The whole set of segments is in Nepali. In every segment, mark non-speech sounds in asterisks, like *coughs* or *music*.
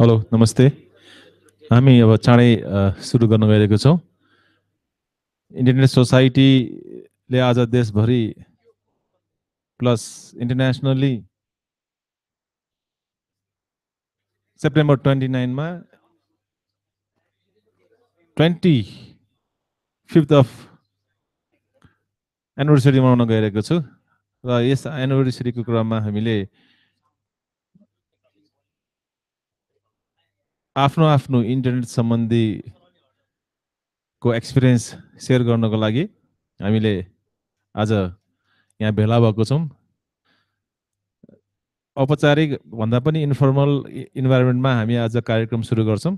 हेलो नमस्ते हामी अब चाँडै सुरु गर्न गइरहेको छौँ इन्टरनेट सोसाइटीले आज देशभरि प्लस इन्टरनेसनल्ली सेप्टेम्बर ट्वेन्टी नाइनमा ट्वेन्टी फिफ्थ अफ एनिभर्सरी मनाउन गइरहेको छु र यस एनिभर्सरीको क्रममा हामीले आफ्नो आफ्नो इन्टरनेट सम्बन्धीको एक्सपिरियन्स सेयर गर्नको लागि हामीले आज यहाँ भेला भएको छौँ औपचारिक भन्दा पनि इन्फर्मल इन्भाइरोमेन्टमा हामी आज कार्यक्रम सुरु गर्छौँ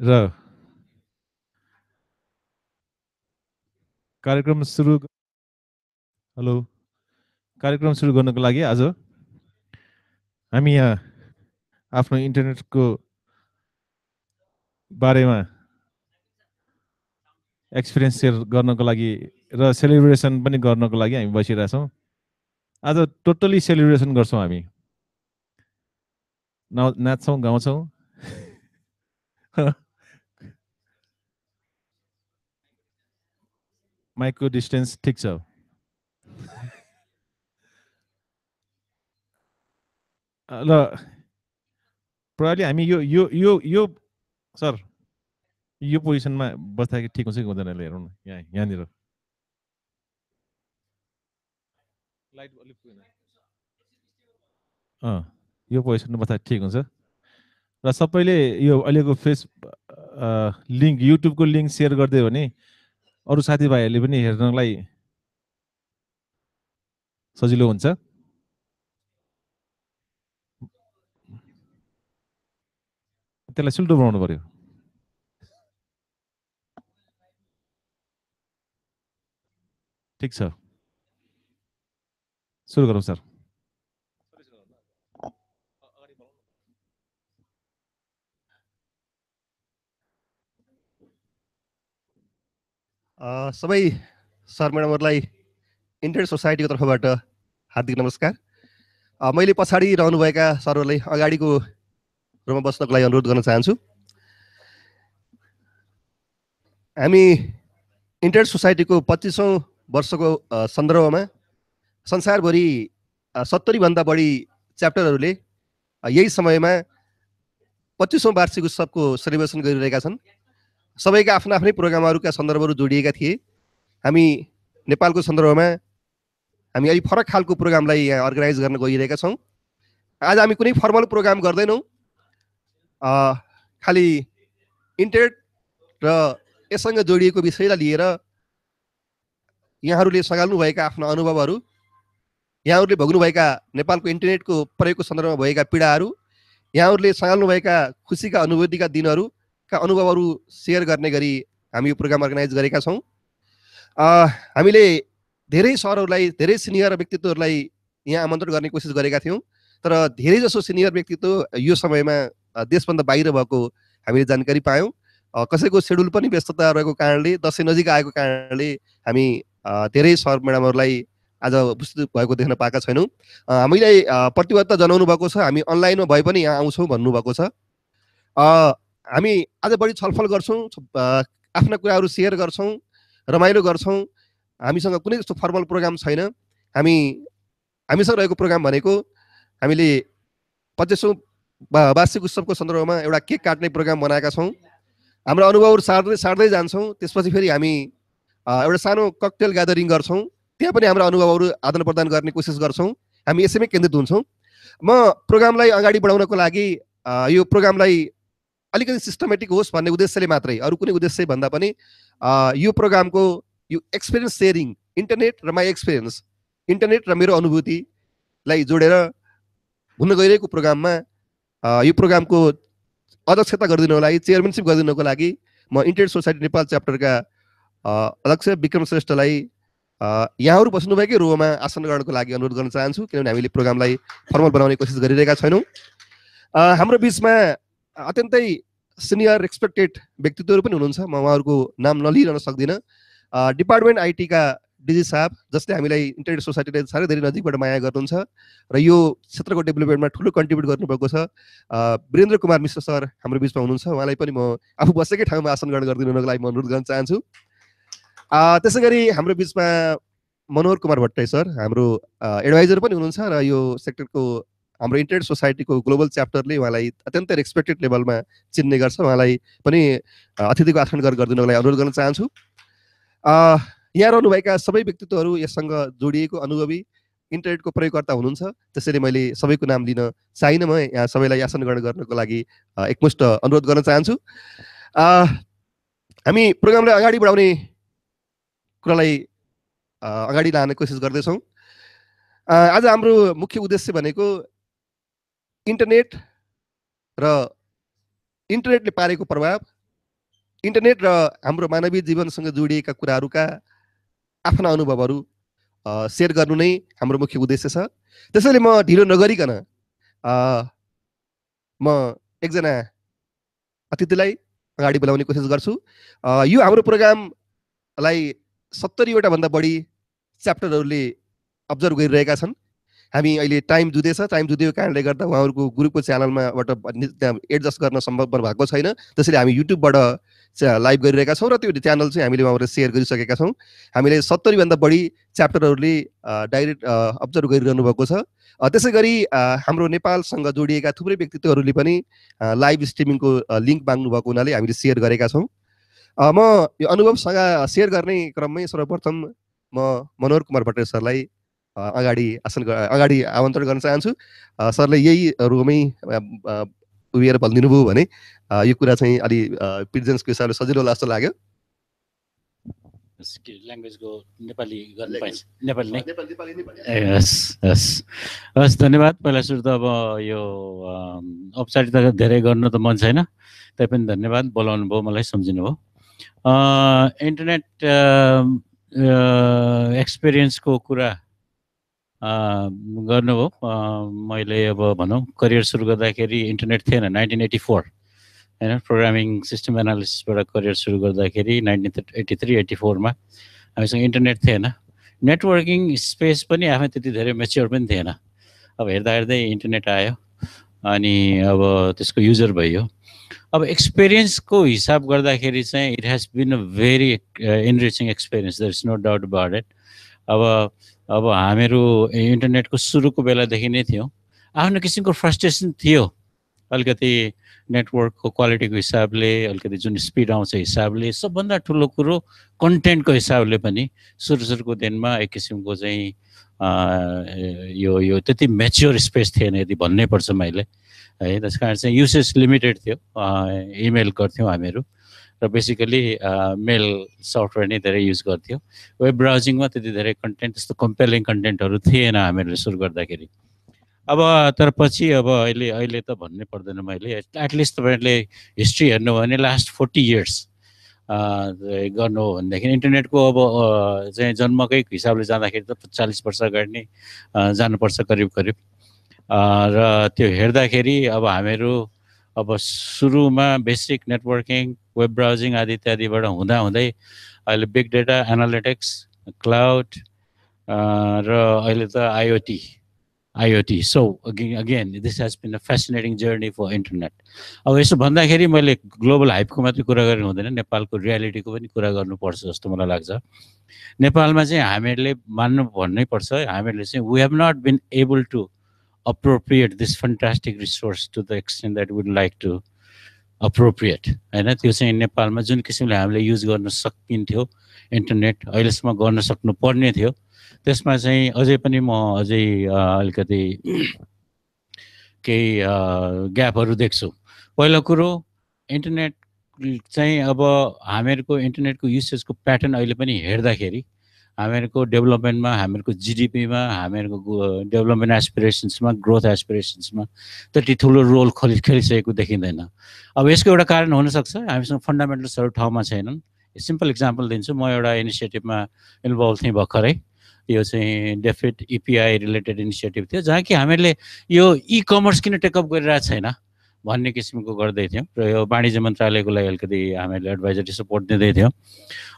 र कार्यक्रम सुरु हेलो कार्यक्रम सुरु गर्नको लागि आज हामी यहाँ आफ्नो इन्टरनेटको बारेमा एक्सपिरियन्स सेयर गर्नको लागि र सेलिब्रेसन पनि गर्नको लागि हामी बसिरहेछौँ आज टोटल्ली सेलिब्रेसन गर्छौँ हामी ना नाच्छौँ गाउँछौँ माइकको डिस्टेन्स ठिक छ *laughs* ल प्रहरले हामी यो यो यो यो सर यो पोजिसनमा बस्दाखेरि ठिक हुन्छ कि हुँदैन हेरौँ न यहाँ यहाँनिर लाइट अलिक अँ यो पोजिसनमा बस्दा ठिक हुन्छ र सबैले यो अहिलेको फेस लिङ्क युट्युबको लिङ्क सेयर गरिदियो भने अरू साथीभाइहरूले पनि हेर्नलाई सजिलो हुन्छ त्यसलाई सिल्टो बनाउनु पऱ्यो ठिक छ सुरु गरौँ सर सबै सर म्याडमहरूलाई इन्डियन सोसाइटीको तर्फबाट हार्दिक नमस्कार मैले पछाडि रहनुभएका सरहरूलाई अगाडिको क्रममा बस्नको लागि अनुरोध गर्न चाहन्छु हामी इन्टर सोसाइटीको पच्चिसौँ वर्षको सन्दर्भमा संसारभरि सत्तरीभन्दा बढी च्याप्टरहरूले यही समयमा पच्चिसौँ वार्षिक उत्सवको सेलिब्रेसन गरिरहेका छन् सबैका आफ्ना आफ्नै प्रोग्रामहरूका सन्दर्भहरू जोडिएका थिए हामी नेपालको सन्दर्भमा हामी अलिक फरक खालको प्रोग्रामलाई यहाँ अर्गनाइज गर्न गइरहेका छौँ आज हामी कुनै फर्मल प्रोग्राम गर्दैनौँ खालि इन्टरनेट र यससँग जोडिएको विषयलाई लिएर यहाँहरूले सघाल्नुभएका आफ्ना अनुभवहरू यहाँहरूले भोग्नुभएका नेपालको इन्टरनेटको प्रयोगको सन्दर्भमा भएका पीडाहरू यहाँहरूले सघाल्नुभएका खुसीका अनुभूतिका दिनहरूका अनुभवहरू सेयर गर्ने गरी हामी यो प्रोग्राम अर्गनाइज गरेका छौँ हामीले धेरै सरहरूलाई धेरै सिनियर व्यक्तित्वहरूलाई यहाँ आमन्त्रण गर्ने कोसिस गरेका थियौँ तर धेरैजसो सिनियर व्यक्तित्व यो समयमा देशभन्दा बाहिर भएको हामीले जानकारी पायौँ कसैको सेड्युल पनि व्यस्तता रहेको कारणले दसैँ नजिक आएको कारणले हामी धेरै सर म्याडमहरूलाई आज उपस्थित भएको देख्न पाएका छैनौँ हामीलाई प्रतिबद्धता जनाउनु भएको छ हामी अनलाइनमा भए पनि यहाँ आउँछौँ भन्नुभएको छ हामी आज बढी छलफल गर्छौँ आफ्ना कुराहरू सेयर गर्छौँ रमाइलो गर्छौँ हामीसँग कुनै जस्तो फर्मल प्रोग्राम छैन हामी हामीसँग रहेको प्रोग्राम भनेको हामीले पच्चिसौँ वार्षिक उत्सवको सन्दर्भमा एउटा केक काट्ने प्रोग्राम बनाएका छौँ हाम्रो अनुभवहरू सार्दै सार्दै जान्छौँ त्यसपछि फेरि हामी एउटा सानो ककटेल ग्यादरिङ गर्छौँ त्यहाँ पनि हाम्रो अनुभवहरू आदान प्रदान गर्ने कोसिस गर्छौँ हामी यसैमै केन्द्रित हुन्छौँ म प्रोग्रामलाई अगाडि बढाउनको लागि यो प्रोग्रामलाई अलिकति सिस्टमेटिक होस् भन्ने उद्देश्यले मात्रै अरू कुनै उद्देश्य भन्दा पनि यो प्रोग्रामको यो एक्सपिरियन्स सेयरिङ इन्टरनेट र माई एक्सपिरियन्स इन्टरनेट र मेरो अनुभूतिलाई जोडेर हुन गइरहेको प्रोग्राममा यो प्रोग्रामको अध्यक्षता गरिदिनुको लागि चेयरमेनसिप गरिदिनुको लागि म इन्टेड सोसाइटी नेपाल च्याप्टरका अध्यक्ष विक्रम श्रेष्ठलाई यहाँहरू बस्नुभएकै रोमा आसन ग्रहणको लागि अनुरोध गर्न चाहन्छु किनभने हामीले प्रोग्रामलाई फर्मल बनाउने कोसिस गरिरहेका छैनौँ हाम्रो बिचमा अत्यन्तै सिनियर रेस्पेक्टेड व्यक्तित्वहरू पनि हुनुहुन्छ म उहाँहरूको नाम नलिइरहन सक्दिनँ डिपार्टमेन्ट आइटीका डिजी साहब जसले हामीलाई इन्टरनेट सोसाइटीले साह्रै धेरै नजिकबाट माया गर्नुहुन्छ र यो क्षेत्रको डेभलपमेन्टमा ठुलो कन्ट्रिब्युट गर्नुभएको छ वीरेन्द्र कुमार मिश्र सर हाम्रो बिचमा हुनुहुन्छ उहाँलाई पनि म आफू बसेकै ठाउँमा आसन ग्रहण गरिदिनुको लागि म अनुरोध गर्न चाहन्छु त्यसै गरी हाम्रो बिचमा मनोहर कुमार भट्टाई सर हाम्रो एडभाइजर पनि हुनुहुन्छ र यो सेक्टरको हाम्रो इन्टरनेट सोसाइटीको ग्लोबल च्याप्टरले उहाँलाई अत्यन्तै रेस्पेक्टेड लेभलमा चिन्ने गर्छ उहाँलाई पनि अतिथिको आसन ग्रहण गरिदिनुको लागि अनुरोध गर्न चाहन्छु यहाँ रहनुभएका सबै व्यक्तित्वहरू यससँग जोडिएको अनुभवी इन्टरनेटको प्रयोगकर्ता हुनुहुन्छ त्यसैले मैले सबैको नाम लिन चाहिँ म यहाँ सबैलाई यासन ग्रहण गर्नको लागि एकमुष्ट अनुरोध गर्न चाहन्छु हामी प्रोग्रामलाई अगाडि बढाउने कुरालाई अगाडि लाने कोसिस गर्दैछौँ आज हाम्रो मुख्य उद्देश्य भनेको इन्टरनेट र इन्टरनेटले पारेको प्रभाव इन्टरनेट र हाम्रो मानवीय जीवनसँग जोडिएका कुराहरूका आफ्ना अनुभवहरू सेयर गर्नु नै हाम्रो मुख्य उद्देश्य छ त्यसैले म ढिलो नगरिकन म एकजना अतिथिलाई अगाडि बोलाउने कोसिस गर्छु यो हाम्रो प्रोग्रामलाई सत्तरीवटा भन्दा बढी च्याप्टरहरूले अब्जर्भ गरिरहेका छन् हामी अहिले टाइम जुँदैछ टाइम जुदेको कारणले गर्दा उहाँहरूको ग्रुपको च्यानलमाबाट एडजस्ट गर्न सम्भव भएको छैन त्यसैले हामी युट्युबबाट लाइभ गरिरहेका छौँ र त्यो च्यानल चाहिँ हामीले उहाँबाट सेयर गरिसकेका छौँ हामीले सत्तरीभन्दा बढी च्याप्टरहरूले डाइरेक्ट अब्जर्भ गरिरहनु भएको छ त्यसै गरी हाम्रो नेपालसँग जोडिएका थुप्रै व्यक्तित्वहरूले पनि लाइभ स्ट्रिमिङको लिङ्क माग्नु भएको हुनाले हामीले सेयर गरेका छौँ म यो अनुभवसँग सेयर गर्ने क्रममै सर्वप्रथम म मनोहर कुमार भट्टराई सरलाई अगाडि आसन अगाडि आमन्त्रण गर्न चाहन्छु सरले यही रोमै उभिएर भनिदिनु भयो भने यो कुरा चाहिँ अलि प्रिजेन्सको हिसाबले सजिलो होला जस्तो लाग्यो ल्याङ्ग्वेजको नेपाली गर्न पाइन्छ नेपाली नै हस् धन्यवाद पहिला सुरु त अब यो औपचारिकता धेरै गर्नु त मन छैन तैपनि धन्यवाद बोलाउनु भयो मलाई सम्झिनु भयो इन्टरनेट एक्सपिरियन्सको कुरा गर्नुभयो मैले अब भनौँ करियर सुरु गर्दाखेरि इन्टरनेट थिएन नाइन्टिन एट्टी फोर होइन प्रोग्रामिङ सिस्टम एनालिसिसबाट करियर सुरु गर्दाखेरि नाइन्टिन एट्टी थ्री एट्टी फोरमा हामीसँग इन्टरनेट थिएन नेटवर्किङ स्पेस पनि आफै त्यति धेरै मेच्योर पनि थिएन अब हेर्दा हेर्दै इन्टरनेट आयो अनि अब त्यसको युजर भइयो अब एक्सपिरियन्सको हिसाब गर्दाखेरि चाहिँ it has been a very enriching experience there is no doubt about it अब अब हामीहरू इन्टरनेटको सुरुको बेलादेखि नै थियौँ आफ्नो किसिमको फ्रस्ट्रेसन थियो अलिकति नेटवर्कको क्वालिटीको हिसाबले अलिकति जुन स्पिड आउँछ हिसाबले सबभन्दा ठुलो कुरो कन्टेन्टको हिसाबले पनि सुरु सुरुको दिनमा एक किसिमको चाहिँ यो यो त्यति मेच्योर स्पेस थिएन यदि भन्नै पर्छ मैले है त्यस कारण चाहिँ युसेस लिमिटेड थियो इमेल गर्थ्यौँ हामीहरू र बेसिकली मेल सफ्टवेयर नै धेरै युज गर्थ्यो वेब ब्राउजिङमा त्यति धेरै कन्टेन्ट त्यस्तो कम्पेलिङ कन्टेन्टहरू थिएन हामीहरूले सुरु गर्दाखेरि अब तर पछि अब अहिले अहिले त भन्नै पर्दैन मैले एटलिस्ट तपाईँहरूले हिस्ट्री हेर्नु भने लास्ट फोर्टी इयर्स गर्नु हो भनेदेखि इन्टरनेटको अब uh, चाहिँ जन्मकै हिसाबले जाँदाखेरि त चालिस वर्ष अगाडि नै uh, जानुपर्छ करिब करिब uh, र त्यो हेर्दाखेरि अब हामीहरू अब सुरुमा बेसिक नेटवर्किङ वेब ब्राउजिङ आदि इत्यादिबाट हुँदाहुँदै अहिले बिग डेटा एनालिटिक्स क्लाउड र अहिले त IoT IoT so again this has been a fascinating journey for internet अब यसो भन्दाखेरि मैले ग्लोबल हाइपको मात्रै कुरा गर्नु हुँदैन नेपालको रियालिटीको पनि कुरा गर्नुपर्छ जस्तो मलाई लाग्छ नेपालमा चाहिँ हामीहरूले मान्नु भन्नै पर्छ हामीहरूले चाहिँ we have not been able to appropriate this fantastic resource to the extent that would like to appropriate होइन त्यो चाहिँ नेपालमा जुन किसिमले हामीले युज गर्न सकिन्थ्यो इन्टरनेट अहिलेसम्म गर्न सक्नुपर्ने थियो त्यसमा चाहिँ अझै पनि म अझै अलिकति केही ग्यापहरू देख्छु पहिलो कुरो इन्टरनेट चाहिँ अब हामीहरूको इन्टरनेटको युसेजको प्याटर्न अहिले पनि हेर्दाखेरि हामीहरूको डेभलपमेन्टमा हामीहरूको जिडिपीमा हामीहरूको डेभलपमेन्ट एसपिरेसन्समा ग्रोथ एसपिरेसन्समा त्यति ठुलो रोल खोलि खेलिसकेको देखिँदैन अब यसको एउटा कारण हुनसक्छ हामीसँग फन्डामेन्टल्सहरू ठाउँमा छैनन् सिम्पल इक्जाम्पल दिन्छु म एउटा इनिसिएटिभमा इन्भल्भ थिएँ भर्खरै यो चाहिँ डेफिट इपिआई e रिलेटेड इनिसिएटिभ थियो जहाँ कि हामीहरूले यो इ कमर्स किन टेकअप गरिरहेको छैन भन्ने किसिमको गर्दै थियौँ र यो वाणिज्य मन्त्रालयको लागि अलिकति हामीहरूले एडभाइजरी सपोर्ट दिँदै थियौँ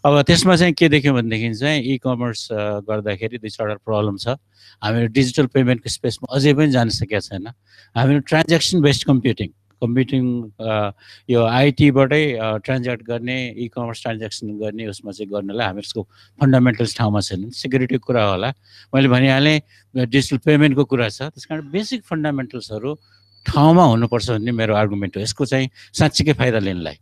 अब त्यसमा चाहिँ के देख्यौँ भनेदेखि चाहिँ इ कमर्स गर्दाखेरि दुई चारवटा प्रब्लम छ हामीहरू डिजिटल पेमेन्टको स्पेसमा अझै पनि जान सकेका छैन हामीहरू ट्रान्ज्याक्सन बेस्ड कम्प्युटिङ कम्प्युटिङ यो आइटीबाटै ट्रान्ज्याक्ट गर्ने इ कमर्स ट्रान्ज्याक्सन गर्ने उसमा चाहिँ गर्नलाई हामी यसको फन्डामेन्टल्स ठाउँमा छैन सेक्युरिटीको कुरा होला मैले भनिहालेँ डिजिटल पेमेन्टको कुरा छ त्यस कारण बेसिक फन्डामेन्टल्सहरू ठाउँमा हुनुपर्छ भन्ने मेरो आर्गुमेन्ट हो यसको चाहिँ साँच्चीकै फाइदा लिनलाई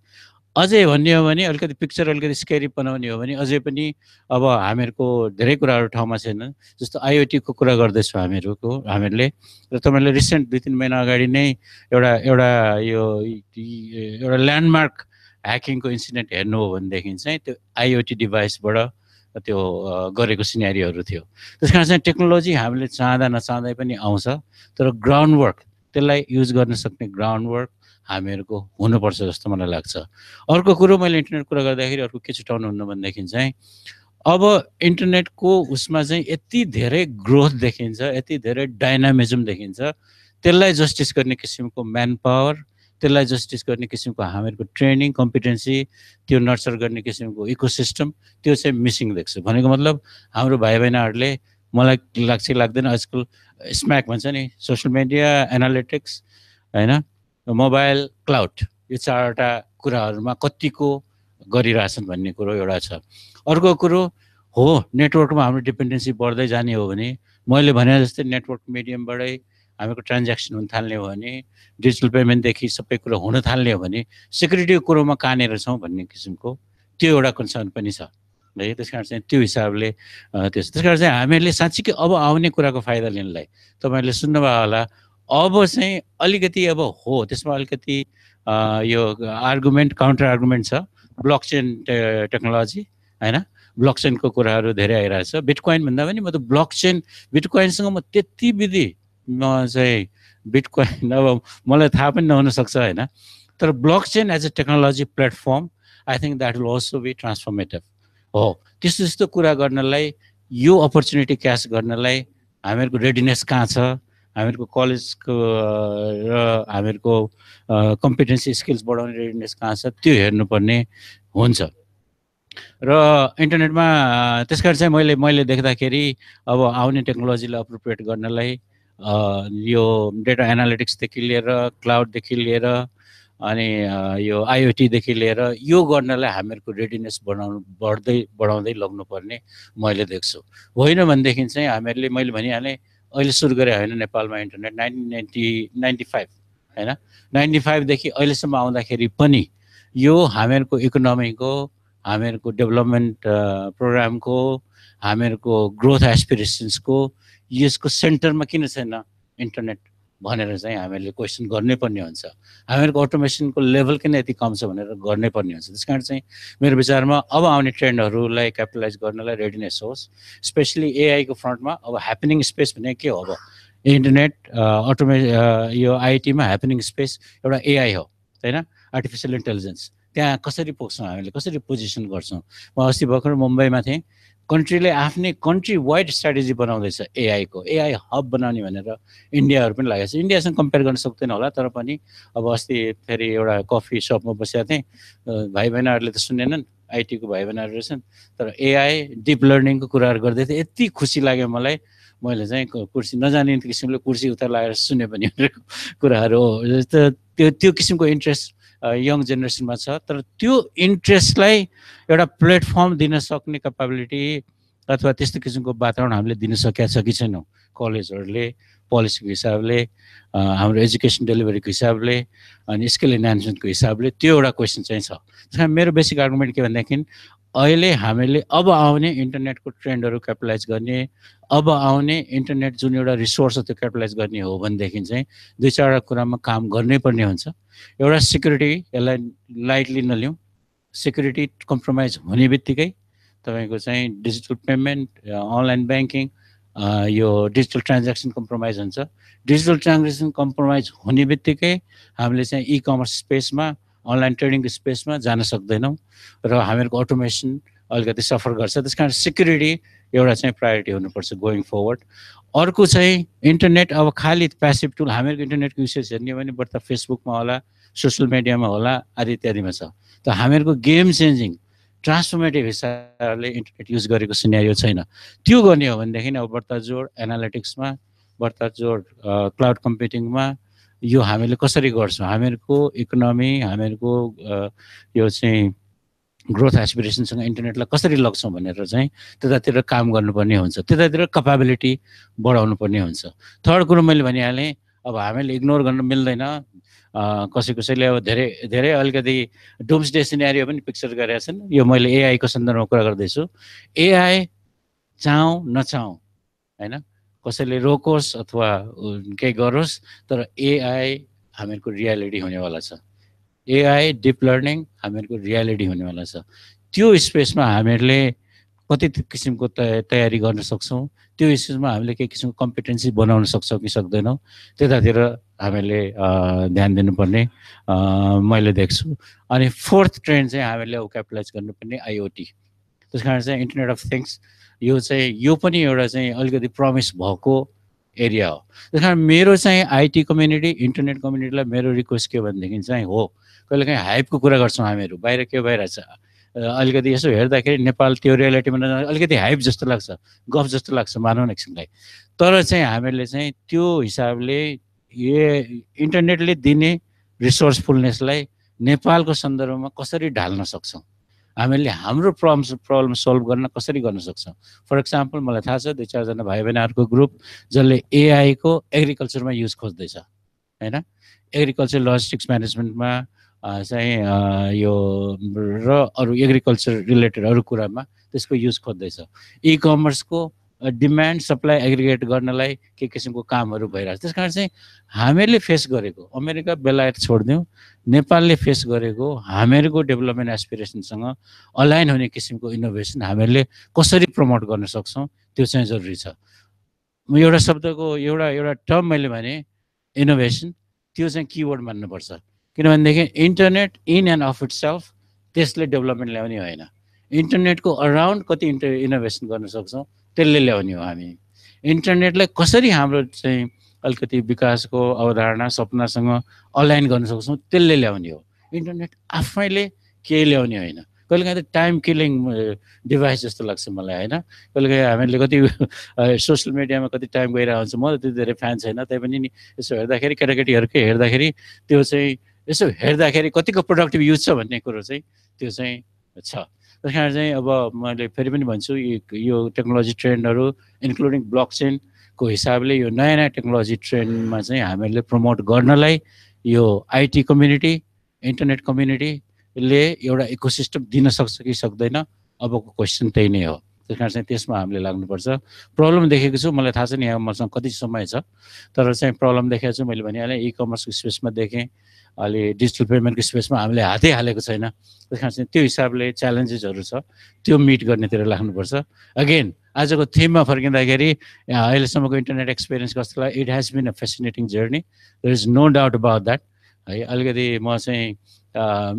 अझै भन्ने हो भने अलिकति पिक्चर अलिकति स्केरी बनाउने हो भने अझै पनि अब हामीहरूको धेरै कुराहरू ठाउँमा छैन जस्तो आइओटीको कुरा गर्दैछौँ हामीहरूको हामीहरूले र तपाईँले रिसेन्ट दुई तिन महिना अगाडि नै एउटा एउटा यो एउटा ल्यान्डमार्क ह्याकिङको इन्सिडेन्ट हेर्नु हो भनेदेखि चाहिँ त्यो आइओटी डिभाइसबाट त्यो गरेको सिनेरीहरू थियो त्यस कारण चाहिँ टेक्नोलोजी हामीले चाहँदा नचाहँदै पनि आउँछ तर ग्राउन्ड वर्क त्यसलाई युज गर्न सक्ने ग्राउन्ड वर्क हामीहरूको हुनुपर्छ जस्तो मलाई लाग्छ अर्को कुरो मैले इन्टरनेट कुरा गर्दाखेरि अर्को के छुट्याउनुहुन्न भनेदेखि चाहिँ अब इन्टरनेटको उसमा चाहिँ यति धेरै ग्रोथ देखिन्छ यति धेरै डाइनामिजम देखिन्छ त्यसलाई जस्टिस गर्ने किसिमको म्यान पावर त्यसलाई जस्टिस गर्ने किसिमको हामीहरूको ट्रेनिङ कम्पिटेन्सी त्यो नर्चर गर्ने किसिमको इकोसिस्टम त्यो चाहिँ मिसिङ देख्छु भनेको मतलब हाम्रो भाइ बहिनीहरूले मलाई लाग्छ लाग्दैन आजकल स्म्याक भन्छ नि सोसियल मिडिया एनालिटिक्स होइन मोबाइल क्लाउड यो चारवटा कुराहरूमा कतिको गरिरहेछन् भन्ने कुरो एउटा छ अर्को कुरो हो नेटवर्कमा हाम्रो डिपेन्डेन्सी बढ्दै जाने हो भने मैले भने जस्तै नेटवर्क मिडियमबाटै हामीको ट्रान्ज्याक्सन हुन थाल्ने हो भने डिजिटल पेमेन्टदेखि सबै कुरो हुन थाल्ने हो भने सेक्युरिटीको कुरोमा कहाँनिर छौँ भन्ने किसिमको त्यो एउटा कन्सर्न पनि छ है त्यस कारण चाहिँ त्यो हिसाबले त्यस त्यस कारण चाहिँ हामीहरूले साँच्चीकै अब आउने कुराको फाइदा लिनलाई तपाईँहरूले सुन्नुभयो होला अब चाहिँ अलिकति अब हो त्यसमा अलिकति यो आर्गुमेन्ट काउन्टर आर्गुमेन्ट छ ब्लक चेन टेक्नोलोजी होइन ब्लक चेनको कुराहरू धेरै आइरहेको छ बिटकोइन भन्दा पनि म त ब्लक चेन बिटकोइनसँग म त्यति विधि म चाहिँ बिटकोइन अब मलाई थाहा पनि नहुनसक्छ होइन तर blockchain as a technology platform I think that will also be transformative हो त्यस्तो त्यस्तो कुरा गर्नलाई यो अपर्च्युनिटी क्यास गर्नलाई हामीहरूको रेडिनेस कहाँ छ हामीहरूको कलेजको र हामीहरूको कम्पिटेन्सी स्किल्स बढाउने रेडिनेस कहाँ छ त्यो हेर्नुपर्ने हुन्छ र इन्टरनेटमा त्यस कारण चाहिँ मैले मैले देख्दाखेरि अब आउने टेक्नोलोजीलाई अप्रोप्रिएट गर्नलाई यो डेटा एनालिटिक्सदेखि लिएर क्लाउडदेखि लिएर अनि यो आइओटीदेखि लिएर यो गर्नलाई हामीहरूको रेडिनेस बढाउनु बढ्दै बढाउँदै लग्नुपर्ने मैले देख्छु होइन भनेदेखि चाहिँ हामीहरूले मैले भनिहालेँ अहिले सुरु गरेँ होइन नेपालमा internet nineteen ninety ninety five होइन नाइन्टी फाइभदेखि अहिलेसम्म आउँदाखेरि पनि यो हामीहरूको इकोनोमीको हामीहरूको डेभलपमेन्ट प्रोग्रामको हामीहरूको ग्रोथ एसपिरेसन्सको यसको सेन्टरमा किन छैन इन्टरनेट भनेर चाहिँ हामीहरूले क्वेसन गर्नै पर्ने हुन्छ हामीहरूको अटोमेसनको लेभल किन यति कम छ भनेर गर्नै पर्ने हुन्छ त्यस कारण चाहिँ मेरो विचारमा अब आउने ट्रेन्डहरूलाई क्यापिटलाइज गर्नलाई रेडिनेस होस् स्पेसली एआईको फ्रन्टमा अब ह्यापनिङ स्पेस भने के हो अब इन्टरनेट अटोमे यो आइटीमा ह्यापनिङ स्पेस एउटा एआई हो होइन आर्टिफिसियल इन्टेलिजेन्स त्यहाँ कसरी पुग्छौँ हामीले कसरी पोजिसन गर्छौँ म अस्ति भर्खर मुम्बईमा थिएँ कन्ट्रीले आफ्नै कन्ट्री वाइड स्ट्राटेजी बनाउँदैछ एआईको एआई हब बनाउने भनेर इन्डियाहरू पनि लागेको छ इन्डियासँग कम्पेयर गर्न सक्दैन होला तर पनि अब अस्ति फेरि एउटा कफी सपमा बसेका थिएँ भाइ बहिनीहरूले त सुनेनन् आइटीको भाइ बहिनीहरू रहेछन् तर एआई डिप लर्निङको कुराहरू गर्दै थिएँ यति खुसी लाग्यो मलाई मैले चाहिँ कुर्सी नजाने किसिमले कुर्सी उता लगाएर सुने पनि कुराहरू हो त्यो त्यो किसिमको इन्ट्रेस्ट यङ जेनेरेसनमा छ तर त्यो इन्ट्रेस्टलाई एउटा प्लेटफर्म दिन सक्ने क्यापाबिलिटी अथवा त्यस्तो किसिमको वातावरण हामीले दिन सकेका छ कि छैनौँ कलेजहरूले पोलिसीको हिसाबले हाम्रो एजुकेसन डेलिभरीको हिसाबले अनि स्किल इन्हान्समेन्टको हिसाबले त्यो एउटा क्वेसन चाहिँ छ मेरो बेसिक आर्गुमेन्ट के भनेदेखि अहिले हामीले अब आउने इन्टरनेटको ट्रेन्डहरू क्यापिटलाइज गर्ने अब आउने इन्टरनेट जुन एउटा रिसोर्स हो त्यो क्यापिटलाइज गर्ने हो भनेदेखि चाहिँ दुई चारवटा कुरामा काम गर्नै पर्ने हुन्छ एउटा सिक्युरिटी यसलाई लाइटली नलिउँ सिक्युरिटी कम्प्रोमाइज हुने बित्तिकै तपाईँको चाहिँ डिजिटल पेमेन्ट अनलाइन ब्याङ्किङ यो डिजिटल ट्रान्ज्याक्सन कम्प्रोमाइज हुन्छ डिजिटल ट्रान्ज्याक्सन कम्प्रोमाइज हुने बित्तिकै हामीले चाहिँ इ कमर्स स्पेसमा अनलाइन ट्रेडिङ स्पेसमा जान सक्दैनौँ र हामीहरूको अटोमेसन अलिकति सफर गर्छ त्यस कारण सिक्युरिटी एउटा चाहिँ प्रायोरिटी हुनुपर्छ गोइङ फरवर्ड अर्को चाहिँ इन्टरनेट अब खालि प्यासिभ टुल हामीहरूको इन्टरनेटको युसेज हेर्ने हो भने बट फेसबुकमा होला सोसियल मिडियामा होला आदि इत्यादिमा छ त हामीहरूको गेम चेन्जिङ ट्रान्सफर्मेटिभ हिसाबले इन्टरनेट युज गरेको सिनेरियो छैन त्यो गर्ने हो भनेदेखि अब बर्ता जोड एनालिटिक्समा बर्ता जोड क्लाउड कम्प्युटिङमा यो हामीले कसरी गर्छौँ हामीहरूको इकोनोमी हामीहरूको यो चाहिँ ग्रोथ एसपिरेसनसँग इन्टरनेटलाई कसरी लग्छौँ भनेर चाहिँ त्यतातिर काम गर्नुपर्ने हुन्छ त्यतातिर कपाबिलिटी बढाउनु पर्ने हुन्छ थर्ड कुरो मैले भनिहालेँ अब हामीले इग्नोर गर्न मिल्दैन कसै कसैले अब धेरै धेरै अलिकति डुम्स डे सिनेरियो पनि पिक्चर गरेका छन् यो मैले एआईको सन्दर्भमा कुरा गर्दैछु एआई चाहौँ नचाहौँ होइन कसैले रोकोस् अथवा केही गरोस् तर एआई हामीहरूको रियालिटी हुनेवाला छ एआई डिप लर्निङ हामीहरूको रियालिटी हुनेवाला छ त्यो स्पेसमा हामीहरूले कति किसिमको तयारी गर्न सक्छौँ त्यो स्पेसमा हामीले केही किसिमको कम्पिटेन्सी बनाउन सक्छौँ कि सक्दैनौँ त्यतातिर हामीले ध्यान दिनुपर्ने मैले देख्छु अनि फोर्थ ट्रेन्ड चाहिँ हामीले क्यापिटलाइज गर्नुपर्ने आइओटी त्यस कारण चाहिँ इन्टरनेट अफ थिङ्स यो चाहिँ यो पनि एउटा चाहिँ अलिकति प्रमिस भएको एरिया हो त्यस कारण मेरो चाहिँ आइटी कम्युनिटी इन्टरनेट कम्युनिटीलाई मेरो रिक्वेस्ट के भनेदेखि चाहिँ हो कहिलेकाहीँ हाइपको कुरा गर्छौँ हामीहरू बाहिर के भइरहेछ अलिकति यसो हेर्दाखेरि नेपाल त्यो रियालिटीमा अलिकति हाइप जस्तो लाग्छ गफ जस्तो लाग्छ मानव न एकछिनलाई तर चाहिँ हामीहरूले चाहिँ त्यो हिसाबले ए इन्टरनेटले दिने रिसोर्सफुलनेसलाई नेपालको सन्दर्भमा कसरी ढाल्न सक्छौँ हामीले हाम्रो प्रब्लम प्रब्लम सल्भ गर्न कसरी गर्न सक्छौँ फर इक्जाम्पल मलाई थाहा छ दुई चारजना भाइ बहिनीहरूको ग्रुप जसले एआईको एग्रिकल्चरमा युज खोज्दैछ होइन एग्रिकल्चर लजिस्टिक्स म्यानेजमेन्टमा चाहिँ यो र अरू एग्रिकल्चर रिलेटेड अरू कुरामा त्यसको युज खोज्दैछ इ कमर्सको डिमान्ड सप्लाई एग्रिगेट गर्नलाई के किसिमको कामहरू भइरहेको छ त्यस कारण चाहिँ हामीहरूले फेस गरेको अमेरिका बेलायत छोडिदिउँ नेपालले फेस गरेको हामीहरूको डेभलपमेन्ट एसपिरेसनसँग अलाइन हुने किसिमको इनोभेसन हामीहरूले कसरी प्रमोट गर्न सक्छौँ त्यो चाहिँ जरुरी छ एउटा शब्दको एउटा एउटा टर्म मैले भने इनोभेसन त्यो चाहिँ किवर्ड मान्नुपर्छ किनभनेदेखि internet in and of itself त्यसले डेभलपमेन्ट ल्याउने होइन इन्टरनेटको अराउन्ड कति इन्टर इनोभेसन गर्न सक्छौँ त्यसले ल्याउने हो हामी इन्टरनेटलाई कसरी हाम्रो चाहिँ अलिकति विकासको अवधारणा सपनासँग अनलाइन गर्न सक्छौँ त्यसले ल्याउने हो इन्टरनेट आफैले केही ल्याउने होइन कहिले काहीँ त टाइम किलिङ डिभाइस जस्तो लाग्छ मलाई होइन कहिले काहीँ हामीले कति सोसियल मिडियामा कति टाइम गइरहेको हुन्छ म त त्यति धेरै फ्यान छैन पनि नि यसो हेर्दाखेरि केटाकेटीहरूकै हेर्दाखेरि त्यो चाहिँ यसो हेर्दाखेरि कतिको प्रोडक्टिभ युज छ भन्ने कुरो चाहिँ त्यो चाहिँ छ त्यस कारण चाहिँ अब मैले फेरि पनि भन्छु यो टेक्नोलोजी ट्रेन्डहरू इन्क्लुडिङ ब्लक चेनको हिसाबले यो नयाँ नयाँ टेक्नोलोजी ट्रेन्डमा चाहिँ हामीहरूले प्रमोट गर्नलाई यो आइटी कम्युनिटी इन्टरनेट कम्युनिटीले एउटा इकोसिस्टम दिन सक्छ कि सक्दैन अबको क्वेसन त्यही नै हो त्यस कारण चाहिँ त्यसमा हामीले लाग्नुपर्छ प्रब्लम देखेको छु मलाई थाहा छ नि यहाँ मसँग कति समय छ तर चाहिँ प्रब्लम देखेको छु मैले भनिहालेँ इ कमर्सको स्पेसमा देखेँ अहिले डिजिटल पेमेन्टको स्पेसमा हामीले हातै हालेको छैन त्यस कारण चाहिँ त्यो हिसाबले च्यालेन्जेसहरू छ त्यो मिट गर्नेतिर लाग्नुपर्छ अगेन आजको थिममा फर्किँदाखेरि अहिलेसम्मको इन्टरनेट एक्सपिरियन्स कस्तो लाग्यो it has been a fascinating journey there is no doubt about that है अलिकति म चाहिँ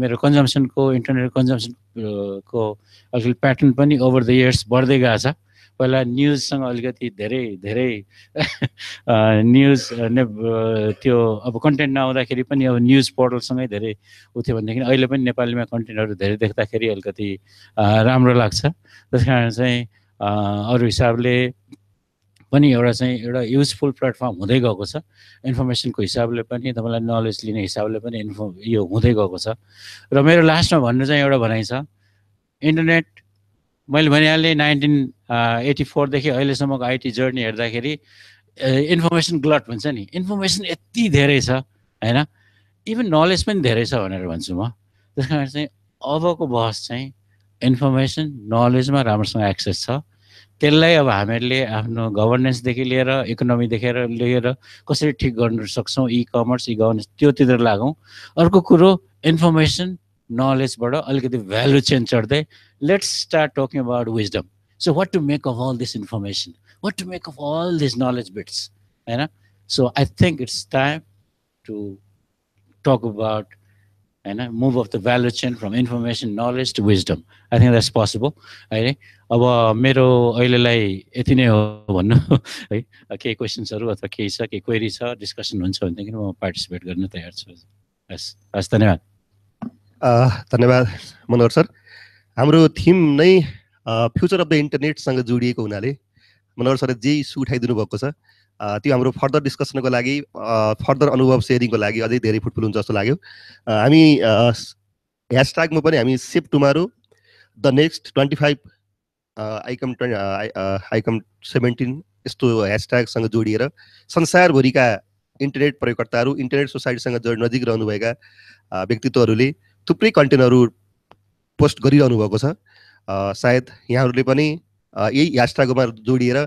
मेरो कन्जम्सनको इन्टरनेट कन्जम्सनको अलिकति प्याटर्न पनि ओभर द इयर्स बढ्दै गएको छ पहिला न्युजसँग अलिकति धेरै धेरै *laughs* न्युज त्यो अब कन्टेन्ट नआउँदाखेरि पनि अब न्युज पोर्टलसँगै धेरै उठ्यो भनेदेखि अहिले पनि नेपालीमा कन्टेन्टहरू धेरै देख्दाखेरि अलिकति राम्रो लाग्छ त्यस कारण चाहिँ अरू हिसाबले पनि एउटा चाहिँ एउटा युजफुल प्लेटफर्म हुँदै गएको छ इन्फर्मेसनको हिसाबले पनि तपाईँलाई नलेज लिने हिसाबले पनि इन्फर्म यो हुँदै गएको छ र मेरो लास्टमा भन्नु चाहिँ एउटा भनाइ छ इन्टरनेट मैले भनिहालेँ नाइन्टिन एटी फोरदेखि अहिलेसम्मको आइटी जर्नी हेर्दाखेरि इन्फर्मेसन ग्लट भन्छ नि इन्फर्मेसन यति धेरै छ होइन इभन नलेज पनि धेरै छ भनेर भन्छु म त्यस कारण चाहिँ अबको बहस चाहिँ इन्फर्मेसन नलेजमा राम्रोसँग एक्सेस छ त्यसलाई अब हामीहरूले आफ्नो गभर्नेन्सदेखि लिएर इकोनोमीदेखि लिएर कसरी ठिक गर्नु सक्छौँ इ कमर्स इ गभर्नेन्स त्योतिर लागौँ अर्को कुरो इन्फर्मेसन नलेजबाट अलिकति भ्यालु चेन्ज चढ्दै let's start talking about wisdom so what to make of all this information what to make of all this knowledge bits होइन so I think it's time to talk about होइन move of the value chain from information knowledge to wisdom I think that's possible है अब मेरो अहिलेलाई यति नै हो भन्नु है केही क्वेसन्सहरू अथवा केही छ केही क्वेरी छ डिस्कसन हुन्छ भनेदेखि म पार्टिसिपेट गर्न तयार छु हस् हस् धन्यवाद धन्यवाद मनोहर सर हाम्रो थिम नै फ्युचर अफ द इन्टरनेटसँग जोडिएको हुनाले मनोहर सरले जे इस्यु उठाइदिनु भएको छ त्यो हाम्रो फर्दर डिस्कसनको लागि फर्दर अनुभव सेयरिङको लागि अझै धेरै फुटफुल हुन्छ जस्तो लाग्यो हामी ह्यासट्यागमा पनि हामी shape tomorrow the next twenty five आइकम ट्वेन्ट आइकम सेभेन्टिन यस्तो ह्यासट्यागसँग जोडिएर संसारभरिका इन्टरनेट प्रयोगकर्ताहरू इन्टरनेट सोसाइटीसँग नजिक रहनुभएका व्यक्तित्वहरूले थुप्रै कन्टेन्टहरू पोस्ट गरिरहनु भएको छ सायद यहाँहरूले पनि यही ह्यासट्यागमा जोडिएर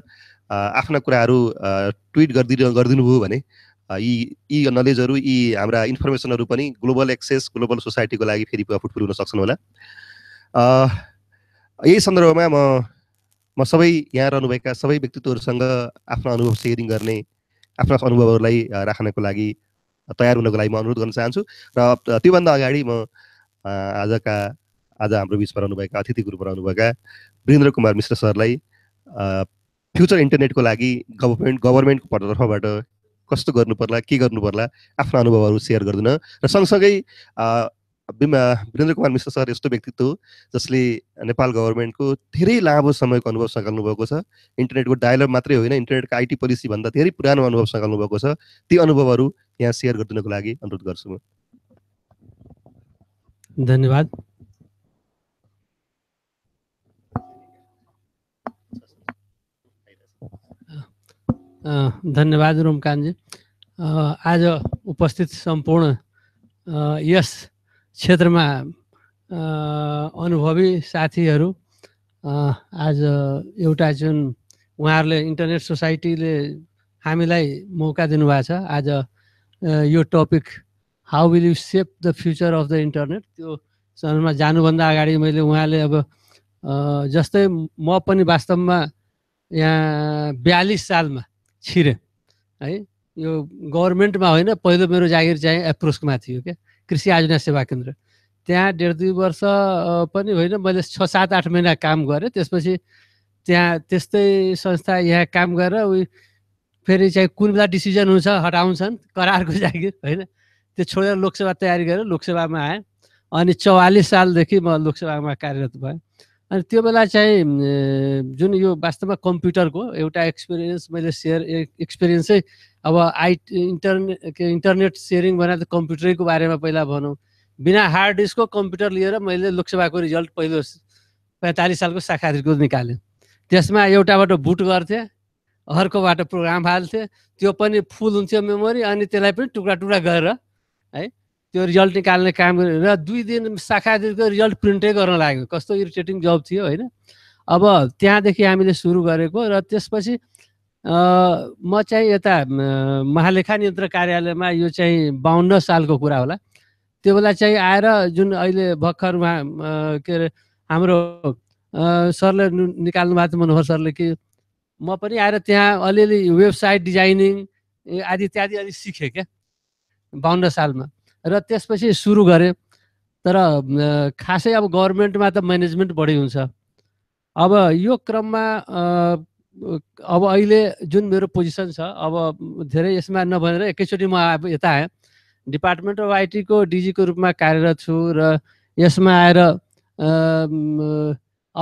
आफ्ना कुराहरू ट्विट गरिदिनु गरिदिनुभयो भने यी यी नलेजहरू यी हाम्रा इन्फर्मेसनहरू पनि ग्लोबल एक्सेस ग्लोबल सोसाइटीको लागि फेरि फुटफुल हुन सक्छन् होला यही सन्दर्भमा म म सबै यहाँ रहनुभएका सबै व्यक्तित्वहरूसँग आफ्नो अनुभव सेयरिङ गर्ने आफ्नो अनुभवहरूलाई राख्नको लागि तयार हुनको लागि म अनुरोध गर्न चाहन्छु र त्योभन्दा अगाडि म आजका आज हाम्रो बिचमा रहनुभएका अतिथि ग्रुपमा रहनुभएका वीरेन्द्र कुमार मिश्र सरलाई फ्युचर इन्टरनेटको लागि गभर्मेन्ट गभर्मेन्टको तर्फबाट कस्तो गर्नु पर्ला के गर्नु पर्ला आफ्ना अनुभवहरू सेयर गरिदिन र सँगसँगै वीरेन्द्र कुमार मिश्र सर यस्तो व्यक्तित्व हो जसले नेपाल गभर्मेन्टको धेरै लामो समयको अनुभव सङ्घाल्नु भएको छ इन्टरनेटको डायलग मात्रै होइन इन्टरनेटको आइटी पोलिसीभन्दा धेरै पुरानो अनुभव सङ्घाल्नु भएको छ ती अनुभवहरू यहाँ सेयर गरिदिनको लागि अनुरोध गर्छु म धन्यवाद धन्यवाद रोमकान्तजी आज उपस्थित सम्पूर्ण यस क्षेत्रमा अनुभवी साथीहरू आज एउटा जुन उहाँहरूले इन्टरनेट सोसाइटीले हामीलाई मौका दिनुभएको छ आज यो topic how will you shape the future of the internet त्यो सन्दर्भमा जानुभन्दा अगाडि मैले उहाँले अब जस्तै म पनि वास्तवमा यहाँ बयालिस सालमा छिरेँ है यो गभर्मेन्टमा होइन पहिलो मेरो जागिर चाहिँ एप्रोचमा थियो क्या कृषि आयोजना सेवा केन्द्र त्यहाँ डेढ दुई वर्ष पनि होइन मैले छ सात आठ महिना काम गरेँ त्यसपछि त्यहाँ त्यस्तै संस्था यहाँ काम गरेर उयो फेरि चाहिँ कुन बेला डिसिजन हुन्छ हटाउँछन् करारको जागिर होइन त्यो छोडेर लोकसेवा तयारी गरेर लोकसेवामा आएँ अनि चौवालिस सालदेखि म लोकसेवामा कार्यरत भएँ अनि त्यो बेला चाहिँ जुन यो वास्तवमा कम्प्युटरको एउटा एक्सपिरियन्स मैले सेयर एक्सपिरियन्स चाहिँ अब आइ इन्टरने इन्टरनेट सेयरिङ भनेर कम्प्युटरैको बारेमा पहिला भनौँ बिना हार्ड डिस्कको कम्प्युटर लिएर मैले लोकसेवाको रिजल्ट पहिलो पैँतालिस सालको शाखाको निकालेँ त्यसमा एउटाबाट बुट गर्थेँ अर्कोबाट प्रोग्राम हाल्थेँ त्यो पनि फुल हुन्थ्यो मेमोरी अनि त्यसलाई पनि टुक्रा टुक्रा गरेर है त्यो रिजल्ट निकाल्ने काम र दुई दिन शाखा रिजल्ट प्रिन्टै गर्न लाग्यो कस्तो इरिटेटिङ जब थियो होइन अब त्यहाँदेखि हामीले सुरु गरेको र त्यसपछि म चाहिँ यता महालेखा नियन्त्रण कार्यालयमा यो चाहिँ बाहन्न सालको कुरा होला त्यो बेला चाहिँ आएर जुन अहिले भर्खर उहाँ के अरे हाम्रो सरले निकाल्नु भएको थियो मनोहर सरले कि म पनि आएर त्यहाँ अलिअलि वेबसाइट डिजाइनिङ आदि इत्यादि अलिक सिकेँ क्या बाहन्न सालमा र त्यसपछि सुरु गरेँ तर खासै अब गभर्मेन्टमा त म्यानेजमेन्ट बढी हुन्छ अब यो क्रममा अब अहिले जुन मेरो पोजिसन छ अब धेरै यसमा नभनेर एकैचोटि म अब यता आएँ डिपार्टमेन्ट अफ आइटीको डिजीको रूपमा कार्यरत छु र यसमा आएर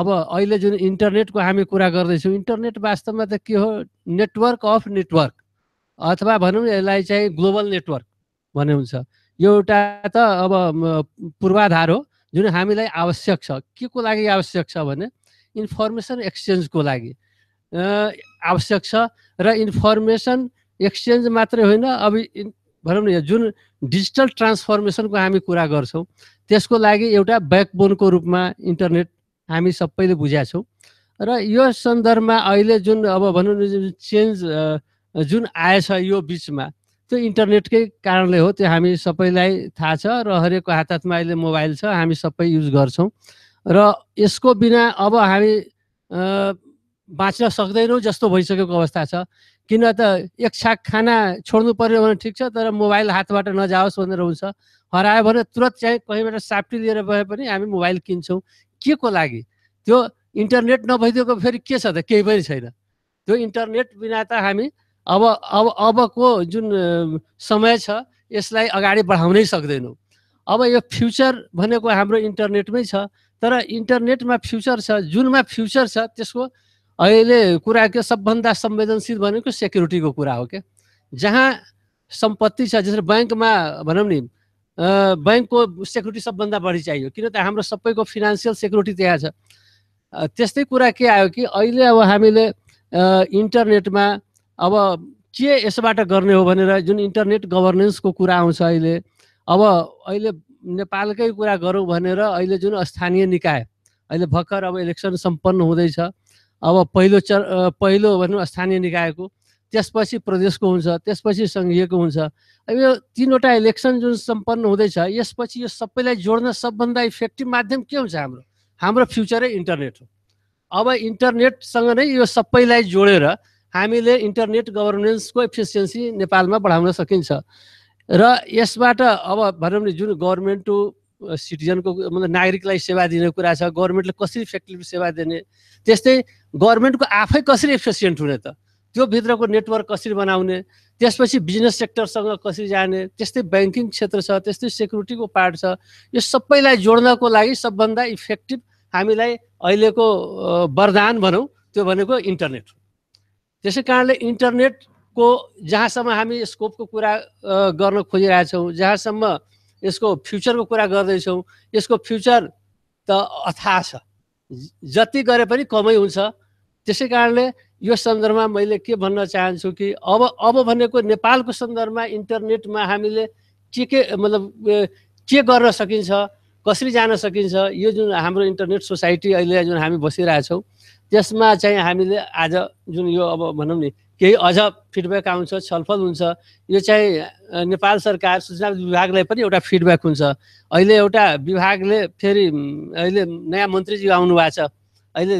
अब अहिले जुन इन्टरनेटको हामी कुरा गर्दैछौँ इन्टरनेट वास्तवमा त के हो नेटवर्क अफ नेटवर्क अथवा भनौँ यसलाई चाहिँ ग्लोबल नेटवर्क भन्ने हुन्छ यो एउटा त अब पूर्वाधार हो जुन हामीलाई आवश्यक छ के को लागि आवश्यक छ भने इन्फर्मेसन एक्सचेन्जको लागि आवश्यक छ र इन्फर्मेसन एक्सचेन्ज मात्रै होइन अब भनौँ न जुन डिजिटल ट्रान्सफर्मेसनको हामी कुरा गर्छौँ त्यसको लागि एउटा ब्याकबोनको रूपमा इन्टरनेट हामी सबैले बुझाएको छौँ र यो सन्दर्भमा अहिले जुन अब भनौँ न चेन्ज जुन आएछ यो बिचमा त्यो इन्टरनेटकै कारणले हो त्यो हामी सबैलाई थाहा छ र हरेकको हात हातमा अहिले मोबाइल छ हामी सबै युज गर्छौँ र यसको बिना अब हामी बाँच्न सक्दैनौँ जस्तो भइसकेको अवस्था छ किन त एक छाक खाना छोड्नु पर्यो भने ठिक छ तर मोबाइल हातबाट नजाओस् भनेर हुन्छ हरायो भने तुरन्त चाहिँ कहीँबाट साप्टी लिएर गए पनि हामी मोबाइल किन्छौँ के को लागि त्यो इन्टरनेट नभइदिएको फेरि के छ त केही पनि छैन त्यो इन्टरनेट बिना त हामी अब अब अबको जुन समय छ यसलाई अगाडि बढाउनै सक्दैनौँ अब यो फ्युचर भनेको हाम्रो इन्टरनेटमै छ तर इन्टरनेटमा फ्युचर छ जुनमा फ्युचर छ त्यसको अहिले कुरा के सबभन्दा संवेदनशील भनेको सेक्युरिटीको कुरा हो क्या जहाँ सम्पत्ति छ जसरी ब्याङ्कमा भनौँ नि ब्याङ्कको सेक्युरिटी सबभन्दा बढी चाहियो किन त हाम्रो सबैको फिनान्सियल सेक्युरिटी त्यहाँ छ त्यस्तै कुरा के आयो कि अहिले अब हामीले इन्टरनेटमा अब के यसबाट गर्ने हो भनेर जुन इन्टरनेट गभर्नेन्सको कुरा आउँछ अहिले अब अहिले नेपालकै कुरा गरौँ भनेर अहिले जुन स्थानीय निकाय अहिले भर्खर अब इलेक्सन सम्पन्न हुँदैछ अब पहिलो चर पहिलो भनौँ स्थानीय निकायको त्यसपछि प्रदेशको हुन्छ त्यसपछि सङ्घीयको हुन्छ अब यो तिनवटा इलेक्सन जुन सम्पन्न हुँदैछ यसपछि यो सबैलाई जोड्न सबभन्दा इफेक्टिभ माध्यम के हुन्छ हाम्रो हाम्रो फ्युचरै इन्टरनेट हो अब इन्टरनेटसँग नै यो सबैलाई जोडेर हामीले इन्टरनेट गभर्नेन्सको एफिसियन्सी नेपालमा बढाउन सकिन्छ र यसबाट अब भनौँ न जुन गभर्मेन्ट टु सिटिजनको मतलब नागरिकलाई सेवा दिने कुरा छ गभर्मेन्टले कसरी इफेक्टिभ सेवा दिने त्यस्तै गभर्मेन्टको आफै कसरी एफिसियन्ट हुने त त्यो भित्रको नेटवर्क कसरी बनाउने त्यसपछि बिजनेस सेक्टरसँग कसरी जाने त्यस्तै ब्याङ्किङ क्षेत्र छ त्यस्तै सेक्युरिटीको पार्ट छ यो सबैलाई जोड्नको लागि सबभन्दा इफेक्टिभ हामीलाई अहिलेको वरदान भनौँ त्यो भनेको इन्टरनेट हो त्यसै कारणले इन्टरनेटको जहाँसम्म हामी स्कोपको कुरा गर्न खोजिरहेछौँ जहाँसम्म यसको फ्युचरको कुरा गर्दैछौँ यसको फ्युचर त अथाह छ जति गरे पनि कमै हुन्छ त्यसै कारणले यो सन्दर्भमा मैले के भन्न चाहन्छु कि अब अब भनेको नेपालको सन्दर्भमा इन्टरनेटमा हामीले के के मतलब के गर्न सकिन्छ कसरी जान सकिन्छ यो जुन हाम्रो इन्टरनेट सोसाइटी अहिले जुन हामी बसिरहेछौँ त्यसमा चाहिँ हामीले आज जुन यो अब भनौँ नि केही अझ फिडब्याक आउँछ छलफल हुन्छ यो चाहिँ नेपाल सरकार सूचना विभागलाई पनि एउटा फिडब्याक हुन्छ अहिले एउटा विभागले फेरि अहिले नयाँ मन्त्रीजी आउनु भएको छ अहिले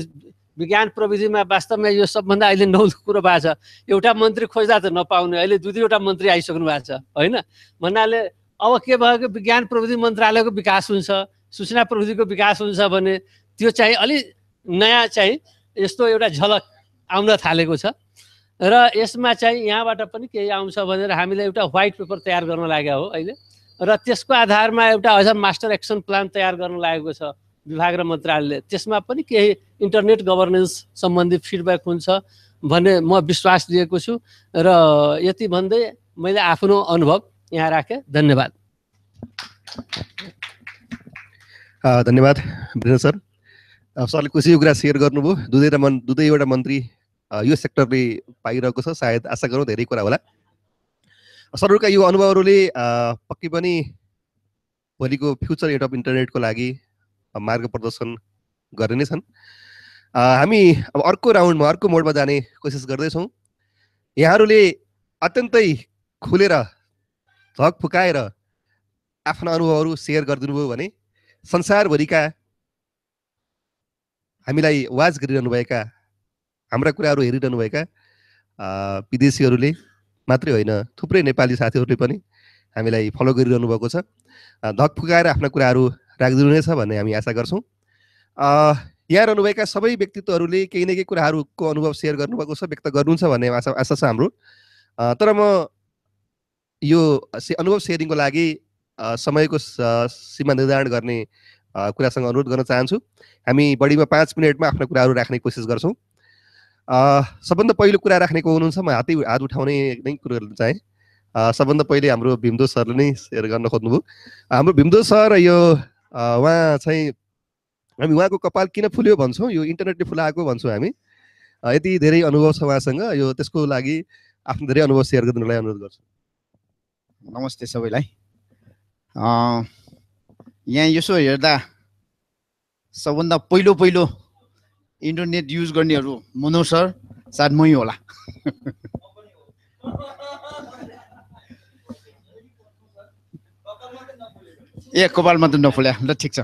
विज्ञान प्रविधिमा वास्तवमा यो सबभन्दा अहिले नौलो कुरो भएको छ एउटा मन्त्री खोज्दा त नपाउने अहिले दुई दुईवटा मन्त्री आइसक्नु भएको छ होइन भन्नाले अब के भयो कि विज्ञान प्रविधि मन्त्रालयको विकास हुन्छ सूचना प्रविधिको विकास हुन्छ भने त्यो चाहिँ अलि नयाँ चाहिँ यस्तो एउटा झलक आउन थालेको छ र यसमा चाहिँ यहाँबाट पनि केही आउँछ भनेर हामीले एउटा वाइट पेपर तयार गर्न लागेको हो अहिले र त्यसको आधारमा एउटा अझ मास्टर एक्सन प्लान तयार गर्न लागेको छ विभाग र मन्त्रालयले त्यसमा पनि केही इन्टरनेट गभर्नेन्स सम्बन्धी फिडब्याक हुन्छ भन्ने म विश्वास लिएको छु र यति भन्दै मैले आफ्नो अनुभव यहाँ राखेँ धन्यवाद धन्यवाद सर सरले कसै कुरा सेयर गर्नुभयो दुधैवटा र मन दुधैवटा मन्त्री यो सेक्टरले पाइरहेको छ सायद आशा गरौँ धेरै कुरा होला सरहरूका यो अनुभवहरूले पक्कै पनि भोलिको फ्युचर एट अफ इन्टरनेटको लागि मार्ग प्रदर्शन गर्ने नै छन् हामी अब अर्को राउन्डमा अर्को मोडमा जाने कोसिस गर्दैछौँ यहाँहरूले अत्यन्तै खुलेर झक फुकाएर आफ्ना अनुभवहरू सेयर गरिदिनुभयो भने संसारभरिका हामीलाई वाच गरिरहनुभएका हाम्रा कुराहरू हेरिरहनुभएका विदेशीहरूले मात्रै होइन थुप्रै नेपाली साथीहरूले पनि हामीलाई फलो गरिरहनु भएको छ धक फुकाएर आफ्ना कुराहरू राखिदिनु नै छ भन्ने हामी आशा गर्छौँ यहाँ रहनुभएका सबै व्यक्तित्वहरूले केही न केही कुराहरूको अनुभव सेयर गर्नुभएको छ व्यक्त गर्नुहुन्छ भन्ने आशा आशा छ हाम्रो तर म यो से अनुभव सेयरिङको लागि समयको सीमा निर्धारण गर्ने कुरासँग अनुरोध गर्न चाहन्छु हामी बढीमा पाँच मिनटमा आफ्नो कुराहरू राख्ने कोसिस गर्छौँ सबभन्दा पहिलो कुरा राख्नेको हुनुहुन्छ म हातै हात उठाउने नै कुरो गर्न चाहेँ सबभन्दा पहिले हाम्रो भीमदो सरले नै सेयर गर्न खोज्नुभयो हाम्रो भीमदो सर यो उहाँ चाहिँ हामी उहाँको कपाल किन फुल्यो भन्छौँ यो इन्टरनेटले फुलाएको भन्छौँ हामी यति धेरै अनुभव छ उहाँसँग यो त्यसको लागि आफ्नो धेरै अनुभव सेयर गरिदिनुलाई अनुरोध गर्छु नमस्ते सबैलाई यहाँ यसो हेर्दा सबभन्दा पहिलो पहिलो इन्टरनेट युज गर्नेहरू मनोज सर सायद मै होला ए कपाल मात्र नफुल्या ल ठिक छ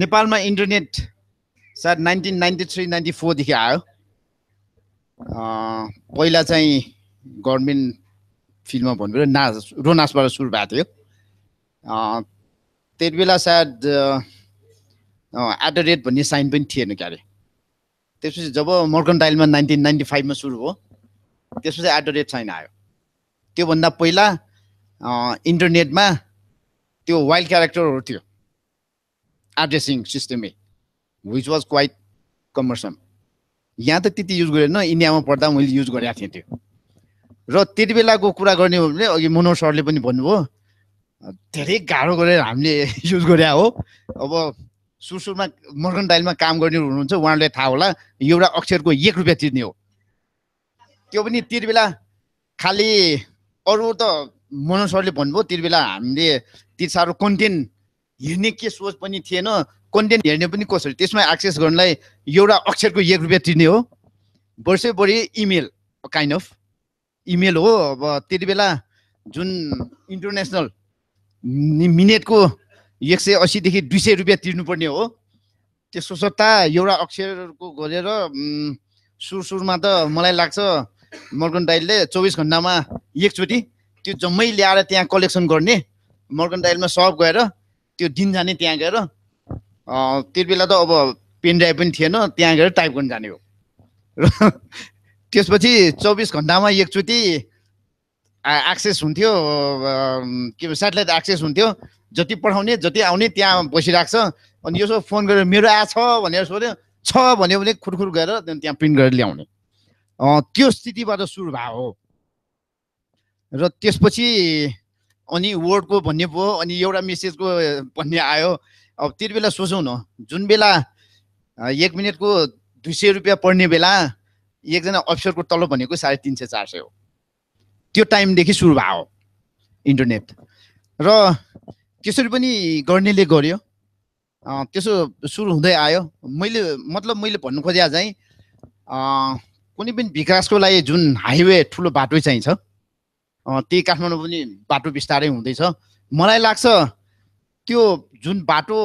नेपालमा इन्टरनेट सायद नाइन्टिन नाइन्टी थ्री नाइन्टी फोरदेखि आयो पहिला चाहिँ गभर्मेन्ट फिल्डमा भन्नुभयो नाच रोनासबाट सुरु भएको थियो त्यति बेला सायद एट द रेट भन्ने साइन पनि थिएन क्या अरे त्यसपछि जब मर्कन टाइलमा नाइन्टिन नाइन्टी फाइभमा सुरु भयो त्यसपछि एट द रेट साइन आयो त्योभन्दा पहिला इन्टरनेटमा त्यो वाइल्ड क्यारेक्टरहरू थियो एड्रेसिङ सिस्टमै विच वाज क्वाइट कमर्सम यहाँ त त्यति युज गरेन इन्डियामा पढ्दा मैले युज गरेको थिएँ त्यो र त्यति बेलाको कुरा गर्ने हो भने अघि मनोहर सरले पनि भन्नुभयो धेरै गाह्रो गरेर हामीले *laughs* युज गरे हो अब सुरुमा डाइलमा काम गर्ने हुनुहुन्छ उहाँहरूले थाहा होला एउटा अक्षरको एक रुपियाँ तिर्ने हो त्यो पनि बेला खालि अरू त मनोज सरले भन्नुभयो त्यति बेला हामीले त्यति साह्रो कन्टेन्ट हेर्ने के सोच पनि थिएन कन्टेन्ट हेर्ने पनि कसरी त्यसमा एक्सेस गर्नलाई एउटा अक्षरको एक रुपियाँ तिर्ने हो वर्षै बढी इमेल काइन्ड अफ इमेल हो अब त्यति बेला जुन इन्टरनेसनल मिनेटको एक सय असीदेखि दुई सय रुपियाँ तिर्नुपर्ने हो त्यसको सट्टा एउटा अक्षरको गरेर सुर सुरमा त मलाई लाग्छ मर्गन डाइलले चौबिस घन्टामा एकचोटि त्यो जम्मै ल्याएर त्यहाँ कलेक्सन गर्ने मर्गन डाइलमा सब गएर त्यो दिन जाने त्यहाँ गएर त्यति बेला त अब पेन ड्राइभ पनि थिएन त्यहाँ गएर टाइप गर्नु जाने हो र *laughs* त्यसपछि चौबिस घन्टामा एकचोटि एक्सेस हुन्थ्यो के भन्छ सेटेलाइट एक्सेस हुन्थ्यो जति पठाउने जति आउने त्यहाँ बसिरहेको छ अनि यसो फोन गरेर मेरो आ छ भनेर सोध्यो छ भन्यो भने खुरखुर गएर त्यहाँदेखि त्यहाँ प्रिन्ट गरेर ल्याउने त्यो स्थितिबाट सुरु भएको हो र त्यसपछि अनि वर्डको भन्ने भयो अनि एउटा मेसेजको भन्ने आयो अब त्यति बेला सोचौँ न जुन बेला एक मिनटको दुई सय रुपियाँ पर्ने बेला एकजना अफिसरको तलब भनेको साढे तिन सय चार सय हो त्यो टाइमदेखि सुरु भयो इन्टरनेट र त्यसरी पनि गर्नेले गर्यो त्यसो सुरु हुँदै आयो मैले मतलब मैले भन्नु खोजे चाहिँ कुनै पनि विकासको लागि जुन हाइवे ठुलो बाटो चाहिन्छ त्यही काठमाडौँ पनि बाटो बिस्तारै हुँदैछ मलाई लाग्छ त्यो जुन बाटो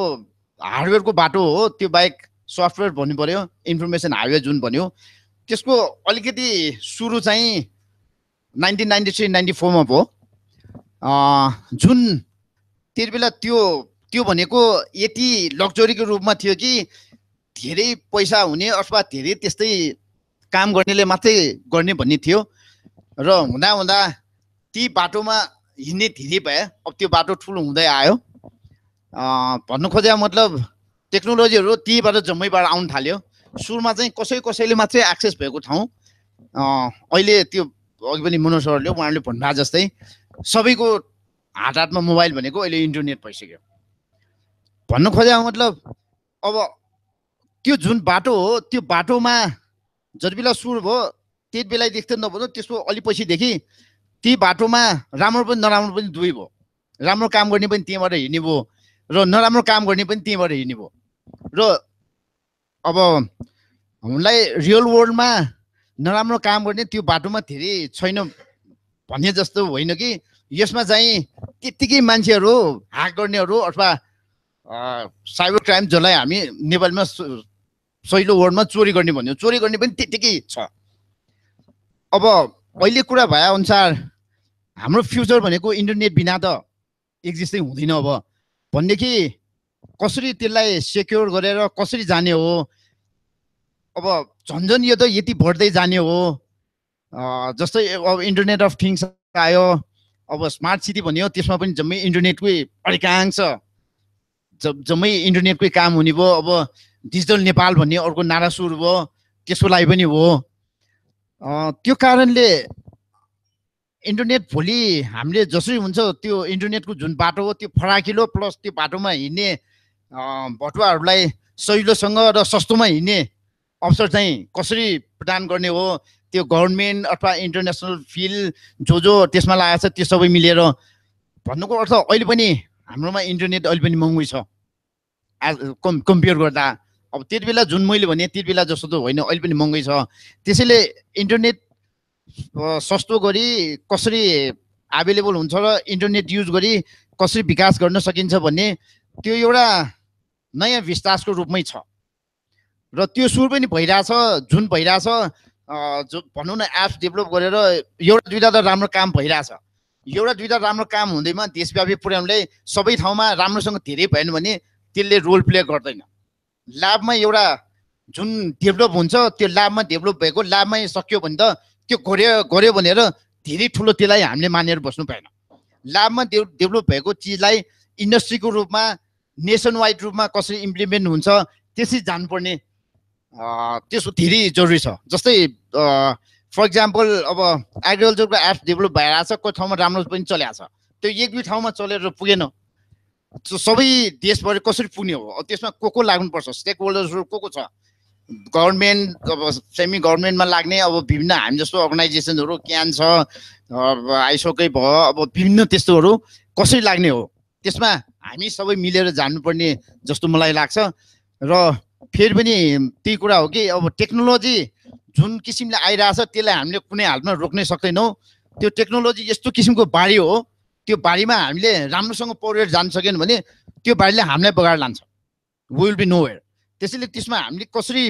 हार्डवेयरको बाटो हो त्यो बाहेक सफ्टवेयर भन्नु पऱ्यो इन्फर्मेसन हाइवे जुन भन्यो त्यसको अलिकति सुरु चाहिँ नाइन्टिन नाइन्टी थ्री नाइन्टी फोरमा भयो जुन त्यति बेला त्यो त्यो भनेको यति लग्जरीको रूपमा थियो कि धेरै पैसा हुने अथवा धेरै त्यस्तै काम गर्नेले मात्रै गर्ने भन्ने थियो र हुँदा हुँदा ती बाटोमा हिँड्ने धेरै भए अब त्यो बाटो ठुलो हुँदै आयो भन्नु खोजेको मतलब टेक्नोलोजीहरू तीबाट जम्मैबाट आउनु थाल्यो सुरुमा चाहिँ कसै कसैले मात्रै एक्सेस भएको ठाउँ अहिले त्यो अघि पनि मुनो सरले उहाँहरूले भन्नुभएको जस्तै सबैको हात हातमा मोबाइल भनेको अहिले इन्टरनेट भइसक्यो भन्नु खोजेको मतलब अब त्यो जुन बाटो हो त्यो बाटोमा जति बेला सुरु भयो त्यति बेला त नभनौँ त्यसको अलि पछिदेखि ती बाटोमा राम्रो पनि नराम्रो पनि दुवै भयो राम्रो काम गर्ने पनि त्यहीँबाट हिँड्ने भयो र नराम्रो काम गर्ने पनि त्यहीँबाट हिँड्ने भयो र अब हामीलाई रियल वर्ल्डमा नराम्रो काम गर्ने त्यो बाटोमा धेरै छैन भन्ने जस्तो होइन कि यसमा चाहिँ त्यत्तिकै मान्छेहरू हाक गर्नेहरू अथवा साइबर क्राइम जसलाई हामी नेपालमा सहिलो वर्डमा चोरी गर्ने भन्यो चोरी गर्ने पनि त्यत्तिकै छ अब अहिले कुरा भए अनुसार हाम्रो फ्युचर भनेको इन्टरनेट बिना त एक्जिस्टै हुँदैन अब भनेदेखि कसरी त्यसलाई सेक्योर गरेर कसरी जाने हो अब झन्झन यो त यति बढ्दै जाने हो जस्तै अब इन्टरनेट अफ थिङ्स आयो अब स्मार्ट सिटी भन्यो त्यसमा पनि जम्मै इन्टरनेटकै अधिकांश जम्मै इन्टरनेटकै काम हुने भयो अब डिजिटल नेपाल भन्ने अर्को नारा सुरु भयो त्यसको लागि पनि हो त्यो कारणले इन्टरनेट भोलि हामीले जसरी हुन्छ त्यो इन्टरनेटको जुन बाटो हो त्यो फराकिलो प्लस त्यो बाटोमा हिँड्ने भटुवाहरूलाई सजिलोसँग र सस्तोमा हिँड्ने अवसर चाहिँ कसरी प्रदान गर्ने हो त्यो गभर्मेन्ट अथवा इन्टरनेसनल फिल्ड जो जो त्यसमा लागेको छ त्यो सबै मिलेर भन्नुको अर्थ अहिले पनि हाम्रोमा इन्टरनेट अहिले पनि महँगै छ एज कम् कम्पेयर गर्दा अब त्यति बेला जुन मैले भने त्यति बेला जस्तो त होइन अहिले पनि महँगै छ त्यसैले इन्टरनेट सस्तो गरी कसरी एभाइलेबल हुन्छ र इन्टरनेट युज गरी कसरी विकास गर्न सकिन्छ भन्ने त्यो एउटा नयाँ विश्वासको रूपमै छ र त्यो सुर पनि भइरहेछ जुन भइरहेछ जो भनौँ न एप्स डेभलप गरेर एउटा दुइटा त राम्रो काम भइरहेछ एउटा दुइटा राम्रो काम हुँदैमा देशव्यापी पुर्याउनुले सबै ठाउँमा राम्रोसँग धेरै भएन भने त्यसले रोल प्ले गर्दैन ल्याबमा एउटा जुन डेभलप हुन्छ त्यो ल्याबमा डेभलप भएको ल्याबमै सक्यो भने त त्यो गऱ्यो गऱ्यो भनेर धेरै ठुलो त्यसलाई हामीले मानेर बस्नु पाएन ल्याबमा डे डेभलप भएको चिजलाई इन्डस्ट्रीको रूपमा नेसन वाइड रूपमा कसरी इम्प्लिमेन्ट हुन्छ त्यसरी जानुपर्ने त्यसको धेरै जरुरी छ जस्तै फर इक्जाम्पल अब एग्रिकल्चरको एप्स डेभलप छ कोही ठाउँमा राम्रो पनि चलिरहेको छ त्यो एक दुई ठाउँमा चलेर पुगेन सबै देशभरि कसरी पुग्ने हो त्यसमा को को लाग्नुपर्छ स्टेक होल्डर्सहरू को को छ गभर्मेन्ट अब सेमी गभर्मेन्टमा लाग्ने अब विभिन्न हामी जस्तो अर्गनाइजेसनहरू क्यान छ आइसोकै भयो अब विभिन्न त्यस्तोहरू कसरी लाग्ने हो त्यसमा हामी सबै मिलेर जान्नुपर्ने जस्तो मलाई लाग्छ र फेरि पनि त्यही कुरा हो कि अब टेक्नोलोजी जुन किसिमले आइरहेछ त्यसलाई हामीले कुनै हालमा रोक्नै सक्दैनौँ त्यो टेक्नोलोजी यस्तो किसिमको बाढी हो त्यो बाढीमा हामीले राम्रोसँग पौडेर जान सकेन भने त्यो बाढीले हामीलाई बगाएर लान्छ विल बी नो वेयर त्यसैले त्यसमा हामीले कसरी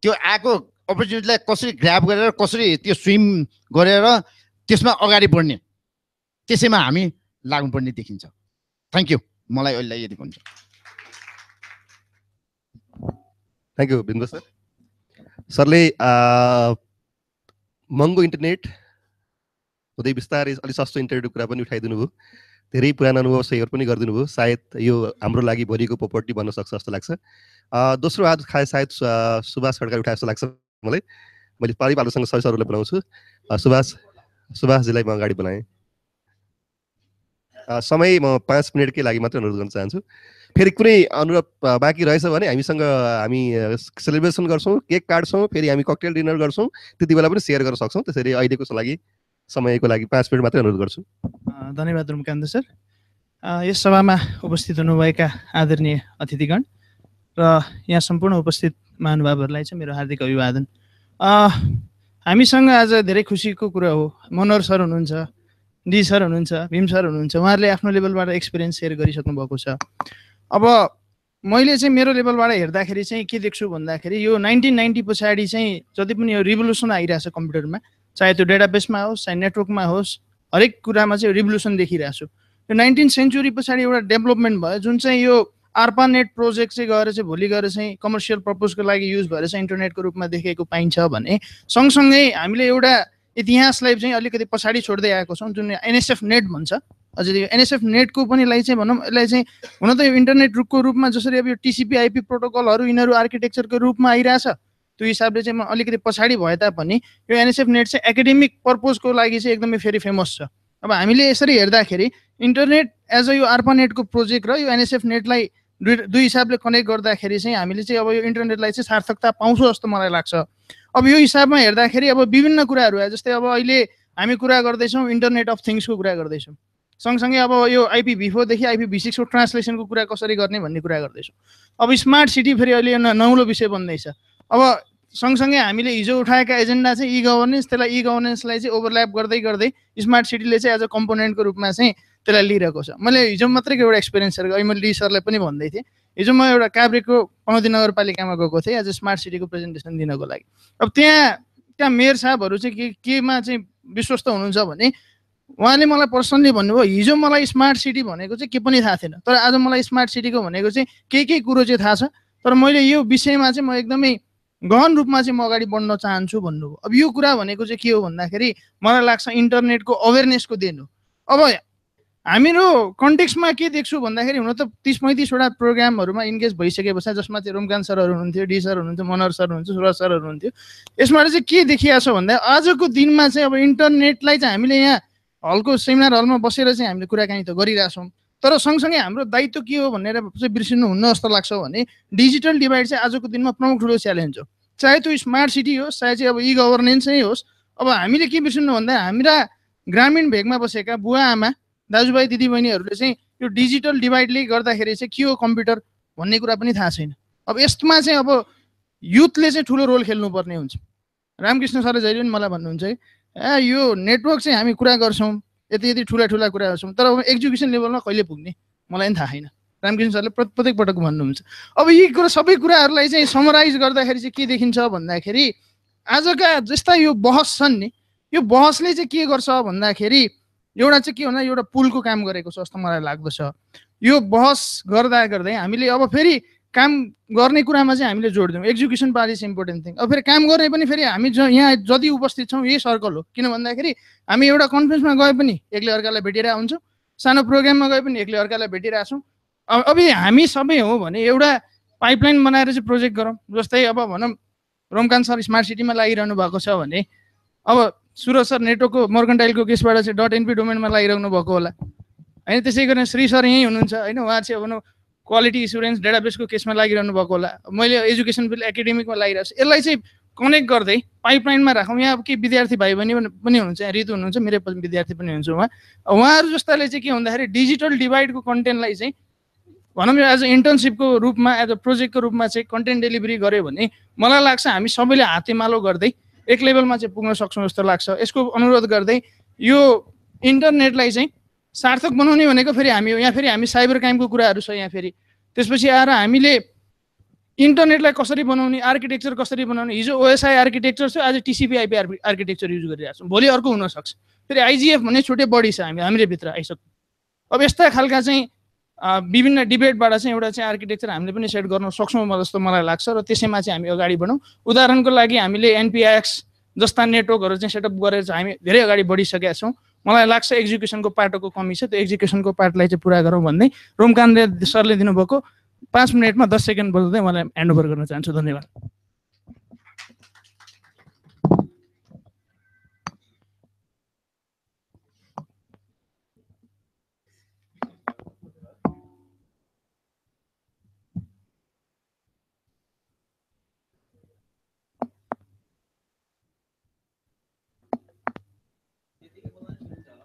त्यो आएको अपर्च्युनिटीलाई कसरी ग्राप गरेर कसरी त्यो स्विम गरेर त्यसमा अगाडि बढ्ने त्यसैमा हामी लाग्नुपर्ने देखिन्छ थ्याङ्क यू मलाई अहिले यदि भन्छ थ्याङ्क यू बिन्दु सर सरले महँगो इन्टरनेट हुँदै बिस्तारै अलिक सस्तो इन्टरनेटको कुरा पनि उठाइदिनु भयो धेरै पुरानो अनुभव सेयर पनि गरिदिनु भयो सायद यो हाम्रो लागि भोलिको प्रपर्टी बन्न सक्छ जस्तो लाग्छ दोस्रो आज खाए सायद सुभाष खड्का उठाए जस्तो लाग्छ मलाई मैले पारिपालोसँग सबै सरहरूलाई बोलाउँछु सुभाष सुभाषजीलाई म अगाडि बोलाएँ समय म पाँच मिनटकै लागि मात्रै अनुरोध गर्न चाहन्छु फेरि कुनै अनुरोध बाँकी रहेछ भने हामीसँग हामी सेलिब्रेसन गर्छौँ केक काट्छौँ फेरि हामी ककटेल डिनर गर्छौँ त्यति बेला पनि सेयर गर्न सक्छौँ त्यसरी अहिलेको लागि समयको लागि पाँच मिनट मात्रै अनुरोध गर्छु धन्यवाद रुमकान्त सर यस सभामा उपस्थित हुनुभएका आदरणीय अतिथिगण र यहाँ सम्पूर्ण उपस्थित महानुभावहरूलाई चाहिँ मेरो हार्दिक अभिवादन हामीसँग आज धेरै खुसीको कुरा हो मनोहर सर हुनुहुन्छ डी सर हुनुहुन्छ भीम सर हुनुहुन्छ उहाँहरूले आफ्नो लेभलबाट एक्सपिरियन्स सेयर गरिसक्नु भएको छ अब मैले चाहिँ मेरो लेभलबाट हेर्दाखेरि चाहिँ के देख्छु भन्दाखेरि यो नाइन्टिन नाइन्टी पछाडि चाहिँ जति पनि यो रिभोल्युसन आइरहेको छ कम्प्युटरमा चाहे त्यो डेटाबेसमा होस् चाहे नेटवर्कमा होस् हरेक कुरामा चाहिँ रिभोल्युसन देखिरहेको छु यो नाइन्टिन सेन्चुरी पछाडि एउटा डेभलपमेन्ट भयो जुन चाहिँ यो आर्पा नेट प्रोजेक्ट चाहिँ गएर चाहिँ भोलि गएर चाहिँ कमर्सियल पर्पोजको लागि युज भएर चाहिँ इन्टरनेटको रूपमा देखेको पाइन्छ भने सँगसँगै हामीले एउटा इतिहासलाई चाहिँ अलिकति पछाडि छोड्दै आएको छौँ जुन एनएसएफ नेट भन्छ हजुर यो एनएसएफ नेटको पनि लागि चाहिँ भनौँ यसलाई चाहिँ हुन त यो इन्टरनेट रुखको रूपमा जसरी अब यो टिसिपी आइपी प्रोटोकलहरू यिनीहरू आर्किटेक्चरको रूपमा आइरहेछ त्यो हिसाबले चाहिँ म अलिकति पछाडि भए तापनि यो एनएसएफ नेट चाहिँ एकाडेमिक पर्पोजको लागि चाहिँ एकदमै फेरि फेमस छ अब हामीले यसरी हेर्दाखेरि इन्टरनेट एज अ यो आर्पा नेटको प्रोजेक्ट र यो एनएसएफ नेटलाई दुई दुई हिसाबले कनेक्ट गर्दाखेरि चाहिँ हामीले चाहिँ अब यो इन्टरनेटलाई चाहिँ सार्थकता पाउँछ जस्तो मलाई लाग्छ अब यो हिसाबमा हेर्दाखेरि अब विभिन्न कुराहरू जस्तै अब अहिले हामी कुरा गर्दैछौँ इन्टरनेट अफ थिङ्सको कुरा गर्दैछौँ सँगसँगै अब यो आइपी भी फोरदेखि आइपी सिक्सको ट्रान्सलेसनको कुरा कसरी गर्ने भन्ने कुरा गर्दैछौँ अब स्मार्ट सिटी फेरि अहिले नौलो विषय बन्दैछ अब सँगसँगै हामीले हिजो उठाएका एजेन्डा चाहिँ इ गभर्नेन्स त्यसलाई इ गभर्नेन्सलाई चाहिँ ओभरल्याप गर्दै गर्दै स्मार्ट सिटीले चाहिँ एज अ कम्पोनेन्टको रूपमा चाहिँ त्यसलाई लिइरहेको छ मैले हिजो मात्रैको एउटा एक्सपिरियन्स सर अहिले मैले डी सरलाई पनि भन्दै थिएँ हिजो म एउटा काभ्रेको पनौती नगरपालिकामा गएको थिएँ एज अ स्मार्ट सिटीको प्रेजेन्टेसन दिनको लागि अब त्यहाँ त्यहाँ मेयर साहबहरू चाहिँ के केमा चाहिँ विश्वस्त हुनुहुन्छ भने उहाँले मलाई पर्सनली भन्नुभयो हिजो मलाई स्मार्ट सिटी भनेको चाहिँ के पनि थाहा थिएन तर आज मलाई स्मार्ट सिटीको भनेको चाहिँ केही केही कुरो चाहिँ थाहा छ तर मैले यो विषयमा चाहिँ म एकदमै गहन रूपमा चाहिँ म अगाडि बढ्न चाहन्छु भन्नुभयो अब यो कुरा भनेको चाहिँ के हो भन्दाखेरि मलाई लाग्छ इन्टरनेटको अवेरनेसको देन हो अब हामीहरू कन्टेक्समा के देख्छु भन्दाखेरि हुन त तिस पैँतिसवटा प्रोग्रामहरूमा इन्गेज भइसके पछाडि जसमा चाहिँ रोमकान सरहरू हुनुहुन्थ्यो डी सर हुनुहुन्थ्यो मनोहर सर हुनुहुन्थ्यो सुरज सरहरू हुनुहुन्थ्यो यसबाट चाहिँ के देखिया छ भन्दा आजको दिनमा चाहिँ अब इन्टरनेटलाई चाहिँ हामीले यहाँ हलको सेमिनार हलमा बसेर चाहिँ हामीले कुराकानी त गरिरहेछौँ तर सँगसँगै हाम्रो दायित्व के हो भनेर चाहिँ बिर्सिनु हुन्न जस्तो लाग्छ भने डिजिटल डिभाइड चाहिँ आजको दिनमा प्रमुख ठुलो च्यालेन्ज हो चाहे त्यो स्मार्ट सिटी होस् चाहे चाहिँ अब इ गभर्नेन्स नै होस् अब हामीले के बिर्सिनु भन्दा हाम्रा ग्रामीण भेगमा बसेका बुवा आमा दाजुभाइ दिदीबहिनीहरूले चाहिँ यो डिजिटल डिभाइडले गर्दाखेरि चाहिँ के हो कम्प्युटर भन्ने कुरा पनि थाहा छैन अब यसमा चाहिँ अब युथले चाहिँ ठुलो रोल खेल्नुपर्ने हुन्छ रामकृष्ण सरले जहिले पनि मलाई भन्नुहुन्छ है ए यो नेटवर्क चाहिँ हामी कुरा गर्छौँ यति यति ठुला ठुला कुरा गर्छौँ तर अब लेभलमा कहिले पुग्ने मलाई पनि थाहा छैन रामकृष्ण सरले प्रत्येक पटक भन्नुहुन्छ अब यी कुरा सबै कुराहरूलाई चाहिँ समराइज गर्दाखेरि चाहिँ के देखिन्छ भन्दाखेरि आजका जस्ता यो बहस छन् नि यो बहसले चाहिँ के गर्छ भन्दाखेरि एउटा चाहिँ के भन्दा एउटा पुलको काम गरेको छ जस्तो मलाई लाग्दछ यो बहस गर्दा गर्दै हामीले अब फेरि काम गर्ने कुरामा चाहिँ हामीले जोड दिउँ education part is important thing अब फेरि काम गर्ने पनि फेरि हामी ज यहाँ जति उपस्थित छौँ यही सर्कल हो किन भन्दाखेरि हामी एउटा कन्फ्रेन्समा गए पनि एक्लै अर्कालाई भेटिरहेको हुन्छौँ सानो प्रोग्राममा गए पनि एक्लै अर्कालाई भेटिरहेको छौँ अब अब हामी सबै हो भने एउटा पाइपलाइन बनाएर चाहिँ प्रोजेक्ट गरौँ जस्तै अब भनौँ रोमकान्त सर स्मार्ट सिटीमा लागिरहनु भएको छ भने अब सुरज सर नेटवर्कको मर्कन्टाइलको केसबाट चाहिँ डट एनपी डोमेनमा लागिरहनु भएको होला होइन त्यसै गरी श्री सर यहीँ हुनुहुन्छ होइन उहाँ चाहिँ भनौँ क्वालिटी इन्सुरेन्स डेटाबेसको केसमा लागिरहनु भएको होला मैले एजुकेसन फिल्ड एकाडेमिकमा लागिरहेको छु यसलाई चाहिँ कनेक्ट गर्दै पाइपलाइनमा राखौँ यहाँ अब केही विद्यार्थी भाइ बहिनी पनि हुनुहुन्छ यहाँ ऋतु हुनुहुन्छ मेरो विद्यार्थी पनि हुनुहुन्छ उहाँ उहाँहरू जस्ताले चाहिँ के भन्दाखेरि डिजिटल डिभाइडको कन्टेन्टलाई चाहिँ भनौँ न एज अ इन्टर्नसिपको रूपमा एज अ प्रोजेक्टको रूपमा चाहिँ कन्टेन्ट डेलिभरी गऱ्यो भने मलाई लाग्छ हामी सबैले हातेमालो गर्दै एक लेभलमा चाहिँ पुग्न सक्छौँ जस्तो लाग्छ यसको अनुरोध गर्दै यो इन्टरनेटलाई चाहिँ सार्थक बनाउने भनेको फेरि हामी यहाँ फेरि हामी साइबर क्राइमको कुराहरू छ यहाँ फेरि त्यसपछि आएर हामीले इन्टरनेटलाई कसरी बनाउने आर्किटेक्चर कसरी बनाउने हिजो ओएसआई आर्किटेक्चर छ आज टिसिपिआइपी आर्किटेक्चर युज गरिरहेको छौँ भोलि अर्को हुनसक्छ फेरि आइजिएफ भन्ने छुट्टै बढी छ हामी हामीले भित्र आइसक्यो अब यस्ता खालका चाहिँ विभिन्न डिबेटबाट चाहिँ एउटा चाहिँ आर्किटेक्चर हामीले पनि सेट गर्न सक्छौँ जस्तो मलाई लाग्छ र त्यसैमा चाहिँ हामी अगाडि बढौँ उदाहरणको लागि हामीले एनपिएक्स जस्ता नेटवर्कहरू चाहिँ सेटअप गरेर चाहिँ हामी धेरै अगाडि बढिसकेका छौँ मलाई लाग्छ एजुकेसनको पार्टको कमी छ त्यो एजुकेसनको पार्टलाई चाहिँ पुरा गरौँ भन्दै रोमकान्त सरले दिनुभएको पाँच मिनटमा दस सेकेन्ड बोल्दै मलाई ह्यान्डओभर गर्न चाहन्छु धन्यवाद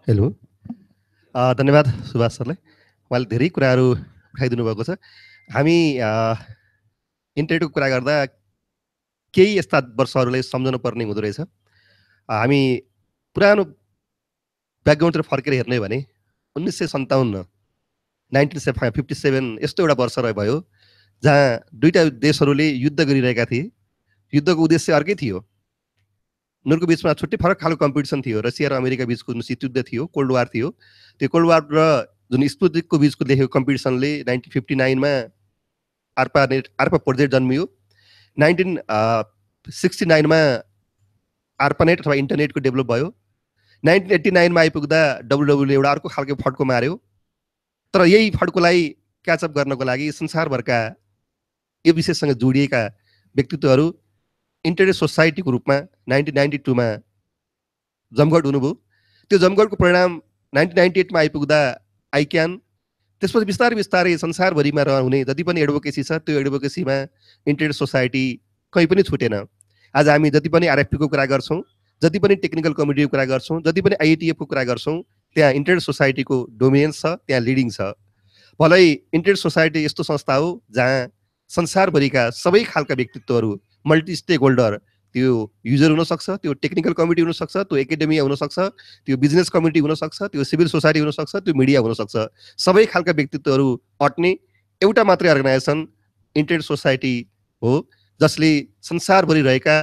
हेलो धन्यवाद सुभाष सरलाई उहाँले धेरै कुराहरू उठाइदिनु भएको छ हामी इन्टरनेटको कुरा गर्दा केही यस्ता वर्षहरूलाई सम्झनु पर्ने हुँदो रहेछ हामी पुरानो ब्याकग्राउन्डतिर फर्केर हेर्ने भने उन्नाइस सय सन्ताउन्न नाइन्टिन से फिफ्टी सेभेन यस्तो एउटा वर्ष रह्यो भयो जहाँ दुईवटा देशहरूले युद्ध गरिरहेका थिए युद्धको उद्देश्य अर्कै थियो उनीहरूको बिचमा छुट्टै फरक खालको कम्पिटिसन थियो रसिया र अमेरिका बिचको जुन युद्ध थियो कोल्ड वार थियो त्यो कोल्ड वार र जुन स्पुतिकको बिचको देखेको कम्पिटिसनले नाइन्टिन फिफ्टी नाइनमा आर्पा नेट आर्पा प्रोजेक्ट जन्मियो नाइन्टिन सिक्सटी नाइनमा आर्पानेट अथवा इन्टरनेटको डेभलप भयो नाइन्टिन एट्टी नाइनमा आइपुग्दा डब्लुडब्लुले एउटा अर्को खालको फड्को मार्यो तर यही फड्कोलाई क्याचअप गर्नको लागि संसारभरका यो विषयसँग जोडिएका व्यक्तित्वहरू इन्टरनेट सोसाइटीको रूपमा नाइन्टिन नाइन्टी टूमा जमघट हुनुभयो त्यो जमघटको परिणाम नाइन्टिन नाइन्टी एटमा आइपुग्दा आइक्यान त्यसपछि बिस्तारै बिस्तारै संसारभरिमा रह हुने जति पनि एडभोकेसी छ त्यो एडभोकेसीमा इन्टरनेट सोसाइटी कहीँ पनि छुटेन आज हामी जति पनि आरएफपीको कुरा गर्छौँ जति पनि टेक्निकल कमिटीको कुरा गर्छौँ जति पनि आइएटिएफको कुरा गर्छौँ त्यहाँ इन्टरनेट सोसाइटीको डोमिनेन्स छ त्यहाँ लिडिङ छ भलै इन्टरनेट सोसाइटी यस्तो संस्था हो जहाँ संसारभरिका सबै खालका व्यक्तित्वहरू मल्टी स्टेक होल्डर त्यो युजर हुनसक्छ त्यो टेक्निकल कमिटी हुनसक्छ त्यो एकाडेमिया हुनसक्छ त्यो बिजनेस कमिटी हुनसक्छ त्यो सिभिल सोसाइटी हुनसक्छ त्यो मिडिया हुनसक्छ सबै खालका व्यक्तित्वहरू अट्ने एउटा मात्रै अर्गनाइजेसन इन्टरनेट सोसाइटी हो जसले संसारभरि रहेका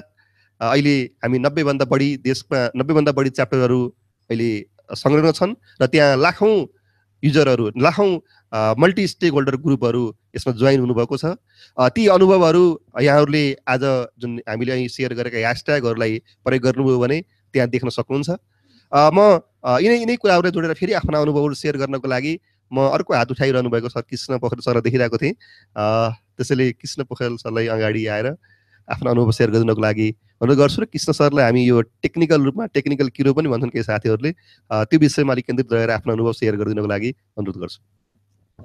अहिले हामी नब्बेभन्दा बढी देशमा नब्बेभन्दा बढी च्याप्टरहरू अहिले संलग्न छन् र त्यहाँ लाखौँ युजरहरू लाखौँ मल्टी स्टेक होल्डर ग्रुपहरू यसमा जोइन हुनुभएको छ ती अनुभवहरू यहाँहरूले आज जुन हामीले अहिले सेयर गरेका ह्यासट्यागहरूलाई प्रयोग गर्नुभयो भने त्यहाँ देख्न सक्नुहुन्छ म यिनै यिनै कुराहरूलाई जोडेर फेरि आफ्ना अनुभवहरू सेयर गर्नको लागि म अर्को हात उठाइरहनु भएको सर कृष्ण पोखरेल सर देखिरहेको थिएँ त्यसैले कृष्ण पोखरेल सरलाई अगाडि आएर आफ्नो अनुभव सेयर गरिदिनको लागि अनुरोध गर्छु र कृष्ण सरलाई हामी यो टेक्निकल रूपमा टेक्निकल किरो पनि भन्छन् केही साथीहरूले त्यो विषयमा अलिक केन्द्रित रहेर आफ्नो अनुभव सेयर गरिदिनुको लागि अनुरोध गर्छु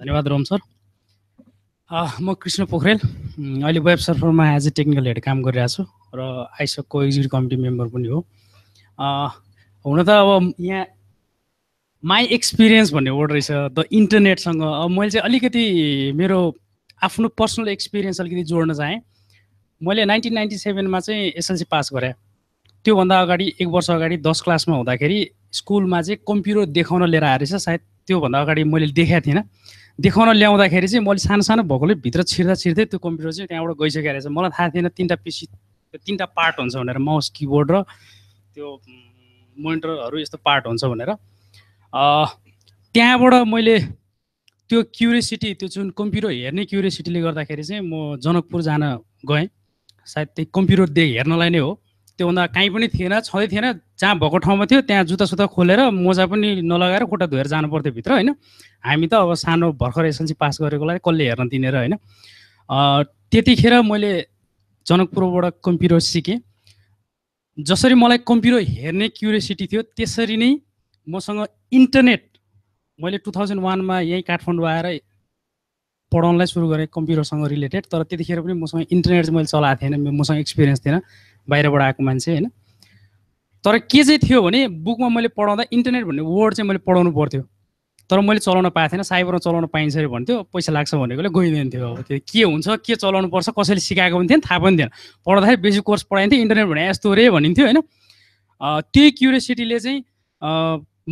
धन्यवाद रोम सर म कृष्ण पोखरेल अहिले वेब सर्फरमा एज ए टेक्निकल हेड काम गरिरहेको छु र आइसकको एक्जिक्युटिभ कमिटी मेम्बर पनि हो हुन त अब यहाँ माई एक्सपिरियन्स भन्ने वर्ड रहेछ द इन्टरनेटसँग अब मैले चाहिँ अलिकति मेरो आफ्नो पर्सनल एक्सपिरियन्स अलिकति जोड्न चाहेँ मैले नाइन्टिन नाइन्टी सेभेनमा चाहिँ एसएलसी पास गरेँ त्योभन्दा अगाडि एक वर्ष अगाडि दस क्लासमा हुँदाखेरि स्कुलमा चाहिँ कम्प्युटर देखाउन लिएर आएर रहेछ सायद त्योभन्दा अगाडि मैले देखाएको थिइनँ देखाउन ल्याउँदाखेरि चाहिँ मैले सानो सानो भएकोले भित्र छिर्दा छिर्दै त्यो कम्प्युटर चाहिँ त्यहाँबाट गइसकेको रहेछ मलाई थाहा थिएन तिनवटा पिसी त्यो तिनवटा पार्ट हुन्छ भनेर माउस किबोर्ड र त्यो मोनिटरहरू यस्तो पार्ट हुन्छ भनेर त्यहाँबाट मैले त्यो क्युरियोसिटी त्यो जुन कम्प्युटर हेर्ने क्युरियोसिटीले गर्दाखेरि चाहिँ म जनकपुर जान गएँ सायद त्यही कम्प्युटर दे हेर्नलाई नै हो त्योभन्दा काहीँ पनि थिएन छँदै थिएन जहाँ भएको ठाउँमा थियो त्यहाँ जुत्ता जुत्तासुत्ता खोलेर मोजा पनि नलगाएर खुट्टा धोएर जानु पर्थ्यो भित्र होइन हामी त अब सानो भर्खर एसएलसी पास गरेकोलाई कसले हेर्न दिनेर होइन त्यतिखेर मैले जनकपुरबाट कम्प्युटर सिकेँ जसरी मलाई कम्प्युटर हेर्ने क्युरियोसिटी थियो त्यसरी नै मसँग इन्टरनेट मैले टु थाउजन्ड वानमा यहीँ काठमाडौँ आएर पढाउनलाई सुरु गरेँ कम्प्युटरसँग रिलेटेड तर त्यतिखेर पनि मसँग इन्टरनेट चाहिँ मैले चलाएको थिएन मसँग एक्सपिरियन्स थिएन बाहिरबाट आएको मान्छे होइन तर के चाहिँ थियो भने बुकमा मैले पढाउँदा इन्टरनेट भन्ने वर्ड चाहिँ मैले पढाउनु पर्थ्यो तर मैले चलाउन पाएको थिएन साइबरमा चलाउन पाइन्छ अरे भन्थ्यो पैसा लाग्छ भनेकोले गइँदैन थियो अब त्यो के हुन्छ के चलाउनु पर्छ कसैले सिकाएको पनि थिएन थाहा पनि थिएन पढाउँदाखेरि बेसी कोर्स पढाइन्थ्यो इन्टरनेट भने यस्तो रे भनिन्थ्यो होइन त्यही क्युरियोसिटीले चाहिँ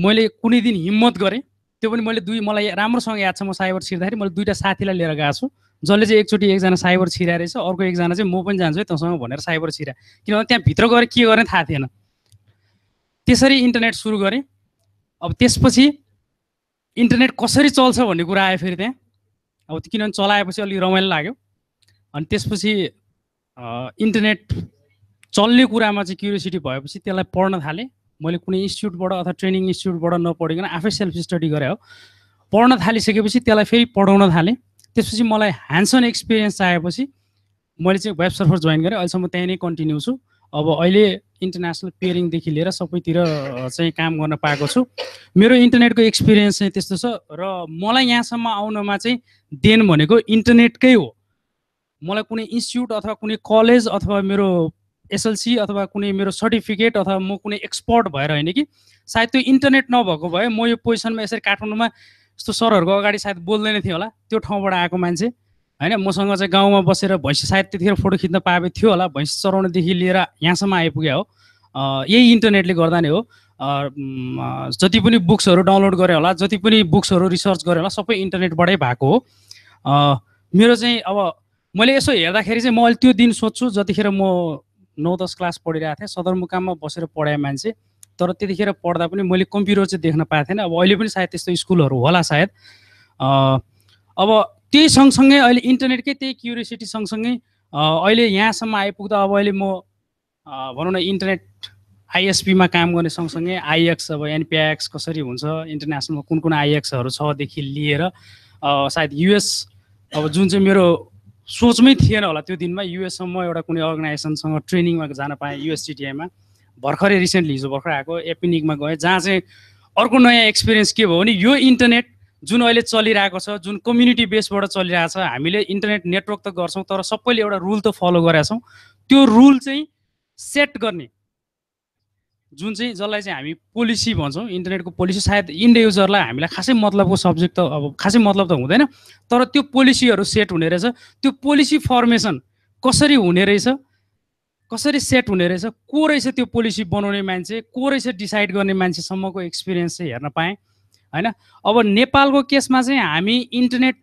मैले कुनै दिन हिम्मत गरेँ त्यो पनि मैले दुई मलाई राम्रोसँग याद छ म साइबर छिर्दाखेरि मैले दुईवटा साथीलाई लिएर गएको छु जसले चाहिँ एकचोटि एकजना साइबर छिरा रहेछ अर्को एकजना चाहिँ म पनि जान्छु है तँसँग भनेर साइबर छिरा किनभने त्यहाँभित्र गएर के गर्ने थाहा थिएन त्यसरी इन्टरनेट सुरु गरेँ अब त्यसपछि इन्टरनेट कसरी चल्छ भन्ने कुरा आयो फेरि त्यहाँ अब किनभने चलाएपछि अलिक रमाइलो लाग्यो अनि त्यसपछि इन्टरनेट चल्ने कुरामा चाहिँ क्युरियोसिटी भएपछि त्यसलाई पढ्न थालेँ मैले कुनै इन्स्टिच्युटबाट अथवा ट्रेनिङ इन्स्टिच्युटबाट नपढिकन आफै सेल्फ स्टडी गरे हो पढ्न थालिसकेपछि त्यसलाई फेरि पढाउन थालेँ त्यसपछि मलाई ह्यान्डसन एक्सपिरियन्स चाहिएपछि मैले चाहिँ वेब सर्फर जोइन गरेँ अहिलेसम्म त्यहीँ नै कन्टिन्यू छु अब अहिले इन्टरनेसनल पेयरिङदेखि लिएर सबैतिर चाहिँ काम गर्न पाएको छु मेरो इन्टरनेटको एक्सपिरियन्स चाहिँ त्यस्तो छ र मलाई यहाँसम्म आउनमा चाहिँ देन भनेको इन्टरनेटकै हो मलाई कुनै इन्स्टिच्युट अथवा कुनै कलेज अथवा मेरो एसएलसी अथवा कुनै मेरो सर्टिफिकेट अथवा म कुनै एक्सपर्ट भएर होइन कि सायद त्यो इन्टरनेट नभएको भए म यो पोजिसनमा यसरी काठमाडौँमा यस्तो सरहरूको अगाडि सायद बोल्दैन थिएँ होला त्यो ठाउँबाट आएको मान्छे होइन मसँग चाहिँ गाउँमा बसेर भैँसी सायद त्यतिखेर फोटो खिच्न पाएको थियो होला भैँसी चराउनेदेखि लिएर यहाँसम्म आइपुग्यो हो यही इन्टरनेटले गर्दा नै हो जति पनि बुक्सहरू डाउनलोड गरेँ होला जति पनि बुक्सहरू रिसर्च गरेँ होला सबै इन्टरनेटबाटै भएको हो मेरो चाहिँ अब मैले यसो हेर्दाखेरि चाहिँ म अहिले त्यो दिन सोध्छु जतिखेर म नौ दस क्लास पढिरहेको थिएँ सदरमुकाममा बसेर पढाएँ मान्छे तर त्यतिखेर पढ्दा पनि मैले कम्प्युटर चाहिँ देख्न पाएको थिएन अब अहिले पनि सायद त्यस्तो स्कुलहरू होला सायद अब त्यही सँगसँगै अहिले इन्टरनेटकै त्यही क्युरियोसिटी सँगसँगै अहिले यहाँसम्म आइपुग्दा अब अहिले म भनौँ न इन्टरनेट आइएसपीमा काम गर्ने सँगसँगै आइएक्स अब एनपिआइएक्स कसरी हुन्छ इन्टरनेसनलमा कुन कुन आइएक्सहरू छदेखि लिएर सायद युएस अब जुन चाहिँ मेरो सोचमै थिएन होला त्यो दिनमा युएससम्म एउटा कुनै अर्गनाइजेसनसँग ट्रेनिङमा जान पाएँ युएसटिटिआईमा भर्खरै रिसेन्टली हिजो भर्खर आएको एपिनिकमा गएँ जहाँ चाहिँ अर्को नयाँ एक्सपिरियन्स के भयो भने यो इन्टरनेट जुन अहिले चलिरहेको छ जुन कम्युनिटी बेसबाट चलिरहेको छ हामीले इन्टरनेट नेटवर्क त गर्छौँ तर सबैले एउटा रुल त फलो गरेका छौँ त्यो रुल चाहिँ सेट गर्ने जुन चाहिँ जसलाई चाहिँ हामी पोलिसी भन्छौँ इन्टरनेटको पोलिसी सायद इन्ड युजरलाई हामीलाई खासै मतलबको सब्जेक्ट त अब खासै मतलब त हुँदैन तर त्यो पोलिसीहरू सेट हुने रहेछ त्यो पोलिसी फर्मेसन कसरी हुने रहेछ कसरी सेट हुने रहेछ को रहेछ त्यो पोलिसी बनाउने मान्छे को रहेछ डिसाइड गर्ने मान्छेसम्मको एक्सपिरियन्स चाहिँ हेर्न पाएँ होइन अब नेपालको केसमा चाहिँ हामी इन्टरनेट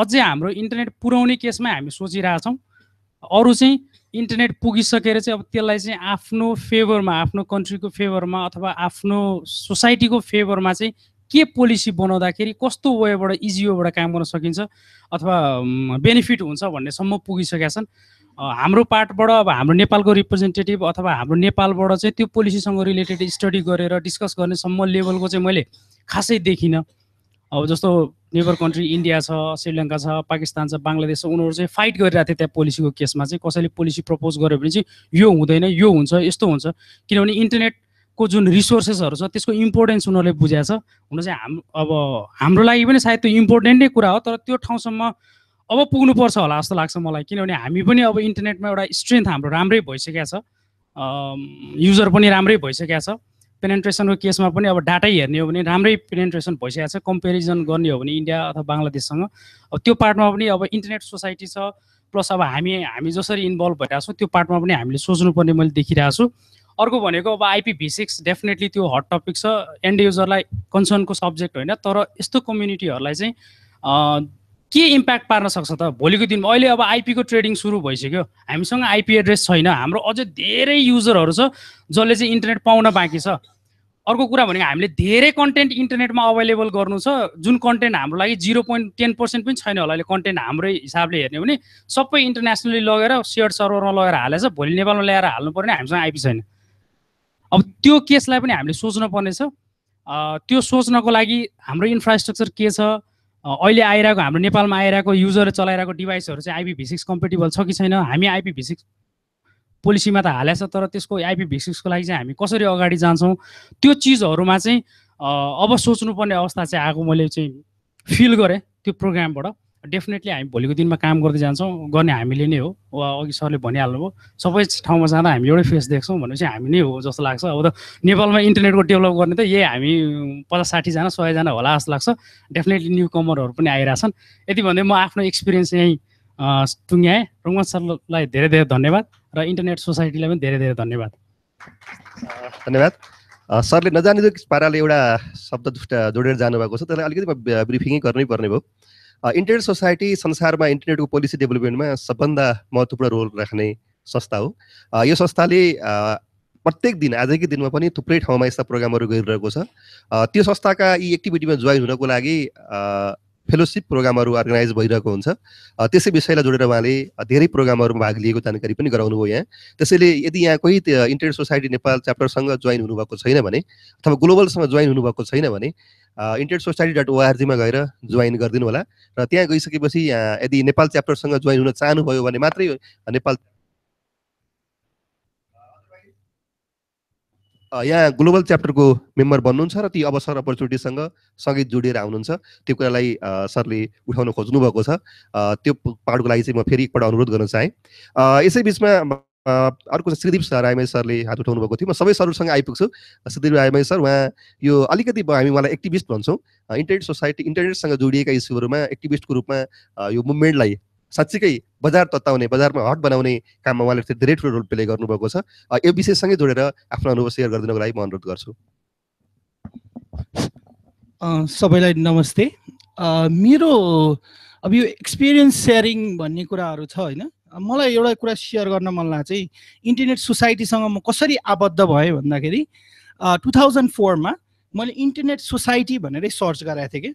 अझै हाम्रो इन्टरनेट पुऱ्याउने केसमै हामी सोचिरहेछौँ अरू चाहिँ इन्टरनेट पुगिसकेर चाहिँ अब त्यसलाई चाहिँ आफ्नो फेभरमा आफ्नो कन्ट्रीको फेभरमा अथवा आफ्नो सोसाइटीको फेभरमा चाहिँ के पोलिसी बनाउँदाखेरि कस्तो वेबाट इजी वेबाट काम गर्न सकिन्छ अथवा बेनिफिट हुन्छ भन्नेसम्म पुगिसकेका छन् हाम्रो पार्टबाट अब हाम्रो नेपालको रिप्रेजेन्टेटिभ अथवा हाम्रो नेपालबाट चाहिँ त्यो पोलिसीसँग रिलेटेड स्टडी गरेर डिस्कस गर्नेसम्म लेभलको चाहिँ मैले खासै देखिनँ अब जस्तो नेबर कन्ट्री इन्डिया छ श्रीलङ्का छ पाकिस्तान छ बङ्गलादेश छ उनीहरू चाहिँ फाइट गरिरहेको थियो त्यहाँ पोलिसीको केसमा चाहिँ कसैले पोलिसी प्रपोज गर्यो भने चाहिँ यो हुँदैन यो हुन्छ यस्तो हुन्छ किनभने इन्टरनेटको जुन रिसोर्सेसहरू छ त्यसको इम्पोर्टेन्स उनीहरूले बुझाएको छ हुन चाहिँ हाम अब हाम्रो लागि पनि सायद त्यो इम्पोर्टेन्ट नै कुरा हो तर त्यो ठाउँसम्म अब पुग्नुपर्छ होला जस्तो लाग्छ मलाई किनभने हामी पनि अब इन्टरनेटमा एउटा स्ट्रेन्थ हाम्रो राम्रै भइसकेको छ युजर पनि राम्रै भइसकेको छ पेनेन्ट्रेसनको केसमा पनि अब डाटै हेर्ने हो भने राम्रै पेनेन्ट्रेसन भइसकेको छ कम्पेरिजन गर्ने हो भने इन्डिया अथवा बङ्गलादेशसँग अब त्यो पार्टमा पनि अब इन्टरनेट सोसाइटी छ प्लस अब हामी हामी जसरी इन्भल्भ भइरहेको छौँ त्यो पार्टमा पनि हामीले सोच्नुपर्ने मैले देखिरहेको छु अर्को भनेको अब भी सिक्स डेफिनेटली त्यो हट टपिक छ एन्ड युजरलाई कन्सर्नको सब्जेक्ट होइन तर यस्तो कम्युनिटीहरूलाई चाहिँ के इम्प्याक्ट पार्न सक्छ त भोलिको दिनमा अहिले अब आइपीको ट्रेडिङ सुरु भइसक्यो हामीसँग आइपी एड्रेस छैन हाम्रो अझै धेरै युजरहरू छ जसले चाहिँ इन्टरनेट पाउन बाँकी छ अर्को कुरा भनेको हामीले धेरै कन्टेन्ट इन्टरनेटमा अभाइलेबल गर्नु छ जुन कन्टेन्ट हाम्रो लागि जिरो पोइन्ट टेन पर्सेन्ट पनि छैन होला अहिले कन्टेन्ट हाम्रै हिसाबले हेर्ने भने सबै इन्टरनेसनली लगेर सेयर सर्भरमा लगेर हालेछ भोलि नेपालमा ल्याएर हाल्नु पर्ने हामीसँग आइपी छैन अब त्यो केसलाई पनि हामीले सोच्नुपर्नेछ त्यो सोच्नको लागि हाम्रो इन्फ्रास्ट्रक्चर के छ अहिले आइरहेको हाम्रो नेपालमा आइरहेको युजरले चलाइरहेको डिभाइसहरू चाहिँ आइपिभी सिक्स कम्पेटेबल छ कि छैन हामी आइपिभी सिक्स पोलिसीमा त हालेको छ तर त्यसको आइपिभी सिक्सको लागि चाहिँ हामी कसरी अगाडि जान्छौँ त्यो चिजहरूमा चाहिँ अब सोच्नुपर्ने अवस्था चाहिँ आएको मैले चाहिँ फिल गरेँ त्यो प्रोग्रामबाट डेफिनेटली हामी भोलिको दिनमा काम गर्दै जान्छौँ गर्ने हामीले नै हो वा अघि सरले भनिहाल्नुभयो सबै ठाउँमा जाँदा हामी एउटै फेस देख्छौँ भनेपछि हामी नै हो जस्तो लाग्छ अब त नेपालमा इन्टरनेटको डेभलप गर्ने त यही हामी पचास साठीजना सयजना होला जस्तो लाग्छ डेफिनेटली न्यु कमरहरू पनि आइरहेछन् यति भन्दै म आफ्नो एक्सपिरियन्स यहीँ टुङ्ग्याएँ रङ्गमा सरलाई धेरै धेरै धन्यवाद र इन्टरनेट सोसाइटीलाई पनि धेरै धेरै धन्यवाद धन्यवाद सरले नजाने पाराले एउटा शब्द जोडेर जानुभएको छ त्यसलाई अलिकति ब्रिफिङै गर्नै पर्ने भयो इन्टरनेट सोसाइटी संसारमा इन्टरनेटको पोलिसी डेभलपमेन्टमा सबभन्दा महत्त्वपूर्ण रोल राख्ने संस्था हो यो संस्थाले प्रत्येक दिन आजकै दिनमा पनि थुप्रै ठाउँमा यस्ता प्रोग्रामहरू गरिरहेको छ त्यो संस्थाका यी एक्टिभिटीमा जोइन हुनको लागि फेलोसिप प्रोग्रामहरू अर्गनाइज भइरहेको हुन्छ त्यसै विषयलाई जोडेर उहाँले धेरै प्रोग्रामहरूमा भाग लिएको जानकारी पनि गराउनु भयो यहाँ त्यसैले यदि यहाँ कोही इन्टरनेट सोसाइटी नेपाल च्याप्टरसँग जोइन हुनुभएको छैन भने अथवा ग्लोबलसँग जोइन हुनुभएको छैन भने इन्टेड सोसाइटी डट ओआरजीमा गएर जोइन गरिदिनु होला र त्यहाँ गइसकेपछि यदि नेपाल च्याप्टरसँग जोइन हुन चाहनुभयो भने मात्रै नेपाल यहाँ ग्लोबल च्याप्टरको मेम्बर बन्नुहुन्छ र ती अवसर अपर्च्युनिटीसँग सँगै जोडिएर आउनुहुन्छ त्यो कुरालाई सरले उठाउन खोज्नुभएको छ त्यो पाठको लागि चाहिँ म फेरि एकपल्ट अनुरोध गर्न चाहेँ यसै बिचमा अर्को श्रीदीप सर आइमाई सरले हात उठाउनु भएको थियो म सबै सरहरूसँग आइपुग्छु श्रीदीप आइमाई सर उहाँ यो अलिकति हामी उहाँलाई एक्टिभिस्ट भन्छौँ इन्टरनेट सोसाइटी इन्टरनेटसँग जोडिएका इस्युहरूमा एक्टिभिस्टको रूपमा यो मुभमेन्टलाई साँच्चीकै बजार तताउने बजारमा हट बनाउने काममा उहाँले धेरै ठुलो रोल प्ले गर्नुभएको छ यो विषयसँगै जोडेर आफ्नो अनुभव सेयर गरिदिनुको लागि म अनुरोध गर्छु सबैलाई नमस्ते मेरो अब यो एक्सपिरियन्स सेयरिङ भन्ने कुराहरू छ होइन मलाई एउटा कुरा सेयर गर्न मन लाग्छ चाहिँ इन्टरनेट सोसाइटीसँग म कसरी आबद्ध भएँ भन्दाखेरि टु थाउजन्ड फोरमा मैले इन्टरनेट सोसाइटी भनेरै सर्च गराएको थिएँ कि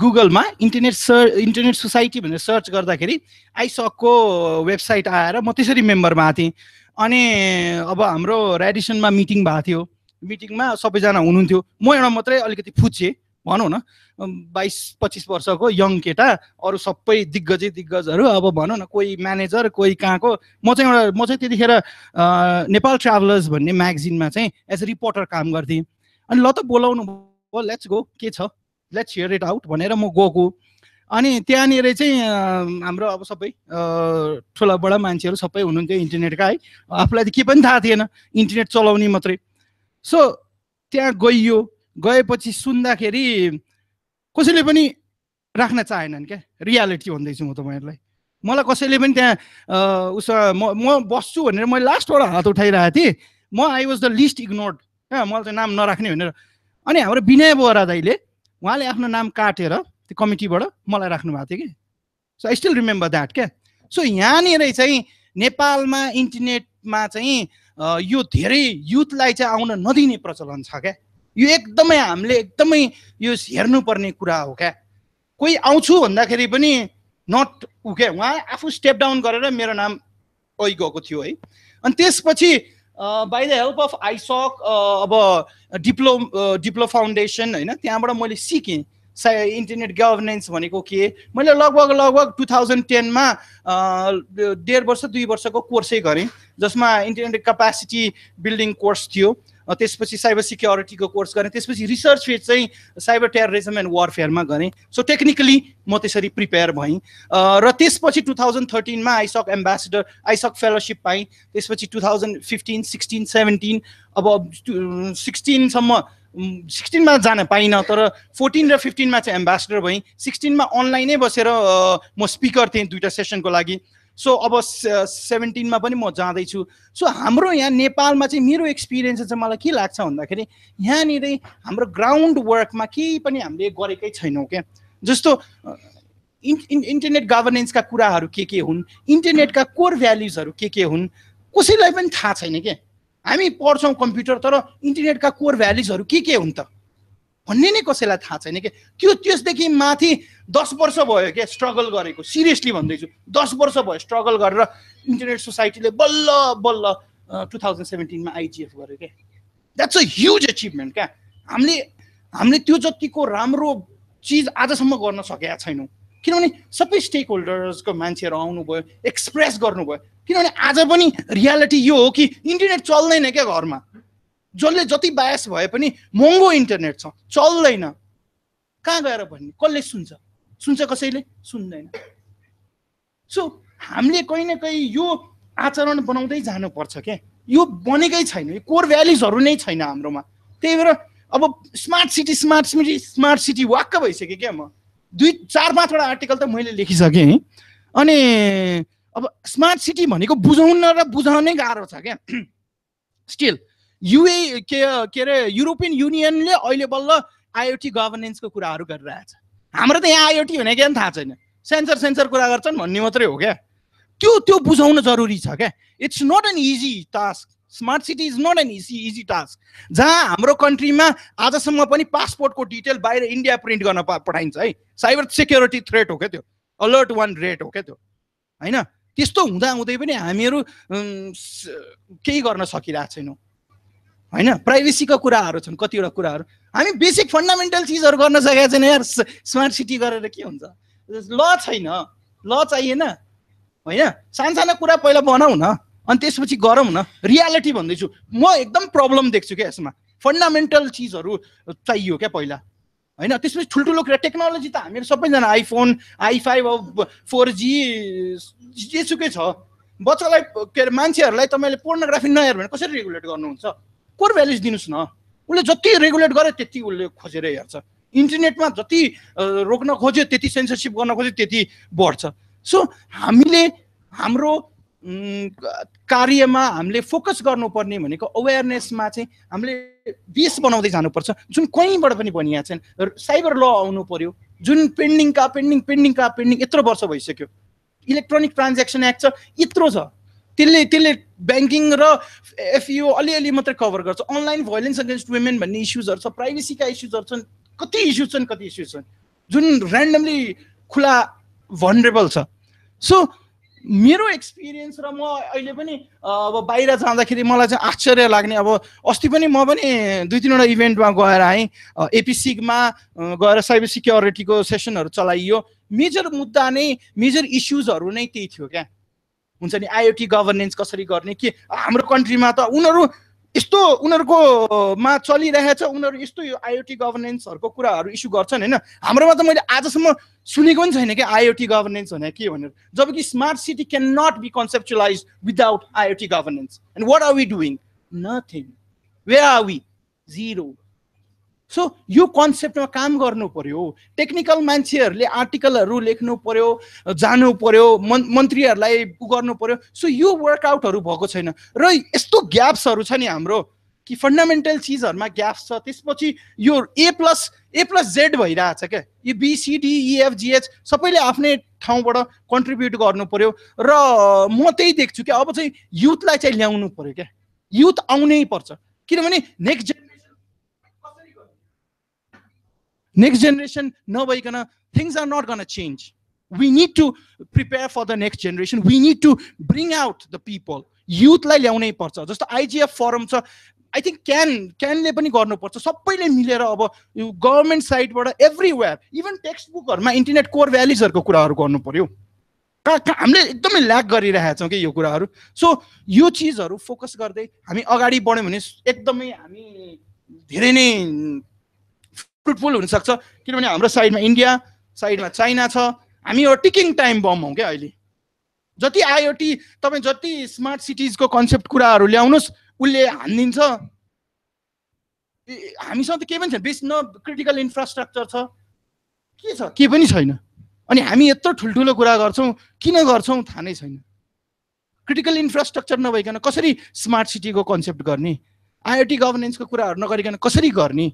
गुगलमा इन्टरनेट सर्च इन्टरनेट सोसाइटी भनेर सर्च गर्दाखेरि आइसकको वेबसाइट आएर म त्यसरी मेम्बरमा भएको थिएँ अनि अब हाम्रो रेडिसनमा मिटिङ भएको थियो मिटिङमा सबैजना हुनुहुन्थ्यो म एउटा मात्रै अलिकति फुचेँ भनौँ न बाइस पच्चिस वर्षको यङ केटा अरू सबै दिग्गजै दिग्गजहरू अब भनौँ न कोही म्यानेजर कोही कहाँको म चाहिँ एउटा म चाहिँ त्यतिखेर नेपाल ट्राभलर्स भन्ने म्यागजिनमा चाहिँ एज अ रिपोर्टर काम गर्थेँ अनि ल त बोलाउनु भयो लेट्स गो के छ लेट्स हियर इट आउट भनेर म गएको अनि त्यहाँनिर चाहिँ हाम्रो अब सबै ठुला बडा मान्छेहरू सबै हुनुहुन्थ्यो इन्टरनेटका है आफूलाई त के पनि थाहा थिएन इन्टरनेट चलाउने मात्रै सो त्यहाँ गइयो गएपछि सुन्दाखेरि कसैले पनि राख्न चाहेनन् क्या रियालिटी भन्दैछु म तपाईँहरूलाई मलाई कसैले पनि त्यहाँ उस म म बस्छु भनेर मैले लास्टबाट हात उठाइरहेको थिएँ म I was the list ignored क्या मलाई चाहिँ नाम नराख्ने भनेर अनि हाम्रो विनय बोरा दाईले उहाँले आफ्नो नाम काटेर त्यो कमिटीबाट मलाई राख्नु भएको थियो कि so I still remember that क्या सो यहाँनिर चाहिँ नेपालमा इन्टरनेटमा चाहिँ यो धेरै युथलाई चाहिँ आउन नदिने प्रचलन छ क्या यो एकदमै हामीले एकदमै यो हेर्नुपर्ने कुरा हो क्या कोही आउँछु भन्दाखेरि पनि नट ऊ क्या उहाँ आफू स्टेप डाउन गरेर मेरो नाम ओइ गएको थियो है अनि त्यसपछि by the help of ISOC अब डिप्लो डिप्लो फाउन्डेसन होइन त्यहाँबाट मैले सिकेँ सा इन्टरनेट गभर्नेन्स भनेको के मैले लगभग लगभग टु थाउजन्ड टेनमा डेढ वर्ष दुई वर्षको कोर्सै गरेँ जसमा इन्टरनेट क्यापासिटी बिल्डिङ कोर्स थियो त्यसपछि साइबर सिक्योरिटीको कोर्स गरेँ त्यसपछि रिसर्च फेज चाहिँ साइबर टेरिजम एन्ड वारफेयरमा गरेँ सो टेक्निकली म त्यसरी प्रिपेयर भएँ र त्यसपछि टु थाउजन्ड थर्टिनमा आइसक एम्बेसडर आइसक फेलोसिप पाएँ त्यसपछि two thousand fifteen sixteen seventeen अब सिक्सटिनसम्म सिक्सटिनमा जान पाइनँ तर फोर्टिन र फिफ्टिनमा चाहिँ एम्बेसडर भएँ सिक्सटिनमा अनलाइनै बसेर म स्पिकर थिएँ दुइटा सेसनको लागि सो अब सेभेन्टिनमा पनि म जाँदैछु सो हाम्रो यहाँ नेपालमा चाहिँ मेरो एक्सपिरियन्स चाहिँ मलाई के लाग्छ भन्दाखेरि यहाँनिर हाम्रो ग्राउन्ड वर्कमा केही पनि हामीले गरेकै छैनौँ क्या जस्तो इन् इन्टरनेट गभर्नेन्सका कुराहरू के के हुन् इन्टरनेटका कोर भ्याल्युजहरू के के हुन् कसैलाई पनि थाहा छैन क्या हामी पढ्छौँ कम्प्युटर तर इन्टरनेटका कोर भ्याल्युजहरू के के हुन् त भन्ने नै कसैलाई थाहा छैन कि त्यो त्यसदेखि माथि दस वर्ष भयो क्या स्ट्रगल गरेको सिरियसली भन्दैछु दस वर्ष भयो स्ट्रगल गरेर इन्टरनेट सोसाइटीले बल्ल बल्ल टु थाउजन्ड सेभेन्टिनमा आइजिएफ गर्यो क्या द्याट्स अ ह्युज एचिभमेन्ट क्या हामीले हामीले त्यो जतिको राम्रो चिज आजसम्म गर्न सकेका छैनौँ किनभने सबै स्टेक होल्डर्सको मान्छेहरू आउनुभयो एक्सप्रेस गर्नुभयो किनभने आज पनि रियालिटी यो हो कि इन्टरनेट चल्दैन क्या घरमा जसले जति बायस भए पनि महँगो इन्टरनेट छ चल्दैन कहाँ गएर भन्ने कसले सुन्छ सुन्छ कसैले सुन्दैन सो हामीले कहीँ न कहीँ यो आचरण बनाउँदै जानुपर्छ क्या यो बनेकै छैन यो कोर भ्यालिजहरू नै छैन हाम्रोमा त्यही भएर अब smart city smart city smart city वाक्क भइसकेँ क्या म दुई चार पाँचवटा आर्टिकल त मैले लेखिसकेँ है अनि अब स्मार्ट सिटी भनेको बुझाउन र बुझाउनै गाह्रो छ क्या स्टिल *clears throat* युए के के अरे युरोपियन युनियनले अहिले बल्ल आइओटी गभर्नेन्सको कुराहरू गरिरहेछ हाम्रो त यहाँ आइओटी भने क्या थाहा छैन सेन्सर सेन्सर कुरा गर्छन् भन्ने मात्रै हो क्या त्यो त्यो बुझाउन जरुरी छ क्या it's not an easy task smart city is not an easy easy task जहाँ हाम्रो कन्ट्रीमा आजसम्म पनि पासपोर्टको डिटेल बाहिर इन्डिया प्रिन्ट गर्न पठाइन्छ है साइबर सेक्युरिटी थ्रेट हो क्या त्यो अलर्ट वान रेट हो क्या त्यो होइन त्यस्तो हुँदाहुँदै पनि हामीहरू केही गर्न सकिरहेको छैनौँ होइन प्राइभेसीका कुराहरू छन् कतिवटा कुराहरू हामी बेसिक फन्डामेन्टल चिजहरू गर्न सकेका छैन यार स्मार्ट सिटी गरेर के हुन्छ ल छैन ल चाहिएन होइन सानसानो कुरा पहिला बनाऊ न अनि त्यसपछि गरौँ न रियालिटी भन्दैछु म एकदम प्रब्लम देख्छु क्या यसमा फन्डामेन्टल चिजहरू चाहियो क्या पहिला होइन त्यसपछि ठुल्ठुलो कुरा टेक्नोलोजी त हामीहरू सबैजना iPhone I five four G जेसुकै छ बच्चालाई के अरे मान्छेहरूलाई तपाईँले पोर्नोग्राफी नहेर भने कसरी रेगुलेट गर्नुहुन्छ कोर भ्याल्युज दिनुहोस् न उसले जति रेगुलेट गर्यो त्यति उसले खोजेर हेर्छ इन्टरनेटमा जति रोक्न खोज्यो त्यति सेन्सरसिप गर्न खोज्यो त्यति बढ्छ सो हामीले हाम्रो कार्यमा हामीले फोकस गर्नुपर्ने भनेको अवेरनेसमा चाहिँ हामीले बेस बनाउँदै जानुपर्छ जुन कहीँबाट पनि बनिया छैन साइबर ल आउनु पर्यो जुन पेन्डिङका पेन्डिङ पेन्डिङका पेन्डिङ यत्रो वर्ष भइसक्यो इलेक्ट्रोनिक ट्रान्जेक्सन एक्ट छ यत्रो छ त्यसले त्यसले ब्याङ्किङ र एफयु अलिअलि मात्रै कभर गर्छ अनलाइन भोइलेन्स अगेन्स्ट वुमेन भन्ने इस्युजहरू छ प्राइभेसीका इस्युजहरू छन् कति इस्युज छन् कति इस्युज छन् जुन ऱ्यान्डमली खुला भनरेबल छ सो मेरो एक्सपिरियन्स र म अहिले पनि अब बाहिर जाँदाखेरि मलाई चाहिँ आश्चर्य लाग्ने अब अस्ति पनि म पनि दुई तिनवटा इभेन्टमा गएर आएँ एपिसिगमा गएर साइबर सिक्योरिटीको सेसनहरू चलाइयो मेजर मुद्दा नै मेजर इस्युजहरू नै त्यही थियो क्या हुन्छ नि आइओटी गभर्नेन्स कसरी गर्ने के हाम्रो कन्ट्रीमा त उनीहरू यस्तो उनीहरूकोमा चलिरहेछ उनीहरू यस्तो यो आइओटी गभर्नेन्सहरूको कुराहरू इस्यु गर्छन् होइन हाम्रोमा त मैले आजसम्म सुनेको पनि छैन कि आइओटी गभर्नेन्स भनेर के भनेर जबकि smart city can not be conceptualize without IoT governance and what are we doing nothing where are we zero so यो कन्सेप्टमा काम गर्नु पर्यो टेक्निकल मान्छेहरूले आर्टिकलहरू लेख्नु पर्यो जानु पर्यो मन् मन्त्रीहरूलाई गर्नु पर्यो सो यो वर्कआउटहरू भएको छैन र यस्तो ग्याप्सहरू छ नि हाम्रो कि फन्डामेन्टल चिजहरूमा ग्याप्स छ त्यसपछि यो A plus A plus Z भइरहेछ क्या यो बिसिडिइएफजिएच e, सबैले आफ्नै ठाउँबाट कन्ट्रिब्युट गर्नु पर्यो र म त्यही देख्छु कि अब चाहिँ युथलाई चाहिँ ल्याउनु पर्यो क्या युथ आउनै पर्छ किनभने नेक्स्ट next generation नभइकन things are not gonna to change we need to prepare for the next generation we need to bring out the people युथलाई ल्याउनै पर्छ जस्तो आइजिएफ फोरम छ आई थिङ्क क्यान क्यानले पनि गर्नुपर्छ सबैले मिलेर अब यो गभर्मेन्ट साइडबाट एभ्री इभन टेक्स्ट बुकहरूमा इन्टरनेट कोर भ्यालिजहरूको कुराहरू गर्नु हामीले एकदमै ल्याक छौँ कि यो कुराहरू सो यो चिजहरू फोकस गर्दै हामी अगाडि बढ्यौँ भने एकदमै हामी धेरै नै फ्रुटफुल हुनसक्छ किनभने हाम्रो साइडमा इन्डिया साइडमा चाइना छ हामी एउटा टिकिङ टाइम बम हौ क्या अहिले जति आइओटी तपाईँ जति स्मार्ट सिटिजको कन्सेप्ट कुराहरू ल्याउनुहोस् उसले हानिदिन्छ हामीसँग त केही पनि छैन बेस न क्रिटिकल इन्फ्रास्ट्रक्चर छ के छ के पनि छैन अनि हामी यत्रो ठुल्ठुलो कुरा गर्छौँ किन गर्छौँ थाहा नै छैन क्रिटिकल इन्फ्रास्ट्रक्चर नभइकन कसरी स्मार्ट सिटीको कन्सेप्ट गर्ने आइओटी गभर्नेन्सको कुराहरू नगरिकन कसरी गर्ने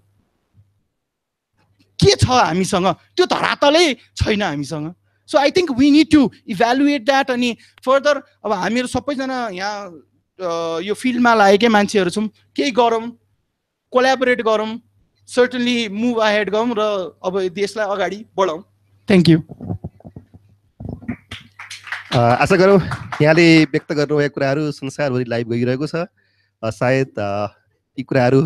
के छ हामीसँग त्यो धरातलै छैन हामीसँग so I think we need to evaluate that अनि फर्दर अब हामीहरू सबैजना यहाँ यो फिल्डमा लागेकै मान्छेहरू छौँ केही गरौँ कोलाबोरेट गरौँ सर्टनली मुभ अहेड गरौँ र अब देशलाई अगाडि बढाउँ थ्याङ्क यू आशा गरौँ यहाँले व्यक्त गर्नुभएको कुराहरू संसारभरि लाइभ गइरहेको छ सायद यी कुराहरू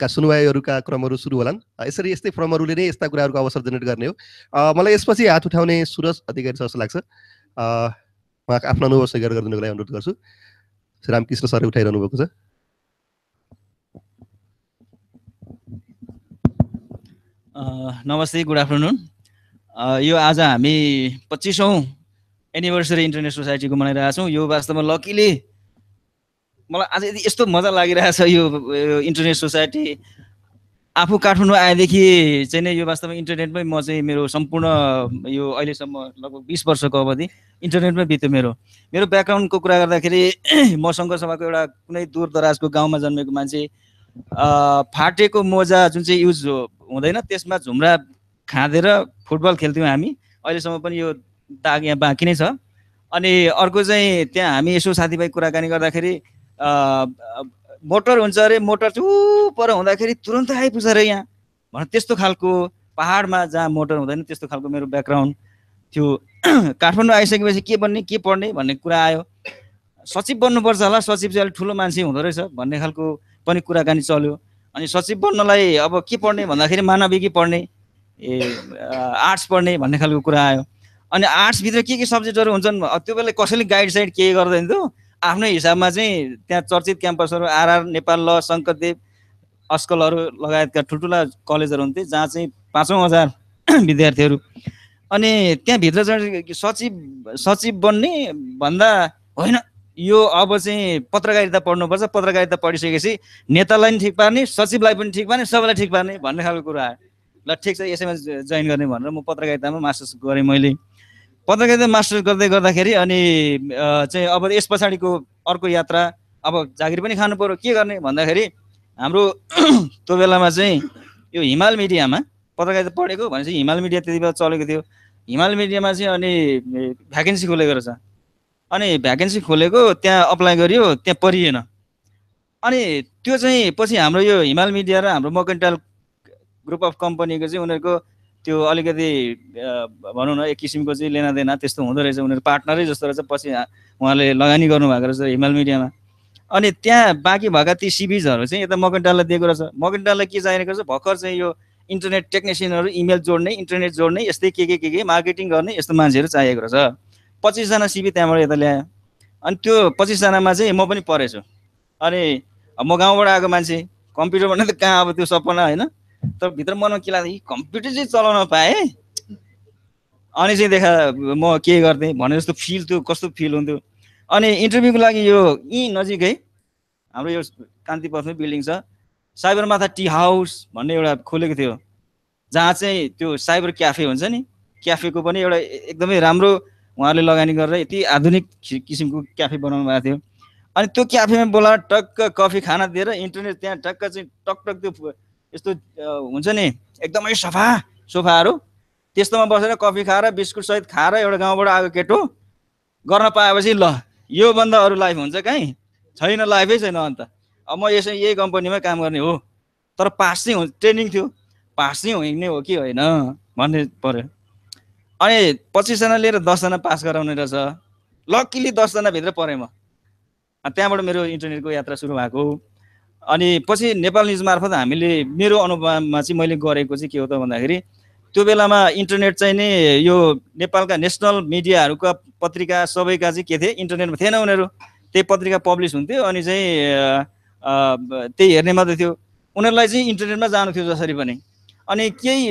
का सुनवाईहरूका क्रमहरू सुरु होलान् यसरी यस्तै फर्महरूले नै यस्ता कुराहरूको अवसर जेनेरेट गर्ने हो ah, मलाई यसपछि हात उठाउने सुरज अधिकारी छ जस्तो लाग्छ ah, उहाँको आफ्नो अनुभव स्वीकार गरिदिनुको लागि अनुरोध गर्छु श्री रामकृष्ण सरले उठाइरहनु भएको छ ah, नमस्ते गुड आफ्टरनुन यो आज हामी पच्चिसौँ एनिभर्सरी इन्टरनेट सोसाइटीको मनाइरहेको छौँ यो वास्तवमा लकिली मलाई आज यदि यस्तो मजा लागिरहेछ यो इन्टरनेट सोसाइटी आफू काठमाडौँ आएदेखि चाहिँ नै यो वास्तवमा इन्टरनेटमै म चाहिँ मेरो सम्पूर्ण यो अहिलेसम्म लगभग बिस वर्षको अवधि इन्टरनेटमै बित्यो मेरो मेरो ब्याकग्राउन्डको कुरा गर्दाखेरि *clears throat* म सभाको एउटा कुनै दूर दराजको गाउँमा जन्मेको मान्छे फाटेको मोजा जुन चाहिँ युज हुँदैन त्यसमा झुम्रा खाँदेर फुटबल खेल्थ्यौँ हामी अहिलेसम्म पनि यो दाग यहाँ बाँकी नै छ अनि अर्को चाहिँ त्यहाँ हामी यसो साथीभाइ कुराकानी गर्दाखेरि मोटर हुन्छ अरे मोटर चाहिँ पर हुँदाखेरि तुरन्त आइपुग्छ अरे यहाँ भनेर त्यस्तो खालको पाहाडमा जहाँ मोटर हुँदैन त्यस्तो खालको मेरो ब्याकग्राउन्ड थियो *clears throat* काठमाडौँ आइसकेपछि के बन्ने के पढ्ने भन्ने कुरा आयो सचिव बन्नुपर्छ होला सचिव चाहिँ अलिक ठुलो मान्छे हुँदो रहेछ भन्ने खालको पनि कुराकानी चल्यो अनि सचिव बन्नलाई अब के पढ्ने भन्दाखेरि मानविकी पढ्ने ए आर्ट्स पढ्ने भन्ने खालको कुरा आयो अनि आर्ट्सभित्र के के सब्जेक्टहरू हुन्छन् त्यो बेला कसैले गाइड साइड के गर्दैन थियो आफ्नै हिसाबमा चाहिँ त्यहाँ चर्चित क्याम्पसहरू आरआर नेपाल ल शङ्करदेव अस्कलहरू लगायतका ठुल्ठुला कलेजहरू हुन्थे जहाँ चाहिँ पाँचौँ हजार *clears throat* विद्यार्थीहरू अनि त्यहाँभित्र चाहिँ सचिव सचिव बन्ने भन्दा होइन यो अब चाहिँ पत्रकारिता पढ्नुपर्छ पत्रकारिता पढिसकेपछि नेतालाई पनि ठिक पार्ने सचिवलाई पनि ठिक पार्ने सबैलाई ठिक पार्ने भन्ने खालको कुरा आयो ल ठिक छ यसैमा जोइन गर्ने भनेर म पत्रकारितामा मास्टर्स गरेँ मैले पत्रकारिता मास्टर गर्दै गर्दाखेरि अनि चाहिँ अब यस पछाडिको अर्को यात्रा अब जागिर पनि खानु पऱ्यो के गर्ने भन्दाखेरि हाम्रो *clears throat* त्यो बेलामा चाहिँ यो हिमाल मिडियामा पत्रकारिता पढेको भनेपछि हिमाल मिडिया त्यति बेला चलेको थियो हिमाल मिडियामा चाहिँ अनि भ्याकेन्सी खोलेको रहेछ अनि भ्याकेन्सी खोलेको त्यहाँ अप्लाई गरियो त्यहाँ परिएन अनि त्यो चाहिँ पछि हाम्रो यो हिमाल मिडिया र हाम्रो मकेन्टाल ग्रुप अफ कम्पनीको चाहिँ उनीहरूको त्यो अलिकति भनौँ न एक किसिमको चाहिँ लेना देना त्यस्तो हुँदो रहेछ उनीहरू पार्टनरै जस्तो रहेछ पछि उहाँले लगानी गर्नुभएको रहेछ हिमाल मिडियामा अनि त्यहाँ बाँकी भएका ती सिबिजहरू चाहिँ यता डाललाई दिएको रहेछ डाललाई के चाहिएको रहेछ भर्खर चाहिँ यो इन्टरनेट टेक्निसियनहरू इमेल जोड्ने इन्टरनेट जोड्ने यस्तै के के के के मार्केटिङ गर्ने यस्तो मान्छेहरू चाहिएको रहेछ पच्चिसजना सिबी त्यहाँबाट यता ल्यायो अनि त्यो पच्चिसजनामा चाहिँ म पनि परेछु अनि म गाउँबाट आएको मान्छे कम्प्युटर कम्प्युटरबाट त कहाँ अब त्यो सपना होइन तर भित्र मनमा के लाग्दा कम्प्युटर चाहिँ चलाउन पाएँ अनि चाहिँ देखा म के गर्थेँ भने जस्तो फिल थियो कस्तो फिल हुन्थ्यो अनि इन्टरभ्यूको लागि यो यहीँ नजिकै हाम्रो यो कान्ति बिल्डिङ छ साइबरमाथा टी हाउस भन्ने एउटा खोलेको थियो जहाँ चाहिँ त्यो साइबर क्याफे हुन्छ नि क्याफेको पनि एउटा एकदमै राम्रो उहाँहरूले लगानी गरेर यति आधुनिक किसिमको क्याफे बनाउनु भएको थियो अनि त्यो क्याफेमा बोलाएर टक्क कफी खाना दिएर इन्टरनेट त्यहाँ टक्क चाहिँ टक टक त्यो यस्तो हुन्छ नि एकदमै सफा सोफाहरू त्यस्तोमा बसेर कफी खाएर बिस्कुट सहित खाएर एउटा गाउँबाट आएको केटो गर्न पाएपछि ल योभन्दा अरू लाइफ हुन्छ कहीँ छैन लाइफै छैन अन्त अब म यसै यही कम्पनीमा काम गर्ने हो तर पास चाहिँ हुन्छ ट्रेनिङ थियो पास चाहिँ हुने हो कि होइन भन्ने पऱ्यो अनि पच्चिसजना लिएर दसजना पास गराउने रहेछ लकिली दसजनाभित्र परेँ म त्यहाँबाट मेरो इन्टरनेटको यात्रा सुरु भएको अनि पछि नेपाल न्युज मार्फत हामीले मेरो अनुभवमा चाहिँ मैले गरेको चाहिँ के हो त भन्दाखेरि त्यो बेलामा इन्टरनेट चाहिँ नि यो नेपालका नेसनल मिडियाहरूका पत्रिका सबैका चाहिँ के थिए इन्टरनेटमा थिएन उनीहरू त्यही पत्रिका पब्लिस हुन्थ्यो अनि चाहिँ त्यही हेर्ने मात्रै थियो उनीहरूलाई चाहिँ इन्टरनेटमा जानु थियो जसरी पनि अनि केही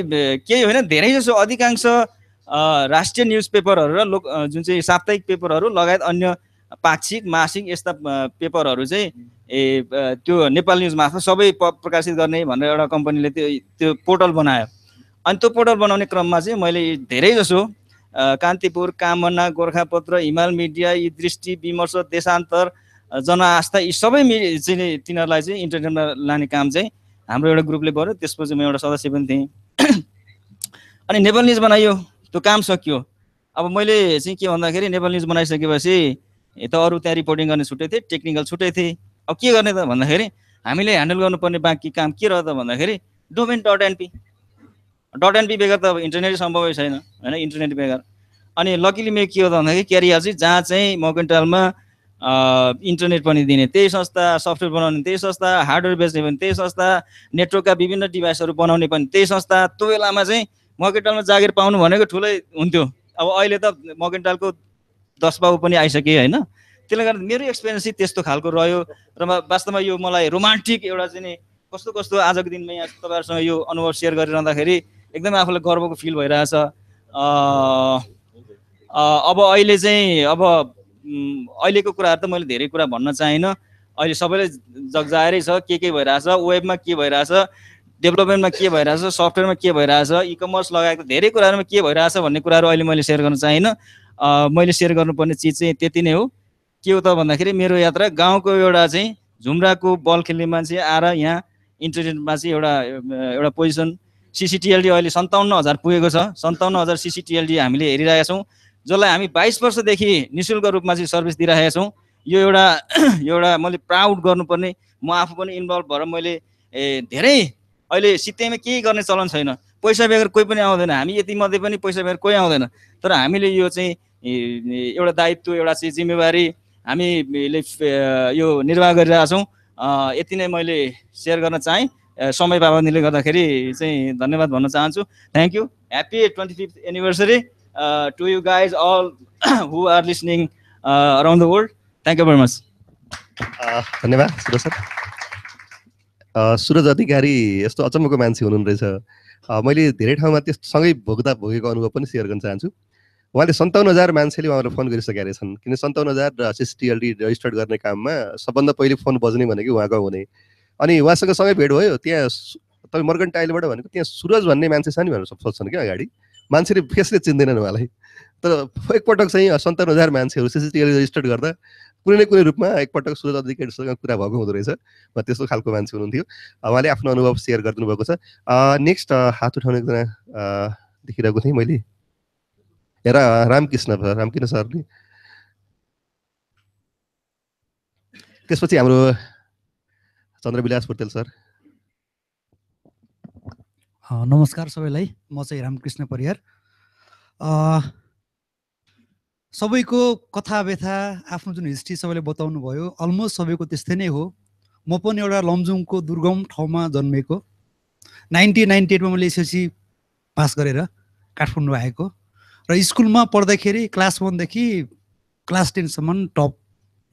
केही होइन धेरैजसो अधिकांश राष्ट्रिय न्युज पेपरहरू र लोक जुन चाहिँ साप्ताहिक पेपरहरू लगायत अन्य पाक्षिक मासिक यस्ता पेपरहरू चाहिँ ए त्यो नेपाल न्युज मार्फत सबै प प्रकाशित गर्ने भनेर एउटा कम्पनीले त्यो त्यो पोर्टल बनायो अनि त्यो पोर्टल बनाउने क्रममा चाहिँ मैले धेरैजसो कान्तिपुर कामना गोर्खापत्र हिमाल मिडिया यी दृष्टि विमर्श देशान्तर जनआस्था यी सबै मि चाहिँ तिनीहरूलाई चाहिँ इन्टरटेनमेन्ट लाने काम चाहिँ हाम्रो एउटा ग्रुपले गर्यो त्यसपछि म एउटा सदस्य पनि थिएँ *clears throat* अनि नेपाल न्युज बनाइयो त्यो काम सकियो अब मैले चाहिँ के भन्दाखेरि नेपाल न्युज बनाइसकेपछि त अरू त्यहाँ रिपोर्टिङ गर्ने छुट्टै थिए टेक्निकल छुट्टै थिए अब के गर्ने त भन्दाखेरि हामीले ह्यान्डल गर्नुपर्ने बाँकी काम के रह्यो त भन्दाखेरि domain dot NP dot NP बेगर त अब इन्टरनेटै सम्भवै छैन होइन इन्टरनेट बेगर अनि लकिली मेरो के हो त भन्दाखेरि क्यारियर चाहिँ जहाँ चाहिँ मकेन्टालमा इन्टरनेट पनि दिने त्यही संस्था सफ्टवेयर बनाउने त्यही संस्था हार्डवेयर बेच्ने पनि त्यही संस्था नेटवर्कका विभिन्न डिभाइसहरू बनाउने पनि त्यही संस्था त्यो बेलामा चाहिँ मकेन्टालमा जागिर पाउनु भनेको ठुलै हुन्थ्यो अब अहिले त मकेन्टालको दस बाबु पनि आइसकेँ होइन त्यसले गर्दा मेरो एक्सपिरियन्स चाहिँ त्यस्तो खालको रह्यो र वास्तवमा यो मलाई रोमान्टिक एउटा चाहिँ नि कस्तो कस्तो आजको दिनमा यहाँ तपाईँहरूसँग यो अनुभव सेयर गरिरहँदाखेरि एकदमै आफूलाई गर्वको फिल भइरहेछ अब अहिले चाहिँ अब अहिलेको कुराहरू त मैले धेरै कुरा भन्न चाहिनँ अहिले सबैले जगजाएरै छ के के भइरहेछ वेबमा के भइरहेछ डेभलपमेन्टमा के भइरहेछ सफ्टवेयरमा के भइरहेछ इकमर्स लगायतको धेरै कुराहरूमा के भइरहेछ भन्ने कुराहरू अहिले मैले सेयर गर्न चाहिनँ मैले सेयर गर्नुपर्ने चिज चाहिँ त्यति नै हो के हो त भन्दाखेरि मेरो यात्रा गाउँको एउटा चाहिँ झुम्राको बल खेल्ने मान्छे आएर यहाँ इन्टरनेटमा चाहिँ एउटा एउटा पोजिसन सिसिटिएलडी अहिले सन्ताउन्न हजार पुगेको छ सन्ताउन्न हजार सिसिटिएलडी हामीले हेरिरहेका छौँ जसलाई हामी बाइस वर्षदेखि नि शुल्क रूपमा चाहिँ सर्भिस दिइरहेका छौँ यो एउटा एउटा मैले प्राउड गर्नुपर्ने म आफू पनि इन्भल्भ भएर मैले धेरै अहिले सित्तैमा केही गर्ने चलन छैन पैसा बेगर कोही पनि आउँदैन हामी यति यतिमध्ये पनि पैसा बेगर कोही आउँदैन तर हामीले यो चाहिँ एउटा दायित्व एउटा चाहिँ जिम्मेवारी हामीले यो निर्वाह गरिरहेछौँ यति नै मैले सेयर गर्न चाहेँ समय पाबन्दीले गर्दाखेरि चाहिँ धन्यवाद भन्न चाहन्छु thank you happy twenty fifth anniversary to you guys all who are listening around the world thank you very much धन्यवाद सुरज सर सुरज अधिकारी यस्तो अचम्मको मान्छे हुनुहुँदो रहेछ मैले धेरै ठाउँमा त्यस सँगै भोग्दा भोगेको अनुभव पनि सेयर गर्न चाहन्छु उहाँले सन्ताउन्न हजार मान्छेले उहाँलाई फोन गरिसकेका रहेछन् किन सन्ताउन्न हजार र सिसिटिएलडी रेजिस्टर्ड गर्ने काममा सबभन्दा पहिले फोन बज्ने भनेको उहाँको हुने अनि उहाँसँग सँगै भेट भयो त्यहाँ तपाईँ मर्गन टाइलबाट भनेको त्यहाँ सुरज भन्ने मान्छे छ नि भनेर सोध्छन् क्या अगाडि मान्छेले फेसले चिन्दैनन् उहाँलाई तर एकपटक चाहिँ सन्ताउन्न हजार मान्छेहरू सिसिटिएलडी रेजिस्टर्ड गर्दा कुनै न कुनै रूपमा एकपटक सुरज अधिकारीसँग कुरा भएको हुँदो रहेछ म त्यस्तो खालको मान्छे हुनुहुन्थ्यो उहाँले आफ्नो अनुभव सेयर गरिदिनु भएको छ नेक्स्ट हात उठाउने एकजना देखिरहेको थिएँ मैले ఎరా रामकृष्ण रामकृष्ण सरले त्यसपछि हाम्रो चन्द्रविलास पोटेल सर नमस्कार सबैलाई म चाहिँ रामकृष्ण परियार सबैको कथा व्यथा आफ्नो जुन हिस्ट्री सबैले बताउनु भयो अलमोस्ट सबैको त्यस्तै नै हो म पनि एउटा लमजुङको दुर्गम ठाउँमा जन्मेको नाइन्टिन नाइन्टी एटमा मैले एसएलसी पास गरेर काठमाडौँ आएको र स्कुलमा पढ्दाखेरि क्लास वानदेखि क्लास टेनसम्म टप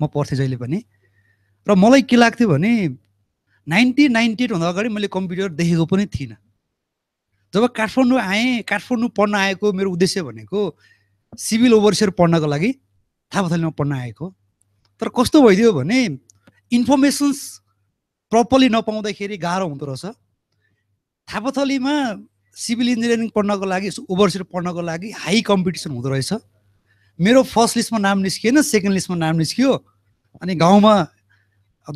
म पढ्थेँ जहिले पनि र मलाई के लाग्थ्यो भने नाइन्टी नाइन्टी एटभन्दा अगाडि मैले कम्प्युटर देखेको पनि थिइनँ जब काठमाडौँ आएँ काठमाडौँ पढ्न आएको मेरो उद्देश्य भनेको सिभिल ओभरसियर पढ्नको लागि थापाथलीमा पढ्न आएको तर कस्तो भइदियो भने इन्फर्मेसन्स प्रपरली नपाउँदाखेरि गाह्रो हुँदो रहेछ थापाथलीमा सिभिल इन्जिनियरिङ पढ्नको लागि ओभरसिट पढ्नको लागि हाई कम्पिटिसन हुँदो रहेछ मेरो फर्स्ट लिस्टमा नाम निस्किएन सेकेन्ड लिस्टमा नाम निस्कियो अनि गाउँमा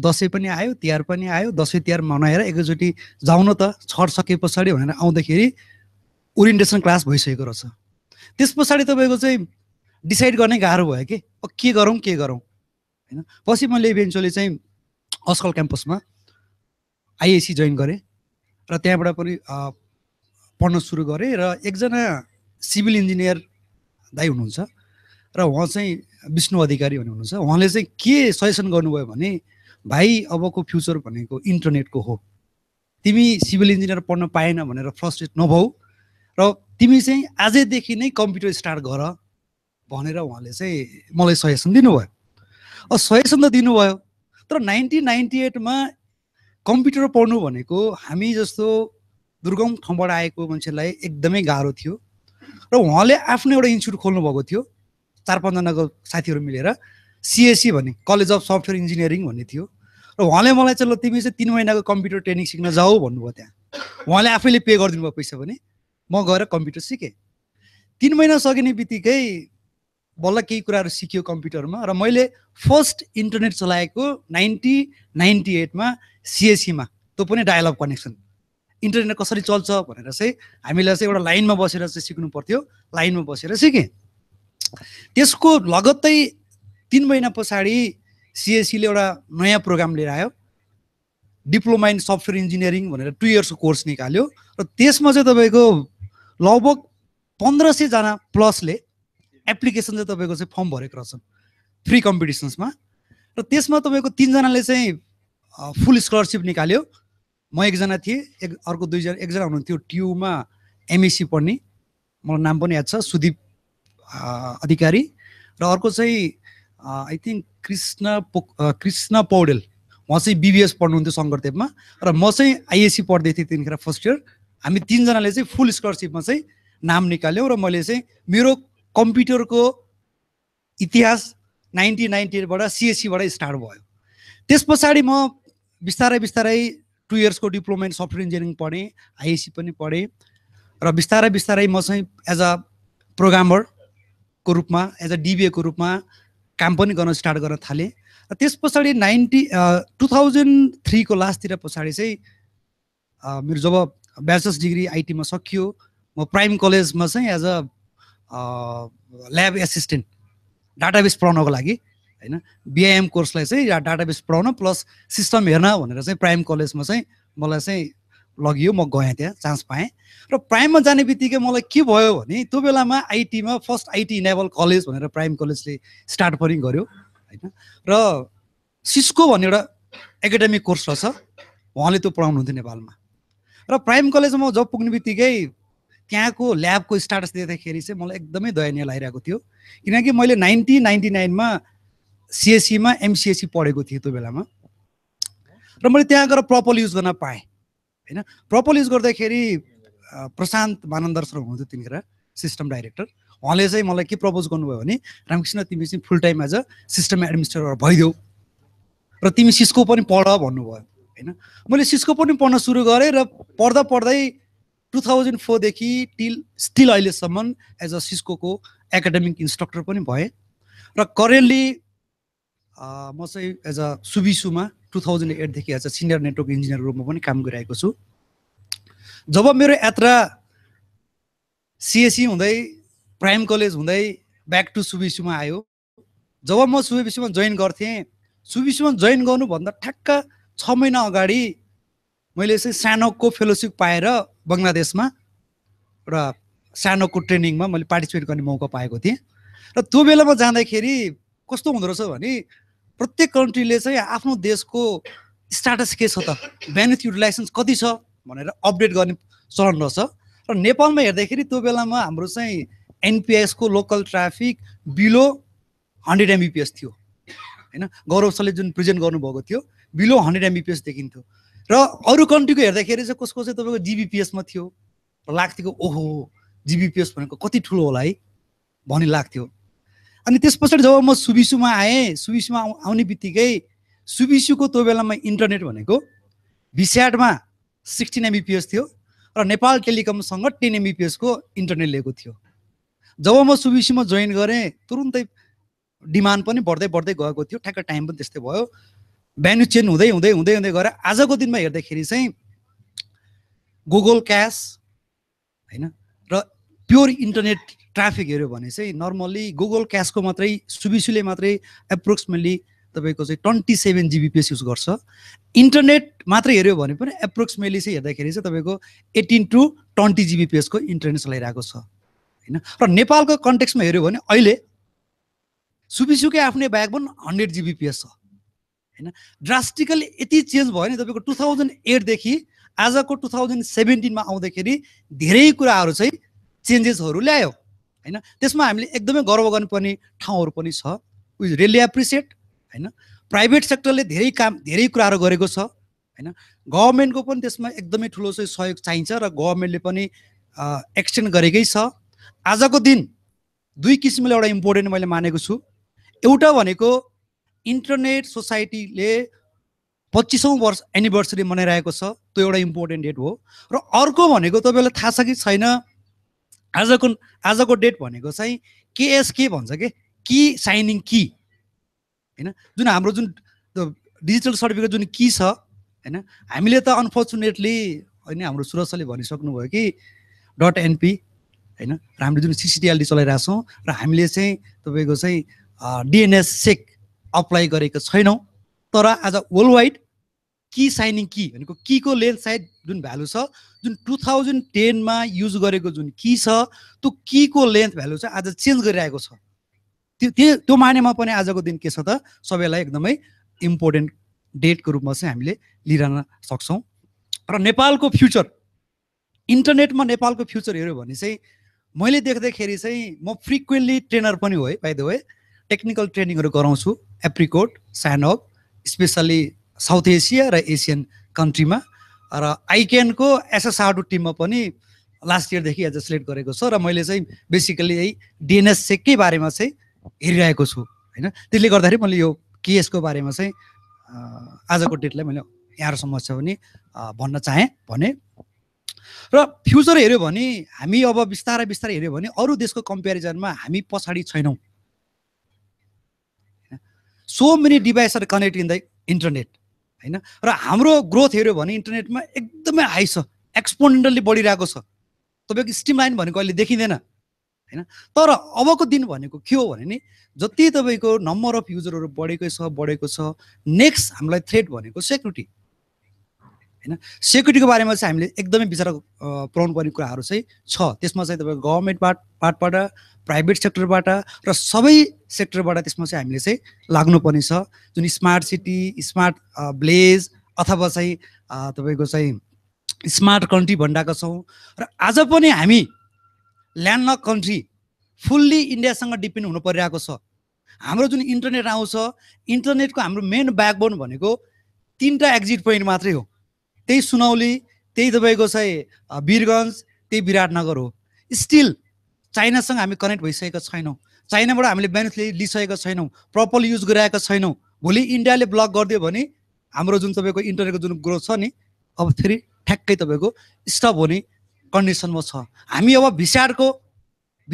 दसैँ पनि आयो तिहार पनि आयो दसैँ तिहार मनाएर एकैचोटि जाउन त छर सके पछाडि भनेर आउँदाखेरि ओरिएन्टेसन क्लास भइसकेको रहेछ त्यस पछाडि तपाईँको चाहिँ डिसाइड गर्नै गाह्रो भयो कि के गरौँ के गरौँ होइन पछि मैले इभेन्चुअली चाहिँ अस्कल क्याम्पसमा आइएसी जोइन गरेँ र त्यहाँबाट पनि पढ्न सुरु गरेँ र एकजना सिभिल इन्जिनियर दाई हुनुहुन्छ र उहाँ चाहिँ विष्णु अधिकारी भन्ने हुनुहुन्छ उहाँले चाहिँ के सजेसन गर्नुभयो भने भाइ अबको फ्युचर भनेको इन्टरनेटको हो तिमी सिभिल इन्जिनियर पढ्न पाएन भनेर फ्रस्ट्रेट नभौ र तिमी चाहिँ आजैदेखि नै कम्प्युटर स्टार्ट गर भनेर उहाँले चाहिँ मलाई सजेसन दिनुभयो सजेसन त दिनुभयो तर नाइन्टिन नाइन्टी एटमा कम्प्युटर पढ्नु भनेको हामी जस्तो दुर्गम ठाउँबाट आएको मान्छेलाई एकदमै गाह्रो थियो र उहाँले आफ्नो एउटा इन्स्टिट्युट खोल्नुभएको थियो चार पाँचजनाको साथीहरू मिलेर सिएससी e भन्ने कलेज अफ सफ्टवेयर इन्जिनियरिङ भन्ने थियो र उहाँले मलाई चाहिँ ल तिमी चाहिँ तिन महिनाको कम्प्युटर ट्रेनिङ सिक्न जाऊ भन्नुभयो त्यहाँ उहाँले आफैले पे गरिदिनु भयो पैसा भने म गएर कम्प्युटर सिकेँ तिन महिना सकिने बित्तिकै बल्ल केही कुराहरू सिक्यो कम्प्युटरमा र मैले फर्स्ट इन्टरनेट चलाएको नाइन्टी नाइन्टी एटमा सिएससीमा e त्यो पनि डायलग कनेक्सन इन्टरनेट कसरी चल्छ भनेर चाहिँ हामीलाई चाहिँ एउटा लाइनमा बसेर चाहिँ सिक्नु पर्थ्यो लाइनमा बसेर सिकेँ त्यसको लगत्तै तिन महिना पछाडि सिएससीले एउटा नयाँ प्रोग्राम लिएर आयो डिप्लोमा इन सफ्टवेयर इन्जिनियरिङ भनेर टु इयर्सको कोर्स निकाल्यो र त्यसमा चाहिँ तपाईँको लगभग पन्ध्र सयजना प्लसले एप्लिकेसन चाहिँ तपाईँको चाहिँ फर्म भरेको रहेछन् फ्री कम्पिटिसन्समा र त्यसमा तपाईँको तिनजनाले चाहिँ फुल स्कलरसिप निकाल्यो म एकजना थिएँ एक अर्को दुईजना एकजना हुनुहुन्थ्यो ट्युमा एमएससी e पढ्ने मलाई नाम पनि याद छ सुदीप अधिकारी र अर्को चाहिँ आई थिङ्क कृष्ण पो कृष्ण पौडेल उहाँ चाहिँ बिबिएस पढ्नुहुन्थ्यो शङ्करदेवमा र म चाहिँ आइएससी पढ्दै थिएँ त्यतिखेर फर्स्ट इयर हामी तिनजनाले चाहिँ फुल स्कलरसिपमा चाहिँ नाम निकाल्यौँ र मैले चाहिँ मेरो कम्प्युटरको इतिहास नाइन्टिन नाइन्टी एटबाट सिएससीबाट e स्टार्ट भयो त्यस पछाडि म बिस्तारै बिस्तारै टु इयर्सको डिप्लोमा इन सफ्टवेयर इन्जिनियरिङ पढेँ आइएसी पनि पढेँ र बिस्तारै बिस्तारै म चाहिँ एज अ प्रोग्रामरको रूपमा एज अ डिबिएको रूपमा काम पनि गर्न स्टार्ट गर्न थालेँ र त्यस पछाडि नाइन्टी टु थाउजन्ड थ्रीको लास्टतिर पछाडि चाहिँ मेरो जब ब्याचलर्स डिग्री आइटीमा सकियो म प्राइम कलेजमा चाहिँ as a lab assistant database पढाउनको लागि होइन बिआइएम कोर्सलाई चाहिँ डाटाबेस पढाउन प्लस सिस्टम हेर्न भनेर चाहिँ प्राइम कलेजमा चाहिँ मलाई चाहिँ लगियो म गएँ त्यहाँ चान्स पाएँ र प्राइममा जाने बित्तिकै मलाई के भयो भने त्यो बेलामा आइटीमा फर्स्ट आइटी इनेबल कलेज भनेर प्राइम कलेजले स्टार्ट पनि गर्यो होइन र सिस्को भन्ने एउटा एकाडेमिक कोर्स रहेछ उहाँले त्यो पढाउनुहुन्थ्यो नेपालमा र प्राइम कलेजमा जब पुग्ने बित्तिकै त्यहाँको ल्याबको स्टाटस देख्दाखेरि चाहिँ मलाई एकदमै दयनीय लागिरहेको थियो किनकि मैले नाइन्टिन नाइन्टी नाइनमा सिएससीमा एमसिएससी पढेको थिएँ त्यो बेलामा र मैले त्यहाँ गएर प्रपर युज गर्न पाएँ होइन प्रपर युज गर्दाखेरि प्रशान्त मानन्दर सर हुनुहुन्थ्यो तिनीहरू सिस्टम डाइरेक्टर उहाँले चाहिँ मलाई के प्रपोज गर्नुभयो भने रामकृष्ण तिमी चाहिँ full time as a system administrator भइदेऊ र तिमी सिस्को पनि पढ भन्नुभयो होइन मैले सिस्को पनि पढ्न सुरु गरेँ र पढ्दा पढ्दै टु थाउजन्ड फोरदेखि टिल स्टिल अहिलेसम्म as a Cisco academic instructor पनि भएँ र करेन्टली म चाहिँ एज अ सुबिसुमा टु थाउजन्ड एटदेखि as a senior network engineer रूपमा पनि काम गरिरहेको छु जब मेरो यात्रा सिएससी e हुँदै प्राइम कलेज हुँदै ब्याक टु सुबिसुमा आयो जब म सुबिसुमा जोइन गर्थेँ सुबिसुमा जोइन गर्नुभन्दा ठ्याक्क छ महिना अगाडि मैले चाहिँ सानोको फेलोसिप पाएर बङ्गलादेशमा र सानोको ट्रेनिङमा मैले पार्टिसिपेट गर्ने मौका पाएको थिएँ र त्यो बेलामा जाँदाखेरि कस्तो हुँदो रहेछ भने प्रत्येक कन्ट्रीले चाहिँ आफ्नो देशको स्टाटस के छ त ब्यानेथ लाइसेन्स कति छ भनेर अपडेट गर्ने चलन रहेछ र नेपालमा हेर्दाखेरि त्यो बेलामा हाम्रो चाहिँ एनपिएसको local traffic below hundred Mbps थियो होइन गौरव सरले जुन प्रेजेन्ट गर्नुभएको थियो बिलो हन्ड्रेड एमबिपिएस देखिन्थ्यो र अरू कन्ट्रीको हेर्दाखेरि चाहिँ कसको चाहिँ तपाईँको जिबिपिएसमा थियो र लाग्थ्यो ओहो जिबिपिएस भनेको कति ठुलो होला है भनी लाग्थ्यो अनि त्यस पछाडि जब म सुबिसुमा आएँ सुबिसुमा आउने बित्तिकै सुबिसुको त्यो बेलामा इन्टरनेट भनेको भिस्याडमा सिक्सटिन एमबिपिएस थियो र नेपाल टेलिकमसँग टेन एमबिपिएसको इन्टरनेट लिएको थियो जब म सुबिसुमा जोइन गरेँ तुरुन्तै डिमान्ड पनि बढ्दै बढ्दै गएको थियो ठ्याक्क टाइम पनि त्यस्तै भयो भेन्यु चेन्ज हुँदै हुँदै हुँदै हुँदै गएर आजको दिनमा हेर्दाखेरि चाहिँ गुगल क्यास होइन र प्योर इन्टरनेट ट्राफिक हेऱ्यो भने चाहिँ नर्मल्ली गुगल क्यासको मात्रै सुबिसुले मात्रै एप्रोक्सिमेटली तपाईँको चाहिँ ट्वेन्टी सेभेन जिबिपिएस युज गर्छ इन्टरनेट मात्रै हेऱ्यो भने पनि एप्रोक्सिमेटली चाहिँ हेर्दाखेरि चाहिँ तपाईँको एटिन टु ट्वेन्टी जिबिपिएसको इन्टरनेट चलाइरहेको छ होइन र नेपालको कन्टेक्समा हेऱ्यो भने अहिले सुबिसुकै आफ्नै ब्याग पनि हन्ड्रेड जिबिपिएस छ होइन ड्रास्टिकली यति चेन्ज भयो नि तपाईँको टु थाउजन्ड एटदेखि आजको टु थाउजन्ड सेभेन्टिनमा आउँदाखेरि धेरै कुराहरू चाहिँ चेन्जेसहरू ल्यायो होइन त्यसमा हामीले एकदमै गर्व गर्नुपर्ने ठाउँहरू पनि छ विज रियली एप्रिसिएट होइन प्राइभेट सेक्टरले धेरै काम धेरै कुराहरू गरेको छ होइन गभर्मेन्टको पनि त्यसमा एकदमै ठुलो चाहिँ सहयोग चाहिन्छ र गभर्मेन्टले पनि एक्सटेन्ड गरेकै छ आजको दिन दुई किसिमले एउटा इम्पोर्टेन्ट मैले मानेको छु एउटा भनेको इन्टरनेट सोसाइटीले पच्चिसौँ वर्ष एनिभर्सरी मनाइरहेको छ त्यो एउटा इम्पोर्टेन्ट डेट हो र अर्को भनेको तपाईँलाई थाहा छ कि छैन आजको आजको डेट भनेको चाहिँ केएस के भन्छ कि कि साइनिङ कि होइन जुन हाम्रो जुन डिजिटल सर्टिफिकेट जुन कि छ होइन हामीले त अनफोर्चुनेटली होइन हाम्रो सुरक्षाले भनिसक्नुभयो कि डट एनपी होइन र हामीले जुन चलाइरहेको चलाइरहेछौँ र हामीले चाहिँ तपाईँको चाहिँ डिएनएस सेक अप्लाई गरेको छैनौँ तर आज वर्ल्ड वाइड कि साइनिङ की भनेको किको लेन्थ साइड जुन भ्यालु छ जुन टु थाउजन्ड टेनमा युज गरेको जुन कि छ त्यो कीको लेन्थ भ्यालु चाहिँ आज चेन्ज गरिरहेको छ त्यो त्यो त्यो मानेमा पनि आजको दिन के छ त सबैलाई एकदमै इम्पोर्टेन्ट डेटको रूपमा चाहिँ हामीले लिइरहन सक्छौँ र नेपालको फ्युचर इन्टरनेटमा नेपालको फ्युचर हेऱ्यो भने चाहिँ मैले देख्दाखेरि चाहिँ म फ्रिक्वेन्टली ट्रेनर पनि हो है पाइदो है टेक्निकल ट्रेनिङहरू गराउँछु एप्रिकोट सानो स्पेसल्ली साउथ एसिया र एसियन कन्ट्रीमा र आइकेनको एसएसआडु टिममा पनि लास्ट इयरदेखि एज सेलेक्ट गरेको छ र मैले चाहिँ बेसिकली यही डिएनएस सेककै बारेमा चाहिँ हेरिरहेको छु होइन त्यसले गर्दाखेरि मैले यो केएसको बारेमा चाहिँ आजको डेटलाई मैले यहाँ समस्या पनि भन्न चाहेँ भने र फ्युचर हेऱ्यो भने हामी अब बिस्तारै बिस्तारै हेऱ्यो भने अरू देशको कम्पेरिजनमा हामी पछाडि छैनौँ सो मेनी डिभाइसहरू कनेक्ट इन द इन्टरनेट होइन र हाम्रो ग्रोथ हेऱ्यो भने इन्टरनेटमा एकदमै हाई छ एक्सपोनेन्टली बढिरहेको छ तपाईँको स्ट्रिम लाइन भनेको अहिले देखिँदैन होइन तर अबको दिन भनेको के हो भने नि जति तपाईँको नम्बर अफ युजरहरू बढेकै छ बढेको छ नेक्स्ट हामीलाई थ्रेट भनेको सेक्युरिटी होइन सेक्युरिटीको बारेमा चाहिँ हामीले एकदमै विचार पर्ने कुराहरू चाहिँ छ त्यसमा चाहिँ तपाईँको पार्ट पार्टबाट प्राइभेट सेक्टरबाट र सबै सेक्टरबाट त्यसमा चाहिँ हामीले चाहिँ लाग्नुपर्ने छ जुन स्मार्ट सिटी स्मार्ट ब्लेज अथवा चाहिँ तपाईँको चाहिँ स्मार्ट कन्ट्री भन्डाका छौँ र आज पनि हामी ल्यान्डलक कन्ट्री फुल्ली इन्डियासँग डिपेन्ड हुनु परिरहेको छ हाम्रो जुन इन्टरनेट आउँछ इन्टरनेटको हाम्रो मेन ब्याकबोन भनेको तिनवटा एक्जिट पोइन्ट मात्रै हो त्यही सुनौली त्यही तपाईँको चाहिँ वीरगन्ज त्यही विराटनगर हो स्टिल चाइनासँग हामी कनेक्ट भइसकेका छैनौँ चाइनाबाट हामीले बेनिफिट लिइसकेका छैनौँ प्रपरली युज गराएका छैनौँ भोलि इन्डियाले ब्लक गरिदियो भने हाम्रो जुन तपाईँको इन्टरनेटको जुन ग्रोथ छ नि अब फेरि ठ्याक्कै तपाईँको स्टप हुने कन्डिसनमा छ हामी अब भिस्याडको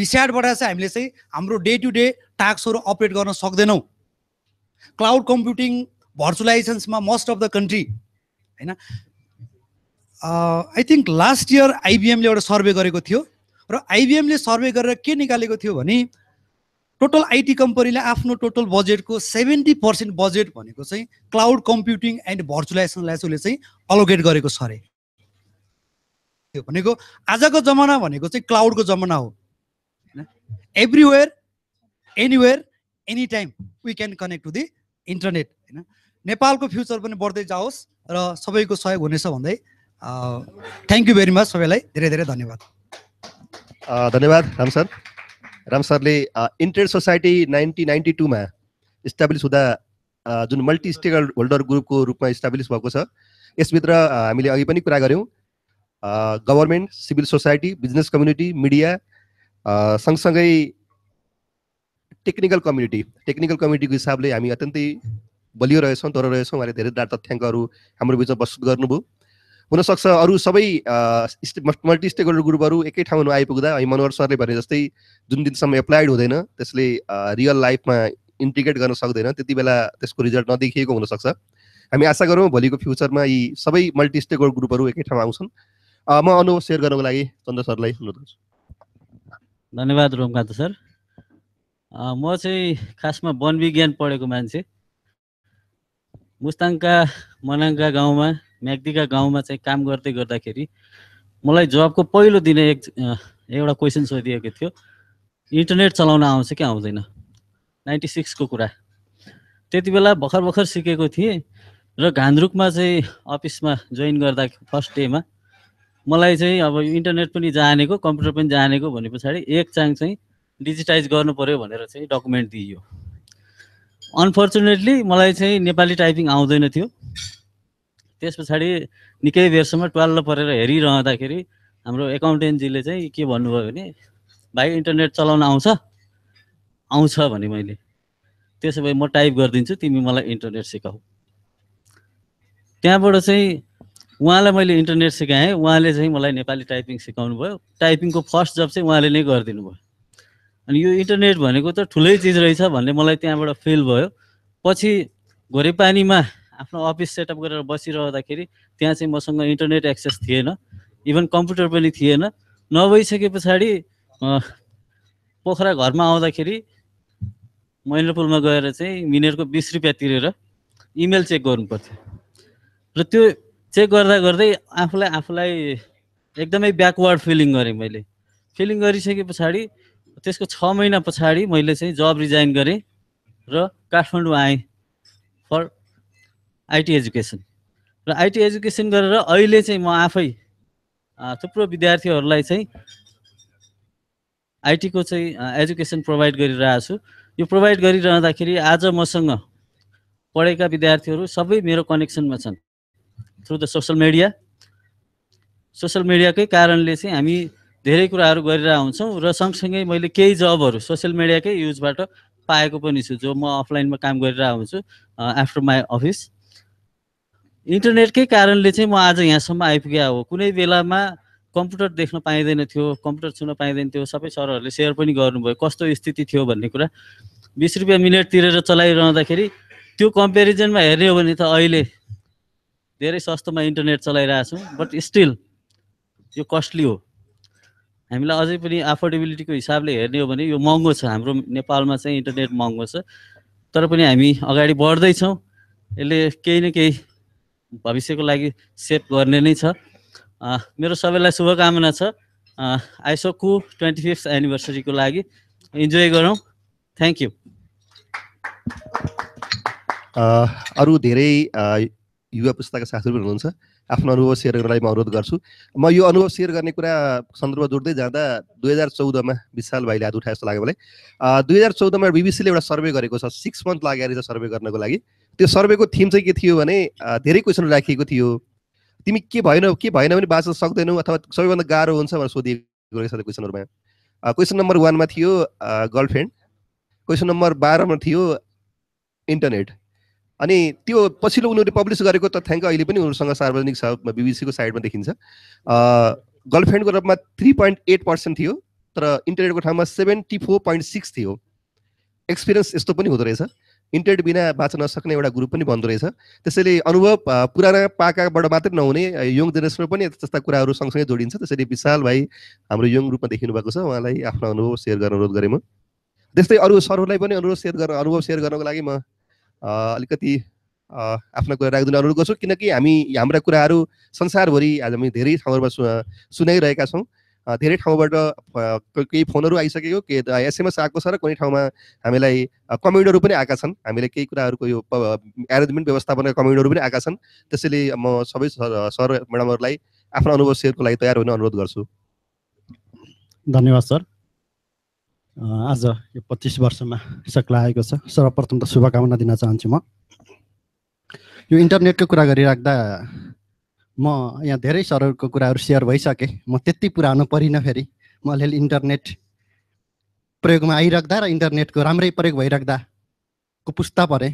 भिस्याडबाट चाहिँ हामीले चाहिँ हाम्रो डे टु डे टास्कहरू अपरेट गर्न सक्दैनौँ क्लाउड कम्प्युटिङ भर्चुलाइजेसनमा मोस्ट अफ द कन्ट्री होइन आई थिङ्क लास्ट इयर आइबिएमले एउटा सर्वे गरेको थियो र आइबिएमले सर्वे गरेर के निकालेको थियो भने टोटल आइटी कम्पनीले आफ्नो टोटल बजेटको सेभेन्टी पर्सेन्ट बजेट भनेको चाहिँ क्लाउड कम्प्युटिङ एन्ड भर्चुलाइजेसनलाई चाहिँ अलोकेट गरेको छ अरे त्यो भनेको आजको जमाना भनेको चाहिँ क्लाउडको जमाना हो होइन everywhere anywhere any time we can connect to the internet होइन नेपालको फ्युचर पनि बढ्दै जाओस् र सबैको सहयोग हुनेछ भन्दै थ्याङ्क यू भेरी मच सबैलाई धेरै धेरै धन्यवाद uh, धन्यवाद राम सर राम सरले inter uh, society nineteen ninety टूमा इस्टाब्लिस हुँदा uh, जुन मल्टी स्टेक होल्डर ग्रुपको रूपमा इस्टाब्लिस भएको छ यसभित्र हामीले अघि पनि कुरा गऱ्यौँ government civil society business community media सँगसँगै टेक्निकल कम्युनिटी टेक्निकल कम्युनिटीको हिसाबले हामी अत्यन्तै बलियो रहेछौँ तर रहेछौँ उहाँले धेरै धेरै तथ्याङ्कहरू हाम्रो बिचमा प्रस्तुत गर्नुभयो हुनसक्छ अरू सबै मल्टी स्टेकहोल्डर ग्रुपहरू एकै ठाउँमा आइपुग्दा है मनोहर सरले भने जस्तै जुन दिनसम्म एप्लाइड हुँदैन त्यसले रियल लाइफमा इन्टिग्रेट गर्न सक्दैन त्यति बेला त्यसको रिजल्ट नदेखिएको हुनसक्छ हामी आशा गरौँ भोलिको फ्युचरमा यी सबै मल्टी स्टेकहोल्डर ग्रुपहरू एकै ठाउँमा आउँछन् म अनुभव सेयर गर्नको लागि चन्द्र सरलाई अनुरोध गर्छु धन्यवाद रोमकान्त सर म चाहिँ खासमा वन विज्ञान पढेको मान्छे मुस्ताङका मनाङका गाउँमा म्याग्दीका गाउँमा चाहिँ काम गर्दै गर्दाखेरि मलाई जबको पहिलो दिन एक एउटा क्वेसन सोधिएको थियो इन्टरनेट चलाउन आउँछ कि आउँदैन नाइन्टी सिक्सको कुरा त्यति बेला भर्खर भर्खर सिकेको थिएँ र घान्द्रुकमा चाहिँ अफिसमा जोइन गर्दा फर्स्ट डेमा मलाई चाहिँ अब इन्टरनेट पनि जानेको कम्प्युटर पनि जानेको भने पछाडि एक चाङ चाहिँ डिजिटाइज गर्नु पऱ्यो भनेर चाहिँ डकुमेन्ट दिइयो अनफर्चुनेटली मलाई चाहिँ नेपाली टाइपिङ आउँदैन थियो त्यस पछाडि निकै बेरसम्म ट्वाल्लो परेर हेरिरहँदाखेरि हाम्रो एकाउन्टेन्टजीले चाहिँ के भन्नुभयो भने भाइ इन्टरनेट चलाउन आउँछ आउँछ भने मैले त्यसो भए म टाइप गरिदिन्छु तिमी मलाई इन्टरनेट सिकाऊ त्यहाँबाट चाहिँ उहाँलाई मैले इन्टरनेट सिकाएँ उहाँले चाहिँ मलाई नेपाली टाइपिङ सिकाउनु भयो टाइपिङको फर्स्ट जब चाहिँ उहाँले नै गरिदिनु भयो अनि यो इन्टरनेट भनेको त ठुलै चिज रहेछ भन्ने मलाई त्यहाँबाट फिल भयो पछि पानीमा आफ्नो अफिस सेटअप गरेर बसिरहँदाखेरि त्यहाँ चाहिँ मसँग इन्टरनेट एक्सेस थिएन इभन कम्प्युटर पनि थिएन नभइसके पछाडि पोखरा घरमा आउँदाखेरि पुलमा गएर चाहिँ मिनेटको बिस रुपियाँ तिरेर इमेल चेक गर्नु पर्थ्यो र त्यो चेक गर्दा गर्दै आफूलाई आफूलाई एकदमै ब्याकवर्ड फिलिङ गरेँ मैले फिलिङ गरिसके पछाडि त्यसको छ महिना पछाडि मैले चाहिँ जब रिजाइन गरेँ र काठमाडौँ आएँ आइटी एजुकेसन र आइटी एजुकेसन गरेर अहिले चाहिँ म आफै थुप्रो विद्यार्थीहरूलाई चाहिँ आइटीको चाहिँ एजुकेसन प्रोभाइड गरिरहेको छु यो प्रोभाइड गरिरहँदाखेरि आज मसँग पढेका विद्यार्थीहरू सबै मेरो कनेक्सनमा छन् through the social media social मिडियाकै कारणले चाहिँ हामी धेरै कुराहरू गरिरहेको हुन्छौँ र सँगसँगै मैले केही जबहरू सोसियल मिडियाकै युजबाट पाएको पनि छु जो म अफलाइनमा काम गरिरहेको हुन्छु आफ्टर माई अफिस इन्टरनेटकै कारणले चाहिँ म आज यहाँसम्म आइपुगेँ हो कुनै बेलामा कम्प्युटर देख्न पाइँदैन थियो कम्प्युटर छुन पाइँदैन थियो सबै सरहरूले सेयर पनि गर्नुभयो कस्तो स्थिति थियो भन्ने कुरा बिस रुपियाँ मिनट तिरेर चलाइरहँदाखेरि त्यो कम्पेरिजनमा हेर्ने हो भने त अहिले धेरै सस्तोमा इन्टरनेट चलाइरहेछौँ बट स्टिल यो कस्टली हो हामीलाई अझै पनि अफोर्डेबिलिटीको हिसाबले हेर्ने हो भने यो महँगो छ हाम्रो नेपालमा चाहिँ इन्टरनेट महँगो छ तर पनि हामी अगाडि बढ्दैछौँ यसले केही न केही भविष्यको लागि सेभ गर्ने नै छ मेरो सबैलाई शुभकामना छ आइसोकु ट्वेन्टी फिफ्थ एनिभर्सरीको लागि इन्जोय गरौँ थ्याङ्क यू अरू धेरै युवा पुस्ताका साथीहरू पनि हुनुहुन्छ आफ्नो अनुभव सेयर गर्नलाई म अनुरोध गर्छु म यो अनुभव सेयर गर्ने कुरा सन्दर्भ जोड्दै जाँदा दुई हजार चौधमा विशाल भाइले हात उठाए जस्तो लाग्यो मलाई दुई हजार चौधमा बिबिसीले एउटा सर्वे गरेको छ सिक्स मन्थ लागेको रहेछ सर्वे गर्नको लागि त्यो सर्वेको थिम चाहिँ के थियो भने धेरै क्वेसनहरू राखिएको थियो तिमी के भएन के भएन भने बाँच्न सक्दैनौ अथवा सबैभन्दा गाह्रो हुन्छ भनेर सोधिएको रहेछ त्यो क्वेसनहरूमा क्वेसन नम्बर वानमा थियो गर्लफ्रेन्ड क्वेसन नम्बर बाह्रमा थियो इन्टरनेट अनि त्यो पछिल्लो उनीहरूले पब्लिस गरेको तथ्याङ्क अहिले पनि उनीहरूसँग सार्वजनिक छ बिबिसीको साइडमा देखिन्छ गर्लफ्रेन्डको रूपमा थ्री पोइन्ट एट पर्सेन्ट थियो तर इन्टरनेटको ठाउँमा सेभेन्टी फोर पोइन्ट सिक्स थियो एक्सपिरियन्स यस्तो पनि हुँदो रहेछ इन्टरनेट बिना बाँच्न नसक्ने एउटा ग्रुप पनि बन्दो रहेछ त्यसैले अनुभव पुराना पाकाबाट मात्रै नहुने यङ जेनेरेसनमा पनि त्यस्ता कुराहरू सँगसँगै जोडिन्छ त्यसैले विशाल भाइ हाम्रो यङ ग्रुपमा देखिनु भएको छ उहाँलाई आफ्नो अनुभव सेयर गर्न अनुरोध गरेँ म त्यस्तै अरू सरहरूलाई पनि अनुरोध सेयर गर्न अनुभव सेयर गर्नको लागि म अलिकति आफ्नो कुरा राखिदिनु अनुरोध गर्छु किनकि हामी हाम्रा कुराहरू संसारभरि आज हामी धेरै ठाउँहरूमा सुनाइरहेका छौँ धेरै ठाउँबाट केही फोनहरू आइसकेको के एसएमएस आएको छ र कुनै ठाउँमा हामीलाई कमेन्टहरू पनि आएका छन् हामीले केही कुराहरूको यो एरेन्जमेन्ट व्यवस्थापनका कमेन्टहरू पनि आएका छन् त्यसैले म सबै सर म्याडमहरूलाई आफ्नो अनुभव सेयरको लागि तयार हुन अनुरोध गर्छु धन्यवाद सर आज यो पच्चिस वर्षमा सक्ला आएको छ सर्वप्रथम त शुभकामना दिन चाहन्छु म यो इन्टरनेटको कुरा गरिराख्दा म यहाँ धेरै सरहरूको कुराहरू सेयर भइसकेँ म त्यति पुरानो परिनँ फेरि म अलिअलि इन्टरनेट प्रयोगमा आइराख्दा र इन्टरनेटको राम्रै प्रयोग भइराख्दाको पुस्ता परेँ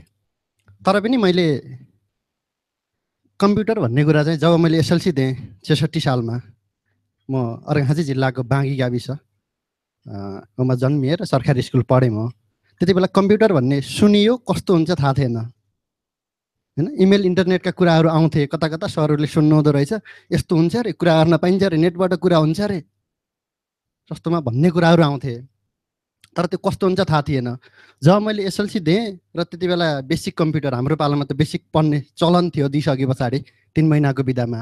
तर पनि मैले कम्प्युटर भन्ने कुरा चाहिँ जब मैले एसएलसी दिएँ छेसठी सालमा म अर्घाँची जिल्लाको बाँगी गाविस म जन्मिएँ र सरकारी स्कुल पढेँ म त्यति बेला कम्प्युटर भन्ने सुनियो कस्तो हुन्छ थाहा थिएन होइन इमेल इन्टरनेटका कुराहरू आउँथे कता कता सरहरूले सुन्नुहुँदो रहेछ यस्तो हुन्छ अरे कुरा गर्न पाइन्छ अरे नेटबाट कुरा हुन्छ अरे सस्तोमा भन्ने कुराहरू आउँथे तर त्यो कस्तो हुन्छ थाहा थिएन जब मैले एसएलसी दिएँ र त्यति बेला बेसिक कम्प्युटर हाम्रो पालामा त बेसिक पढ्ने चलन थियो दिइसके पछाडि तिन महिनाको बिदामा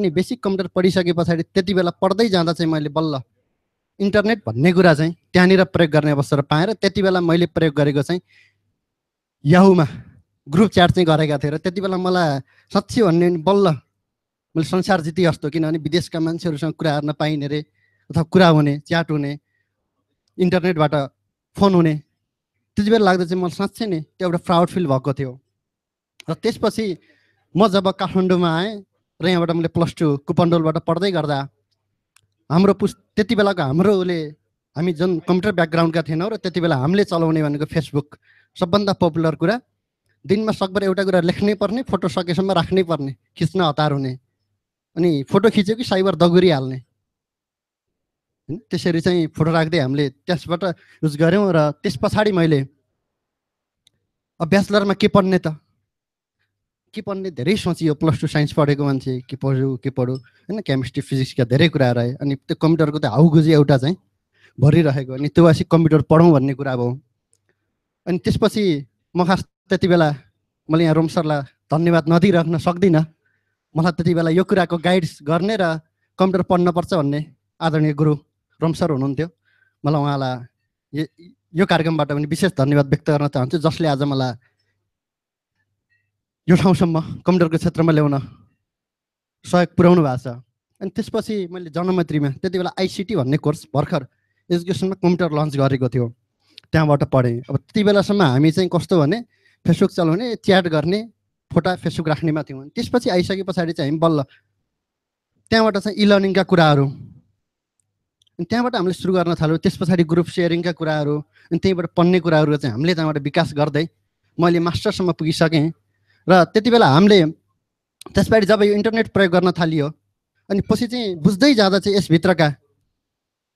अनि बेसिक कम्प्युटर पढिसके पछाडि त्यति बेला पढ्दै जाँदा चाहिँ मैले बल्ल इन्टरनेट भन्ने कुरा चाहिँ त्यहाँनिर प्रयोग गर्ने अवसर पाएँ र त्यति बेला मैले प्रयोग गरेको चाहिँ याहुमा ग्रुप च्याट चाहिँ गरेका थिएँ र त्यति बेला मलाई साँच्ची भन्ने बल्ल मैले संसार जिते जस्तो किनभने विदेशका मान्छेहरूसँग कुरा गर्न पाइने अरे अथवा कुरा हुने च्याट हुने इन्टरनेटबाट फोन हुने त्यति बेला लाग्दा चाहिँ मलाई साँच्चै नै त्यो एउटा प्राउड फिल भएको थियो र त्यसपछि म जब काठमाडौँमा आएँ र यहाँबाट मैले प्लस टू कुपन्डोलबाट पढ्दै गर्दा हाम्रो पुस् त्यति बेलाको हाम्रो उसले हामी जुन कम्प्युटर ब्याकग्राउन्डका थिएनौँ र त्यति बेला हामीले चलाउने भनेको फेसबुक सबभन्दा पपुलर कुरा दिनमा सकभर एउटा कुरा लेख्नै पर्ने फोटो सकेसम्म राख्नै पर्ने खिच्न हतार हुने अनि फोटो खिच्यो कि साइबर हाल्ने होइन त्यसरी चाहिँ फोटो राख्दै हामीले त्यसबाट युज गऱ्यौँ र त्यस पछाडि मैले अब ब्याचलरमा के पढ्ने त के पढ्ने धेरै सोचियो प्लस टू साइन्स पढेको मान्छे के पढ्यो के पढ्यो होइन केमिस्ट्री फिजिक्सका धेरै कुरा रहे अनि त्यो कम्प्युटरको त हाउगुजी एउटा चाहिँ भरिरहेको अनि त्यो वासी कम्प्युटर पढौँ भन्ने कुरा भयो अनि त्यसपछि म खास त्यति बेला मैले यहाँ रोम सरलाई धन्यवाद नदिइराख्न सक्दिनँ मलाई त्यति बेला यो कुराको गाइड्स गर्ने र कम्प्युटर पर्छ भन्ने आदरणीय गुरु रोम सर हुनुहुन्थ्यो मलाई उहाँलाई यो कार्यक्रमबाट पनि विशेष धन्यवाद व्यक्त गर्न चाहन्छु जसले आज मलाई यो ठाउँसम्म कम्प्युटरको क्षेत्रमा ल्याउन सहयोग पुर्याउनु भएको छ अनि त्यसपछि मैले जनमैत्रीमा त्यति बेला आइसिटी भन्ने कोर्स भर्खर एजुकेसनमा कम्प्युटर लन्च गरेको थियो त्यहाँबाट पढेँ अब त्यति बेलासम्म हामी चाहिँ कस्तो भने फेसबुक चलाउने च्याट गर्ने फोटा फेसबुक राख्ने माथि हुन् त्यसपछि आइसके पछाडि चाहिँ हामी बल्ल त्यहाँबाट चाहिँ इलर्निङका कुराहरू अनि त्यहाँबाट हामीले सुरु गर्न थाल्यो त्यस पछाडि ग्रुप सेयरिङका कुराहरू अनि त्यहीँबाट पढ्ने कुराहरू चाहिँ हामीले त्यहाँबाट विकास गर्दै मैले मास्टरसम्म पुगिसकेँ र त्यति बेला हामीले पछाडि जब यो इन्टरनेट प्रयोग गर्न थालियो अनि पछि चाहिँ बुझ्दै जाँदा चाहिँ यसभित्रका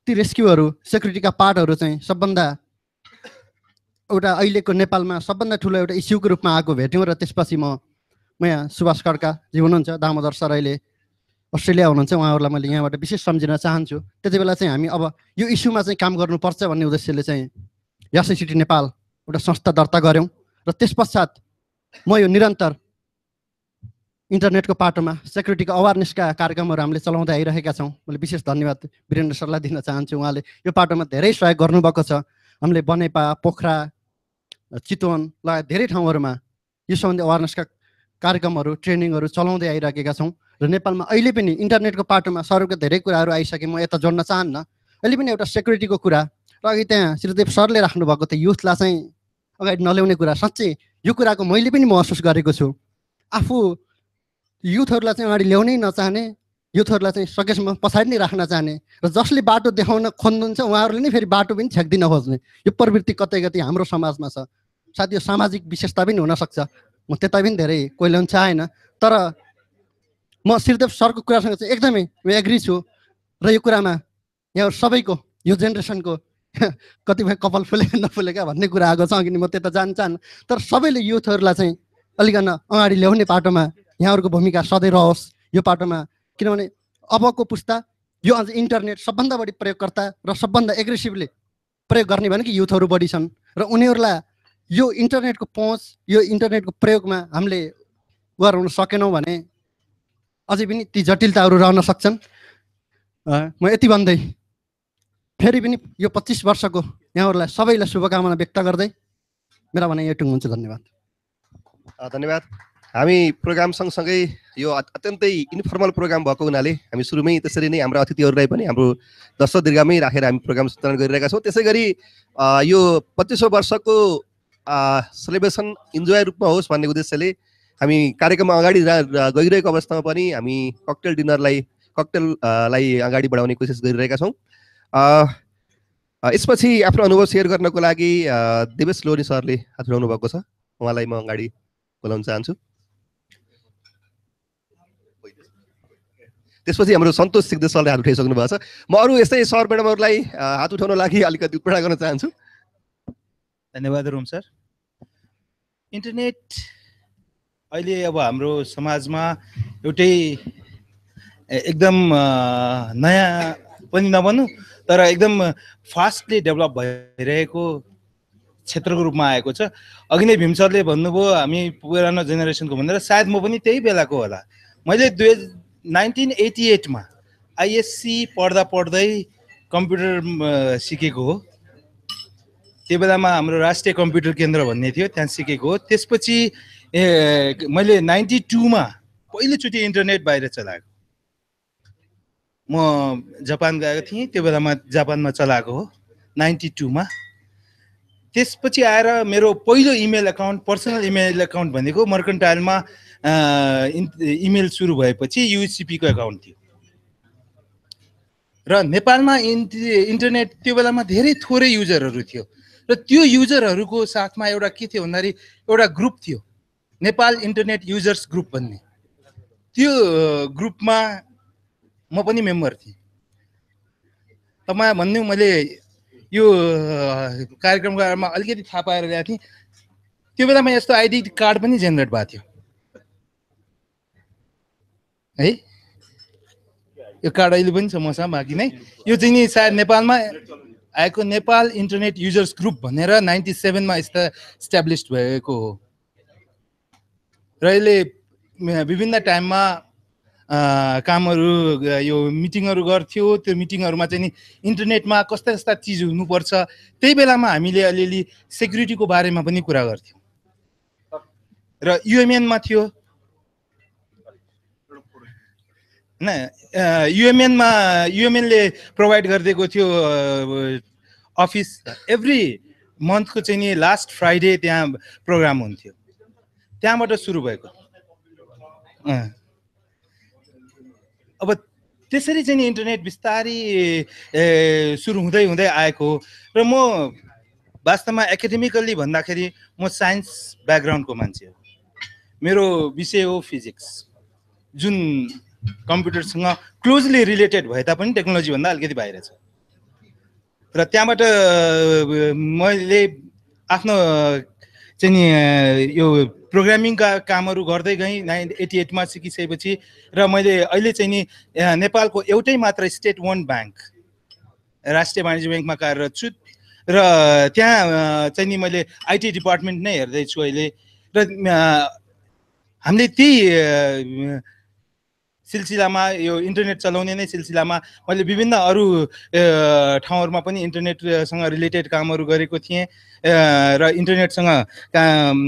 ती रेस्क्युहरू सेक्युरिटीका पार्टहरू चाहिँ सबभन्दा एउटा अहिलेको नेपालमा सबभन्दा ठुलो एउटा इस्युको रूपमा आएको भेट्यौँ र त्यसपछि म म यहाँ सुभाष जी हुनुहुन्छ दामोदर सर अहिले अस्ट्रेलिया हुनुहुन्छ उहाँहरूलाई मैले यहाँबाट विशेष सम्झिन चाहन्छु त्यति बेला चाहिँ हामी अब यो इस्युमा चाहिँ काम गर्नुपर्छ भन्ने उद्देश्यले चाहिँ यासिसिटी नेपाल एउटा संस्था दर्ता गऱ्यौँ र त्यस पश्चात म यो निरन्तर इन्टरनेटको पाटोमा सेक्युरिटीको अवेरनेसका कार्यक्रमहरू हामीले चलाउँदै आइरहेका छौँ मैले विशेष धन्यवाद वीरेन्द्र सरलाई दिन चाहन्छु उहाँले यो पाटोमा धेरै सहयोग गर्नुभएको छ हामीले बनेपा पोखरा चितवन लगायत धेरै ठाउँहरूमा यो सम्बन्धी अवेरनेसका कार्यक्रमहरू ट्रेनिङहरू चलाउँदै आइराखेका छौँ र नेपालमा अहिले पनि इन्टरनेटको पाटोमा सरको धेरै कुराहरू आइसके म यता जोड्न चाहन्न अहिले पनि एउटा सेक्युरिटीको कुरा र अघि त्यहाँ श्रीदेव सरले राख्नुभएको थियो युथलाई चाहिँ अगाडि नल्याउने कुरा साँच्चै यो कुराको मैले पनि महसुस गरेको छु आफू युथहरूलाई चाहिँ अगाडि ल्याउनै नचाहने युथहरूलाई चाहिँ सकेसम्म पछाडि नै राख्न चाहने र जसले बाटो देखाउन खोज्नुहुन्छ उहाँहरूले नै फेरि बाटो पनि छ्याक्दिन खोज्ने यो प्रवृत्ति कतै कतै हाम्रो समाजमा छ सायद यो सामाजिक विशेषता पनि हुनसक्छ म त्यता पनि धेरै कोइलन चाहेन तर म श्रीदेव सरको कुरासँग चाहिँ एकदमै एग्री छु र यो कुरामा यहाँ सबैको यो जेनेरेसनको *laughs* कतिपय कपाल फुले नफुले नफुलेका भन्ने कुरा आएको छ नै म त्यता जान चाहन्न तर सबैले युथहरूलाई चाहिँ अलिकन अगाडि ल्याउने पाटोमा यहाँहरूको भूमिका सधैँ रहोस् यो पाटोमा किनभने अबको पुस्ता यो अझ इन्टरनेट सबभन्दा बढी प्रयोगकर्ता र सबभन्दा एग्रेसिभली प्रयोग गर्ने भनेको युथहरू बढी छन् र उनीहरूलाई यो इन्टरनेटको पहुँच यो इन्टरनेटको प्रयोगमा हामीले गराउन सकेनौँ भने अझै पनि ती जटिलताहरू रहन सक्छन् म यति भन्दै फेरि पनि यो पच्चिस वर्षको यहाँहरूलाई सबैलाई शुभकामना व्यक्त गर्दै मेरा भने यो हुन्छ धन्यवाद धन्यवाद हामी प्रोग्राम सँगसँगै यो अत्यन्तै इन्फर्मल प्रोग्राम भएको हुनाले हामी सुरुमै त्यसरी नै हाम्रो अतिथिहरूलाई पनि हाम्रो दर्शक दीर्घामै राखेर हामी प्रोग्राम सञ्चालन गरिरहेका छौँ त्यसै गरी यो पच्चिसौँ वर्षको सेलिब्रेसन इन्जोय रूपमा होस् भन्ने उद्देश्यले हामी कार्यक्रममा अगाडि गइरहेको अवस्थामा पनि हामी ककटेल डिनरलाई ककटेललाई अगाडि बढाउने कोसिस गरिरहेका छौँ यसपछि आफ्नो अनुभव सेयर गर्नको लागि देवेश लोनी सरले हात उठाउनु भएको छ उहाँलाई म अगाडि बोलाउन चाहन्छु त्यसपछि हाम्रो सन्तोष सिग्देश सरले हात उठाइसक्नु भएको छ म अरू यस्तै सर म्याडमहरूलाई हात उठाउन लागि अलिकति उत्प्रेरणा गर्न चाहन्छु धन्यवाद रोम सर इन्टरनेट अहिले अब हाम्रो समाजमा एउटै एकदम नयाँ पनि नभनौँ तर एकदम फास्टली डेभलप भइरहेको क्षेत्रको रूपमा आएको छ अघि नै भीम सरले भन्नुभयो हामी पुरानो जेनेरेसनको भनेर सायद म पनि त्यही बेलाको होला मैले दुई नाइन्टिन एटी एटमा आइएससी पढ्दा पढ्दै कम्प्युटर सिकेको हो त्यो बेलामा हाम्रो राष्ट्रिय कम्प्युटर केन्द्र भन्ने थियो त्यहाँ सिकेको हो त्यसपछि ए मैले नाइन्टी टूमा पहिलोचोटि इन्टरनेट बाहिर चलाएको म जापान गएको थिएँ त्यो बेलामा जापानमा चलाएको हो नाइन्टी टूमा त्यसपछि आएर मेरो पहिलो email account personal email account भनेको मर्कन्टाइलमा इमेल सुरु भएपछि युसिपीको एकाउन्ट थियो र नेपालमा इन्टरनेट त्यो बेलामा धेरै थोरै युजरहरू थियो र त्यो युजरहरूको साथमा एउटा के थियो भन्दाखेरि एउटा ग्रुप थियो नेपाल इन्टरनेट युजर्स ग्रुप भन्ने त्यो ग्रुपमा म पनि मेम्बर थिएँ तपाईँ भन्नु मैले यो कार्यक्रमको बारेमा अलिकति थाहा पाएर ल्याएको थिएँ त्यो बेलामा यस्तो आइडी कार्ड पनि जेनेरेट भएको थियो है यो कार्ड अहिले पनि छ मसँग बाँकी नै यो चाहिँ नि सायद नेपालमा आएको नेपाल इन्टरनेट युजर्स ग्रुप भनेर नाइन्टी सेभेनमा यस्ता इस्ट्याब्लिस भएको हो र यसले विभिन्न टाइममा कामहरू यो मिटिङहरू गर्थ्यो त्यो मिटिङहरूमा चाहिँ नि इन्टरनेटमा कस्ता कस्ता चिज हुनुपर्छ त्यही बेलामा हामीले अलिअलि सेक्युरिटीको बारेमा पनि कुरा गर्थ्यौँ र युएमएनमा थियो होइन युएमएनमा युएमएनले प्रोभाइड गरिदिएको थियो अफिस एभ्री मन्थको चाहिँ नि लास्ट फ्राइडे त्यहाँ प्रोग्राम हुन्थ्यो त्यहाँबाट सुरु भएको अब त्यसरी चाहिँ नि इन्टरनेट बिस्तारी सुरु हुँदै हुँदै आएको र म वास्तवमा एकाडेमिकल्ली भन्दाखेरि म साइन्स ब्याकग्राउन्डको मान्छे हो मेरो विषय हो फिजिक्स जुन कम्प्युटरसँग क्लोजली रिलेटेड भए तापनि टेक्नोलोजीभन्दा अलिकति बाहिर छ र त्यहाँबाट मैले आफ्नो चाहिँ नि यो प्रोग्रामिङका कामहरू गर्दै गएँ नाइन एटी एटमा सिकिसकेपछि र मैले अहिले चाहिँ नि नेपालको एउटै मात्र स्टेट वान ब्याङ्क राष्ट्रिय वाणिज्य ब्याङ्कमा कार्यरत छु र त्यहाँ चाहिँ नि मैले आइटी डिपार्टमेन्ट नै हेर्दैछु अहिले र हामीले त्यही सिलसिलामा यो इन्टरनेट चलाउने नै सिलसिलामा मैले विभिन्न अरू ठाउँहरूमा पनि इन्टरनेटसँग रिलेटेड कामहरू गरेको थिएँ र इन्टरनेटसँग काम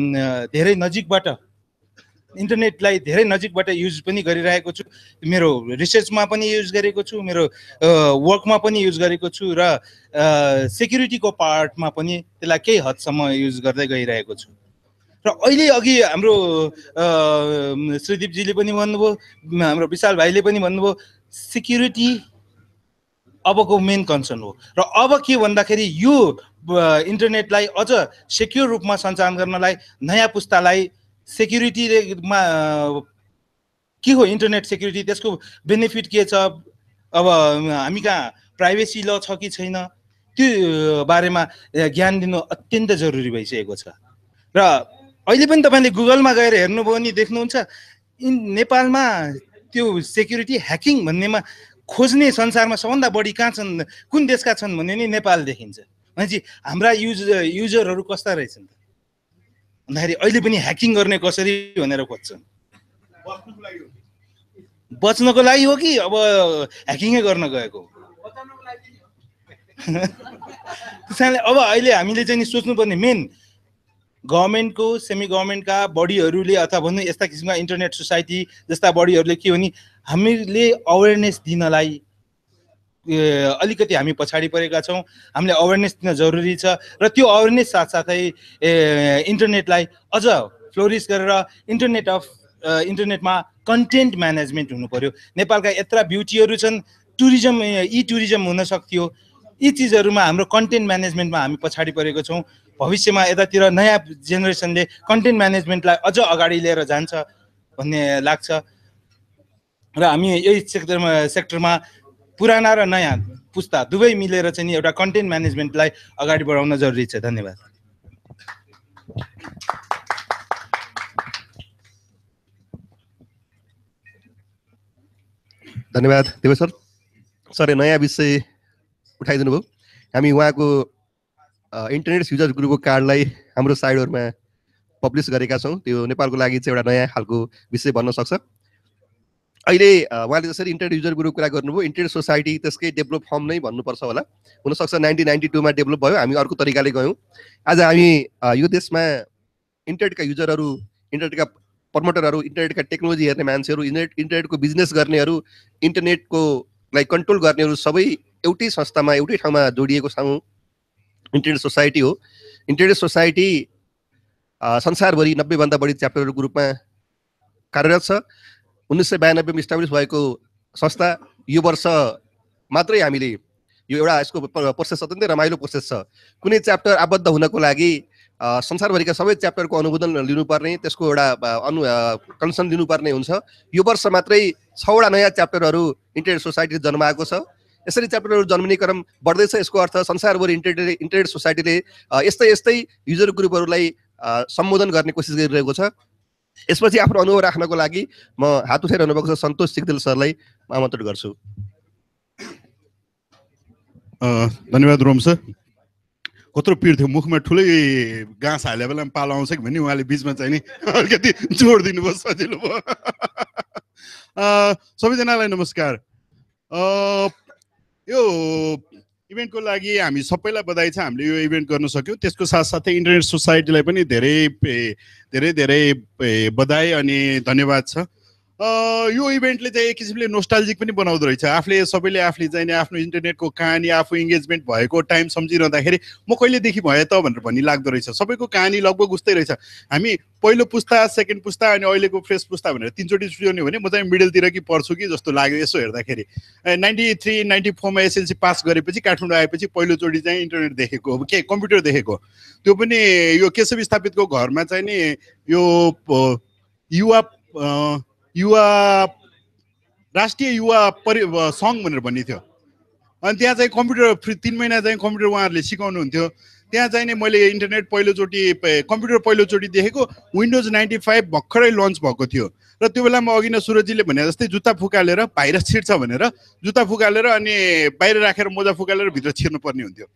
धेरै नजिकबाट इन्टरनेटलाई धेरै नजिकबाट युज पनि गरिरहेको छु मेरो रिसर्चमा पनि युज गरेको छु मेरो वर्कमा पनि युज गरेको छु र सेक्युरिटीको पार्टमा पनि त्यसलाई केही हदसम्म युज गर्दै गइरहेको छु र अहिले अघि हाम्रो श्रीदीपजीले पनि भन्नुभयो हाम्रो विशाल भाइले पनि भन्नुभयो सेक्युरिटी अबको मेन कन्सर्न हो र अब के भन्दाखेरि यो इन्टरनेटलाई अझ सेक्युर रूपमा सञ्चालन गर्नलाई नयाँ पुस्तालाई सेक्युरिटीमा के हो इन्टरनेट सेक्युरिटी त्यसको बेनिफिट के छ अब हामी कहाँ प्राइभेसी ल छ कि छैन त्यो बारेमा ज्ञान दिनु अत्यन्त जरुरी भइसकेको छ र अहिले पनि तपाईँले गुगलमा गएर हेर्नुभयो भने देख्नुहुन्छ इन नेपालमा त्यो सेक्युरिटी ह्याकिङ भन्नेमा खोज्ने संसारमा सबभन्दा बढी कहाँ छन् कुन देशका छन् भने नि नेपाल देखिन्छ भनेपछि हाम्रा युज युजरहरू कस्ता रहेछन् त भन्दाखेरि अहिले पनि ह्याकिङ गर्ने कसरी भनेर खोज्छन् बच्नको लागि हो कि अब ह्याकिङै गर्न गएको हो *laughs* त्यस कारणले अब अहिले हामीले चाहिँ नि सोच्नुपर्ने मेन गभर्मेन्टको सेमी गभर्मेन्टका बडीहरूले अथवा भनौँ यस्ता किसिमका इन्टरनेट सोसाइटी जस्ता बडीहरूले के भने हामीले अवेरनेस दिनलाई अलिकति हामी पछाडि परेका छौँ हामीले अवेरनेस दिन जरुरी छ र त्यो अवेरनेस साथसाथै इन्टरनेटलाई अझ फ्लोरिस गरेर इन्टरनेट अफ इन्टरनेटमा कन्टेन्ट म्यानेजमेन्ट हुनु पऱ्यो नेपालका यत्र ब्युटीहरू छन् टुरिज्म इ टुरिज्म हुन सक्थ्यो यी चिजहरूमा हाम्रो कन्टेन्ट म्यानेजमेन्टमा हामी पछाडि परेको छौँ भविष्यमा यतातिर नयाँ जेनेरेसनले कन्टेन्ट म्यानेजमेन्टलाई अझ अगाडि लिएर जान्छ भन्ने लाग्छ र हामी यही सेक्टरमा सेक्टरमा पुराना र नयाँ पुस्ता दुवै मिलेर चाहिँ नि एउटा कन्टेन्ट म्यानेजमेन्टलाई अगाडि बढाउन जरुरी छ धन्यवाद धन्यवाद देव सर सर नयाँ विषय उठाइदिनु भयो हामी उहाँको इन्टरनेट युजर्स ग्रुपको कार्डलाई हाम्रो साइडहरूमा पब्लिस गरेका छौँ त्यो नेपालको लागि चाहिँ एउटा नयाँ खालको विषय भन्न सक्छ अहिले उहाँले जसरी इन्टरनेट युजर ग्रुप कुरा गर्नुभयो इन्टरनेट सोसाइटी त्यसकै डेभलप फर्म नै भन्नुपर्छ होला हुनसक्छ नाइन्टिन नाइन्टी टूमा डेभलप भयो हामी अर्को तरिकाले गयौँ आज हामी यो देशमा इन्टरनेटका युजरहरू इन्टरनेटका प्रमोटरहरू इन्टरनेटका टेक्नोलोजी हेर्ने मान्छेहरू इन्टरनेट इन्टरनेटको बिजनेस गर्नेहरू इन्टरनेटको लाई कन्ट्रोल गर्नेहरू सबै एउटै संस्थामा एउटै ठाउँमा जोडिएको छौँ इन्टरनेट सोसाइटी हो इन्टरनेट सोसाइटी संसारभरि नब्बेभन्दा बढी च्याप्टरहरूको रूपमा कार्यरत छ उन्नाइस सय बयानब्बेमा इस्टाब्लिस भएको संस्था यो वर्ष मात्रै हामीले यो एउटा यसको प्रोसेस अत्यन्तै रमाइलो प्रोसेस छ कुनै च्याप्टर आबद्ध हुनको लागि संसारभरिका सबै च्याप्टरको अनुमोदन लिनुपर्ने त्यसको एउटा अनु कन्सर्न लिनुपर्ने हुन्छ यो वर्ष मात्रै छवटा नयाँ च्याप्टरहरू इन्टरनेट सोसाइटीले जन्माएको छ यसरी च्याप्टरहरू जन्मिने क्रम बढ्दैछ यसको अर्थ संसारभरि इन्टरनेट इन्टरनेट सोसाइटीले यस्तै यस्तै युजर ग्रुपहरूलाई सम्बोधन गर्ने कोसिस गरिरहेको छ यसपछि आफ्नो अनुभव राख्नको लागि म हात उठाइरहनु भएको छ सन्तोष सिक्देल सरलाई आमन्त्रण गर्छु धन्यवाद रोम सर कत्रो पिर थियो मुखमा ठुलै गाँस हाले बेला पालो आउँछ कि भन्ने उहाँले बिचमा चाहिँ नि *laughs* अलिकति जोड दिनुभयो सजिलो भयो *laughs* सबैजनालाई नमस्कार यो इभेन्टको लागि हामी सबैलाई बधाई छ हामीले यो इभेन्ट गर्न सक्यौँ त्यसको साथसाथै इन्टरनेट सोसाइटीलाई पनि धेरै धेरै धेरै बधाई अनि धन्यवाद छ यो इभेन्टले चाहिँ एक किसिमले नोस्टाल्जिक पनि बनाउँदो रहेछ आफूले सबैले आफूले चाहिँ आफ्नो इन्टरनेटको कहानी आफू इङ्गेजमेन्ट भएको टाइम सम्झिरहँदाखेरि म कहिलेदेखि भए त भनेर भन्ने लाग्दो रहेछ सबैको कहानी लगभग उस्तै रहेछ हामी पहिलो पुस्ता सेकेन्ड पुस्ता अनि अहिलेको फ्रेस पुस्ता भनेर तिनचोटि सुझाउने भने म चाहिँ मिडलतिर कि पढ्छु कि जस्तो लाग्यो यसो हेर्दाखेरि नाइन्टी थ्री नाइन्टी फोरमा एसएलसी पास गरेपछि काठमाडौँ आएपछि पहिलोचोटि चाहिँ इन्टरनेट देखेको अब के कम्प्युटर देखेको त्यो पनि यो केशव स्थापितको घरमा चाहिँ नि यो युवा युवा राष्ट्रिय युवा परि सङ्घ भनेर भन्ने थियो अनि त्यहाँ चाहिँ कम्प्युटर फ्री तिन महिना चाहिँ कम्प्युटर उहाँहरूले सिकाउनुहुन्थ्यो त्यहाँ चाहिँ नि मैले इन्टरनेट पहिलोचोटि कम्प्युटर पहिलोचोटि देखेको विन्डोज नाइन्टी फाइभ भर्खरै लन्च भएको थियो र त्यो बेलामा अघि नै सुरजीले भने जस्तै जुत्ता फुकालेर भाइरस छिर्छ भनेर जुत्ता फुकालेर अनि बाहिर राखेर मोजा फुकालेर भित्र छिर्नुपर्ने हुन्थ्यो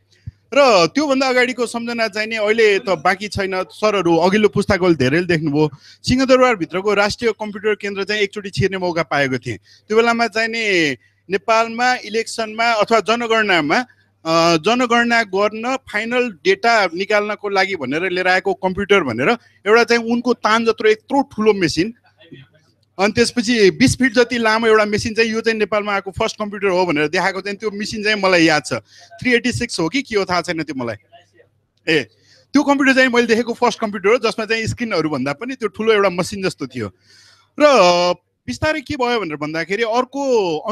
र त्योभन्दा अगाडिको सम्झना चाहिने अहिले त बाँकी छैन सरहरू अघिल्लो पुस्ताको धेरैले देख्नुभयो सिंहदरबारभित्रको राष्ट्रिय कम्प्युटर केन्द्र चाहिँ एकचोटि छिर्ने मौका पाएको थिएँ त्यो बेलामा चाहिने नेपालमा इलेक्सनमा अथवा जनगणनामा जनगणना गर्न फाइनल डेटा निकाल्नको लागि भनेर लिएर आएको कम्प्युटर भनेर एउटा चाहिँ उनको तान जत्रो यत्रो ठुलो मेसिन अनि त्यसपछि बिस फिट जति लामो एउटा मेसिन चाहिँ यो चाहिँ नेपालमा आएको फर्स्ट कम्प्युटर हो भनेर देखाएको चाहिँ त्यो मेसिन चाहिँ मलाई याद छ थ्री एटी सिक्स हो कि के हो थाहा छैन त्यो मलाई ए त्यो कम्प्युटर चाहिँ मैले देखेको फर्स्ट कम्प्युटर हो जसमा चाहिँ स्क्रिनहरू भन्दा पनि त्यो ठुलो एउटा मसिन जस्तो थियो र बिस्तारै के भयो भनेर भन्दाखेरि अर्को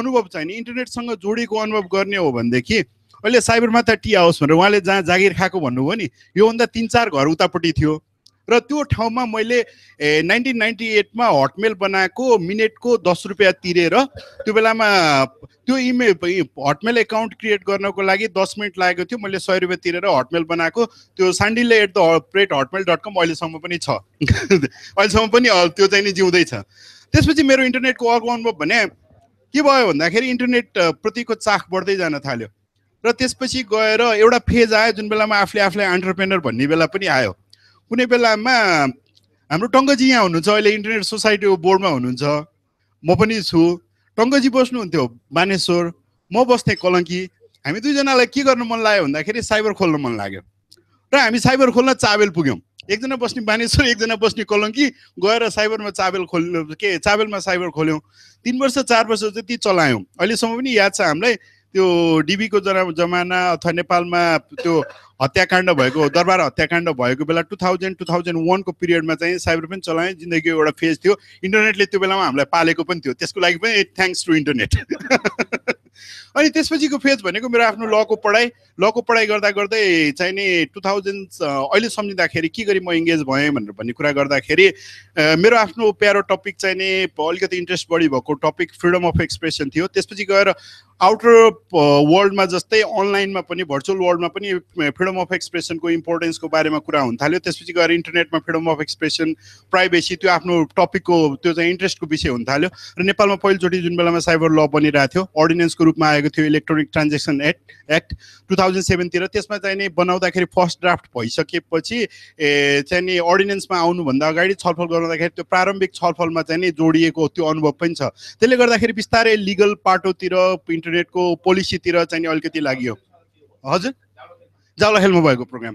अनुभव चाहिँ नि इन्टरनेटसँग जोडिएको अनुभव गर्ने हो भनेदेखि अहिले साइबरमा त टी हाउस भनेर उहाँले जहाँ जागिर खाएको भन्नुभयो नि योभन्दा तिन चार घर उतापट्टि थियो र त्यो ठाउँमा मैले नाइन्टिन नाइन्टी एटमा हटमेल बनाएको मिनेटको दस रुपियाँ तिरेर त्यो बेलामा त्यो इमे हटमेल एकाउन्ट क्रिएट गर्नको लागि दस मिनट लागेको थियो मैले सय रुपियाँ तिरेर हटमेल बनाएको त्यो सान्डिले at the rate Hotmail dot com अहिलेसम्म पनि छ *laughs* अहिलेसम्म पनि त्यो चाहिँ नि जिउँदैछ त्यसपछि मेरो इन्टरनेटको अर्को अनुभव भने के भयो भन्दाखेरि इन्टरनेट प्रतिको चाख बढ्दै जान थाल्यो र त्यसपछि गएर एउटा फेज आयो जुन बेलामा आफूले आफूलाई एन्टरप्रेनर भन्ने बेला पनि आयो कुनै बेलामा हाम्रो टङ्गजी यहाँ हुनुहुन्छ अहिले इन्टरनेट सोसाइटीको बोर्डमा हुनुहुन्छ म पनि छु टङ्गजी बस्नुहुन्थ्यो बानेश्वर म बस्थेँ कलङ्की हामी दुईजनालाई के गर्नु मन लाग्यो भन्दाखेरि साइबर खोल्न मन लाग्यो र हामी साइबर खोल्न चाबेल पुग्यौँ एकजना बस्ने बानेश्वर एकजना बस्ने कलङ्की गएर साइबरमा चाबेल खोल के चाबेलमा साइबर खोल्यौँ तिन वर्ष चार वर्ष जति चलायौँ अहिलेसम्म पनि याद छ हामीलाई त्यो डिबीको जना जमाना अथवा नेपालमा त्यो हत्याकाण्ड भएको दरबार हत्याकाण्ड भएको बेला टु थाउजन्ड टु थाउजन्ड वानको पिरियडमा चाहिँ साइबर पनि चलाएँ जिन्दगीको एउटा फेज थियो इन्टरनेटले त्यो बेलामा हामीलाई पालेको पनि थियो त्यसको लागि पनि इट थ्याङ्क्स टु इन्टरनेट अनि त्यसपछिको फेज भनेको मेरो आफ्नो लको पढाइ लको पढाइ गर्दा गर्दै चाहिँ नि टु थाउजन्ड अहिले सम्झिँदाखेरि के गरी म इङ्गेज भएँ भनेर भन्ने कुरा गर्दाखेरि मेरो आफ्नो प्यारो टपिक चाहिँ नि अलिकति इन्ट्रेस्ट बढी भएको टपिक फ्रिडम अफ एक्सप्रेसन थियो त्यसपछि गएर आउटर वर्ल्डमा uh, जस्तै अनलाइनमा पनि भर्चुअल वर्ल्डमा पनि फ्रिडम अफ एक्सप्रेसनको इम्पोर्टेन्सको बारेमा कुरा हुन थाल्यो त्यसपछि गएर इन्टरनेटमा फ्रिडम अफ एक्सप्रेसन प्राइभेसी त्यो आफ्नो टपिकको त्यो चाहिँ इन्ट्रेस्टको विषय हुन थाल्यो र नेपालमा पहिलोचोटि जुन बेलामा साइबर ल बनिरहेको थियो अर्डिनेन्सको रूपमा आएको थियो electronic transaction act act two thousand सेभेनतिर त्यसमा चाहिँ नि बनाउँदाखेरि फर्स्ट ड्राफ्ट भइसकेपछि चाहिँ नि अर्डिनेन्समा आउनुभन्दा अगाडि छलफल गराउँदाखेरि त्यो प्रारम्भिक छलफलमा चाहिँ नि जोडिएको त्यो अनुभव पनि छ त्यसले गर्दाखेरि बिस्तारै लिगल पाटोतिर इन्टर इन्टरनेटको पोलिसीतिर चाहिँ अलिकति लाग्यो हजुर जावला खेल्नु भएको प्रोग्राम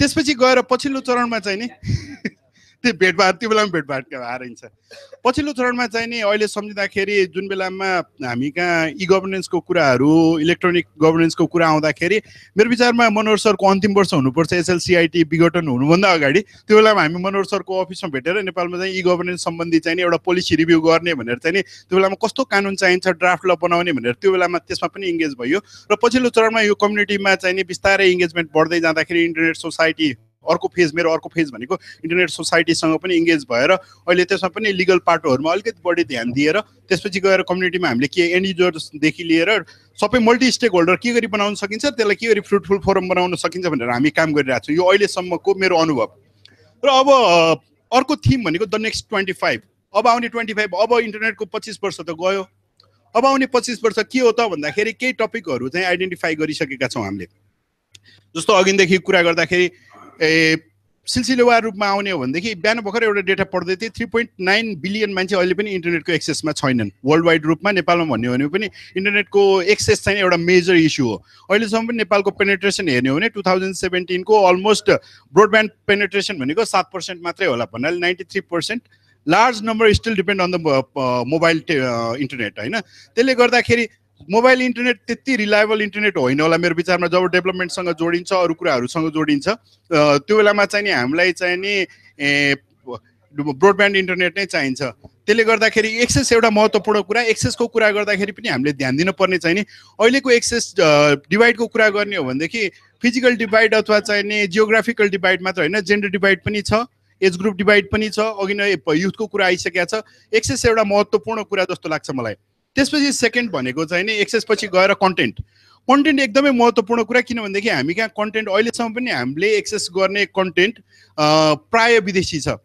त्यसपछि गएर पछिल्लो चरणमा चाहिँ नि *laughs* त्यो *laughs* भेटभाट त्यो बेलामा भेटभाट हारिन्छ पछिल्लो चरणमा चाहिँ नि अहिले सम्झिँदाखेरि जुन बेलामा हामी कहाँ इ गभर्नेन्सको कुराहरू इलेक्ट्रोनिक गभर्नेन्सको कुरा आउँदाखेरि मेरो विचारमा मनोहर सरको अन्तिम वर्ष हुनुपर्छ एसएलसिआइटी विघटन हुनुभन्दा अगाडि त्यो बेलामा हामी मनोहर सरको अफिसमा भेटेर नेपालमा चाहिँ इ गभर्नेन्स सम्बन्धी चाहिँ एउटा पोलिसी रिभ्यू गर्ने भनेर चाहिँ नि त्यो बेलामा कस्तो कानुन चाहिन्छ ड्राफ्ट ल बनाउने भनेर त्यो बेलामा त्यसमा पनि इङ्गेज भयो र पछिल्लो चरणमा यो कम्युनिटीमा चाहिँ नि बिस्तारै इङ्गेजमेन्ट बढ्दै जाँदाखेरि इन्टरनेट सोसाइटी अर्को फेज मेरो अर्को फेज भनेको इन्टरनेट सोसाइटीसँग पनि इङ्गेज भएर अहिले त्यसमा पनि लिगल पाटोहरूमा अलिकति बढी ध्यान दिएर त्यसपछि गएर कम्युनिटीमा हामीले के एन्ड युजर्सदेखि लिएर सबै मल्टी स्टेक होल्डर के गरी बनाउन सकिन्छ त्यसलाई के गरी फ्रुटफुल फोरम बनाउन सकिन्छ भनेर हामी काम गरिरहेको छौँ यो अहिलेसम्मको मेरो अनुभव र अब अर्को थिम भनेको द नेक्स्ट ट्वेन्टी फाइभ अब आउने ट्वेन्टी फाइभ अब इन्टरनेटको पच्चिस वर्ष त गयो अब आउने पच्चिस वर्ष के हो त भन्दाखेरि केही टपिकहरू चाहिँ आइडेन्टिफाई गरिसकेका छौँ हामीले जस्तो अघिदेखि कुरा गर्दाखेरि ए सिलसिलेवार रूपमा आउने हो भनेदेखि बिहान भर्खर एउटा डेटा पढ्दै थिएँ थ्री पोइन्ट नाइन बिलियन मान्छे अहिले पनि इन्टरनेटको एक्सेसमा छैनन् वर्ल्ड वाइड रूपमा नेपालमा भन्यो भने पनि इन्टरनेटको एक्सेस चाहिँ एउटा मेजर इस्यु हो अहिलेसम्म पनि नेपालको पेनेट्रेसन हेर्ने हो भने टु थाउजन्ड सेभेन्टिनको अलमोस्ट ब्रोडब्यान्ड पेनेट्रेसन भनेको सात पर्सेन्ट मात्रै होला भन्नाले ninety three percent large number still depend on the mobile internet होइन त्यसले गर्दाखेरि मोबाइल इन्टरनेट त्यति रिलायबल इन्टरनेट होइन होला मेरो विचारमा जब डेभलपमेन्टसँग जोडिन्छ अरू कुराहरूसँग जोडिन्छ त्यो बेलामा चाहिँ नि हामीलाई चाहिँ नि ब्रोडब्यान्ड इन्टरनेट नै चाहिन्छ त्यसले गर्दाखेरि एक्सेस एउटा महत्त्वपूर्ण कुरा एक्सेसको कुरा गर्दाखेरि पनि हामीले ध्यान दिनुपर्ने चाहिँ नि अहिलेको एक्सेस डिभाइडको कुरा गर्ने हो भनेदेखि फिजिकल डिभाइड अथवा चाहिँ नि जियोग्राफिकल डिभाइड मात्र होइन जेन्डर डिभाइड पनि छ एज ग्रुप डिभाइड पनि छ अघि नै युथको कुरा आइसकेको छ एक्सेस एउटा महत्त्वपूर्ण कुरा जस्तो लाग्छ मलाई त्यसपछि सेकेन्ड भनेको चाहिँ नि एक्सेसपछि गएर कन्टेन्ट कन्टेन्ट एकदमै महत्त्वपूर्ण कुरा किनभनेदेखि हामी कहाँ कन्टेन्ट अहिलेसम्म पनि हामीले एक्सेस गर्ने कन्टेन्ट प्राय विदेशी छ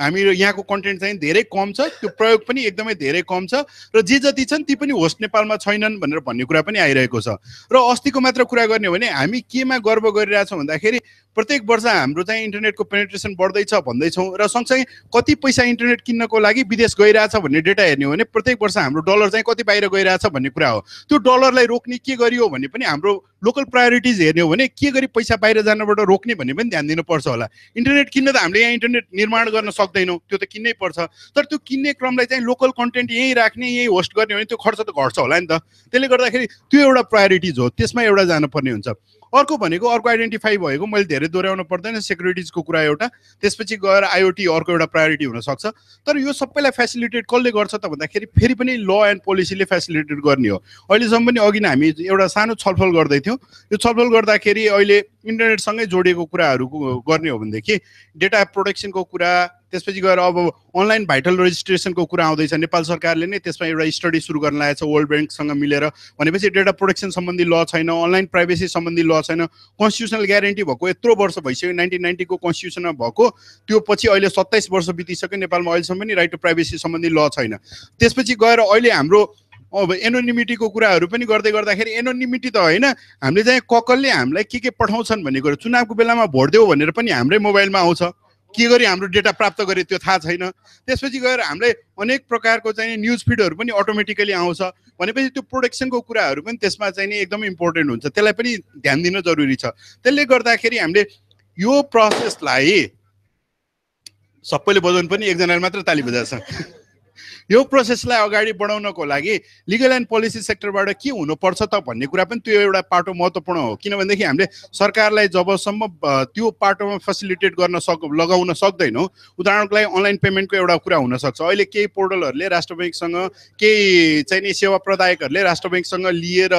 हामी यहाँको कन्टेन्ट चाहिँ धेरै कम छ त्यो प्रयोग पनि एकदमै धेरै कम छ र जे जति छन् ती पनि होस्ट नेपालमा छैनन् भनेर भन्ने कुरा पनि आइरहेको छ र अस्तिको मात्र कुरा गर्ने हो भने हामी केमा गर्व गरिरहेछौँ भन्दाखेरि प्रत्येक वर्ष हाम्रो चाहिँ इन्टरनेटको पेनिट्रेसन बढ्दैछ भन्दैछौँ र सँगसँगै कति पैसा इन्टरनेट किन्नको लागि विदेश गइरहेछ भन्ने डेटा हेर्ने हो भने प्रत्येक वर्ष हाम्रो डलर चाहिँ कति बाहिर गइरहेछ भन्ने कुरा हो त्यो डलरलाई रोक्ने के गरियो भने पनि हाम्रो लोकल प्रायोरिटिज हेर्ने हो भने के गरी पैसा बाहिर जानबाट रोक्ने भन्ने पनि ध्यान दिनुपर्छ होला इन्टरनेट किन्न त हामीले यहाँ इन्टरनेट निर्माण गर्न सक्दैनौँ त्यो त किन्नै पर्छ तर त्यो किन्ने क्रमलाई चाहिँ लोकल कन्टेन्ट यहीँ राख्ने यहीँ होस्ट गर्ने भने त्यो खर्च त घट्छ होला नि त त्यसले गर्दाखेरि त्यो एउटा प्रायोरिटिज हो त्यसमा एउटा जानुपर्ने हुन्छ अर्को भनेको अर्को आइडेन्टिफाई भएको मैले धेरै दोहोऱ्याउनु पर्दैन सेक्युरिटिजको कुरा एउटा त्यसपछि गएर आइओटी अर्को एउटा प्रायोरिटी हुनसक्छ तर यो सबैलाई फेसिलिटेट कसले गर्छ त भन्दाखेरि फेरि पनि ल एन्ड पोलिसीले फेसिलिटेट गर्ने हो अहिलेसम्म पनि अघि नै हामी एउटा सानो छलफल गर्दैथ्यौँ यो छलफल गर्दाखेरि अहिले इन्टरनेटसँगै जोडिएको कुराहरू गर्ने हो भनेदेखि डेटा प्रोटेक्सनको कुरा त्यसपछि गएर अब अनलाइन भाइटल रेजिस्ट्रेसनको कुरा आउँदैछ नेपाल सरकारले नै त्यसमा एउटा स्टडी सुरु गर्न लागेको छ वर्ल्ड ब्याङ्कसँग मिलेर भनेपछि डेटा प्रोटेक्सन सम्बन्धी ल छैन अनलाइन प्राइभेसी सम्बन्धी ल छैन कन्स्टिट्युसनल ग्यारेन्टी भएको यत्रो वर्ष भइसक्यो नाइन्टिन नाइन्टीको कन्स्टिट्युसनमा भएको त्यो पछि अहिले सत्ताइस वर्ष बितिसक्यो नेपालमा अहिलेसम्म पनि राइट टु प्राइभेसी सम्बन्धी ल छैन त्यसपछि गएर अहिले हाम्रो अब एनोनिमिटीको कुराहरू पनि गर्दै गर्दाखेरि एनोनिमिटी त होइन हामीले चाहिँ ककलले हामीलाई के के पठाउँछन् भन्ने कुरो चुनावको बेलामा भोट देऊ भनेर पनि हाम्रै मोबाइलमा आउँछ के गरी हाम्रो डेटा प्राप्त गरे त्यो थाहा छैन त्यसपछि गएर हामीलाई अनेक प्रकारको चाहिँ न्युज फिडहरू पनि अटोमेटिकली आउँछ भनेपछि त्यो प्रोडक्सनको कुराहरू पनि त्यसमा चाहिँ नि एकदम इम्पोर्टेन्ट हुन्छ त्यसलाई पनि ध्यान दिन जरुरी छ त्यसले गर्दाखेरि हामीले यो प्रोसेसलाई सबैले बजाउनु पनि एकजनाले मात्र ताली बजाएछ यो प्रोसेसलाई अगाडि बढाउनको लागि लिगल एन्ड पोलिसी सेक्टरबाट के हुनुपर्छ त भन्ने कुरा पनि त्यो एउटा पाटो महत्त्वपूर्ण हो किनभनेदेखि हामीले सरकारलाई जबसम्म त्यो पाटोमा फेसिलिटेट गर्न सक लगाउन सक्दैनौँ उदाहरणको लागि अनलाइन पेमेन्टको एउटा कुरा हुनसक्छ अहिले केही पोर्टलहरूले राष्ट्र ब्याङ्कसँग केही नि सेवा प्रदायकहरूले राष्ट्र ब्याङ्कसँग लिएर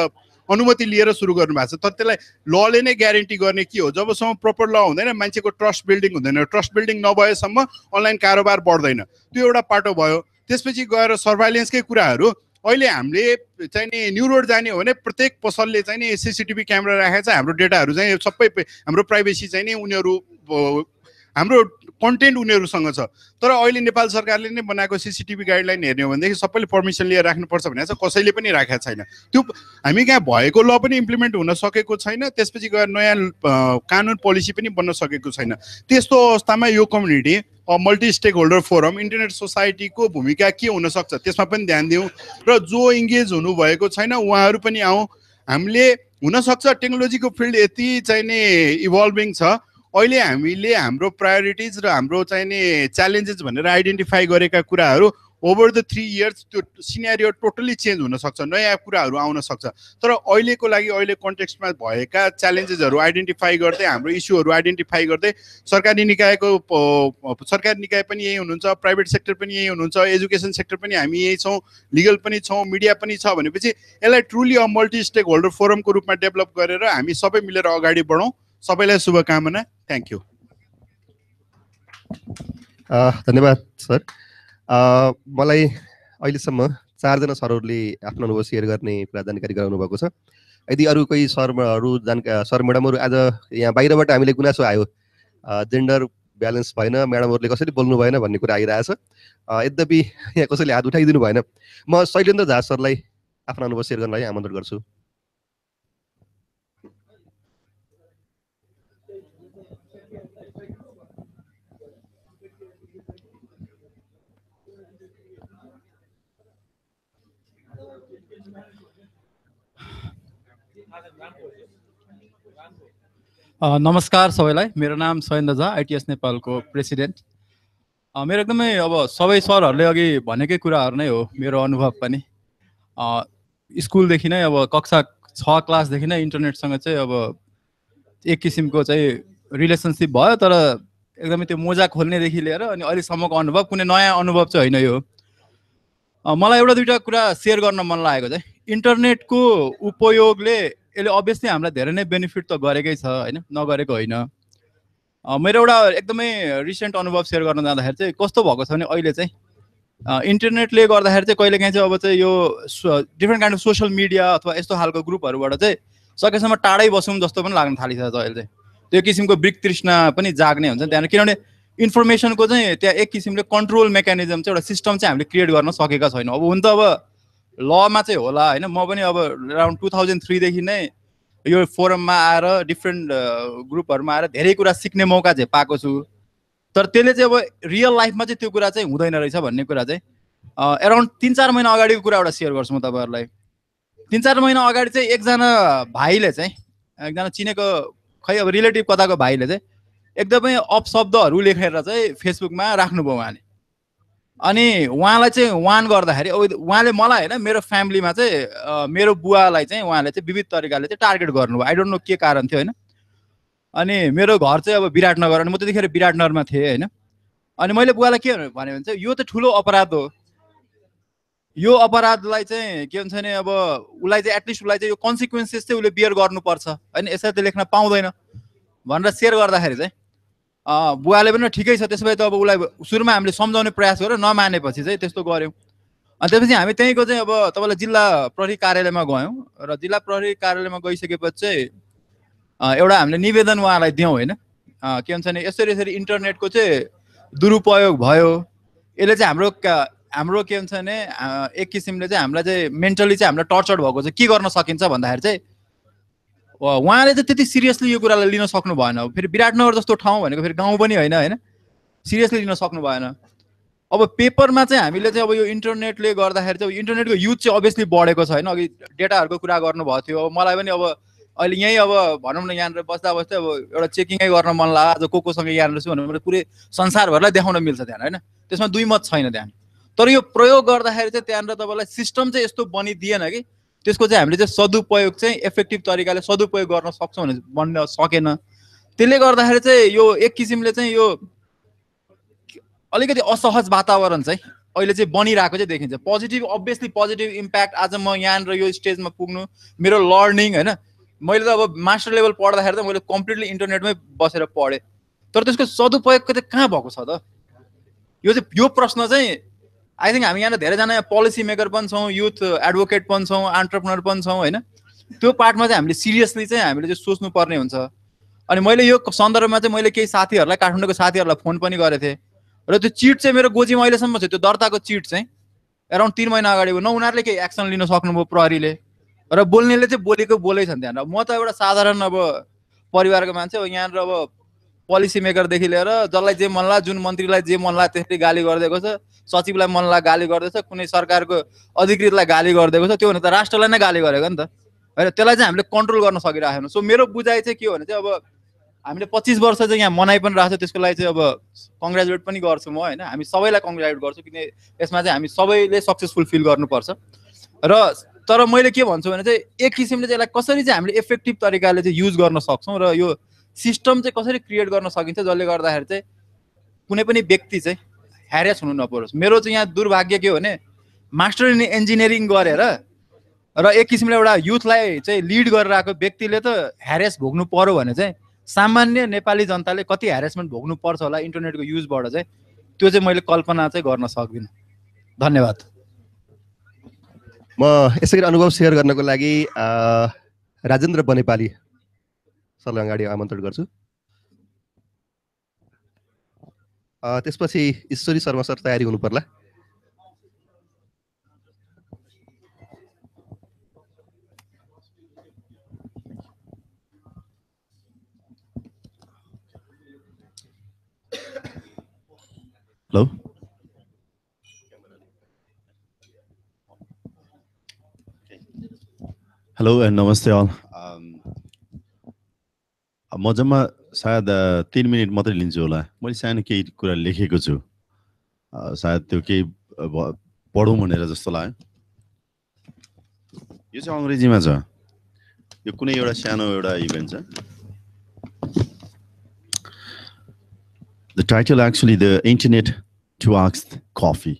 अनुमति लिएर सुरु गर्नुभएको छ तर त्यसलाई लले नै ग्यारेन्टी गर्ने के हो जबसम्म प्रपर ल हुँदैन मान्छेको ट्रस्ट बिल्डिङ हुँदैन ट्रस्ट बिल्डिङ नभएसम्म अनलाइन कारोबार बढ्दैन त्यो एउटा पाटो भयो त्यसपछि गएर सर्भाइलेन्सकै कुराहरू अहिले हामीले चाहिँ न्यु रोड जाने हो भने प्रत्येक पसलले चाहिँ नि सिसिटिभी क्यामेरा राखेको छ हाम्रो डेटाहरू चाहिँ सबै हाम्रो प्राइभेसी चाहिँ नि उनीहरू हाम्रो कन्टेन्ट उनीहरूसँग छ तर अहिले नेपाल सरकारले नै बनाएको सिसिटिभी गाइडलाइन हेर्ने हो भनेदेखि सबैले पर्मिसन लिएर राख्नुपर्छ भनेर चाहिँ कसैले पनि राखेको छैन त्यो हामी कहाँ भएको ल पनि इम्प्लिमेन्ट हुन सकेको छैन त्यसपछि गएर नयाँ कानुन पोलिसी पनि बन्न सकेको छैन त्यस्तो अवस्थामा यो community multi stakeholder forum internet सोसाइटीको भूमिका के हुनसक्छ त्यसमा पनि ध्यान दिउँ र जो इङ्गेज हुनुभएको छैन उहाँहरू पनि आउँ हामीले हुनसक्छ टेक्नोलोजीको फिल्ड यति चाहिँ नै इभल्भिङ छ अहिले हामीले हाम्रो प्रायोरिटिज र हाम्रो चाहिने च्यालेन्जेस भनेर आइडेन्टिफाई गरेका कुराहरू ओभर द थ्री इयर्स त्यो सिनेरियो टोटल्ली चेन्ज हुनसक्छ नयाँ कुराहरू आउन सक्छ तर अहिलेको लागि अहिले कन्टेक्स्टमा भएका च्यालेन्जेसहरू आइडेन्टिफाई गर्दै हाम्रो इस्युहरू आइडेन्टिफाई गर्दै सरकारी निकायको सरकारी निकाय पनि यही हुनुहुन्छ प्राइभेट सेक्टर पनि यहीँ हुनुहुन्छ एजुकेसन सेक्टर पनि हामी यही छौँ लिगल पनि छौँ मिडिया पनि छ भनेपछि यसलाई truly a multi stakeholder फोरमको रूपमा डेभलप गरेर हामी सबै मिलेर अगाडि बढौँ सबैलाई शुभकामना थ्याङ्क यू uh, धन्यवाद सर uh, मलाई अहिलेसम्म चारजना सरहरूले आफ्नो अनुभव सेयर गर्ने कुरा जानकारी गराउनु भएको छ यदि अरू कोही सरहरू जानका सर म्याडमहरू आज यहाँ बाहिरबाट हामीले गुनासो आयो जेन्डर uh, ब्यालेन्स भएन म्याडमहरूले कसरी बोल्नु भएन भन्ने कुरा आइरहेछ यद्यपि यहाँ कसैले हात उठाइदिनु भएन म शैलेन्द्र झा सरलाई आफ्नो अनुभव सेयर गर्नलाई आमन्त्रण गर्छु नमस्कार सबैलाई मेरो नाम सयेन्द्र झा आइटिएस नेपालको प्रेसिडेन्ट मेरो एकदमै अब सबै सरहरूले अघि भनेकै कुराहरू नै हो मेरो अनुभव पनि स्कुलदेखि नै अब कक्षा छ क्लासदेखि नै इन्टरनेटसँग चाहिँ अब एक किसिमको चाहिँ रिलेसनसिप भयो तर एकदमै त्यो मोजा खोल्नेदेखि लिएर अनि अहिलेसम्मको अनुभव कुनै नयाँ अनुभव चाहिँ होइन यो मलाई एउटा दुइटा कुरा सेयर गर्न मन लागेको चाहिँ इन्टरनेटको उपयोगले यसले अभियसली हामीलाई धेरै नै बेनिफिट त गरेकै छ होइन नगरेको होइन मेरो एउटा एकदमै रिसेन्ट अनुभव सेयर गर्न जाँदाखेरि चाहिँ कस्तो भएको छ भने अहिले चाहिँ इन्टरनेटले गर्दाखेरि चाहिँ कहिलेकाहीँ चाहिँ अब चाहिँ यो different kind of social media अथवा यस्तो खालको ग्रुपहरूबाट चाहिँ सकेसम्म टाढै बसौँ जस्तो पनि लाग्न थालिसकेको अहिले चाहिँ त्यो किसिमको वृक तृष्णा पनि जाग्ने हुन्छ त्यहाँ किनभने इन्फर्मेसनको चाहिँ त्यहाँ एक किसिमले कन्ट्रोल मेकानिजम चाहिँ एउटा सिस्टम चाहिँ हामीले क्रिएट गर्न सकेका छैनौँ अब हुन त अब लमा चाहिँ होला होइन म पनि अब राउन्ड टु थाउजन्ड थ्रीदेखि नै यो फोरममा आएर डिफ्रेन्ट ग्रुपहरूमा आएर धेरै कुरा सिक्ने मौका चाहिँ पाएको छु तर त्यसले चाहिँ अब रियल लाइफमा चाहिँ त्यो कुरा चाहिँ हुँदैन रहेछ भन्ने कुरा चाहिँ एराउन्ड तिन चार महिना अगाडिको कुरा एउटा सेयर गर्छु म तपाईँहरूलाई तिन चार महिना अगाडि चाहिँ एकजना भाइले चाहिँ एकजना चिनेको खै अब रिलेटिभ कताको भाइले चाहिँ एकदमै अपशब्दहरू लेखेर चाहिँ फेसबुकमा राख्नुभयो उहाँले अनि उहाँलाई चाहिँ वान गर्दाखेरि उहाँले मलाई होइन मेरो फ्यामिलीमा चाहिँ मेरो बुवालाई चाहिँ उहाँले चाहिँ विविध तरिकाले चाहिँ टार्गेट गर्नुभयो आई डोन्ट नो के कारण थियो होइन अनि मेरो घर चाहिँ अब विराटनगर अनि म त्यतिखेर विराटनगरमा थिएँ होइन अनि मैले बुवालाई के भने चाहिँ यो त ठुलो अपराध हो यो अपराधलाई चाहिँ के भन्छ भने अब उसलाई चाहिँ एटलिस्ट उसलाई चाहिँ यो कन्सिक्वेन्सेस चाहिँ उसले बियर गर्नुपर्छ होइन यसरी त लेख्न पाउँदैन भनेर सेयर गर्दाखेरि चाहिँ बुवाले पनि ठिकै छ त्यसो भए त अब उसलाई सुरुमा हामीले सम्झाउने प्रयास गऱ्यो नमानेपछि चाहिँ त्यस्तो गऱ्यौँ अनि त्यसपछि हामी त्यहीँको चाहिँ अब तपाईँलाई जिल्ला प्रहरी कार्यालयमा गयौँ र जिल्ला प्रहरी कार्यालयमा गइसकेपछि चाहिँ एउटा हामीले निवेदन उहाँलाई दियौँ होइन के भन्छ भने यसरी यसरी इन्टरनेटको चाहिँ दुरुपयोग भयो यसले चाहिँ हाम्रो हाम्रो के भन्छ भने एक किसिमले चाहिँ हामीलाई चाहिँ मेन्टली चाहिँ हामीलाई टर्चर भएको चाहिँ के गर्न सकिन्छ भन्दाखेरि चाहिँ उहाँले त त्यति सिरियसली यो कुरालाई लिन सक्नु भएन फेरि विराटनगर जस्तो ठाउँ भनेको फेरि गाउँ पनि होइन होइन सिरियसली लिन सक्नु भएन अब पेपरमा चाहिँ हामीले चाहिँ अब यो इन्टरनेटले गर्दाखेरि चाहिँ इन्टरनेटको युज चाहिँ अभियसली बढेको छ होइन अघि डेटाहरूको कुरा गर्नुभएको थियो अब मलाई पनि अब अहिले यहीँ अब भनौँ न यहाँनिर बस्दा बस्दै अब एउटा चेकिङै गर्न मन लाग्यो आज को कोसँग यहाँनिर छु भनेर पुरै संसारभरलाई देखाउन मिल्छ त्यहाँ होइन त्यसमा दुई मत छैन त्यहाँ तर यो प्रयोग गर्दाखेरि चाहिँ त्यहाँनिर तपाईँलाई सिस्टम चाहिँ यस्तो बनिदिएन कि त्यसको चाहिँ हामीले चाहिँ सदुपयोग चाहिँ इफेक्टिभ तरिकाले सदुपयोग गर्न सक्छौँ भने भन्न सकेन त्यसले गर्दाखेरि चाहिँ यो एक किसिमले चाहिँ यो अलिकति असहज वातावरण चाहिँ अहिले चाहिँ बनिरहेको चाहिँ देखिन्छ पोजिटिभ अभियसली पोजिटिभ इम्प्याक्ट आज म यहाँनिर यो स्टेजमा पुग्नु मेरो लर्निङ होइन मैले त अब मास्टर लेभल पढ्दाखेरि त मैले कम्प्लिटली इन्टरनेटमै बसेर पढेँ तर त्यसको सदुपयोग चाहिँ कहाँ भएको छ त यो चाहिँ यो प्रश्न चाहिँ आई थिङ्क हामी यहाँनिर धेरैजना पोलिसी मेकर पनि छौँ युथ एडभोकेट पनि छौँ अन्टरप्रिनर पनि छौँ होइन त्यो पार्टमा चाहिँ हामीले सिरियसली चाहिँ हामीले चाहिँ सोच्नुपर्ने हुन्छ अनि मैले यो सन्दर्भमा चाहिँ मैले केही साथीहरूलाई काठमाडौँको साथीहरूलाई फोन पनि गरेको थिएँ र त्यो चिट चाहिँ मेरो गोजीमा अहिलेसम्म छ त्यो दर्ताको चिट चाहिँ एराउन्ड तिन महिना अगाडि न उनीहरूले केही एक्सन लिन सक्नुभयो प्रहरीले र बोल्नेले चाहिँ बोलेको बोलै छन् त्यहाँनिर म त एउटा साधारण अब परिवारको मान्छे हो यहाँनिर अब पोलिसी मेकरदेखि लिएर जसलाई जे मनला जुन मन्त्रीलाई जे मनला त्यसरी गाली गरिदिएको छ सचिवलाई मनलाई गाली गर्दैछ कुनै सरकारको अधिकृतलाई गाली गरिदिएको छ त्यो भने त राष्ट्रलाई नै गाली गरेको नि त होइन त्यसलाई चाहिँ हामीले कन्ट्रोल गर्न सकिरहेको छैनौँ सो मेरो बुझाइ चाहिँ के हो भने चाहिँ अब हामीले पच्चिस वर्ष चाहिँ यहाँ मनाइ पनि रहेको छ त्यसको लागि चाहिँ अब कङ्ग्रेचुलेट पनि गर्छु म होइन हामी सबैलाई कङ्ग्रेचुलेट गर्छु किन यसमा चाहिँ हामी सबैले सक्सेसफुल फिल गर्नुपर्छ र तर मैले के भन्छु भने चाहिँ एक किसिमले चाहिँ यसलाई कसरी चाहिँ हामीले इफेक्टिभ तरिकाले चाहिँ युज गर्न सक्छौँ र यो सिस्टम चाहिँ कसरी क्रिएट गर्न सकिन्छ जसले गर्दाखेरि चाहिँ कुनै पनि व्यक्ति चाहिँ ह्यारेस हुनु नपरोस् मेरो चाहिँ यहाँ दुर्भाग्य के हो भने मास्टर इन इन्जिनियरिङ गरेर र एक किसिमले एउटा युथलाई चाहिँ लिड गरेर आएको व्यक्तिले त ह्यारेस भोग्नु पऱ्यो भने चाहिँ सामान्य नेपाली जनताले कति ह्यारेसमेन्ट भोग्नु पर्छ होला इन्टरनेटको युजबाट चाहिँ त्यो चाहिँ मैले कल्पना चाहिँ गर्न सक्दिनँ धन्यवाद म यसै गरी अनुभव सेयर गर्नको लागि राजेन्द्र बनेपाली सरलाई अगाडि आमन्त्रण गर्छु त्यसपछि ईश्वरी शर्मा सर तयारी हुनु पर्ला हेलो हेलो एन्ड नमस्ते um, अल म जम्मा सायद तिन मिनट मात्रै लिन्छु होला मैले सानो केही कुरा लेखेको छु सायद त्यो केही पढौँ भनेर जस्तो लाग्यो यो चाहिँ अङ्ग्रेजीमा छ यो कुनै एउटा सानो एउटा इभेन्ट छ the title actually the internet to आक्स कफी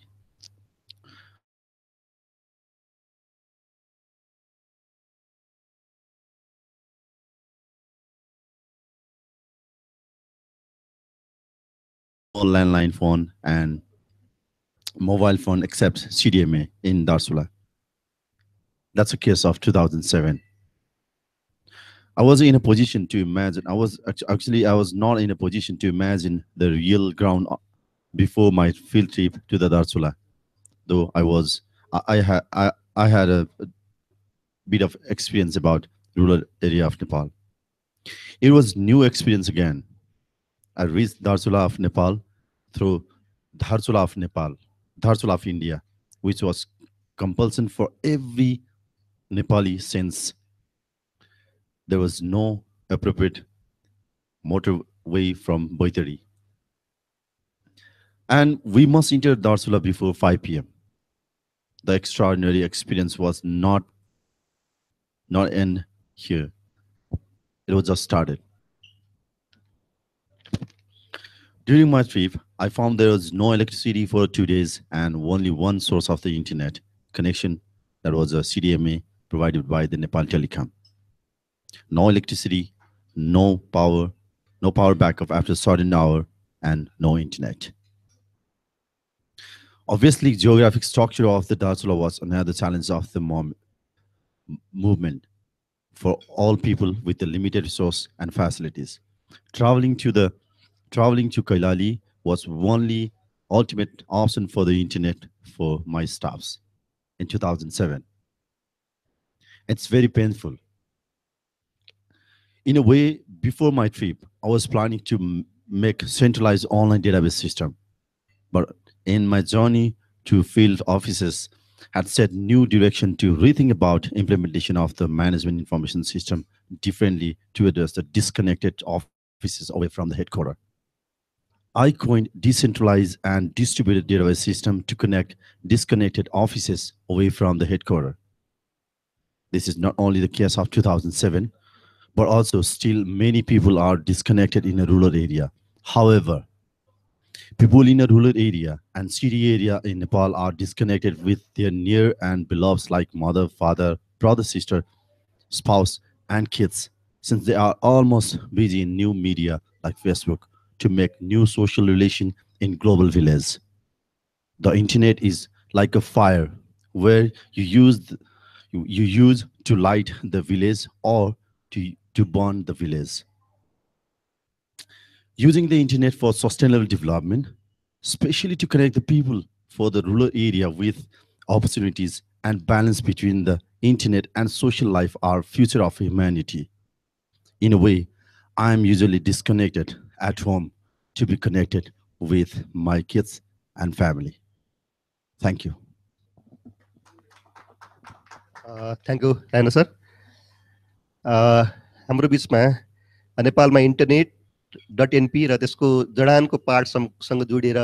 landline phone and mobile phone except CDMA in Darsula. That's a case of 2007. I was in a position to imagine, I was actually, I was not in a position to imagine the real ground uh, before my field trip to the Darsula. Though I was, I, I, I, I had a, a bit of experience about rural area of Nepal. It was new experience again. I reached Darsula of Nepal through Dharsula of Nepal, Dharsula of India, which was compulsion for every Nepali since there was no appropriate motorway from Boitari. And we must enter Darsula before 5 p.m. The extraordinary experience was not not end here. It was just started. During my trip, I found there was no electricity for two days and only one source of the internet connection that was uh, a CDMA provided by the Nepal Telecom. No electricity, no power, no power backup after a certain hour, and no internet. Obviously, geographic structure of the Darsula was another challenge of the mom movement for all people with the limited resource and facilities. Traveling to the traveling to Kailali was only ultimate option for the internet for my staffs in 2007. It's very painful. In a way, before my trip, I was planning to make centralized online database system. But in my journey to field offices, had set new direction to rethink about implementation of the management information system differently to address the disconnected offices away from the headquarters. I coined decentralized and distributed database system to connect disconnected offices away from the headquarters. This is not only the case of 2007, but also still many people are disconnected in a rural area. However, people in a rural area and city area in Nepal are disconnected with their near and beloveds like mother, father, brother, sister, spouse, and kids since they are almost busy in new media like Facebook to make new social relation in global village. The internet is like a fire where you use you, you use to light the village or to, to burn the village. Using the internet for sustainable development, especially to connect the people for the rural area with opportunities and balance between the internet and social life are future of humanity. In a way, I am usually disconnected at home to be connected with my kids and family. Thank you. Thank you Raina sir हाम्रो बिचमा नेपालमा इन्टरनेट डट एनपी र त्यसको जडानको पार्टसँग जोडिएर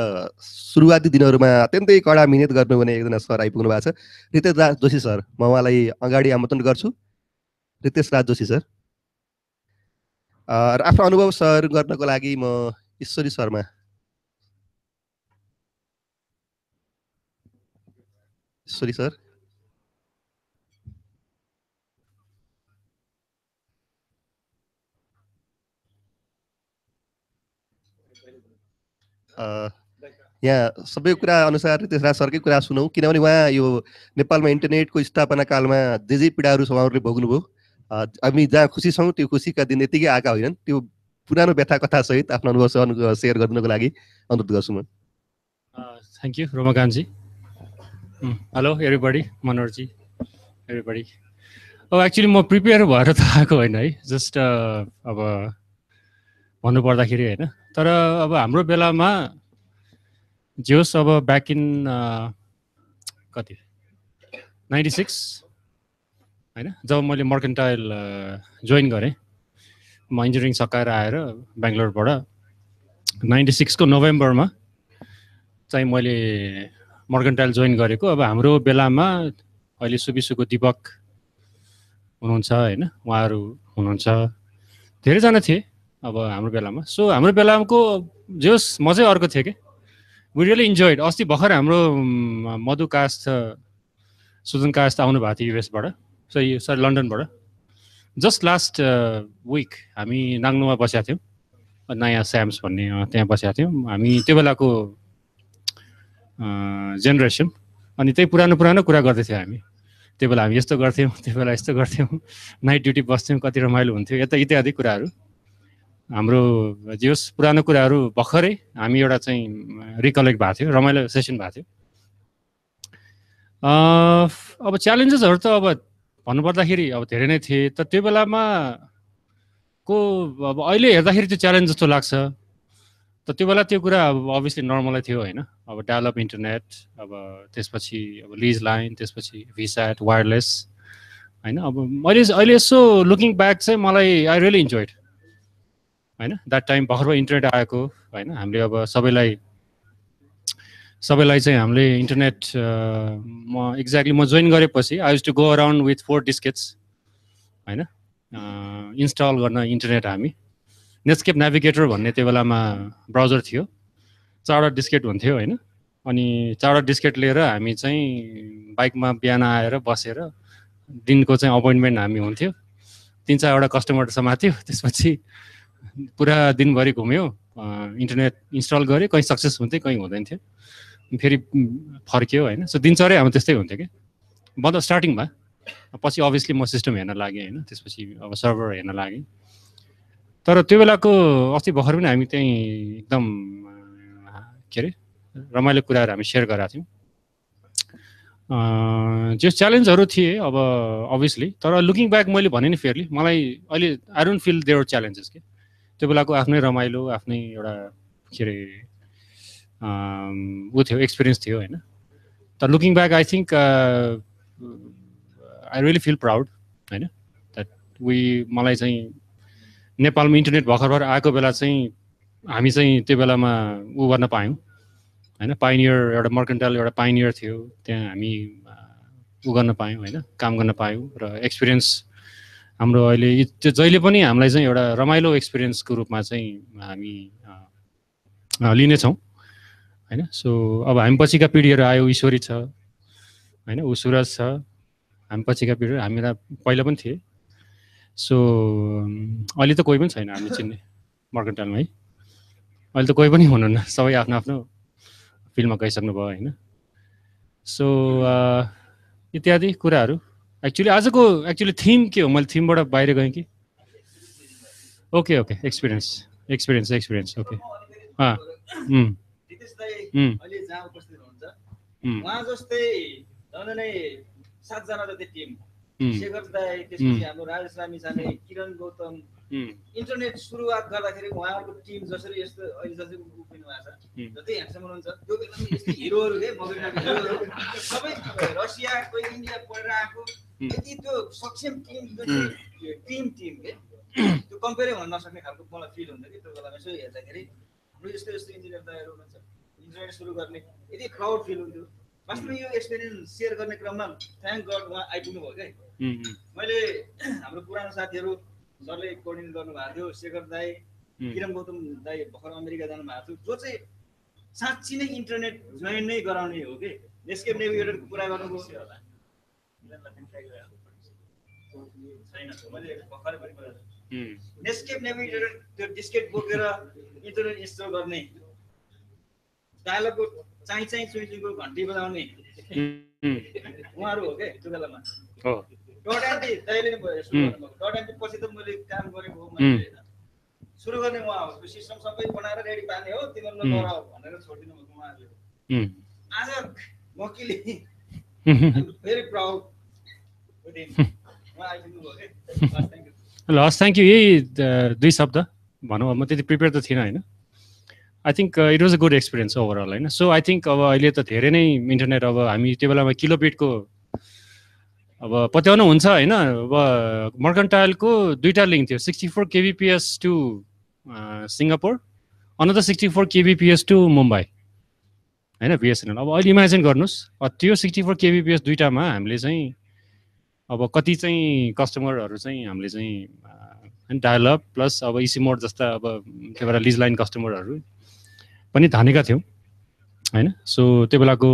सुरुवाती दिनहरूमा अत्यन्तै कडा मिहिनेत गर्नु भने एकजना सर आइपुग्नु भएको छ रितेश राज जोशी सर म उहाँलाई अगाडि आमन्त्रण गर्छु रितेश राज जोशी सर र आफ्नो अनुभव सर गर्नको लागि म ईश्वरी शर्मा ईश्वरी सर यहाँ सबै कुरा अनुसार त्यसलाई सरकै कुरा सुनौँ किनभने उहाँ यो नेपालमा इन्टरनेटको स्थापना कालमा जे जे पीडाहरू उहाँहरूले भोग्नुभयो हामी जहाँ खुसी छौँ त्यो खुसीका दिन यतिकै आएका होइनन् त्यो पुरानो व्यथा कथासहित आफ्नो अनुभव सेयर गरिदिनुको लागि अनुरोध गर्छु म थ्याङ्क यू रोमाकान्तजी हेलो एभ्रिबडी मनोहरजी एभ्रिबडी अब एक्चुली म प्रिपेयर भएर त आएको होइन है जस्ट अब भन्नुपर्दाखेरि होइन तर अब हाम्रो बेलामा जे होस् अब ब्याक इन कति नाइन्टी सिक्स होइन जब मैले मर्केन्टाइल जोइन गरेँ म इन्जिनियरिङ सकाएर आएर बेङ्गलोरबाट नाइन्टी सिक्सको नोभेम्बरमा चाहिँ मैले मर्केन्टाइल जोइन गरेको अब हाम्रो बेलामा अहिले सुबिसुको दिपक हुनुहुन्छ होइन उहाँहरू हुनुहुन्छ धेरैजना थिए अब हाम्रो बेलामा सो हाम्रो बेलाको जे होस् चाहिँ अर्को थिएँ कि वी रियली इन्जोइड अस्ति भर्खर हाम्रो मधु कास्त सुजन कास्त आउनु भएको थियो युएसबाट सही सर लन्डनबाट जस्ट लास्ट विक हामी नाङ्लोमा बसेका थियौँ नयाँ स्याम्स भन्ने त्यहाँ बसेका थियौँ हामी त्यो बेलाको जेनेरेसन अनि त्यही पुरानो पुरानो कुरा गर्दैथ्यौँ हामी त्यो बेला हामी यस्तो गर्थ्यौँ त्यो बेला यस्तो गर्थ्यौँ नाइट ड्युटी बस्थ्यौँ कति रमाइलो हुन्थ्यो यता इत्यादि कुराहरू हाम्रो जे होस् पुरानो कुराहरू भर्खरै हामी एउटा चाहिँ रिकलेक्ट भएको थियो रमाइलो सेसन भएको थियो अब च्यालेन्जेसहरू त अब भन्नुपर्दाखेरि अब धेरै नै थिए त त्यो बेलामा को अब अहिले हेर्दाखेरि त्यो च्यालेन्ज जस्तो लाग्छ त त्यो बेला त्यो कुरा अब अभियसली नर्मलै थियो होइन अब डेभलप इन्टरनेट अब त्यसपछि अब लिज लाइन त्यसपछि भिसाट वायरलेस होइन अब मैले अहिले यसो लुकिङ ब्याक चाहिँ मलाई आई रियली इन्जोइड होइन द्याट टाइम भर्खर इन्टरनेट आएको होइन हामीले अब सबैलाई सबैलाई चाहिँ हामीले इन्टरनेट म एक्ज्याक्टली म जोइन गरेपछि I use to go around with four diskettes होइन इन्स्टल गर्न इन्टरनेट हामी नेटस्केप नेभिगेटर भन्ने त्यो बेलामा ब्राउजर थियो चारवटा डिस्केट हुन्थ्यो होइन अनि चारवटा डिस्केट लिएर हामी चाहिँ बाइकमा बिहान आएर बसेर दिनको चाहिँ अपोइन्टमेन्ट हामी हुन्थ्यो तिन चारवटा कस्टमर समात्यो त्यसपछि पुरा दिनभरि घुम्यो इन्टरनेट इन्स्टल गऱ्यो कहीँ सक्सेस हुन्थ्यो कहीँ हुँदैन थियो फेरि फर्क्यो होइन सो दिनचर्या हाम्रो त्यस्तै हुन्थ्यो कि मतलब स्टार्टिङमा पछि अभियसली म सिस्टम हेर्न लागेँ होइन त्यसपछि अब सर्भर हेर्न लागेँ तर त्यो बेलाको अस्ति भर्खर पनि हामी त्यहीँ एकदम के अरे रमाइलो कुराहरू हामी सेयर गराएको थियौँ जो च्यालेन्जहरू थिए अब अभियसली तर लुकिङ ब्याक मैले भने नि फेयरली मलाई अहिले I don't feel there challenges के त्यो बेलाको आफ्नै रमाइलो आफ्नै एउटा के अरे ऊ थियो एक्सपिरियन्स थियो होइन त looking back I think I really feel proud होइन द्याट वी मलाई चाहिँ नेपालमा इन्टरनेट भर्खर भर्खर आएको बेला चाहिँ हामी चाहिँ त्यो बेलामा ऊ गर्न पायौँ होइन पाइनियर एउटा मर्केन्टल एउटा पाइनियर थियो त्यहाँ हामी ऊ uh, गर्न पायौँ होइन काम गर्न पायौँ र एक्सपिरियन्स हाम्रो अहिले त्यो जहिले पनि हामीलाई चाहिँ एउटा रमाइलो एक्सपिरियन्सको रूपमा चाहिँ हामी uh, लिनेछौँ होइन सो अब हामी पछिका पिँढीहरू आयो ईश्वरी छ होइन ऊ सुरज छ हामी पछिका पिँढीहरू हामीलाई पहिला पनि थिए सो अहिले त कोही पनि छैन हामी चिन्ने मर्कन्टालमा है अहिले त कोही पनि हुनुहुन्न सबै आफ्नो आफ्नो फिल्डमा गइसक्नु भयो होइन सो इत्यादि कुराहरू एक्चुली आजको एक्चुली थिम के हो मैले थिमबाट बाहिर गएँ कि okay okay experience experience experience okay अँ सतीश अहिले जहाँ उपस्थित हुनुहुन्छ उहाँ जस्तै झन् नै सातजना जति टिम शेखर दाई त्यसपछि हाम्रो राजेश रामी जाने किरण गौतम इन्टरनेट सुरुवात गर्दाखेरि उहाँको टिम जसरी यस्तो अहिले जसरी उभिनु भएको छ जति ह्यान्सम हुनुहुन्छ त्यो एकदम हिरोहरू के हिरोहरू सबै रसिया कोही इन्डिया पढेर आएको यति त्यो सक्षम टिम टिम टिम के त्यो कम्पेयरै हुन नसक्ने खालको मलाई फिल हुन्छ कि त्यो बेलामा यसो हेर्दाखेरि हाम्रो यस्तो यस्तो इन्जिनियर दाईहरू हुनुहुन्छ जर्नी सुरु गर्ने यति प्राउड फिल हुन्थ्यो वास्तवमा यो एक्सपिरियन्स सेयर गर्ने क्रममा थ्याङ्क गड उहाँ आइपुग्नु भयो क्या मैले *clears throat* हाम्रो पुरानो साथीहरू सरले कोर्डिनेट गर्नुभएको थियो शेखर दाई किरण गौतम दाई भर्खर अमेरिका जानुभएको थियो जो चाहिँ साँच्ची नै इन्टरनेट जोइन नै गराउने हो कि नेस्केप नेभिगेटरको कुरा गर्नुभयो होला नेस्केप नेभिगेटर त्यो डिस्केट बोकेर इन्टरनेट इन्स्टल गर्ने डायलगको चाहिँ चाहिँ चुइँको घन्टी बजाउने उहाँहरू हो क्या त्यो बेलामा डट एन्टी तैँले नै भयो डट एन्टी पछि त मैले काम गरेको हो मैले सुरु गर्ने उहाँ हो सिस्टम सबै बनाएर रेडी पार्ने हो तिमीहरू नगर भनेर छोडिदिनु भएको उहाँहरूले आज वकिले *laughs* भेरी प्राउड आइदिनु ल हस् थ्याङ्क यू यही दुई शब्द भनौँ म त्यति प्रिपेयर त थिइनँ होइन I think it was a good experience overall होइन सो आई थिङ्क अब अहिले त धेरै नै इन्टरनेट अब हामी त्यो बेलामा किलोबिटको अब पत्याउनु हुन्छ होइन अब मर्कन्टाइलको दुइटा लिङ्क थियो sixty four kbps to uh, Singapore another sixty four kbps to Mumbai होइन बिएसएनएल अब अहिले इमेजिन गर्नुहोस् त्यो सिक्सटी फोर केबिपिएस दुइटामा हामीले चाहिँ अब कति चाहिँ कस्टमरहरू चाहिँ हामीले चाहिँ डायलप uh, प्लस अब इसी मोड जस्ता अब के भएर लिज लाइन कस्टमरहरू पनि धानेका थियौँ होइन सो त्यो बेलाको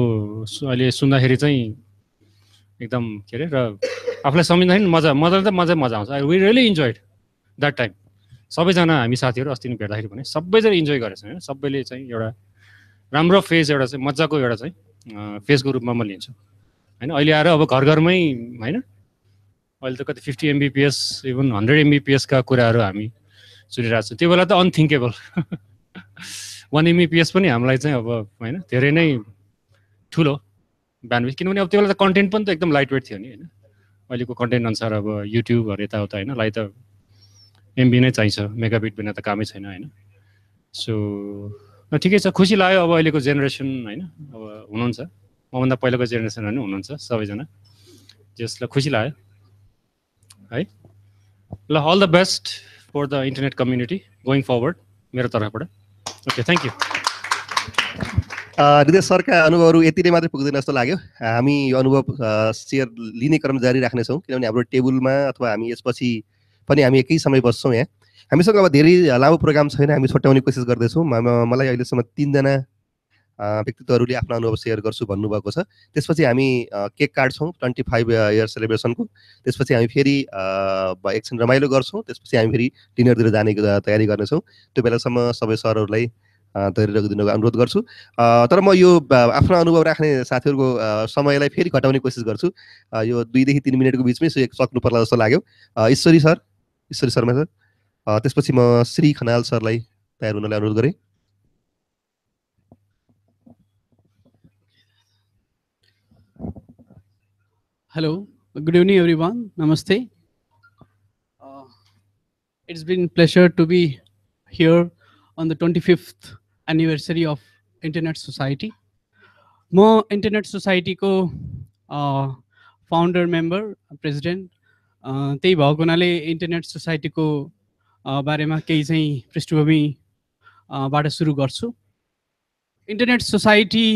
अहिले सुन्दाखेरि चाहिँ एकदम के अरे र आफूलाई सम्झिँदाखेरि मजा मजाले त मजा मजा आउँछ I we really enjoyed that time सबैजना हामी साथीहरू अस्ति भेट्दाखेरि पनि सबैजना इन्जोय गरेछौँ होइन सबैले चाहिँ एउटा राम्रो फेज एउटा चाहिँ मजाको एउटा चाहिँ फेजको रूपमा म लिन्छु होइन अहिले आएर अब घर घरमै होइन अहिले त कति फिफ्टी एमबिपिएस इभन हन्ड्रेड एमबिपिएसका कुराहरू हामी सुनिरहेको छौँ त्यो बेला त अनथिङ्केबल *laughs* वान एमबिपिएस पनि हामीलाई चाहिँ अब होइन धेरै नै ठुलो ब्यान्डविथ किनभने अब त्यो बेला त कन्टेन्ट पनि त एकदम लाइट वेट थियो नि होइन अहिलेको कन्टेन्ट अनुसार अब युट्युबहरू यताउता होइन लाइ त एमबी नै चाहिन्छ मेगाबिट बिना त कामै छैन होइन सो ठिकै छ खुसी लाग्यो अब अहिलेको जेनेरेसन होइन अब हुनुहुन्छ मभन्दा पहिलाको जेनेरेसन पनि हुनुहुन्छ सबैजना जसलाई खुसी लाग्यो है ल all the best for the internet community going forward मेरो तर्फबाट ओके थ्याङ्क यू हृदय सरका अनुभवहरू यति नै मात्रै पुग्दैन जस्तो लाग्यो हामी यो अनुभव सेयर लिने क्रम जारी राख्नेछौँ किनभने हाम्रो टेबुलमा अथवा हामी यसपछि पनि हामी एकै समय बस्छौँ यहाँ हामीसँग अब धेरै लामो प्रोग्राम छैन हामी छुट्याउने कोसिस गर्दैछौँ मलाई अहिलेसम्म तिनजना व्यक्तित्वहरूले आफ्नो अनुभव सेयर गर्छु भन्नुभएको छ त्यसपछि हामी केक काट्छौँ ट्वेन्टी फाइभ इयर सेलिब्रेसनको त्यसपछि हामी फेरि एकछिन रमाइलो गर्छौँ त्यसपछि हामी फेरि डिनरतिर जाने तयारी गर्नेछौँ त्यो बेलासम्म सबै सरहरूलाई तयारी राखिदिनुको अनुरोध गर्छु तर म यो आफ्नो अनुभव राख्ने साथीहरूको समयलाई फेरि घटाउने कोसिस गर्छु यो दुईदेखि तिन मिनटको बिचमै सक्नु पर्ला जस्तो लाग्यो ईश्वरी सर ईश्वरी शर्मा सर त्यसपछि म श्री खनाल सरलाई तयार हुनलाई अनुरोध गरेँ Hello. Good evening, everyone. Namaste. Uh, it's been pleasure to be here on the 25th anniversary of Internet Society. Mo Internet Society ko uh, founder member, president. Uh, tei bhagunale Internet Society ko barema kei zai prishtubhami bada suru garchu. Internet Society,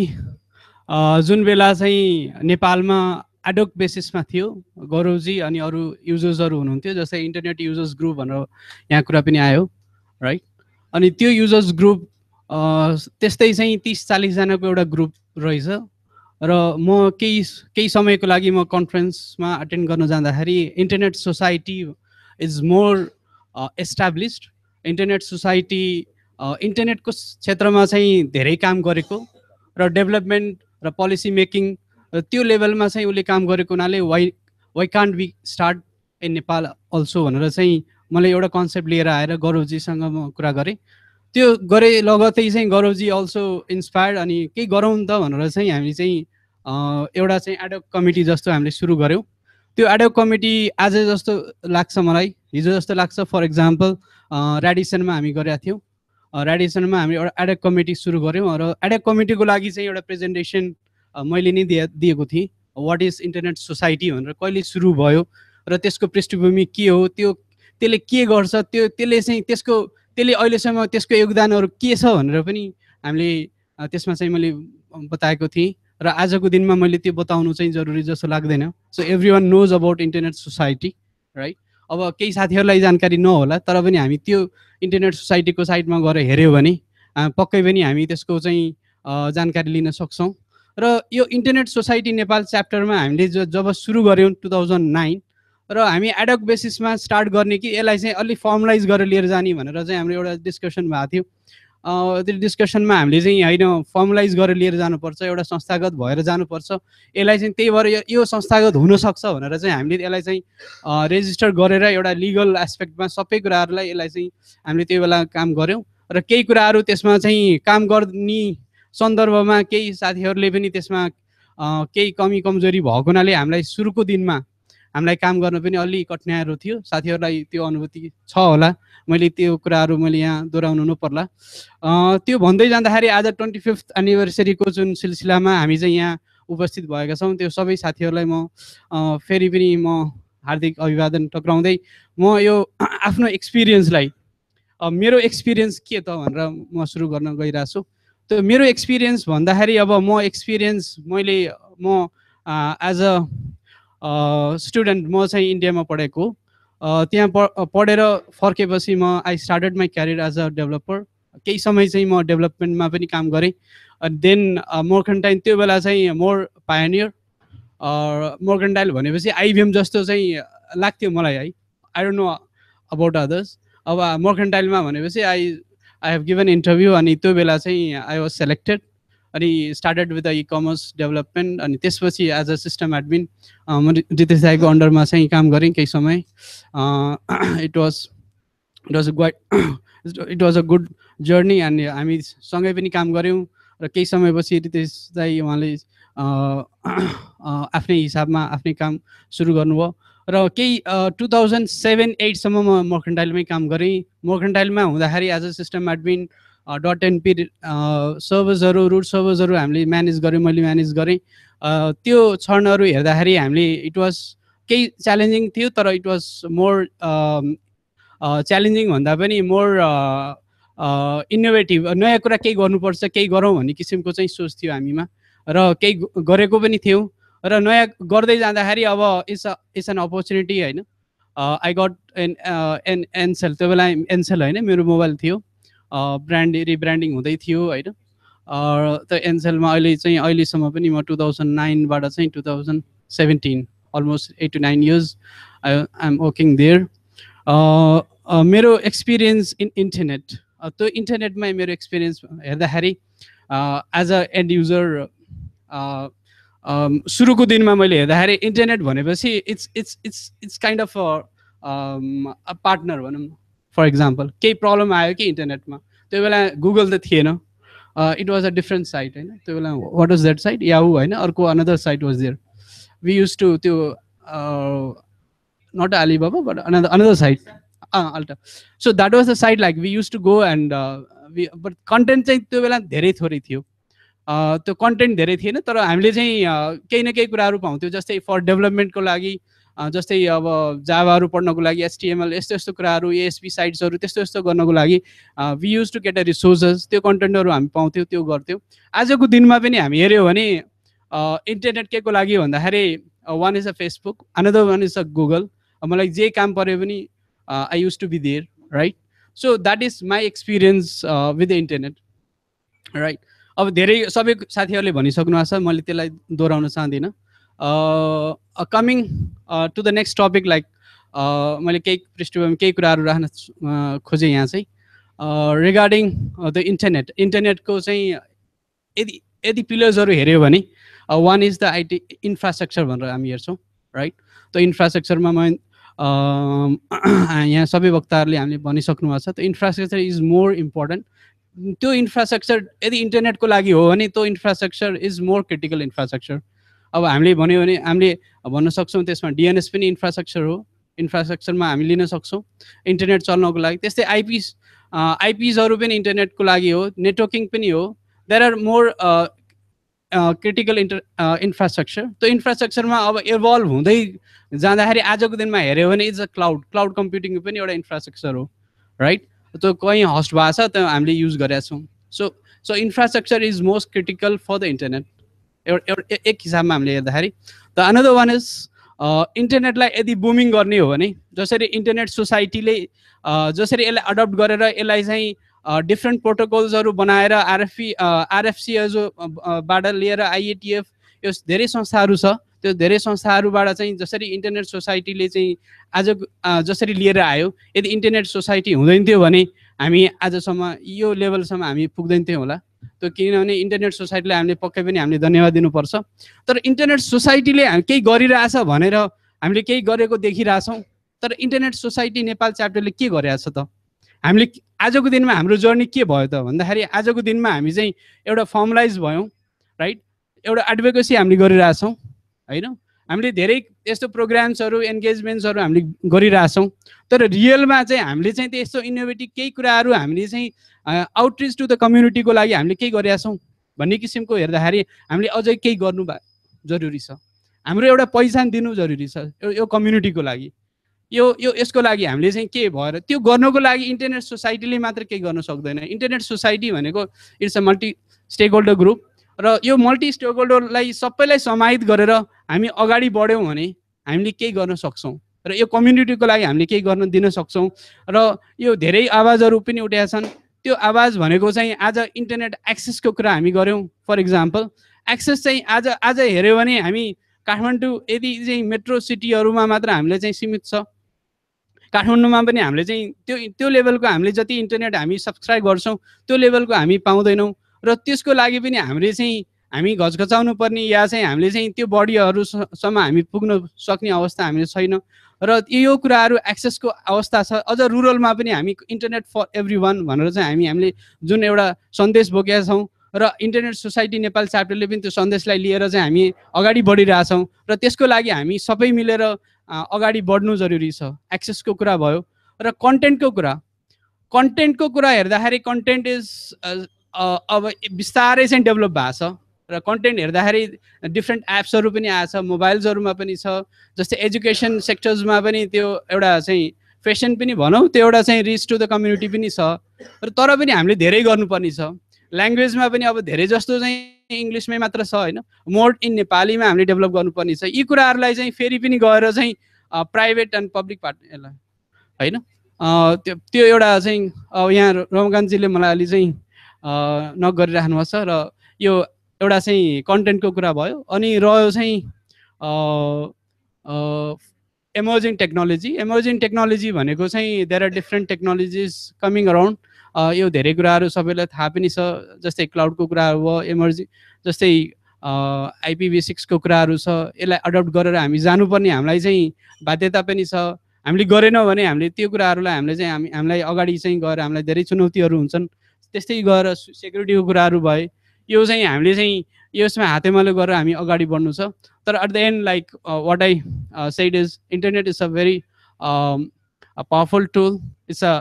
uh, Zunvela zai Nepal ma ad hoc बेसिसमा थियो गौरवजी अनि अरू युजर्सहरू हुनुहुन्थ्यो जस्तै इन्टरनेट युजर्स ग्रुप भनेर यहाँ कुरा पनि आयो राइट अनि त्यो युजर्स ग्रुप त्यस्तै चाहिँ तिस चालिसजनाको एउटा ग्रुप रहेछ र म केही केही समयको लागि म कन्फरेन्समा अटेन्ड गर्न जाँदाखेरि internet society is more established internet society इन्टरनेटको क्षेत्रमा चाहिँ धेरै काम गरेको र डेभलपमेन्ट र पोलिसी मेकिङ र त्यो लेभलमा चाहिँ उसले काम गरेको हुनाले why why can't be start in Nepal also भनेर चाहिँ मैले एउटा कन्सेप्ट लिएर आएर गौरवजीसँग म कुरा गरेँ त्यो गरे लगतै चाहिँ गौरवजी अल्सो इन्सपायर्ड अनि केही गरौँ त भनेर चाहिँ हामी चाहिँ एउटा चाहिँ एडप कमिटी जस्तो हामीले सुरु गऱ्यौँ त्यो एडप कमिटी आज जस्तो लाग्छ मलाई हिजो जस्तो लाग्छ फर इक्जाम्पल रेडिसनमा हामी गरेका थियौँ रेडिसनमा हामी एउटा एडप कमिटी सुरु गऱ्यौँ र एडप कमिटीको लागि चाहिँ एउटा प्रेजेन्टेसन मैले नै दिए दिएको थिएँ वाट इज इन्टरनेट सोसाइटी भनेर कहिले सुरु भयो र त्यसको पृष्ठभूमि के हो त्यो त्यसले के गर्छ त्यो त्यसले चाहिँ त्यसको त्यसले अहिलेसम्म त्यसको योगदानहरू के छ भनेर पनि हामीले त्यसमा चाहिँ मैले बताएको थिएँ र आजको दिनमा मैले त्यो बताउनु चाहिँ जरुरी जस्तो लाग्दैन so everyone knows about internet society right अब केही साथीहरूलाई जानकारी नहोला तर पनि हामी त्यो इन्टरनेट सोसाइटीको साइडमा गएर हेऱ्यौँ भने पक्कै पनि हामी त्यसको चाहिँ जानकारी लिन सक्छौँ र यो इन्टरनेट सोसाइटी नेपाल च्याप्टरमा हामीले जो जब सुरु गऱ्यौँ टु थाउजन्ड नाइन र हामी एडक बेसिसमा स्टार्ट गर्ने कि यसलाई चाहिँ अलिक फर्मलाइज गरेर लिएर जाने भनेर चाहिँ हाम्रो एउटा डिस्कसन भएको थियो त्यो डिस्कसनमा हामीले चाहिँ होइन फर्मलाइज गरेर लिएर जानुपर्छ एउटा संस्थागत भएर जानुपर्छ यसलाई चाहिँ त्यही भएर यो संस्थागत हुनसक्छ भनेर चाहिँ हामीले यसलाई चाहिँ रेजिस्टर गरेर एउटा लिगल एस्पेक्टमा सबै कुराहरूलाई यसलाई चाहिँ हामीले त्यही बेला काम गऱ्यौँ र केही कुराहरू त्यसमा चाहिँ काम गर्ने सन्दर्भमा केही साथीहरूले पनि त्यसमा केही कमी कमजोरी भएको हुनाले हामीलाई सुरुको दिनमा हामीलाई काम गर्न पनि अलि कठिनाइहरू थियो साथीहरूलाई त्यो अनुभूति छ होला मैले त्यो कुराहरू मैले यहाँ दोहोऱ्याउनु नपर्ला त्यो भन्दै जाँदाखेरि आज ट्वेन्टी फिफ्थ एनिभर्सरीको जुन सिलसिलामा हामी चाहिँ यहाँ उपस्थित भएका छौँ त्यो सबै साथीहरूलाई म फेरि पनि म हार्दिक अभिवादन टक्राउँदै म यो *clears throat* आफ्नो एक्सपिरियन्सलाई मेरो एक्सपिरियन्स के त भनेर म सुरु गर्न गइरहेको छु त्यो मेरो एक्सपिरियन्स भन्दाखेरि अब म एक्सपिरियन्स मैले म एज अ स्टुडेन्ट म चाहिँ इन्डियामा पढेको त्यहाँ पढेर फर्केपछि म I started my career as a developer केही समय चाहिँ म डेभलपमेन्टमा पनि काम गरेँ अनि देन मोर्कन्टाइन त्यो बेला चाहिँ मोर पायनियर मोर्कन्टाइल भनेपछि आइबिएम जस्तो चाहिँ लाग्थ्यो मलाई है I don't know about others अब मोर्कन्टाइलमा भनेपछि I I have given interview अनि त्यो बेला चाहिँ आई वाज सेलेक्टेड अनि started with the e commerce development अनि त्यसपछि एज अ सिस्टम एडमिन म रितेश दाईको अन्डरमा चाहिँ काम गरेँ केही समय it was it was a quite it was a good journey अनि हामी सँगै पनि काम गऱ्यौँ र केही समयपछि रितेश दाई उहाँले आफ्नै हिसाबमा आफ्नै काम सुरु गर्नुभयो र केही टु थाउजन्ड सेभेन एटसम्म म मर्केन्टाइलमै काम गरेँ मर्कन्टाइलमा हुँदाखेरि as a system admin dot np सर्भर्सहरू रुट सर्भर्सहरू हामीले म्यानेज गरेँ मैले म्यानेज गरेँ त्यो क्षणहरू हेर्दाखेरि हामीले इट वाज केही च्यालेन्जिङ थियो तर इट वाज मोर च्यालेन्जिङ भन्दा पनि मोर इनोभेटिभ नयाँ कुरा केही गर्नुपर्छ केही गरौँ भन्ने किसिमको चाहिँ सोच थियो हामीमा र केही गरेको पनि थियौँ र नयाँ गर्दै जाँदाखेरि अब इट्स इट्स एन अपर्च्युनिटी होइन I got an an Ncell त्यो बेला एनसेल होइन मेरो मोबाइल थियो ब्रान्ड रिब्रान्डिङ हुँदै थियो होइन त एनसेलमा अहिले चाहिँ अहिलेसम्म पनि म टु थाउजन्ड नाइनबाट चाहिँ two thousand seventeen almost eight to nine years I I am working there मेरो एक्सपिरियन्स इन इन्टरनेट त्यो इन्टरनेटमै मेरो एक्सपिरियन्स हेर्दाखेरि एज अ एन्ड युजर सुरुको दिनमा मैले हेर्दाखेरि इन्टरनेट भनेपछि it's it's it's it's kind of a partner भनौँ न फर इक्जाम्पल केही प्रब्लम आयो कि इन्टरनेटमा त्यो बेला गुगल त थिएन it was a different site होइन त्यो बेला what was that site Yahoo होइन अर्को another site was there we use to त्यो not Alibaba but another another site Alta so that was the site like we use to go and but content चाहिँ त्यो बेला धेरै थोरै थियो त्यो कन्टेन्ट धेरै थिएन तर हामीले चाहिँ केही न केही कुराहरू पाउँथ्यौँ जस्तै फर डेभलपमेन्टको लागि जस्तै अब जाभाहरू पढ्नको लागि एसटिएमएल यस्तो यस्तो कुराहरू एएसपी साइट्सहरू त्यस्तो यस्तो गर्नको लागि we use to get a resources त्यो कन्टेन्टहरू हामी पाउँथ्यौँ त्यो गर्थ्यौँ आजको दिनमा पनि हामी हेऱ्यौँ भने इन्टरनेट के को लागि भन्दाखेरि one is a Facebook another one is a Google मलाई जे काम पऱ्यो भने I use to be there right so that is my experience with the internet right अब धेरै सबै साथीहरूले भनिसक्नु भएको छ मैले त्यसलाई दोहोऱ्याउन चाहदिनँ coming to the next topic like मैले केही पृष्ठभूमि केही कुराहरू राख्न खोजेँ यहाँ चाहिँ रिगार्डिङ द इन्टरनेट इन्टरनेटको चाहिँ यदि यदि पिलर्सहरू हेऱ्यो भने one is the IT infrastructure भनेर हामी हेर्छौँ राइट त इन्फ्रास्ट्रक्चरमा म *clears throat* यहाँ सबै वक्ताहरूले हामीले भनिसक्नु भएको छ त इन्फ्रास्ट्रक्चर इज मोर इम्पोर्टेन्ट त्यो इन्फ्रास्ट्रक्चर यदि इन्टरनेटको लागि हो भने त्यो infrastructure is more critical infrastructure अब हामीले भन्यो भने हामीले भन्न सक्छौँ त्यसमा डिएनएस पनि इन्फ्रास्ट्रक्चर हो इन्फ्रास्ट्रक्चरमा हामी लिन सक्छौँ इन्टरनेट चल्नको लागि त्यस्तै आइपिस आइपिजहरू पनि इन्टरनेटको लागि हो नेटवर्किङ पनि हो there are more critical inter infrastructure त्यो इन्फ्रास्ट्रक्चरमा अब इभल्भ हुँदै जाँदाखेरि आजको दिनमा हेऱ्यो भने is a cloud cloud computing पनि एउटा इन्फ्रास्ट्रक्चर हो राइट त्यो कहीँ हस्ट भएको छ त्यो हामीले युज गरेका छौँ so so infrastructure is most critical for the internet एउटा एउटा एक हिसाबमा हामीले हेर्दाखेरि द अनदर वान इज इन्टरनेटलाई यदि बुमिङ गर्ने हो भने जसरी इन्टरनेट सोसाइटीले uh, जसरी यसलाई अडप्ट गरेर यसलाई चाहिँ डिफ्रेन्ट uh, प्रोटोकल्सहरू बनाएर आरएफसी uh, बाट लिएर आइएटिएफ e यो धेरै संस्थाहरू छ त्यो धेरै संस्थाहरूबाट चाहिँ जसरी इन्टरनेट सोसाइटीले चाहिँ आज जसरी लिएर आयो यदि इन्टरनेट सोसाइटी हुँदैन थियो भने हामी आजसम्म यो लेभलसम्म हामी पुग्दैन थियौँ होला त्यो किनभने इन्टरनेट सोसाइटीलाई हामीले पक्कै पनि हामीले धन्यवाद दिनुपर्छ तर इन्टरनेट सोसाइटीले हामी केही गरिरहेछ भनेर हामीले केही गरेको देखिरहेछौँ तर इन्टरनेट सोसाइटी नेपाल च्याप्टरले के गरिरहेछ त हामीले आजको दिनमा हाम्रो जर्नी के भयो त भन्दाखेरि आजको दिनमा हामी चाहिँ एउटा फर्मलाइज भयौँ राइट एउटा एडभोकेसी हामीले गरिरहेछौँ होइन हामीले धेरै यस्तो प्रोग्राम्सहरू एन्गेजमेन्ट्सहरू हामीले गरिरहेछौँ तर रियलमा चाहिँ हामीले चाहिँ त्यस्तो इनोभेटिभ केही कुराहरू हामीले चाहिँ आउटरिच टु द कम्युनिटीको लागि हामीले केही गरिरहेछौँ भन्ने किसिमको हेर्दाखेरि हामीले अझै केही गर्नु जरुरी छ हाम्रो एउटा पहिचान दिनु जरुरी छ यो कम्युनिटीको लागि यो यो यसको लागि हामीले चाहिँ के भएर त्यो गर्नको लागि इन्टरनेट सोसाइटीले मात्र केही गर्न सक्दैन इन्टरनेट सोसाइटी भनेको it's a multi stakeholder group र यो मल्टी स्टेक होल्डरलाई सबैलाई समाहित गरेर हामी अगाडि बढ्यौँ भने हामीले केही गर्न सक्छौँ र यो कम्युनिटीको लागि हामीले केही गर्न दिन सक्छौँ र यो धेरै आवाजहरू पनि उठेका छन् त्यो आवाज भनेको चाहिँ आज इन्टरनेट एक्सेसको कुरा हामी गऱ्यौँ फर इक्जाम्पल एक्सेस चाहिँ आज आज हेऱ्यो भने हामी काठमाडौँ यदि चाहिँ मेट्रो सिटीहरूमा मात्र हामीलाई चाहिँ सीमित छ काठमाडौँमा पनि हामीले चाहिँ त्यो त्यो लेभलको हामीले जति इन्टरनेट हामी सब्सक्राइब गर्छौँ त्यो लेभलको हामी पाउँदैनौँ र त्यसको लागि पनि हामीले चाहिँ हामी घचघचाउनु पर्ने या चाहिँ हामीले चाहिँ त्यो बडीहरूसम्म हामी पुग्न सक्ने अवस्था हामीले छैन र यो कुराहरू एक्सेसको अवस्था छ अझ रुरलमा पनि हामी इन्टरनेट फर एभ्री वान भनेर चाहिँ हामी हामीले जुन एउटा सन्देश बोकेका छौँ र इन्टरनेट सोसाइटी नेपाल च्याप्टरले पनि त्यो सन्देशलाई लिएर चाहिँ हामी अगाडि बढिरहेछौँ र त्यसको लागि हामी सबै मिलेर अगाडि बढ्नु जरुरी छ एक्सेसको कुरा भयो र कन्टेन्टको कुरा कन्टेन्टको कुरा हेर्दाखेरि कन्टेन्ट इज अब बिस्तारै चाहिँ डेभलप भएको छ र कन्टेन्ट हेर्दाखेरि डिफ्रेन्ट एप्सहरू पनि आएछ मोबाइल्सहरूमा पनि छ जस्तै एजुकेसन सेक्टर्समा पनि त्यो एउटा चाहिँ फेसन पनि भनौँ त्यो एउटा चाहिँ रिच टु द कम्युनिटी पनि छ र तर पनि हामीले धेरै गर्नुपर्ने छ ल्याङ्ग्वेजमा पनि अब धेरै जस्तो चाहिँ इङ्ग्लिसमै मात्र छ होइन मोर इन नेपालीमा हामीले डेभलप गर्नुपर्ने छ यी कुराहरूलाई चाहिँ फेरि पनि गएर चाहिँ प्राइभेट एन्ड पब्लिक पार्ट होइन त्यो त्यो एउटा चाहिँ यहाँ रमकान्तजीले मलाई अलि चाहिँ नक छ र यो एउटा चाहिँ कन्टेन्टको कुरा भयो अनि रह्यो चाहिँ एमर्जिङ टेक्नोलोजी एमर्जिङ टेक्नोलोजी भनेको चाहिँ there are different technologies coming around यो धेरै कुराहरू सबैलाई थाहा पनि छ जस्तै क्लाउडको कुराहरू भयो इमर्जिङ जस्तै आइपिभी सिक्सको कुराहरू छ यसलाई अडप्ट गरेर हामी जानुपर्ने हामीलाई चाहिँ बाध्यता पनि छ हामीले गरेनौँ भने हामीले त्यो कुराहरूलाई हामीले चाहिँ हामी हामीलाई अगाडि चाहिँ गएर हामीलाई धेरै चुनौतीहरू हुन्छन् त्यस्तै गएर सेक्युरिटीको कुराहरू भए यो चाहिँ हामीले चाहिँ यसमा हातेमालो गरेर हामी अगाडि बढ्नु छ तर at the end like what I said is internet is a very powerful tool it's a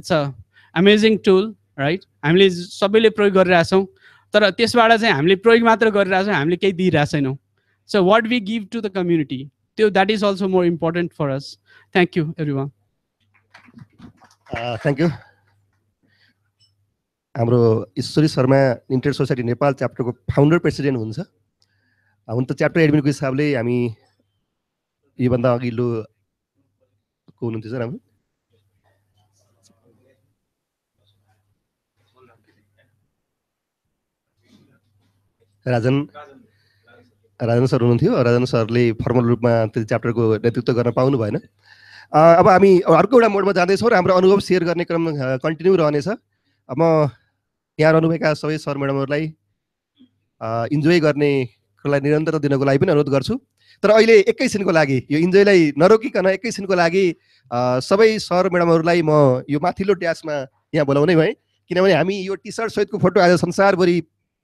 it's a amazing tool right हामीले सबैले प्रयोग गरिरहेछौँ तर त्यसबाट चाहिँ हामीले प्रयोग मात्र गरिरहेछौँ हामीले केही छैनौँ so what we give to the community त्यो that is also more important for us thank you everyone thank you हाम्रो ईश्वरी शर्मा इन्टर सोसाइटी नेपाल च्याप्टरको फाउन्डर प्रेसिडेन्ट हुन्छ हुन त च्याप्टर एडमिनको हिसाबले हामी योभन्दा अघिल्लो को हुनुहुन्थ्यो सर हाम्रो राजन राजन सर हुनुहुन्थ्यो राजन सरले फर्मल रूपमा त्यो च्याप्टरको नेतृत्व गर्न पाउनु भएन अब हामी अर्को एउटा मोडमा जाँदैछौँ र हाम्रो अनुभव सेयर गर्ने क्रम कन्टिन्यू रहनेछ म यहाँ रहनुभएका सबै सर म्याडमहरूलाई इन्जोय गर्ने गर्नेलाई निरन्तरता दिनको लागि पनि अनुरोध गर्छु तर अहिले एकैछिनको लागि यो इन्जोयलाई नरोकिकन एकैछिनको लागि सबै सर म्याडमहरूलाई म यो माथिल्लो ड्यासमा यहाँ बोलाउने भएँ किनभने हामी यो टी सर्ट सहितको फोटो आज संसारभरि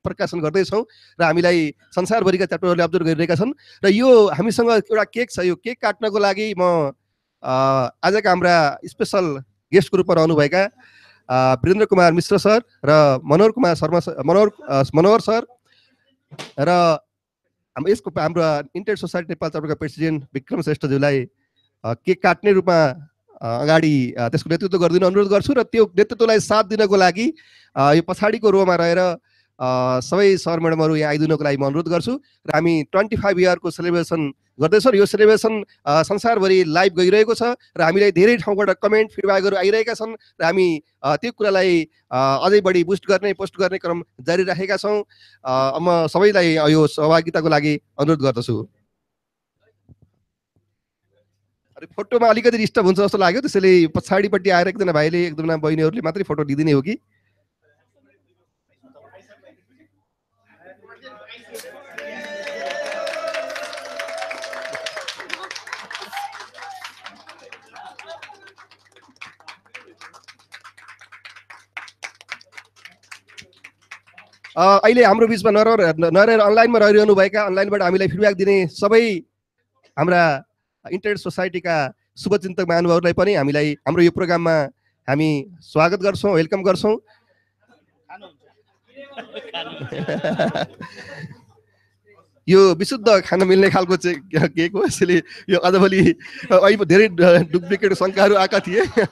प्रकाशन गर्दैछौँ र हामीलाई संसारभरिका च्याप्टरहरूले अब्जर्भ गरिरहेका छन् र यो हामीसँग एउटा केक छ यो केक काट्नको लागि म आजका हाम्रा स्पेसल गेस्टको रूपमा रहनुभएका वीरेन्द्र कुमार मिश्र सर र मनोहर कुमार शर्मा मनोहर मनोहर सर र हाम्रो यसको हाम्रो इन्टेड सोसाइटी नेपाल चपडका प्रेसिडेन्ट विक्रम श्रेष्ठज्यूलाई केक काट्ने रूपमा अगाडि त्यसको नेतृत्व गरिदिन अनुरोध गर्छु र त्यो नेतृत्वलाई साथ दिनको लागि यो पछाडिको रोमा रहेर सबै सर म्याडमहरू यहाँ आइदिनुको लागि म अनुरोध गर्छु र हामी ट्वेन्टी फाइभ इयरको सेलिब्रेसन गर्दैछौँ यो सेलिब्रेसन संसारभरि लाइभ गइरहेको छ र हामीलाई धेरै ठाउँबाट कमेन्ट फिडब्याकहरू आइरहेका छन् र हामी त्यो कुरालाई अझै बढी बुस्ट गर्ने पोस्ट गर्ने क्रम जारी राखेका छौँ म सबैलाई यो सहभागिताको लागि अनुरोध गर्दछु फोटोमा अलिकति डिस्टर्ब हुन्छ जस्तो लाग्यो त्यसैले पछाडिपट्टि आएर एकजना भाइले एकजना बहिनीहरूले मात्रै फोटो लिइदिने हो कि अहिले हाम्रो बिचमा नरहेर नरहेर अनलाइनमा रहिरहनु भएका अनलाइनबाट हामीलाई फिडब्याक दिने सबै हाम्रा इन्टरनेट सोसाइटीका शुभचिन्तक महानुभावहरूलाई पनि हामीलाई हाम्रो यो प्रोग्राममा हामी स्वागत गर्छौँ वेलकम गर्छौँ *laughs* यो विशुद्ध खान मिल्ने खालको चाहिँ केक हो यसैले यो अझभोलि अहिले धेरै डुप्लिकेट शङ्काहरू आएका थिए *laughs*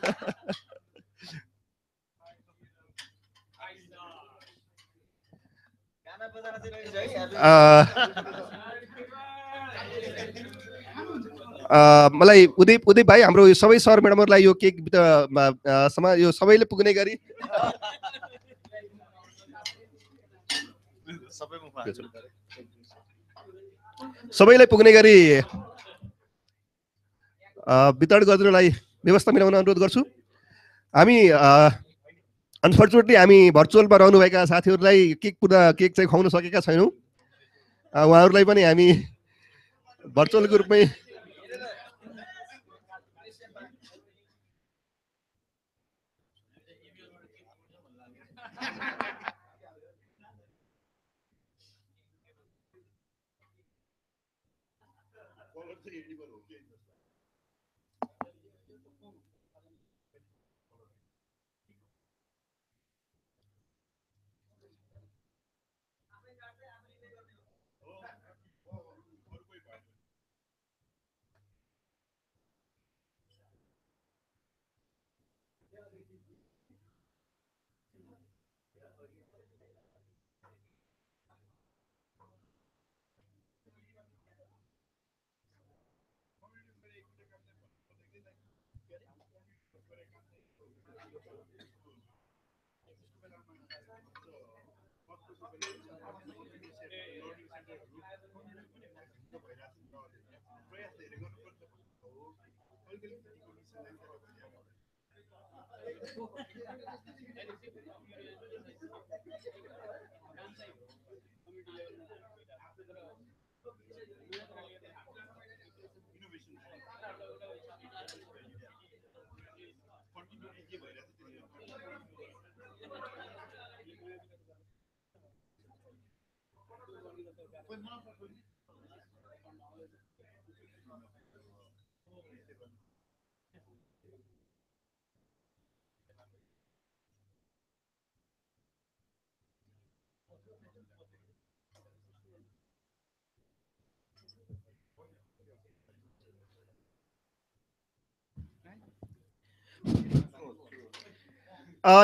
मलाई उदय उदय भाइ हाम्रो यो सबै सर म्याडमहरूलाई यो केक समा यो सबैले पुग्ने गरी सबैलाई पुग्ने गरी वितरण गरिदिनुलाई व्यवस्था मिलाउन अनुरोध गर्छु हामी अनफर्चुनेटली हामी भर्चुअलमा रहनुभएका साथीहरूलाई केक पुरा केक चाहिँ खुवाउन सकेका छैनौँ उहाँहरूलाई पनि हामी *laughs* भर्चुअलको रूपमै इनोभेसन फर्टी एजी भइरहेको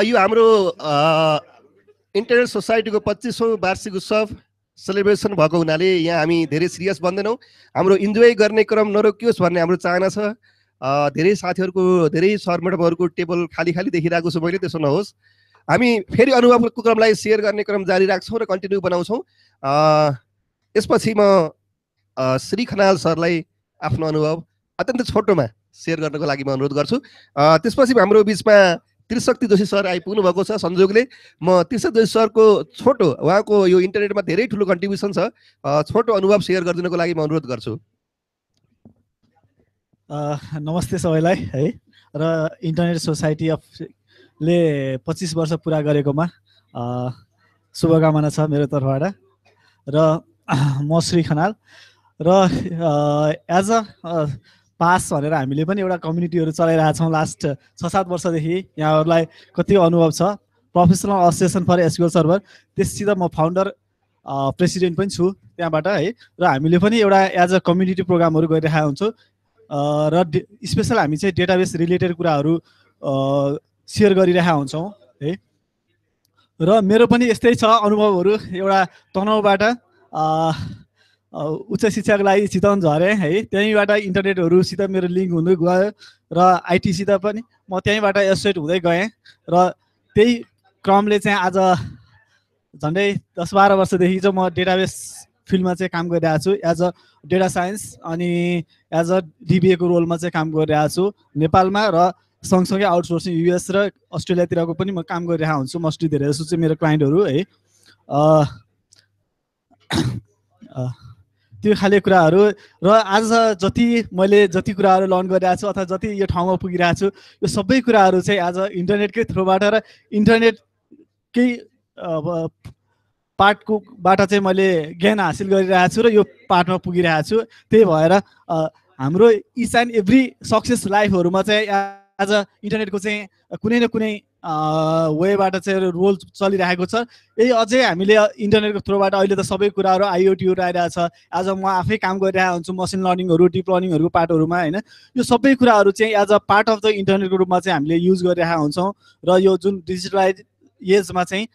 यो हाम्रो इन्टरनेट सोसाइटीको पच्चिसौँ वार्षिक उत्सव सेलिब्रेसन भएको हुनाले यहाँ हामी धेरै सिरियस भन्दैनौँ हाम्रो इन्जोय गर्ने क्रम नरोकियोस् भन्ने हाम्रो चाहना छ धेरै साथीहरूको धेरै सर मेडमहरूको टेबल खाली खाली देखिरहेको छु मैले त्यसो नहोस् हामी फेरि अनुभवको क्रमलाई सेयर गर्ने क्रम जारी राख्छौँ र कन्टिन्यू बनाउँछौँ यसपछि म श्री खनाल सरलाई आफ्नो अनुभव अत्यन्त छोटोमा सेयर गर्नको लागि म अनुरोध गर्छु त्यसपछि हाम्रो बिचमा त्रिशक्ति जोशी सर आइपुग्नु भएको छ संयोगले म त्रिशक्ति जोशी सरको छोटो उहाँको यो इन्टरनेटमा धेरै ठुलो कन्ट्रिब्युसन छ छोटो अनुभव सेयर गरिदिनुको लागि म अनुरोध गर्छु नमस्ते सबैलाई है र इन्टरनेट सोसाइटी अफले पच्चिस वर्ष पुरा गरेकोमा शुभकामना छ मेरो तर्फबाट र म श्री खनाल र एज अ पास भनेर हामीले पनि एउटा कम्युनिटीहरू चलाइरहेछौँ लास्ट छ सात वर्षदेखि यहाँहरूलाई कति अनुभव छ professional association for SQL server त्यससित म फाउन्डर प्रेसिडेन्ट पनि छु त्यहाँबाट है र हामीले पनि एउटा एज अ कम्युनिटी प्रोग्रामहरू गरिरहेका हुन्छौँ र स्पेसल हामी चाहिँ डेटाबेस रिलेटेड कुराहरू सेयर गरिरहेका हुन्छौँ है र मेरो पनि यस्तै छ अनुभवहरू एउटा तनाउबाट उच्च शिक्षाको लागि चितवन झरेँ है त्यहीँबाट इन्टरनेटहरूसित मेरो लिङ्क हुँदै गयो र आइटीसित पनि म त्यहीँबाट एसोसिएट हुँदै गएँ र त्यही क्रमले चाहिँ आज झन्डै दस बाह्र वर्षदेखि चाहिँ म डेटाबेस फिल्डमा चाहिँ काम गरिरहेको छु एज अ डेटा साइन्स अनि एज अ डिबिएको रोलमा चाहिँ काम गरिरहेको छु नेपालमा र सँगसँगै आउटसोर्सिङ युएस र अस्ट्रेलियातिरको पनि म काम गरिरहेको हुन्छु मस्टली धेरै जस्तो चाहिँ मेरो क्लाइन्टहरू है *coughs* त्यो खाले कुराहरू र आज जति मैले जति कुराहरू लर्न गरिरहेको छु अथवा जति यो ठाउँमा पुगिरहेको छु यो सबै कुराहरू चाहिँ आज इन्टरनेटकै थ्रुबाट र इन्टरनेटकै पार्टको पार्टकोबाट चाहिँ मैले ज्ञान हासिल गरिरहेको छु र यो पार्टमा पुगिरहेको छु त्यही भएर हाम्रो इच एन्ड एभ्री सक्सेस लाइफहरूमा चाहिँ आज इन्टरनेटको चाहिँ कुनै न कुनै वेबाट चाहिँ रोल चलिरहेको छ यही अझै हामीले इन्टरनेटको थ्रुबाट अहिले त सबै कुराहरू आइओटीहरू आइरहेछ अ म आफै काम गरिरहेको हुन्छु मसिन लर्निङहरू डिप लर्निङहरूको पार्टहरूमा होइन यो सबै कुराहरू चाहिँ as a part of the इन्टरनेटको रूपमा चाहिँ हामीले युज गरिरहेका हुन्छौँ र यो जुन डिजिटलाइज एजमा चाहिँ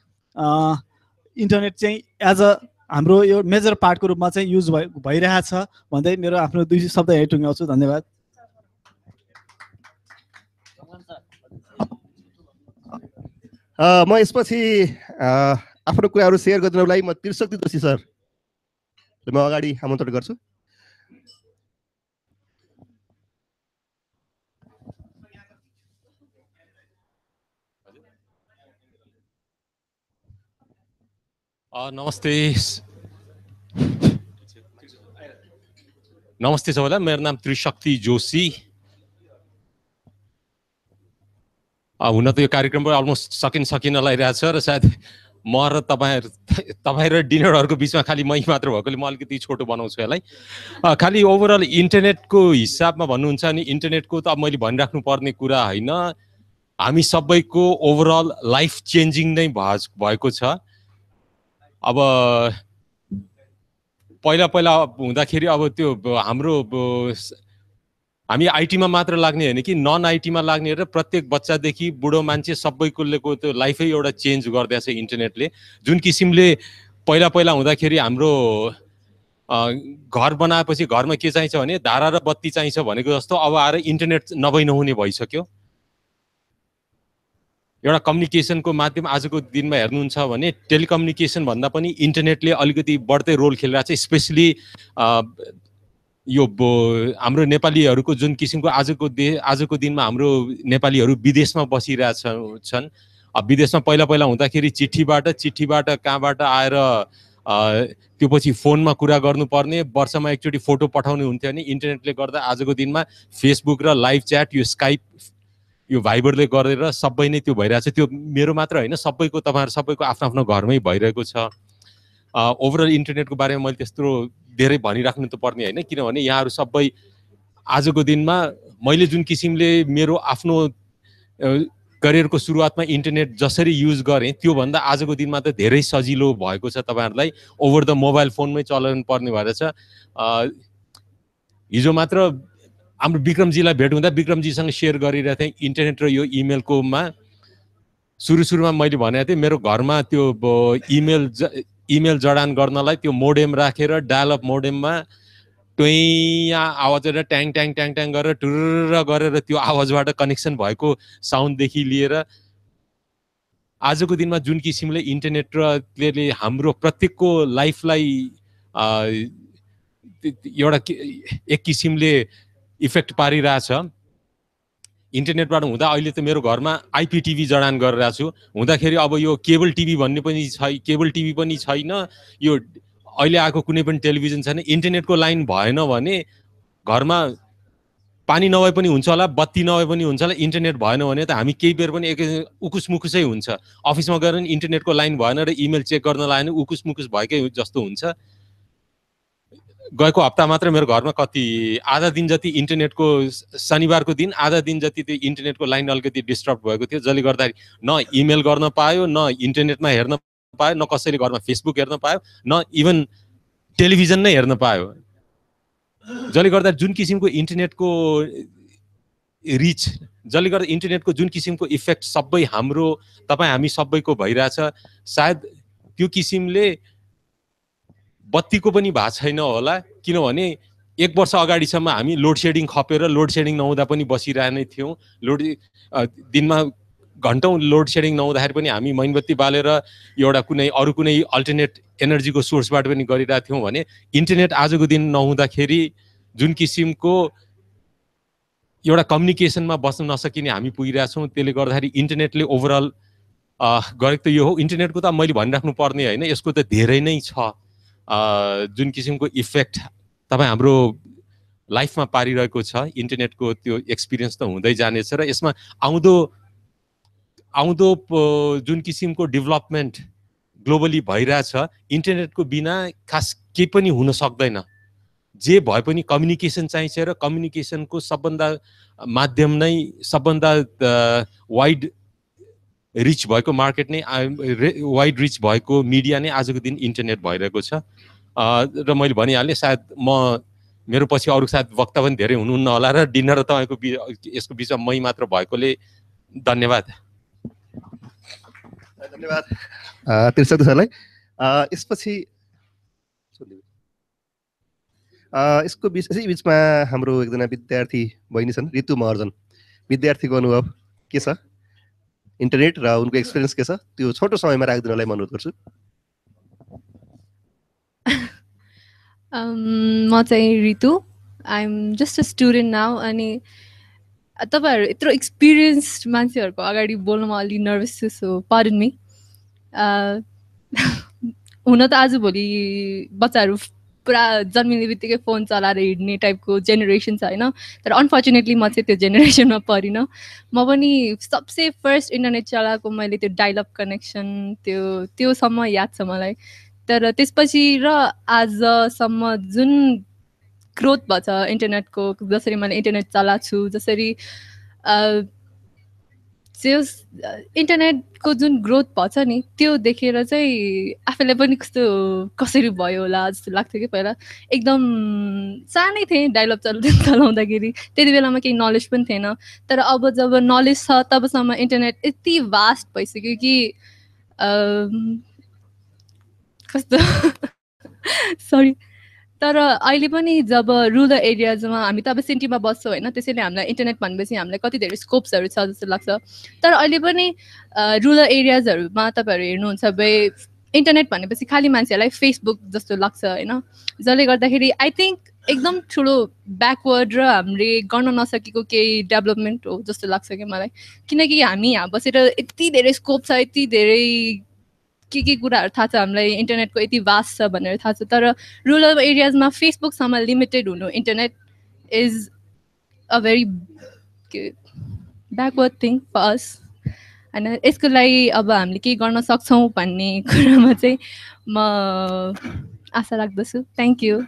इन्टरनेट चाहिँ एज अ हाम्रो यो मेजर पार्टको रूपमा चाहिँ युज भइ भइरहेछ भन्दै मेरो आफ्नो दुई शब्द हेर्टुङ्गाउँछु धन्यवाद म यसपछि आफ्नो कुराहरू सेयर लागि म त्रिशक्ति जोशी सर म अगाडि आमन्त्रण गर्छु नमस्ते नमस्ते सबैलाई मेरो नाम त्रिशक्ति जोशी हुन त यो कार्यक्रम पनि अलमोस्ट सकिन सकिन लगाइरहेको छ र सायद म र तपाईँहरू तपाईँ र डिनरहरूको बिचमा खालि मै मात्र भएकोले म अलिकति छोटो बनाउँछु यसलाई खालि ओभरअल इन्टरनेटको हिसाबमा भन्नुहुन्छ नि इन्टरनेटको त अब मैले भनिराख्नु पर्ने कुरा होइन हामी सबैको ओभरअल लाइफ चेन्जिङ नै भएको छ अब पहिला पहिला हुँदाखेरि अब त्यो हाम्रो हामी आइटीमा मात्र लाग्ने होइन कि नन आइटीमा लाग्ने र प्रत्येक बच्चादेखि बुढो मान्छे सबैकोलेको त्यो लाइफै एउटा चेन्ज गरिदिएछ इन्टरनेटले जुन किसिमले पहिला पहिला हुँदाखेरि हाम्रो घर बनाएपछि घरमा के चाहिन्छ भने धारा र बत्ती चाहिन्छ भनेको जस्तो अब आएर इन्टरनेट नभइ नहुने भइसक्यो एउटा कम्युनिकेसनको माध्यम आजको दिनमा हेर्नुहुन्छ भने टेलिकम्युनिकेसनभन्दा पनि इन्टरनेटले अलिकति बढ्दै रोल खेलिरहेको छ स्पेसली यो हाम्रो नेपालीहरूको जुन किसिमको आजको दे आजको दिनमा हाम्रो नेपालीहरू विदेशमा बसिरहेछ छन् विदेशमा पहिला पहिला हुँदाखेरि चिठीबाट चिठीबाट कहाँबाट आएर त्यो पछि फोनमा कुरा गर्नुपर्ने वर्षमा एकचोटि फोटो पठाउने हुन्थ्यो भने इन्टरनेटले गर्दा आजको दिनमा फेसबुक र लाइभ च्याट यो स्काइप यो भाइबरले गरेर सबै नै त्यो भइरहेछ त्यो मेरो मात्र होइन सबैको तपाईँहरू सबैको आफ्नो आफ्नो घरमै भइरहेको छ ओभरअल इन्टरनेटको बारेमा मैले त्यस्तो धेरै भनिराख्नु त पर्ने होइन किनभने यहाँहरू सबै आजको दिनमा मैले जुन किसिमले मेरो आफ्नो करियरको सुरुवातमा इन्टरनेट जसरी युज गरेँ त्योभन्दा आजको दिनमा त धेरै सजिलो भएको छ तपाईँहरूलाई ओभर द मोबाइल फोनमै चलाउनु पर्ने भएर छ हिजो मात्र हाम्रो विक्रमजीलाई भेट हुँदा विक्रमजीसँग सेयर गरिरहेको थिएँ इन्टरनेट र यो इमेलकोमा सुरु सुरुमा मैले भनेको थिएँ मेरो घरमा त्यो इमेल इमेल जडान गर्नलाई त्यो मोडेम राखेर डायलप मोडेममा टोइया आवाजहरू ट्याङ ट्याङ ट्याङ ट्याङ गरेर टुर गरेर त्यो आवाजबाट कनेक्सन भएको साउन्डदेखि लिएर आजको दिनमा जुन किसिमले इन्टरनेट र त्यसले हाम्रो प्रत्येकको लाइफलाई एउटा एक किसिमले इफेक्ट पारिरहेछ इन्टरनेटबाट हुँदा अहिले त मेरो घरमा आइपिटिभी जडान गरिरहेको छु हुँदाखेरि अब यो केबल टिभी भन्ने पनि छै केबल टिभी पनि छैन यो अहिले आएको कुनै पनि टेलिभिजन छैन इन्टरनेटको लाइन भएन भने घरमा पानी नभए पनि हुन्छ होला बत्ती नभए पनि हुन्छ होला इन्टरनेट भएन भने त हामी केही बेर पनि एक उकुस मुकुसै हुन्छ अफिसमा गएर पनि इन्टरनेटको लाइन भएन र इमेल चेक गर्न लाएन उकुस मुकुस भएकै जस्तो हुन्छ गएको हप्ता मात्र मेरो घरमा कति आधा दिन जति इन्टरनेटको शनिबारको दिन आधा दिन जति त्यो इन्टरनेटको लाइन अलिकति डिस्टर्ब भएको थियो जसले गर्दाखेरि न इमेल गर्न पायो न इन्टरनेटमा हेर्न पायो न कसैले घरमा फेसबुक हेर्न पायो न इभन टेलिभिजन नै हेर्न पायो जसले गर्दा जुन किसिमको इन्टरनेटको रिच जसले गर्दा इन्टरनेटको जुन किसिमको इफेक्ट सबै हाम्रो तपाईँ हामी सबैको भइरहेछ सायद त्यो किसिमले बत्तीको पनि भएको छैन होला किनभने एक वर्ष अगाडिसम्म हामी लोड सेडिङ खपेर लोड सेडिङ नहुँदा पनि बसिरहने थियौँ लोड दिनमा घन्टौँ लोड सेडिङ नहुँदाखेरि पनि हामी मैनबत्ती बालेर एउटा कुनै अरू कुनै अल्टरनेट एनर्जीको सोर्सबाट पनि गरिरहेको थियौँ भने इन्टरनेट आजको दिन नहुँदाखेरि जुन किसिमको एउटा कम्युनिकेसनमा बस्न नसकिने हामी पुगिरहेछौँ त्यसले गर्दाखेरि इन्टरनेटले ओभरअल गरेको त यो हो इन्टरनेटको त मैले भनिराख्नु पर्ने होइन यसको त धेरै नै छ जुन किसिमको इफेक्ट तपाईँ हाम्रो लाइफमा पारिरहेको छ इन्टरनेटको त्यो एक्सपिरियन्स त हुँदै जानेछ र यसमा आउँदो आउँदो जुन किसिमको डेभलपमेन्ट ग्लोबली भइरहेछ इन्टरनेटको बिना खास केही पनि हुन सक्दैन जे भए पनि कम्युनिकेसन चाहिन्छ र कम्युनिकेसनको सबभन्दा माध्यम नै सबभन्दा वाइड रिच भएको मार्केट नै वाइड रिच भएको मिडिया नै आजको दिन इन्टरनेट भइरहेको छ र मैले भनिहालेँ सायद म मेरो पछि अरू सायद वक्ता पनि धेरै हुनुहुन्न होला र डिनर तपाईँको बि यसको बिचमा मै मात्र भएकोले धन्यवाद धन्यवाद त्रिशक्त सरलाई यसपछि यसको बिच यसै बिचमा हाम्रो एकजना विद्यार्थी बहिनी छन् ऋतु महर्जन विद्यार्थीको अनुभव के छ इन्टरनेट र उनको एक्सपिरियन्स के छ त्यो छोटो समयमा राखिदिनलाई अनुरोध गर्छु um, म चाहिँ Ritu I'm just a student now अनि तपाईँहरू यत्रो एक्सपिरियन्स्ड मान्छेहरूको अगाडि बोल्नमा अलि नर्भस छु सो पार्डन मी हुन त आजभोलि बच्चाहरू पुरा जन्मिने बित्तिकै फोन चलाएर हिँड्ने टाइपको जेनेरेसन छ होइन तर अनफर्चुनेटली म चाहिँ त्यो जेनेरेसनमा परिनँ म पनि सबसे फर्स्ट इन्टरनेट चलाएको मैले त्यो डाइलप कनेक्सन त्यो त्योसम्म याद छ मलाई तर त्यसपछि र आजसम्म जुन ग्रोथ भएको छ इन्टरनेटको जसरी मैले इन्टरनेट चलाएको छु जसरी सेल्स इन्टरनेटको जुन ग्रोथ भएको नि त्यो देखेर चाहिँ आफैलाई पनि कस्तो कसरी भयो होला जस्तो लाग्थ्यो कि पहिला एकदम सानै थिएँ डाइलग चल चलाउँदाखेरि त्यति बेलामा केही नलेज पनि थिएन तर अब जब नलेज छ तबसम्म इन्टरनेट यति भास्ट भइसक्यो कि कस्तो सरी *laughs* तर अहिले पनि जब रुरल एरियाजमा हामी त अब सिन्टीमा बस्छौँ होइन त्यसैले हामीलाई इन्टरनेट भनेपछि हामीलाई कति धेरै स्कोप्सहरू छ जस्तो लाग्छ तर अहिले पनि रुरल एरियाजहरूमा तपाईँहरू हेर्नुहुन्छ भए इन्टरनेट भनेपछि खालि मान्छेहरूलाई फेसबुक जस्तो लाग्छ होइन जसले गर्दाखेरि आई थिङ्क एकदम ठुलो ब्याकवर्ड र हामीले गर्न नसकेको केही डेभलपमेन्ट हो जस्तो लाग्छ क्या मलाई किनकि हामी यहाँ बसेर यति धेरै स्कोप छ यति धेरै के के कुराहरू थाहा छ हामीलाई इन्टरनेटको यति बास छ भनेर थाहा छ तर रुरल एरियाजमा फेसबुकसम्म लिमिटेड हुनु इन्टरनेट इज अ भेरी के ब्याकवर्ड थिङ फर्स्ट होइन यसको लागि अब हामीले के गर्न सक्छौँ भन्ने *laughs* कुरामा चाहिँ म आशा राख्दछु thank you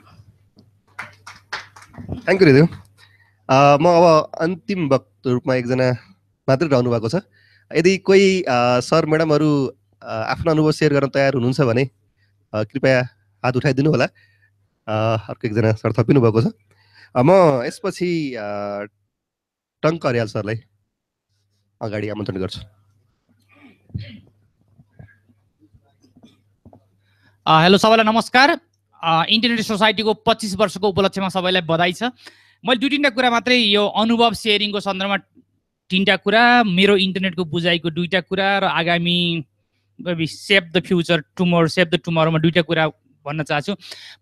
thank you Ridu म अब अन्तिम वक्त रूपमा एकजना मात्रै रहनु भएको छ यदि कोही सर म्याडमहरू आफ्नो अनुभव सेयर गर्न तयार हुनुहुन्छ भने कृपया हात उठाइदिनु होला अर्को एकजना सर थपिनु भएको छ म यसपछि टङ्क अर्याल सरलाई अगाडि आमन्त्रण गर्छु हेलो सबैलाई नमस्कार इन्टरनेट सोसाइटीको पच्चिस वर्षको उपलक्ष्यमा सबैलाई बधाई छ मैले दुई तिनवटा कुरा मात्रै यो अनुभव सेयरिङको सन्दर्भमा तिनवटा कुरा मेरो इन्टरनेटको बुझाइको दुईवटा कुरा र आगामी maybe save the future tomorrow save the tomorrow म दुइटा कुरा भन्न चाहन्छु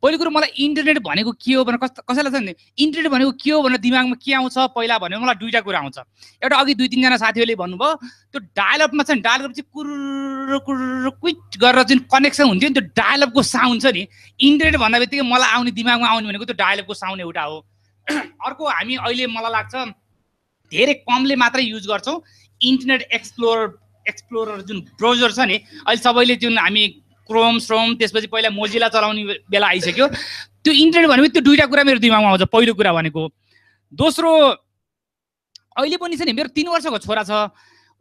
पहिलो कुरो मलाई इन्टरनेट भनेको के हो भनेर कस कसैलाई छ नि इन्टरनेट भनेको के हो भनेर दिमागमा के आउँछ पहिला भने मलाई दुइटा कुरा आउँछ एउटा अघि दुई तिनजना साथीहरूले भन्नुभयो त्यो डायलपमा छ नि डायलप चाहिँ कुर कुर क्विट गरेर जुन कनेक्सन हुन्थ्यो नि त्यो डायलपको साउन्ड छ नि इन्टरनेट भन्दा बित्तिकै मलाई आउने दिमागमा आउने भनेको त्यो डायलपको साउन्ड एउटा हो *clears throat* अर्को हामी अहिले मलाई लाग्छ धेरै कमले मात्रै युज गर्छौँ इन्टरनेट एक्सप्लोर एक्सप्लोरर जुन ब्राउजर छ नि अहिले सबैले जुन हामी क्रोम स्रोम त्यसपछि पहिला मोजिला चलाउने बेला आइसक्यो त्यो इन्टरनेट भनेको त्यो दुइटा कुरा मेरो दिमागमा आउँछ पहिलो कुरा भनेको दोस्रो अहिले पनि छ नि मेरो तिन वर्षको छोरा छ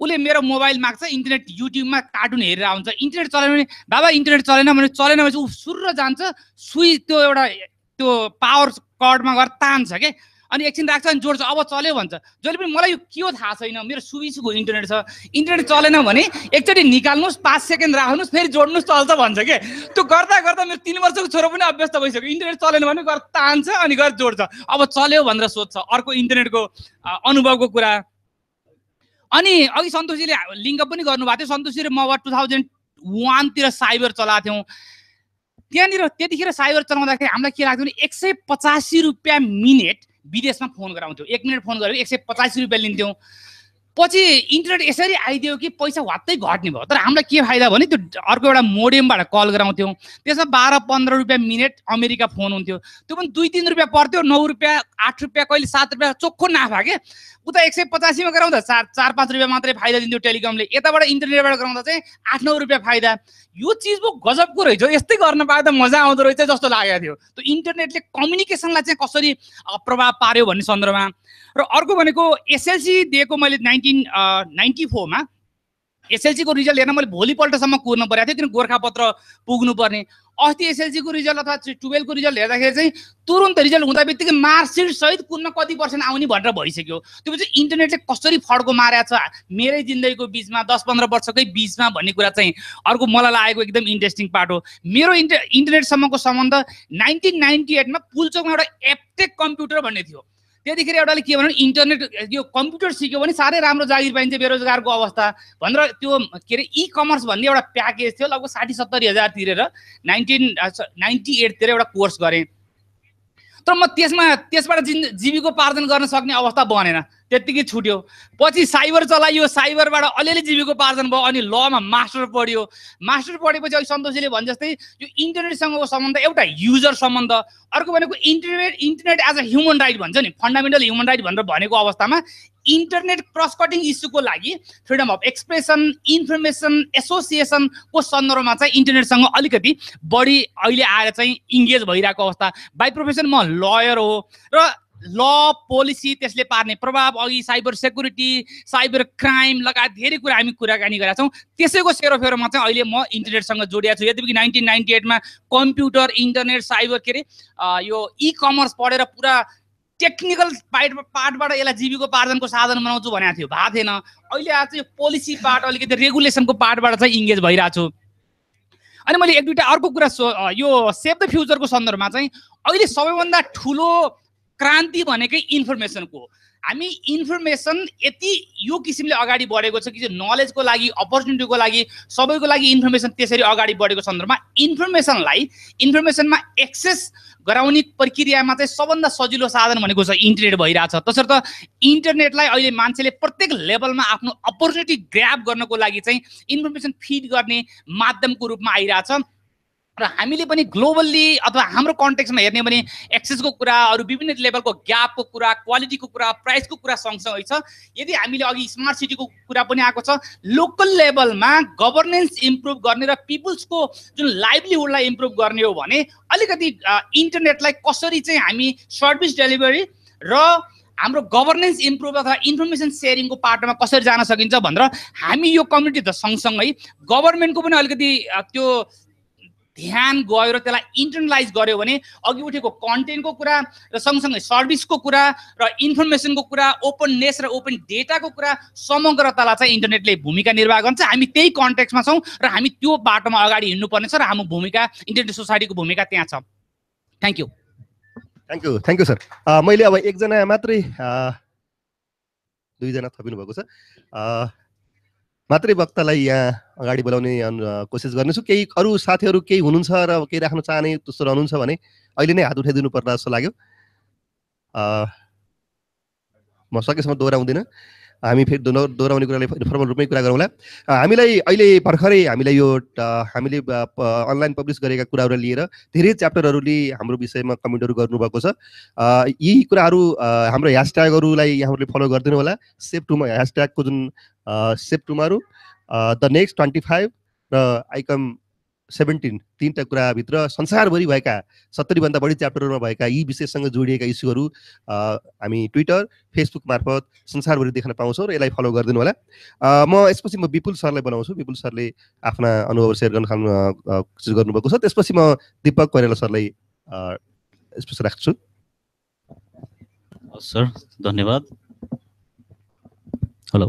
उसले मेरो मोबाइल माग्छ इन्टरनेट युट्युबमा कार्टुन हेरेर आउँछ इन्टरनेट चलेन भने बाबा इन्टरनेट चलेन भने चलेन भने चाहिँ ऊ सुर जान्छ सुई त्यो एउटा त्यो पावर कर्डमा गएर तान्छ क्या अनि एकछिन राख्छ अनि जोड्छ अब चल्यो भन्छ जहिले पनि मलाई यो के हो थाहा छैन मेरो सुविसुको इन्टरनेट छ इन्टरनेट चलेन भने एकचोटि निकाल्नुहोस् पाँच सेकेन्ड राख्नुहोस् फेरि जोड्नुहोस् चल्छ भन्छ के त्यो गर्दा गर्दा मेरो तिन वर्षको छोरो पनि अभ्यस्त भइसक्यो इन्टरनेट चलेन भने गरेर तान्छ अनि गरेर जोड्छ अब चल्यो भनेर सोध्छ अर्को इन्टरनेटको अनुभवको कुरा अनि अघि सन्तोषजीले लिङ्कअप पनि गर्नुभएको थियो सन्तोषीले म टु थाउजन्ड वानतिर साइबर चलाएको थियौँ त्यहाँनिर त्यतिखेर साइबर चलाउँदाखेरि हामीलाई के लाग्थ्यो भने एक सय पचासी रुपियाँ मिनेट विदेशमा फोन गराउँथ्यो एक मिनट फोन गरेर एक सय पचास रुपियाँ लिन्थ्यौँ पछि इन्टरनेट यसरी आइदियो कि पैसा वात्तै घट्ने भयो तर हामीलाई के फाइदा भने त्यो अर्को एउटा मोडियमबाट कल गराउँथ्यौँ त्यसमा बाह्र पन्ध्र रुपियाँ मिनट अमेरिका फोन हुन्थ्यो त्यो पनि दुई तिन रुपियाँ पर्थ्यो नौ रुपियाँ आठ रुपियाँ कहिले सात रुपियाँ चोखो नाफा के उता एक सय पचासीमा गराउँदा चार चार पाँच रुपियाँ मात्रै फाइदा दिन्थ्यो टेलिकमले यताबाट इन्टरनेटबाट गराउँदा चाहिँ आठ नौ रुपियाँ फाइदा यो चिज पो गजबको रहेछ यस्तै गर्न पाए त मजा आउँदो रहेछ जस्तो लागेको थियो त्यो इन्टरनेटले कम्युनिकेसनलाई चाहिँ कसरी प्रभाव पार्यो भन्ने सन्दर्भमा र अर्को भनेको एसएलसी दिएको मैले नाइन्टिन नाइन्टी फोरमा एसएलसीको रिजल्ट हेर्न मैले भोलिपल्टसम्म कुर्नु परेको थियो किन गोर्खापत्र पुग्नुपर्ने अस्ति एसएलसीको रिजल्ट अथवा टुवेल्भको रिजल्ट हेर्दाखेरि चाहिँ तुरन्त रिजल्ट हुँदा बित्तिकै मार्कसिट सहित कुनमा कति पर्सेन्ट आउने भनेर भइसक्यो त्यो पछि इन्टरनेटले कसरी फड्को मारेको छ मेरै जिन्दगीको बिचमा दस पन्ध्र वर्षकै बिचमा भन्ने कुरा चाहिँ अर्को मलाई लागेको एकदम इन्ट्रेस्टिङ पार्ट हो मेरो इन्टर इन्टरनेटसम्मको सम्बन्ध नाइन्टिन नाइन्टी एटमा पुलचोकमा एउटा एपटेक कम्प्युटर भन्ने थियो त्यतिखेर एउटाले के भन्यो इन्टरनेट यो कम्प्युटर सिक्यो भने साह्रै राम्रो जागिर पाइन्छ बेरोजगारको अवस्था भनेर त्यो के अरे ई कमर्स भन्ने एउटा प्याकेज थियो लगभग साठी सत्तरी हजार तिरेर नाइन्टिन नाइन्टी एटतिर एउटा कोर्स गरेँ तर म त्यसमा त्यसबाट जिन जीविकोपार्जन गर्न सक्ने अवस्था बनेन त्यत्तिकै छुट्यो पछि साइबर चलाइयो साइबरबाट अलिअलि जीविकोपार्जन भयो अनि लमा मास्टर पढ्यो मास्टर पढेपछि अघि सन्तोषीले भने जस्तै यो इन्टरनेटसँगको सम्बन्ध एउटा युजर सम्बन्ध अर्को भनेको internet internet as a human right भन्छ नि फन्डामेन्टल ह्युमन राइट भनेर भनेको अवस्थामा इन्टरनेट क्रस कटिङ इस्युको लागि फ्रिडम अफ एक्सप्रेसन इन्फर्मेसन एसोसिएसनको सन्दर्भमा चाहिँ इन्टरनेटसँग अलिकति बढी अहिले आएर चाहिँ इङ्गेज भइरहेको अवस्था बाई प्रोफेसन म लयर हो र ल पोलिसी त्यसले पार्ने प्रभाव अघि साइबर सेक्युरिटी साइबर क्राइम लगायत धेरै कुरा हामी कुराकानी गरेका छौँ त्यसैको सेरोफेरोमा चाहिँ अहिले म इन्टरनेटसँग जोडिएको छु यद्यपि नाइन्टिन नाइन्टी एटमा कम्प्युटर इन्टरनेट साइबर के अरे यो इ कमर्स पढेर पुरा टेक्निकल पार्ट पार्टबाट यसलाई जीविकोपार्जनको साधन बनाउँछु भनेको थियो भएको थिएन अहिले आज चाहिँ यो पोलिसी पार्ट अलिकति रेगुलेसनको पार्टबाट चाहिँ इङ्गेज भइरहेको छु अनि मैले एक दुईवटा अर्को कुरा सो यो सेभ द फ्युचरको सन्दर्भमा चाहिँ अहिले सबैभन्दा ठुलो क्रान्ति भनेकै इन्फर्मेसनको हामी इन्फर्मेसन यति यो किसिमले अगाडि बढेको छ कि चाहिँ नलेजको लागि अपर्च्युनिटीको लागि सबैको लागि इन्फर्मेसन त्यसरी अगाडि बढेको सन्दर्भमा इन्फर्मेसनलाई इन्फर्मेसनमा एक्सेस गराउने प्रक्रियामा चाहिँ सबभन्दा सजिलो साधन भनेको छ इन्टरनेट भइरहेछ तसर्थ इन्टरनेटलाई अहिले मान्छेले प्रत्येक लेभलमा आफ्नो अपर्च्युनिटी ग्राप गर्नको लागि चाहिँ इन्फर्मेसन फिड गर्ने माध्यमको रूपमा आइरहेछ र हामीले पनि ग्लोबल्ली अथवा हाम्रो कन्टेक्समा हेर्ने भने एक्सेसको कुरा अरू विभिन्न लेभलको ग्यापको कुरा क्वालिटीको कुरा प्राइसको कुरा सँगसँगै छ यदि हामीले अघि स्मार्ट सिटीको कुरा पनि आएको छ लोकल लेभलमा गभर्नेन्स इम्प्रुभ गर्ने र पिपुल्सको जुन लाइभलीहुडलाई इम्प्रुभ गर्ने हो भने अलिकति इन्टरनेटलाई कसरी चाहिँ हामी सर्भिस डेलिभरी र हाम्रो गभर्नेन्स इम्प्रुभ अथवा इन्फर्मेसन सेयरिङको पार्टमा कसरी जान सकिन्छ भनेर हामी यो कम्युनिटी त सँगसँगै गभर्मेन्टको पनि अलिकति त्यो ध्यान गयो र त्यसलाई इन्टरनलाइज गर्यो भने अघि उठेको कन्टेन्टको कुरा र सँगसँगै सर्भिसको कुरा र इन्फर्मेसनको कुरा ओपननेस र ओपन डेटाको कुरा समग्रतालाई चाहिँ इन्टरनेटले भूमिका निर्वाह गर्छ हामी त्यही कन्टेक्समा छौँ र हामी त्यो बाटोमा अगाडि हिँड्नुपर्नेछ र हाम्रो भूमिका इन्टरनेट सोसाइटीको भूमिका त्यहाँ छ thank you thank you thank you sir मैले अब एकजना मात्रै दुईजना थपिनु भएको छ मात्रै वक्तालाई यहाँ अगाडि बोलाउने कोसिस गर्नेछु केही अरू साथीहरू केही हुनुहुन्छ र केही राख्न चाहने त्यस्तो रहनुहुन्छ भने अहिले नै हात उठाइदिनु पर्ला जस्तो लाग्यो म सकेसम्म दोहोऱ्याउँदिनँ हामी फेरि दोहोऱ्याउने कुराले फर्मल रूपमै कुरा गरौँला हामीलाई अहिले भर्खरै हामीलाई यो हामीले अनलाइन पब्लिस गरेका कुराहरू लिएर धेरै च्याप्टरहरूले हाम्रो विषयमा कमेन्टहरू गर्नुभएको छ यी कुराहरू हाम्रो ह्यासट्यागहरूलाई यहाँहरूले फलो गरिदिनु होला सेप टुमा ह्यासट्यागको जुन सेप टुमाहरू द नेक्स्ट ट्वेन्टी फाइभ र आइकम सेभेन्टिन तिनवटा कुराभित्र संसारभरि भएका सत्तरीभन्दा बढी च्याप्टरहरूमा भएका यी विषयसँग जोडिएका इस्युहरू हामी ट्विटर फेसबुक मार्फत संसारभरि देख्न पाउँछौँ र यसलाई फलो गरिदिनु होला म यसपछि म विपुल सरलाई बनाउँछु विपुल सरले आफ्ना अनुभव सेयर गर्न खाल्नु कोसिस गर्नुभएको छ त्यसपछि म दिपक कोइराला सरलाई यसपछि राख्छु सर धन्यवाद हेलो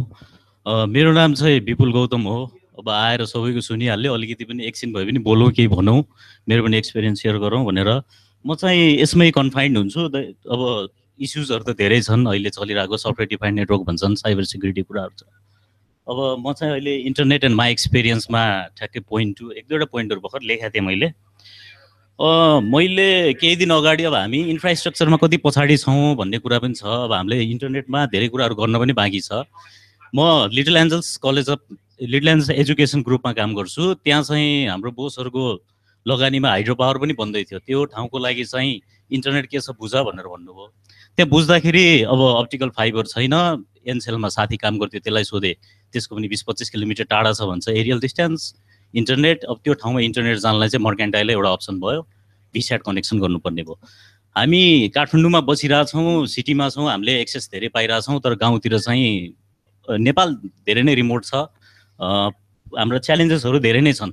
मेरो नाम चाहिँ विपुल गौतम हो अब आएर सबैको सुनिहाल्यो अलिकति पनि एकछिन भए पनि बोलौँ केही भनौँ मेरो पनि एक्सपिरियन्स सेयर गरौँ भनेर म चाहिँ यसमै कन्फाइन्ड हुन्छु अब इस्युजहरू त धेरै छन् अहिले चलिरहेको सफ्टवेयर डिफाइन्ड नेटवर्क भन्छन् साइबर सिक्युरिटी कुराहरू छ अब म चाहिँ अहिले इन्टरनेट एन्ड माई एक्सपिरियन्समा ठ्याक्कै पोइन्ट टू एक दुईवटा पोइन्टहरू भर्खर लेखेको थिएँ मैले मैले केही दिन अगाडि अब हामी इन्फ्रास्ट्रक्चरमा कति पछाडि छौँ भन्ने कुरा पनि छ अब हामीले इन्टरनेटमा धेरै कुराहरू गर्न पनि बाँकी छ म लिटल एन्जल्स कलेज अफ लिडल्यान्ड एजुकेसन ग्रुपमा काम गर्छु त्यहाँ चाहिँ हाम्रो बोसहरूको लगानीमा हाइड्रो पावर पनि बन्दै थियो त्यो ठाउँको लागि चाहिँ इन्टरनेट के छ बुझ भनेर भन्नुभयो त्यहाँ बुझ्दाखेरि अब अप्टिकल फाइबर छैन एनसेलमा साथी काम गर्थ्यो त्यसलाई सोधेँ त्यसको पनि बिस पच्चिस किलोमिटर टाढा छ भन्छ एरियल डिस्टेन्स इन्टरनेट अब त्यो ठाउँमा इन्टरनेट जानलाई चाहिँ मर्केन्टाइल एउटा अप्सन भयो भिस्याट कनेक्सन गर्नुपर्ने भयो हामी काठमाडौँमा बसिरहेछौँ सिटीमा छौँ हामीले एक्सेस धेरै पाइरहेछौँ तर गाउँतिर चाहिँ नेपाल धेरै नै रिमोट छ हाम्रा च्यालेन्जेसहरू धेरै नै छन्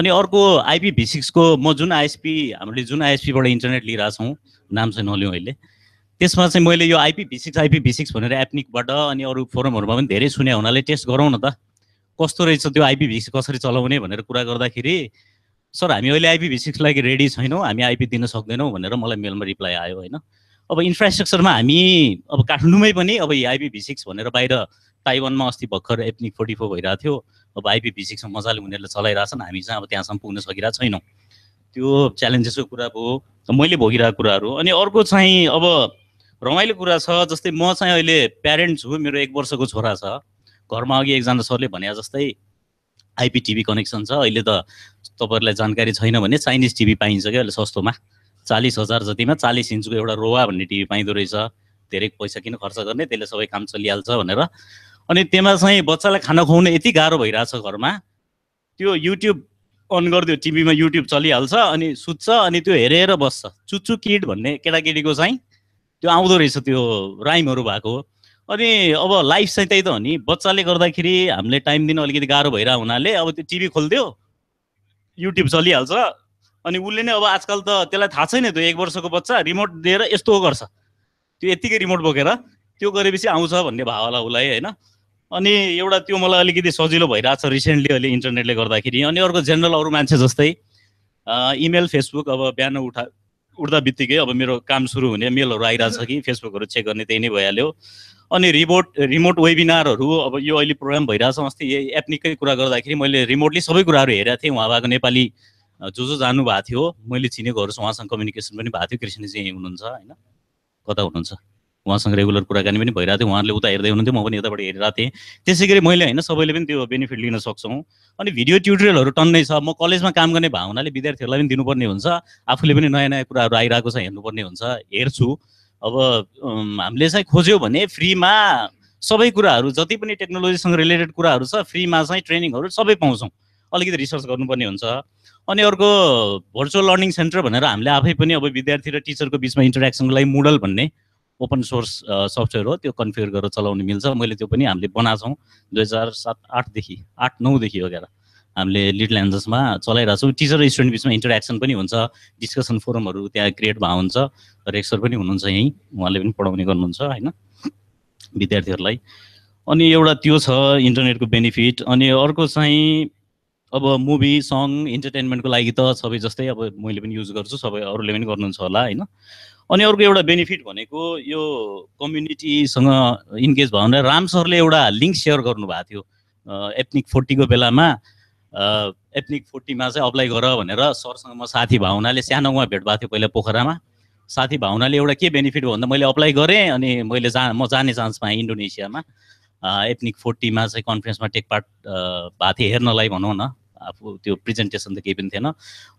अनि अर्को आइपी भी सिक्सको म जुन आइएसपी हामीले जुन आइएसपीबाट इन्टरनेट लिइरहेको छौँ नाम चाहिँ नलिउँ अहिले त्यसमा चाहिँ मैले यो IP V six IP V six भनेर एप्निकबाट अनि अरू फोरमहरूमा पनि धेरै सुने हुनाले टेस्ट गरौँ न त कस्तो रहेछ त्यो आइपी भी कसरी चलाउने भनेर कुरा गर्दाखेरि सर हामी अहिले आइपी भी लागि रेडी छैनौँ हामी आइपी दिन सक्दैनौँ भनेर मलाई मेलमा रिप्लाई आयो होइन अब इन्फ्रास्ट्रक्चरमा हामी अब काठमाडौँमै पनि अब आइपिभी सिक्स भनेर बाहिर ताइवानमा अस्ति भर्खर एप्निक फोर्टी फोर भइरहेको थियो अब आइपिभी सिक्समा मजाले उनीहरूले चलाइरहेछन् हामी चाहिँ अब त्यहाँसम्म पुग्न सकिरहेको छैनौँ त्यो च्यालेन्जेसको कुरा भयो मैले भोगिरहेको कुराहरू अनि अर्को चाहिँ अब रमाइलो कुरा छ जस्तै म चाहिँ अहिले प्यारेन्ट्स हो मेरो एक वर्षको छोरा छ घरमा अघि एकजना सरले भने जस्तै आइपिटिभी कनेक्सन छ अहिले त तपाईँहरूलाई जानकारी छैन भने चाइनिज टिभी पाइन्छ क्या अहिले सस्तोमा चालिस हजार जतिमा चालिस इन्चको एउटा रोवा भन्ने टिभी पाइँदो रहेछ धेरै पैसा किन खर्च गर्ने त्यसले सबै काम चलिहाल्छ भनेर अनि त्यहाँ चाहिँ बच्चालाई खाना खुवाउनु यति गाह्रो भइरहेछ घरमा त्यो युट्युब अन गरिदियो टिभीमा युट्युब चलिहाल्छ अनि सुत्छ अनि त्यो हेरेर बस्छ चुच्चु किड भन्ने केटाकेटीको चाहिँ त्यो आउँदो रहेछ त्यो राइमहरू भएको अनि अब लाइफ चाहिँ त्यही त हो नि बच्चाले गर्दाखेरि हामीले टाइम दिन अलिकति गाह्रो भइरहेको हुनाले अब त्यो टिभी खोलिदियो युट्युब चलिहाल्छ अनि उसले नै अब आजकल त त्यसलाई थाहा छैन त्यो एक वर्षको बच्चा रिमोट दिएर यस्तो गर्छ त्यो यत्तिकै रिमोट बोकेर त्यो गरेपछि आउँछ भन्ने भाव होला उसलाई होइन अनि एउटा त्यो मलाई अलिकति सजिलो भइरहेछ रिसेन्टली अहिले इन्टरनेटले गर्दाखेरि अनि अर्को जेनरल अरू मान्छे जस्तै इमेल फेसबुक अब बिहान उठा उठ्दा बित्तिकै अब मेरो काम सुरु हुने मेलहरू आइरहेछ कि फेसबुकहरू चेक गर्ने त्यही नै भइहाल्यो अनि रिमोट रिमोट वेबिनारहरू अब यो अहिले प्रोग्राम भइरहेछ अस्ति यही एप्निकै कुरा गर्दाखेरि मैले रिमोटली सबै कुराहरू हेरेको थिएँ उहाँ भएको नेपाली जो जो जानुभएको थियो मैले चिनेकोहरू उहाँसँग कम्युनिकेसन पनि भएको थियो कृष्णजी यहीँ हुनुहुन्छ होइन कता हुनुहुन्छ उहाँसँग रेगुलर कुराकानी पनि भइरहेको थियो उहाँहरूले उता हेर्दै हुनुहुन्थ्यो म पनि यताबाट हेरिरहेको थिएँ त्यसै गरी मैले होइन सबैले पनि त्यो बेनिफिट लिन सक्छौँ अनि भिडियो ट्युटोरियलहरू टन्नै छ म कलेजमा काम गर्ने भावनाले विद्यार्थीहरूलाई पनि दिनुपर्ने हुन्छ आफूले पनि नयाँ नयाँ कुराहरू आइरहेको छ हेर्नुपर्ने हुन्छ हेर्छु अब हामीले चाहिँ खोज्यो भने फ्रीमा सबै कुराहरू जति पनि टेक्नोलोजीसँग रिलेटेड कुराहरू छ फ्रीमा चाहिँ ट्रेनिङहरू सबै पाउँछौँ अलिकति रिसर्च गर्नुपर्ने हुन्छ अनि अर्को भर्चुअल लर्निङ सेन्टर भनेर हामीले आफै पनि अब विद्यार्थी र टिचरको बिचमा इन्टरेक्सनको लागि मुडल भन्ने ओपन सोर्स सफ्टवेयर हो त्यो कन्फिगर गरेर चलाउनु मिल्छ मैले त्यो पनि हामीले बनाएको छौँ दुई हजार सात आठदेखि आठ नौदेखि लगेर हामीले लिड ल्यान्जेसमा छौँ टिचर र स्टुडेन्ट बिचमा इन्टरेक्सन पनि हुन्छ डिस्कसन फोरमहरू त्यहाँ क्रिएट भएको हुन्छ रेक्सर पनि हुनुहुन्छ यहीँ उहाँले पनि पढाउने गर्नुहुन्छ होइन विद्यार्थीहरूलाई अनि एउटा त्यो छ इन्टरनेटको बेनिफिट अनि अर्को चाहिँ अब मुभी सङ इन्टरटेनमेन्टको लागि त सबै जस्तै अब मैले पनि युज गर्छु सबै अरूले पनि गर्नुहुन्छ होला होइन अनि अर्को एउटा बेनिफिट भनेको यो कम्युनिटीसँग इन्गेज भयो भने राम सरले एउटा लिङ्क सेयर गर्नुभएको थियो एप्निक फोर्टीको बेलामा एप्निक फोर्टीमा चाहिँ अप्लाई गर भनेर सरसँग म साथी भावनाले सानो उहाँ भेट भएको थियो पहिला पोखरामा साथी भावनाले एउटा के बेनिफिट हो भन्दा मैले अप्लाई गरेँ अनि मैले जा म जाने चान्स पाएँ इन्डोनेसियामा एथनिक फोर्टीमा चाहिँ कन्फरेन्समा टेक पार्ट भएको थियो हेर्नलाई भनौँ न आफू त्यो प्रेजेन्टेसन त केही पनि थिएन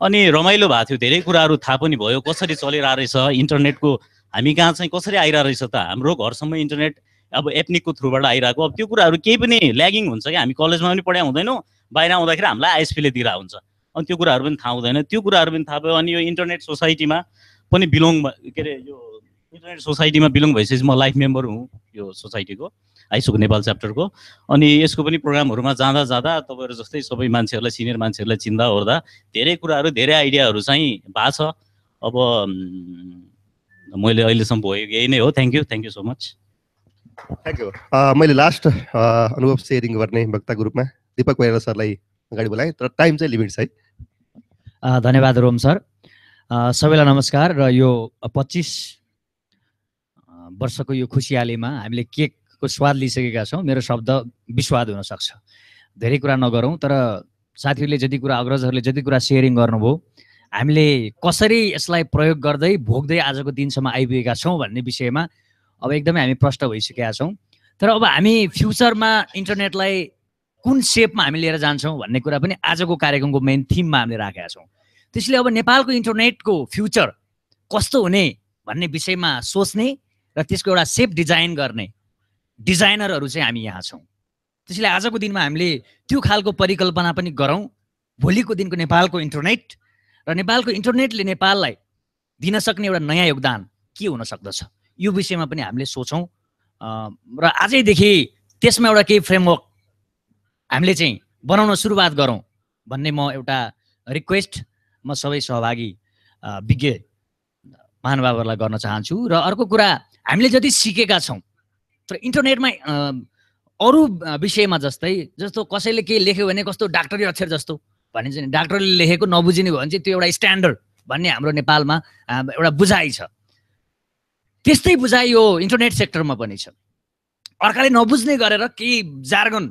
अनि रमाइलो भएको थियो धेरै कुराहरू थाहा पनि भयो कसरी चलिरहेछ इन्टरनेटको हामी कहाँ चाहिँ कसरी आइरहेछ त हाम्रो घरसम्म इन्टरनेट अब एथनिकको थ्रुबाट आइरहेको अब त्यो कुराहरू केही पनि ल्यागिङ हुन्छ कि हामी कलेजमा पनि पढाइ हुँदैनौँ बाहिर आउँदाखेरि हामीलाई आइएसपीले दिइरहेको हुन्छ अनि त्यो कुराहरू पनि थाहा हुँदैन त्यो कुराहरू पनि थाहा भयो अनि यो इन्टरनेट सोसाइटीमा पनि बिलोङ के अरे यो इन्टरनेट सोसाइटीमा बिलोङ भइसकेपछि म लाइफ मेम्बर हुँ यो सोसाइटीको आइसुको नेपाल च्याप्टरको अनि यसको पनि प्रोग्रामहरूमा जाँदा जाँदा तपाईँहरू जस्तै सबै मान्छेहरूलाई सिनियर मान्छेहरूलाई चिन्दा ओर्दा धेरै कुराहरू धेरै आइडियाहरू चाहिँ भएको छ अब मैले अहिलेसम्म भयो यही नै हो thank you thank you so much thank you मैले लास्ट अनुभव सेयरिङ गर्ने वक्ताको रूपमा दिपक कोइराला सरलाई अगाडि बोलाएँ तर टाइम चाहिँ लिमिट छ है धन्यवाद रोम सर सबैलाई नमस्कार र यो पच्चिस वर्षको यो खुसियालीमा हामीले केक को स्वाद लिइसकेका छौँ मेरो शब्द विस्वाद हुनसक्छ धेरै कुरा नगरौँ तर साथीहरूले जति कुरा अग्रजहरूले जति कुरा सेयरिङ गर्नुभयो हामीले कसरी यसलाई प्रयोग गर्दै भोग्दै आजको दिनसम्म आइपुगेका छौँ भन्ने विषयमा अब एकदमै हामी प्रष्ट भइसकेका छौँ तर अब हामी फ्युचरमा इन्टरनेटलाई कुन सेपमा हामी लिएर जान्छौँ भन्ने कुरा पनि आजको कार्यक्रमको मेन थिममा हामीले राखेका छौँ त्यसले अब नेपालको इन्टरनेटको फ्युचर कस्तो हुने भन्ने विषयमा सोच्ने र त्यसको एउटा सेप डिजाइन गर्ने डिजाइनरहरू चाहिँ हामी यहाँ छौँ त्यसैले आजको दिनमा हामीले त्यो खालको परिकल्पना पनि गरौँ भोलिको दिनको नेपालको इन्टरनेट र नेपालको इन्टरनेटले नेपाललाई दिन सक्ने एउटा नयाँ योगदान के हुन सक्दछ यो विषयमा पनि हामीले सोचौँ र आजैदेखि त्यसमा एउटा केही फ्रेमवर्क हामीले चाहिँ बनाउन सुरुवात गरौँ भन्ने म एउटा रिक्वेस्ट म सबै सहभागी विज्ञ महानुभावहरूलाई गर्न चाहन्छु र अर्को कुरा हामीले जति सिकेका छौँ तर इन्टरनेटमा अरू विषयमा जस्तै जस्तो कसैले केही लेख्यो भने कस्तो डाक्टरी अक्षर जस्तो भनिन्छ नि डाक्टरले लेखेको नबुझिने भयो भने चाहिँ त्यो एउटा स्ट्यान्डर्ड भन्ने हाम्रो नेपालमा एउटा बुझाइ छ त्यस्तै बुझाइ यो इन्टरनेट सेक्टरमा पनि छ अर्काले नबुझ्ने गरेर केही जार्गन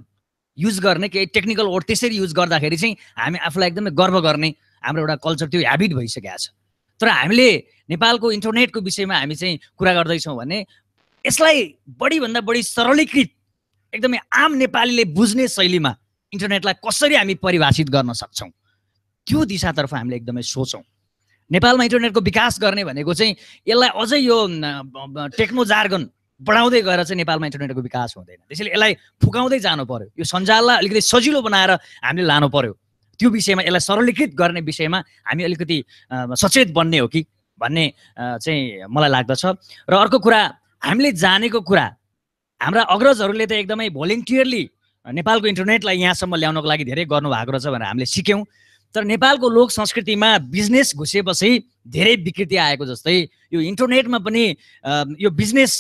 युज गर्ने केही टेक्निकल वर्ड त्यसरी युज गर्दाखेरि चाहिँ हामी आफूलाई एकदमै गर्व गर्ने हाम्रो एउटा कल्चर त्यो ह्याबिट भइसकेको छ तर हामीले नेपालको इन्टरनेटको विषयमा हामी चाहिँ कुरा गर्दैछौँ भने यसलाई बढीभन्दा बढी सरलीकृत एकदमै आम नेपालीले बुझ्ने शैलीमा इन्टरनेटलाई कसरी हामी परिभाषित गर्न सक्छौँ त्यो दिशातर्फ हामीले एकदमै सोचौँ नेपालमा इन्टरनेटको विकास गर्ने भनेको चाहिँ यसलाई अझै यो टेक्नो जार्गन बढाउँदै गएर चाहिँ नेपालमा इन्टरनेटको विकास हुँदैन त्यसैले यसलाई फुकाउँदै जानु पर्यो यो सञ्जाललाई अलिकति सजिलो बनाएर हामीले लानु पर्यो त्यो विषयमा यसलाई सरलीकृत गर्ने विषयमा हामी अलिकति सचेत बन्ने हो कि भन्ने चाहिँ मलाई लाग्दछ र अर्को कुरा हामीले जानेको कुरा हाम्रा अग्रजहरूले त एकदमै भोलिन्टियरली नेपालको इन्टरनेटलाई यहाँसम्म ल्याउनको लागि धेरै गर्नुभएको रहेछ भनेर हामीले सिक्यौँ तर नेपालको लोक संस्कृतिमा बिजनेस घुसेपछि धेरै विकृति आएको जस्तै यो इन्टरनेटमा पनि यो बिजनेस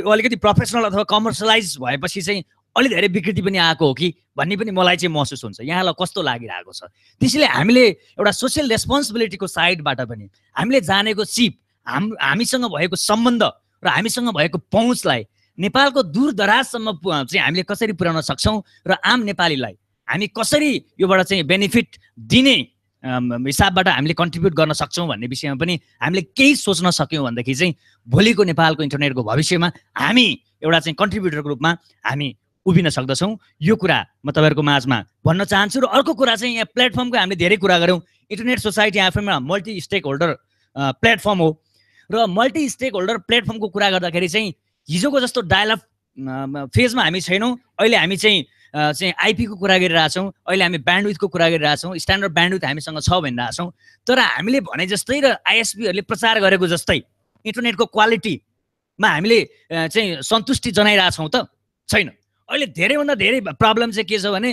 अलिकति प्रोफेसनल अथवा कमर्सलाइज भएपछि चाहिँ अलि धेरै विकृति पनि आएको हो कि भन्ने पनि मलाई चाहिँ महसुस हुन्छ यहाँलाई कस्तो लागिरहेको छ त्यसैले हामीले एउटा सोसियल रेस्पोन्सिबिलिटीको साइडबाट पनि हामीले जानेको सिप हाम हामीसँग भएको सम्बन्ध र हामीसँग भएको पहुँचलाई नेपालको दूर दराजसम्म चाहिँ हामीले कसरी पुर्याउन सक्छौँ र आम नेपालीलाई हामी कसरी योबाट चाहिँ बेनिफिट दिने हिसाबबाट हामीले कन्ट्रिब्युट गर्न सक्छौँ भन्ने विषयमा पनि हामीले केही सोच्न सक्यौँ भनेदेखि चाहिँ भोलिको नेपालको इन्टरनेटको भविष्यमा हामी एउटा चाहिँ कन्ट्रिब्युटरको रूपमा हामी उभिन सक्दछौँ यो कुरा म तपाईँहरूको माझमा भन्न चाहन्छु र अर्को कुरा चाहिँ यहाँ प्लेटफर्मको हामीले धेरै कुरा गऱ्यौँ इन्टरनेट सोसाइटी आफैमा मल्टी स्टेक होल्डर प्लेटफर्म हो र मल्टी स्टेक होल्डर प्लेटफर्मको कुरा गर्दाखेरि चाहिँ हिजोको जस्तो डायलप फेजमा हामी छैनौँ अहिले हामी चाहिँ चाहिँ आइपीको कुरा गरिरहेछौँ अहिले हामी ब्यान्डविथको कुरा गरिरहेछौँ स्ट्यान्डर्ड ब्यान्डविथ हामीसँग छ भनिरहेछौँ तर हामीले भने जस्तै र आइएसपीहरूले प्रचार गरेको जस्तै इन्टरनेटको क्वालिटीमा हामीले चाहिँ सन्तुष्टि जनाइरहेछौँ त छैन अहिले धेरैभन्दा धेरै प्रब्लम चाहिँ के छ भने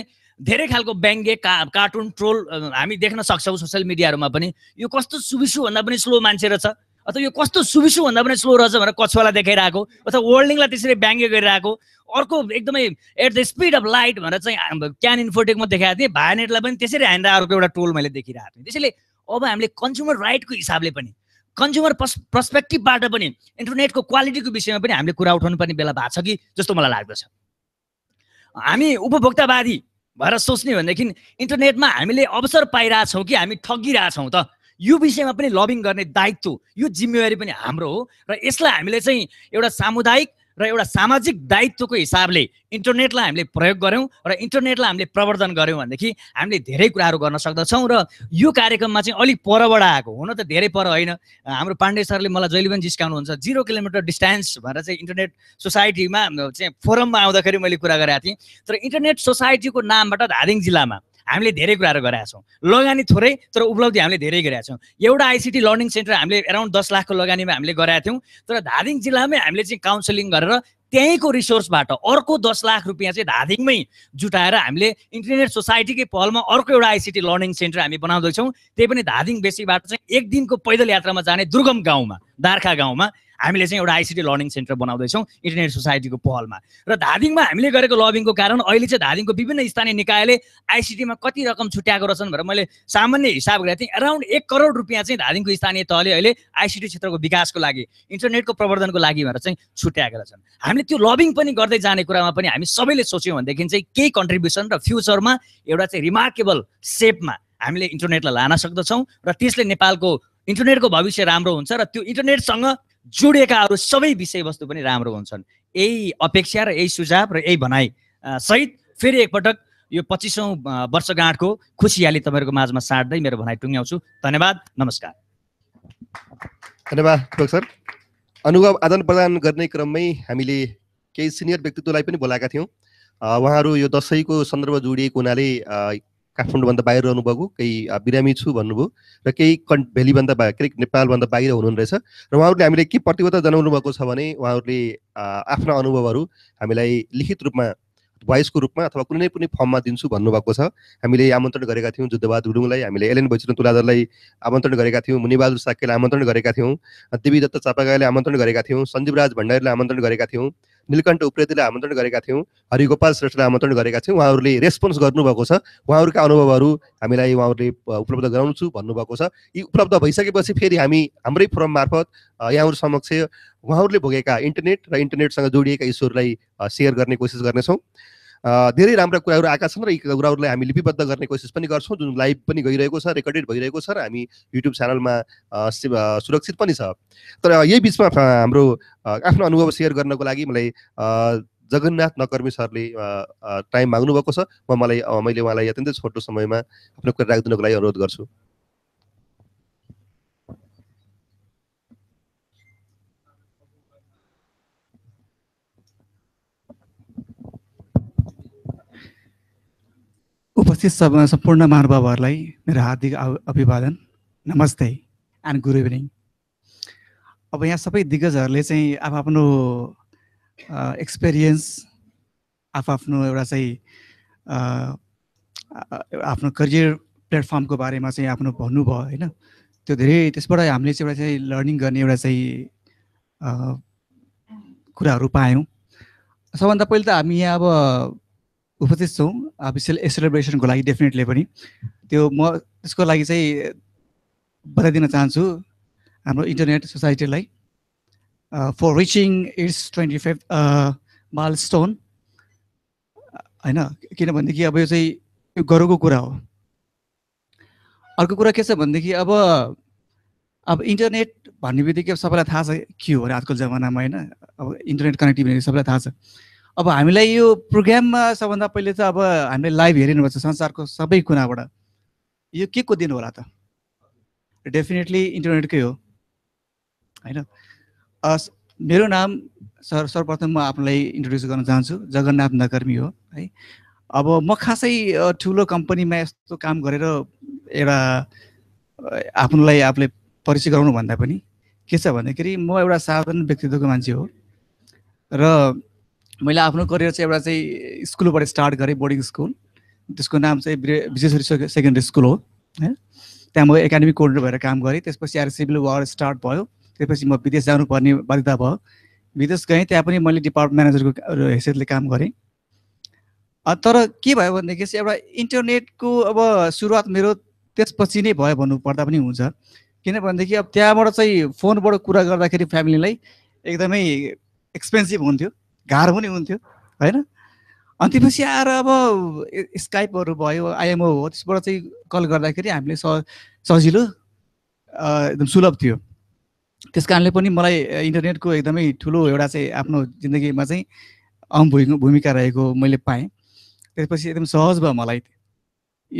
धेरै खालको व्यङ्ग्य का कार्टुन ट्रोल हामी देख्न सक्छौँ सोसियल मिडियाहरूमा पनि यो कस्तो सुबिसु भन्दा पनि स्लो मान्छे रहेछ अथवा यो कस्तो सुबिसु भन्दा पनि स्लो रहेछ भनेर कछुवालाई देखाइरहेको अथवा वर्ल्डिङलाई त्यसरी ब्याङ्गे गरिरहेको अर्को एकदमै at the speed of light भनेर चाहिँ क्यान इन्फोटेकमा देखाएको थिएँ भायनेटलाई पनि त्यसरी हानेर अर्को एउटा टोल मैले देखिरहेको थिएँ त्यसैले अब हामीले कन्ज्युमर राइटको हिसाबले पनि कन्ज्युमर पर्स पर्सपेक्टिभबाट पनि इन्टरनेटको क्वालिटीको विषयमा पनि हामीले कुरा उठाउनु पर्ने बेला भएको छ कि जस्तो मलाई लाग्दछ हामी उपभोक्तावादी भएर सोच्ने भनेदेखि इन्टरनेटमा हामीले अवसर पाइरहेछौँ कि हामी ठगिरहेछौँ त यो विषयमा पनि लभिङ गर्ने दायित्व यो जिम्मेवारी पनि हाम्रो हो र यसलाई हामीले चाहिँ एउटा सामुदायिक र एउटा सामाजिक दायित्वको हिसाबले इन्टरनेटलाई हामीले प्रयोग गऱ्यौँ र इन्टरनेटलाई हामीले प्रवर्धन गऱ्यौँ भनेदेखि हामीले धेरै कुराहरू गर्न सक्दछौँ र यो कार्यक्रममा चाहिँ अलिक परबाट आएको हुन त धेरै पर होइन हाम्रो पाण्डे सरले मलाई जहिले पनि जिस्काउनुहुन्छ जिरो किलोमिटर डिस्टेन्स भनेर चाहिँ इन्टरनेट सोसाइटीमा चाहिँ फोरममा आउँदाखेरि मैले कुरा गरेको थिएँ तर इन्टरनेट सोसाइटीको नामबाट धादिङ जिल्लामा हामीले धेरै कुराहरू गराएका छौँ लगानी थोरै तर उपलब्धि हामीले धेरै गरेका छौँ एउटा आइसिटी लर्निङ सेन्टर हामीले एराउन्ड दस लाखको लगानीमा हामीले गराएको थियौँ तर धादिङ जिल्लामै हामीले चाहिँ काउन्सिलिङ गरेर त्यहीँको रिसोर्सबाट अर्को दस लाख रुपियाँ चाहिँ धादिङमै जुटाएर हामीले इन्टरनेट सोसाइटीकै पहलमा अर्को एउटा आइसिटी लर्निङ सेन्टर हामी बनाउँदैछौँ त्यही पनि धादिङ बेसीबाट चाहिँ एक दिनको पैदल यात्रामा जाने दुर्गम गाउँमा दार्खा गाउँमा हामीले चाहिँ एउटा आइसिटी लर्निङ सेन्टर बनाउँदैछौँ इन्टरनेट सोसाइटीको पहलमा र धादिङमा हामीले गरेको लबिङको कारण अहिले चाहिँ धादिङको विभिन्न स्थानीय निकायले आइसिटीमा कति रकम छुट्याएको रहेछन् भनेर मैले सामान्य हिसाब गरेको थिएँ एराउन्ड एक करोड रुपियाँ चाहिँ धादिङको स्थानीय तहले अहिले आइसिटी क्षेत्रको विकासको लागि इन्टरनेटको प्रवर्धनको लागि भनेर चाहिँ छुट्याएको रहेछन् हामीले त्यो लबिङ पनि गर्दै जाने कुरामा पनि हामी सबैले सोच्यौँ भनेदेखि चाहिँ केही कन्ट्रिब्युसन र फ्युचरमा एउटा चाहिँ रिमार्केबल सेपमा हामीले इन्टरनेटलाई लान सक्दछौँ र त्यसले नेपालको इन्टरनेटको भविष्य राम्रो हुन्छ र त्यो इन्टरनेटसँग जोडिएका अरू सबै विषयवस्तु पनि राम्रो हुन्छन् यही अपेक्षा र यही सुझाव र यही भनाइ सहित फेरि एकपटक यो पच्चिसौँ वर्षगाँठको खुसियाली तपाईँहरूको माझमा साट्दै मेरो भनाइ टुङ्ग्याउँछु धन्यवाद नमस्कार धन्यवाद सर अनुभव आदान प्रदान गर्ने क्रममै हामीले केही सिनियर व्यक्तित्वलाई पनि बोलाएका थियौँ उहाँहरू यो दसैँको सन्दर्भ जोडिएको हुनाले काठमाडौँभन्दा बाहिर रहनुभएको केही बिरामी छु भन्नुभयो र केही कन् भेलीभन्दा बाहिर के अरे नेपालभन्दा बाहिर हुनुहुने रहेछ र उहाँहरूले हामीले के प्रतिबद्धता जनाउनु भएको छ भने उहाँहरूले आफ्ना अनुभवहरू हामीलाई लिखित रूपमा भोइसको रूपमा अथवा कुनै पनि फर्ममा दिन्छु भन्नुभएको छ हामीले आमन्त्रण गरेका थियौँ जुद्धबहादुर गुरुङलाई हामीले एलएन भैचुन तुलादरलाई आमन्त्रण गरेका थियौँ मुनिबहादुर साकेलाई आमन्त्रण गरेका थियौँ देवी दत्त चापागाईलाई आमन्त्रण गरेका थियौँ सञ्जीव राज भण्डारीलाई आमन्त्रण गरेका थियौँ निलकण्ठ उप्रेतीलाई आमन्त्रण गरेका थियौँ हरिगोपाल श्रेष्ठलाई आमन्त्रण गरेका थियौँ उहाँहरूले रेस्पोन्स गर्नुभएको छ उहाँहरूका अनुभवहरू हामीलाई उहाँहरूले उपलब्ध गराउँछु भन्नुभएको छ यी उपलब्ध भइसकेपछि फेरि हामी हाम्रै फोरम मार्फत यहाँहरू समक्ष उहाँहरूले भोगेका इन्टरनेट र इन्टरनेटसँग जोडिएका इस्युहरूलाई सेयर गर्ने कोसिस गर्नेछौँ धेरै राम्रा कुराहरू आएका छन् र यी कुराहरूलाई हामी लिपिबद्ध गर्ने कोसिस पनि गर्छौँ जुन लाइभ पनि गइरहेको छ रेकर्डेड भइरहेको छ र हामी युट्युब च्यानलमा सुरक्षित पनि छ तर यही बिचमा हाम्रो आफ्नो अनुभव सेयर गर्नको लागि मलाई जगन्नाथ नकर्मी सरले टाइम माग्नुभएको छ म मलाई मैले उहाँलाई अत्यन्तै छोटो समयमा आफ्नो कुरा राखिदिनुको लागि अनुरोध गर्छु उपस्थित सब सम्पूर्ण महानुभावहरूलाई मेरो हार्दिक अभिवादन नमस्ते एन्ड गुड इभिनिङ अब यहाँ सबै दिग्गजहरूले चाहिँ आफ्नो एक्सपिरियन्स आफआफ्नो एउटा चाहिँ आफ्नो करियर प्लेटफर्मको बारेमा चाहिँ आफ्नो भन्नुभयो होइन त्यो धेरै त्यसबाट हामीले चाहिँ एउटा चाहिँ लर्निङ गर्ने एउटा चाहिँ कुराहरू पायौँ सबभन्दा पहिले त हामी यहाँ अब उपस्थित छौँ सेलिब्रेसनको लागि डेफिनेटली पनि त्यो म त्यसको लागि चाहिँ बताइदिन चाहन्छु हाम्रो इन्टरनेट सोसाइटीलाई for reaching its twenty five milestone होइन किनभनेदेखि अब यो चाहिँ यो गरौँको कुरा हो अर्को कुरा के छ भनेदेखि अब अब इन्टरनेट भन्ने बित्तिकै सबैलाई थाहा छ के हो अरे आजकल जमानामा होइन अब इन्टरनेट कनेक्टिभिटी सबैलाई थाहा छ अब हामीलाई यो प्रोग्राममा सबभन्दा पहिले त अब हामीले लाइभ हेरिनुपर्छ संसारको सबै कुनाबाट यो के को दिन होला त डेफिनेटली इन्टरनेटकै हो होइन मेरो नाम सर सर्वप्रथम म आफूलाई इन्ट्रोड्युस गर्न चाहन्छु जगन्नाथ नकर्मी हो है अब म खासै ठुलो कम्पनीमा यस्तो काम गरेर एउटा आफ्नोलाई आफूले परिचय गराउनु भन्दा पनि के छ भन्दाखेरि म एउटा साधारण व्यक्तित्वको मान्छे हो र मैले आफ्नो करियर चाहिँ एउटा चाहिँ स्कुलबाट स्टार्ट गरेँ बोर्डिङ स्कुल त्यसको नाम चाहिँ विजेश्वरी सेकेन्डरी स्कुल हो होइन त्यहाँ म एकाडेमिक कोर्डिनेटर भएर काम गरेँ त्यसपछि आएर सिभिल वार स्टार्ट भयो त्यसपछि म विदेश जानुपर्ने बाध्यता भयो विदेश गएँ त्यहाँ पनि मैले डिपार्टमेन्ट म्यानेजरको हैसियतले काम गरेँ तर के भयो भनेदेखि चाहिँ एउटा इन्टरनेटको अब सुरुवात मेरो त्यसपछि नै भयो भन्नुपर्दा पनि हुन्छ किनभनेदेखि अब त्यहाँबाट चाहिँ फोनबाट कुरा गर्दाखेरि फ्यामिलीलाई एकदमै एक्सपेन्सिभ हुन्थ्यो गाह्रो पनि हुन्थ्यो होइन अनि त्यसपछि आएर अब स्काइपहरू भयो आइएमओ हो त्यसबाट चाहिँ कल गर्दाखेरि हामीले स सजिलो एकदम सुलभ थियो त्यस कारणले पनि मलाई इन्टरनेटको एकदमै ठुलो एउटा चाहिँ आफ्नो जिन्दगीमा चाहिँ अहम भूमिका रहेको मैले पाएँ त्यसपछि एकदम सहज भयो मलाई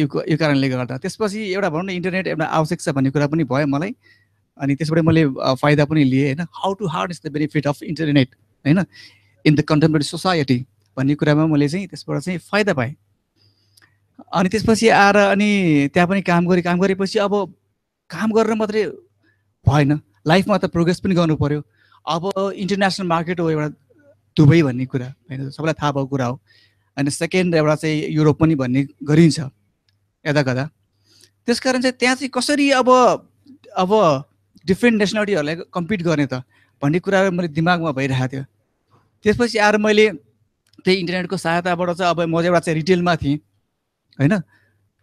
यो यो कारणले गर्दा त्यसपछि एउटा भनौँ न इन्टरनेट एउटा आवश्यक छ भन्ने कुरा पनि भयो मलाई अनि त्यसबाट मैले फाइदा पनि लिएँ होइन how to hard is the benefit of internet होइन इन द कन्टेम्पोरेरी सोसाइटी भन्ने कुरामा मैले चाहिँ त्यसबाट चाहिँ फाइदा पाएँ अनि त्यसपछि आएर अनि त्यहाँ पनि काम गरेँ काम गरेपछि अब काम गरेर मात्रै भएन लाइफमा त प्रोग्रेस पनि गर्नु पऱ्यो अब इन्टरनेसनल मार्केट हो एउटा दुबई भन्ने कुरा होइन सबैलाई थाहा भएको कुरा हो अनि सेकेन्ड एउटा चाहिँ युरोप पनि भन्ने गरिन्छ यता कता त्यस कारण चाहिँ त्यहाँ चाहिँ कसरी अब अब डिफ्रेन्ट नेसनालिटीहरूलाई कम्पिट गर्ने त भन्ने कुरा मैले दिमागमा भइरहेको थियो त्यसपछि आएर मैले त्यही इन्टरनेटको सहायताबाट चाहिँ अब म चाहिँ एउटा चाहिँ रिटेलमा थिएँ होइन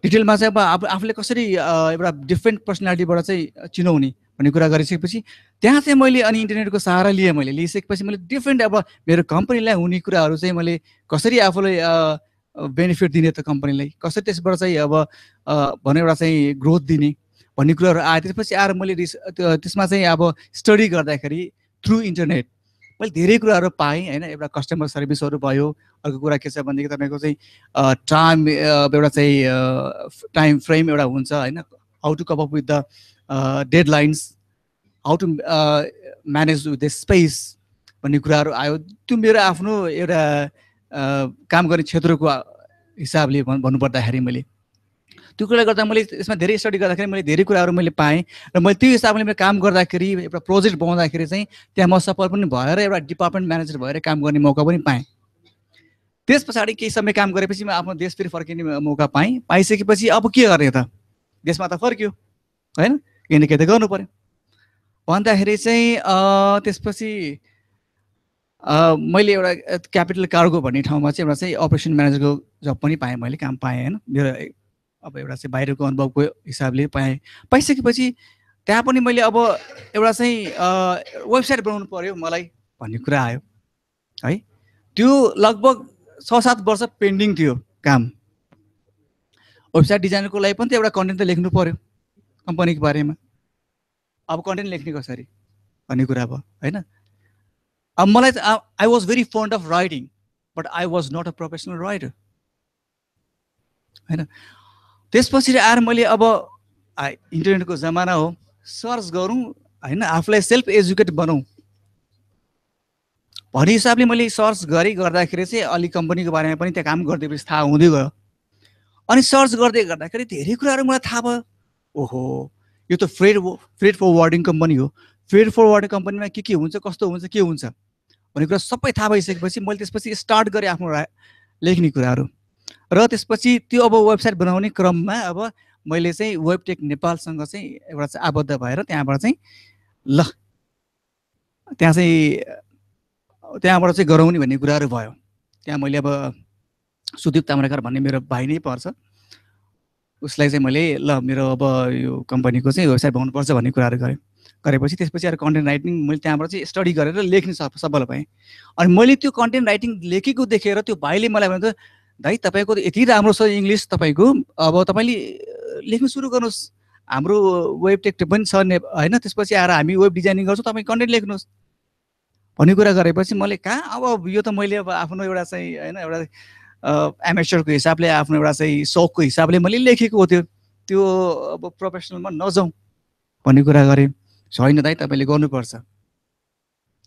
रिटेलमा चाहिँ अब आफूले कसरी एउटा डिफ्रेन्ट पर्सनालिटीबाट चाहिँ चिनाउने भन्ने कुरा गरिसकेपछि त्यहाँ चाहिँ मैले अनि इन्टरनेटको सहारा लिएँ मैले लिइसकेपछि मैले डिफ्रेन्ट अब मेरो कम्पनीलाई हुने कुराहरू चाहिँ मैले कसरी आफूलाई बेनिफिट दिने त कम्पनीलाई कसरी त्यसबाट चाहिँ अब भनौँ एउटा चाहिँ ग्रोथ दिने भन्ने कुराहरू आयो त्यसपछि आएर मैले त्यसमा चाहिँ अब स्टडी गर्दाखेरि थ्रु इन्टरनेट मैले धेरै कुराहरू पाएँ होइन एउटा कस्टमर सर्भिसहरू भयो अर्को कुरा के छ भनेदेखि तपाईँको चाहिँ टाइम एउटा चाहिँ टाइम फ्रेम एउटा हुन्छ होइन how to cope up with the deadlines how to manage with the space भन्ने कुराहरू आयो त्यो मेरो आफ्नो एउटा काम गर्ने क्षेत्रको हिसाबले भन्नुपर्दाखेरि मैले त्यो कुरा गर्दा मैले यसमा धेरै स्टडी गर्दाखेरि मैले धेरै कुराहरू मैले पाएँ र मैले त्यो हिसाबले मैले काम गर्दाखेरि एउटा प्रोजेक्ट बनाउँदाखेरि चाहिँ त्यहाँ म सफल पनि भएर एउटा डिपार्टमेन्ट म्यानेजर भएर काम गर्ने मौका पनि पाएँ त्यस पछाडि केही समय काम गरेपछि म आफ्नो देश फेरि फर्किने मौका पाएँ पाइसकेपछि अब के गर्ने त देशमा त फर्क्यो होइन किन न त गर्नु पऱ्यो भन्दाखेरि चाहिँ त्यसपछि मैले एउटा क्यापिटल कार्गो भन्ने ठाउँमा चाहिँ एउटा चाहिँ अपरेसन म्यानेजरको जब पनि पाएँ मैले काम पाएँ होइन मेरो अब एउटा चाहिँ बाहिरको अनुभवको हिसाबले पाएँ पाइसकेपछि त्यहाँ पनि मैले अब एउटा चाहिँ वेबसाइट बनाउनु पऱ्यो मलाई भन्ने कुरा आयो है त्यो लगभग छ सात वर्ष पेन्डिङ थियो काम वेबसाइट डिजाइनरको लागि पनि त एउटा कन्टेन्ट त लेख्नु पऱ्यो कम्पनीको बारेमा अब कन्टेन्ट लेख्ने कसरी भन्ने कुरा भयो होइन अब मलाई I was very fond of writing but I was not a professional writer होइन त्यसपछि आएर मैले अब इन्टरनेटको जमाना हो सर्च गरौँ होइन आफूलाई सेल्फ एजुकेट बनाऊ भन्ने हिसाबले मैले सर्च गरेँ गर्दाखेरि चाहिँ अलिक कम्पनीको बारेमा पनि त्यहाँ काम गरिदिएपछि थाहा हुँदै गयो अनि सर्च गर्दै गर्दाखेरि धेरै कुराहरू मलाई थाहा भयो ओहो यो त फ्रेड फ्रेड फरवार्डिङ कम्पनी हो फ्रेड फरवार्डिङ कम्पनीमा के के हुन्छ कस्तो हुन्छ के हुन्छ भन्ने कुरा सबै थाहा भइसकेपछि मैले त्यसपछि स्टार्ट गरेँ आफ्नो लेख्ने कुराहरू र त्यसपछि त्यो अब वेबसाइट बनाउने क्रममा अब मैले चाहिँ वेबटेक नेपालसँग चाहिँ एउटा चाहिँ आबद्ध भएर त्यहाँबाट चाहिँ ल त्यहाँ चाहिँ त्यहाँबाट चाहिँ गराउने भन्ने कुराहरू भयो त्यहाँ मैले अब सुदीप ताम्राकार भन्ने मेरो भाइ नै पर्छ उसलाई चाहिँ मैले ल मेरो अब यो कम्पनीको चाहिँ वेबसाइट बनाउनुपर्छ भन्ने कुराहरू गरेँ गरेपछि त्यसपछि अरू कन्टेन्ट राइटिङ मैले त्यहाँबाट चाहिँ स्टडी गरेर लेख्ने सफल भएँ अनि मैले त्यो कन्टेन्ट राइटिङ लेखेको देखेर त्यो भाइले मलाई भन्नु दाइ तपाईँको त यति राम्रो छ इङ्ग्लिस तपाईँको अब तपाईँले लेख्नु सुरु गर्नुहोस् हाम्रो वेब टेक्ट पनि छ ने होइन त्यसपछि आएर हामी वेब डिजाइनिङ गर्छौँ तपाईँ कन्टेन्ट लेख्नुहोस् भन्ने कुरा गरेपछि मैले कहाँ अब यो त मैले अब आफ्नो एउटा चाहिँ होइन एउटा एमेचरको हिसाबले आफ्नो एउटा चाहिँ सौकको हिसाबले मैले लेखेको हो त्यो त्यो अब प्रोफेसनलमा नजाउँ भन्ने कुरा गरेँ छैन दाइ तपाईँले गर्नुपर्छ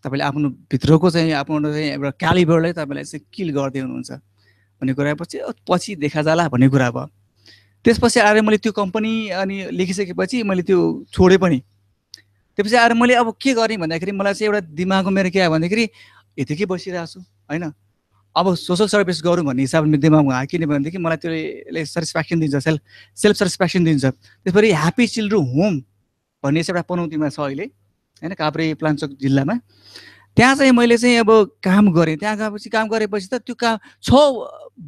तपाईँले आफ्नो भित्रको चाहिँ आफ्नो चाहिँ एउटा क्यालिबरलाई तपाईँलाई चाहिँ किल गरिदिनुहुन्छ हुनुहुन्छ भन्ने कुरा आएपछि पछि देखा जाला भन्ने कुरा भयो त्यसपछि आएर मैले त्यो कम्पनी अनि लेखिसकेपछि मैले त्यो छोडेँ पनि त्यसपछि आएर मैले अब के गरेँ भन्दाखेरि मलाई चाहिँ एउटा दिमागमा मेरो के आयो भन्दाखेरि यतिकै बसिरहेको छु होइन अब सोसल सर्भिस गरौँ भन्ने हिसाबले मेरो दिमागमा आयो किनभनेदेखि मलाई त्यसले सेटिस्फ्याक्सन दिन्छ सेल्फ सेल्फ सेटिस्फ्याक्सन दिन्छ त्यसपछि ह्याप्पी चिल्ड्रु होम भन्ने चाहिँ एउटा पनौतीमा छ अहिले होइन काभ्रे प्लान्चोक जिल्लामा त्यहाँ चाहिँ मैले चाहिँ अब काम गरेँ त्यहाँ गएपछि काम गरेपछि त त्यो काम छ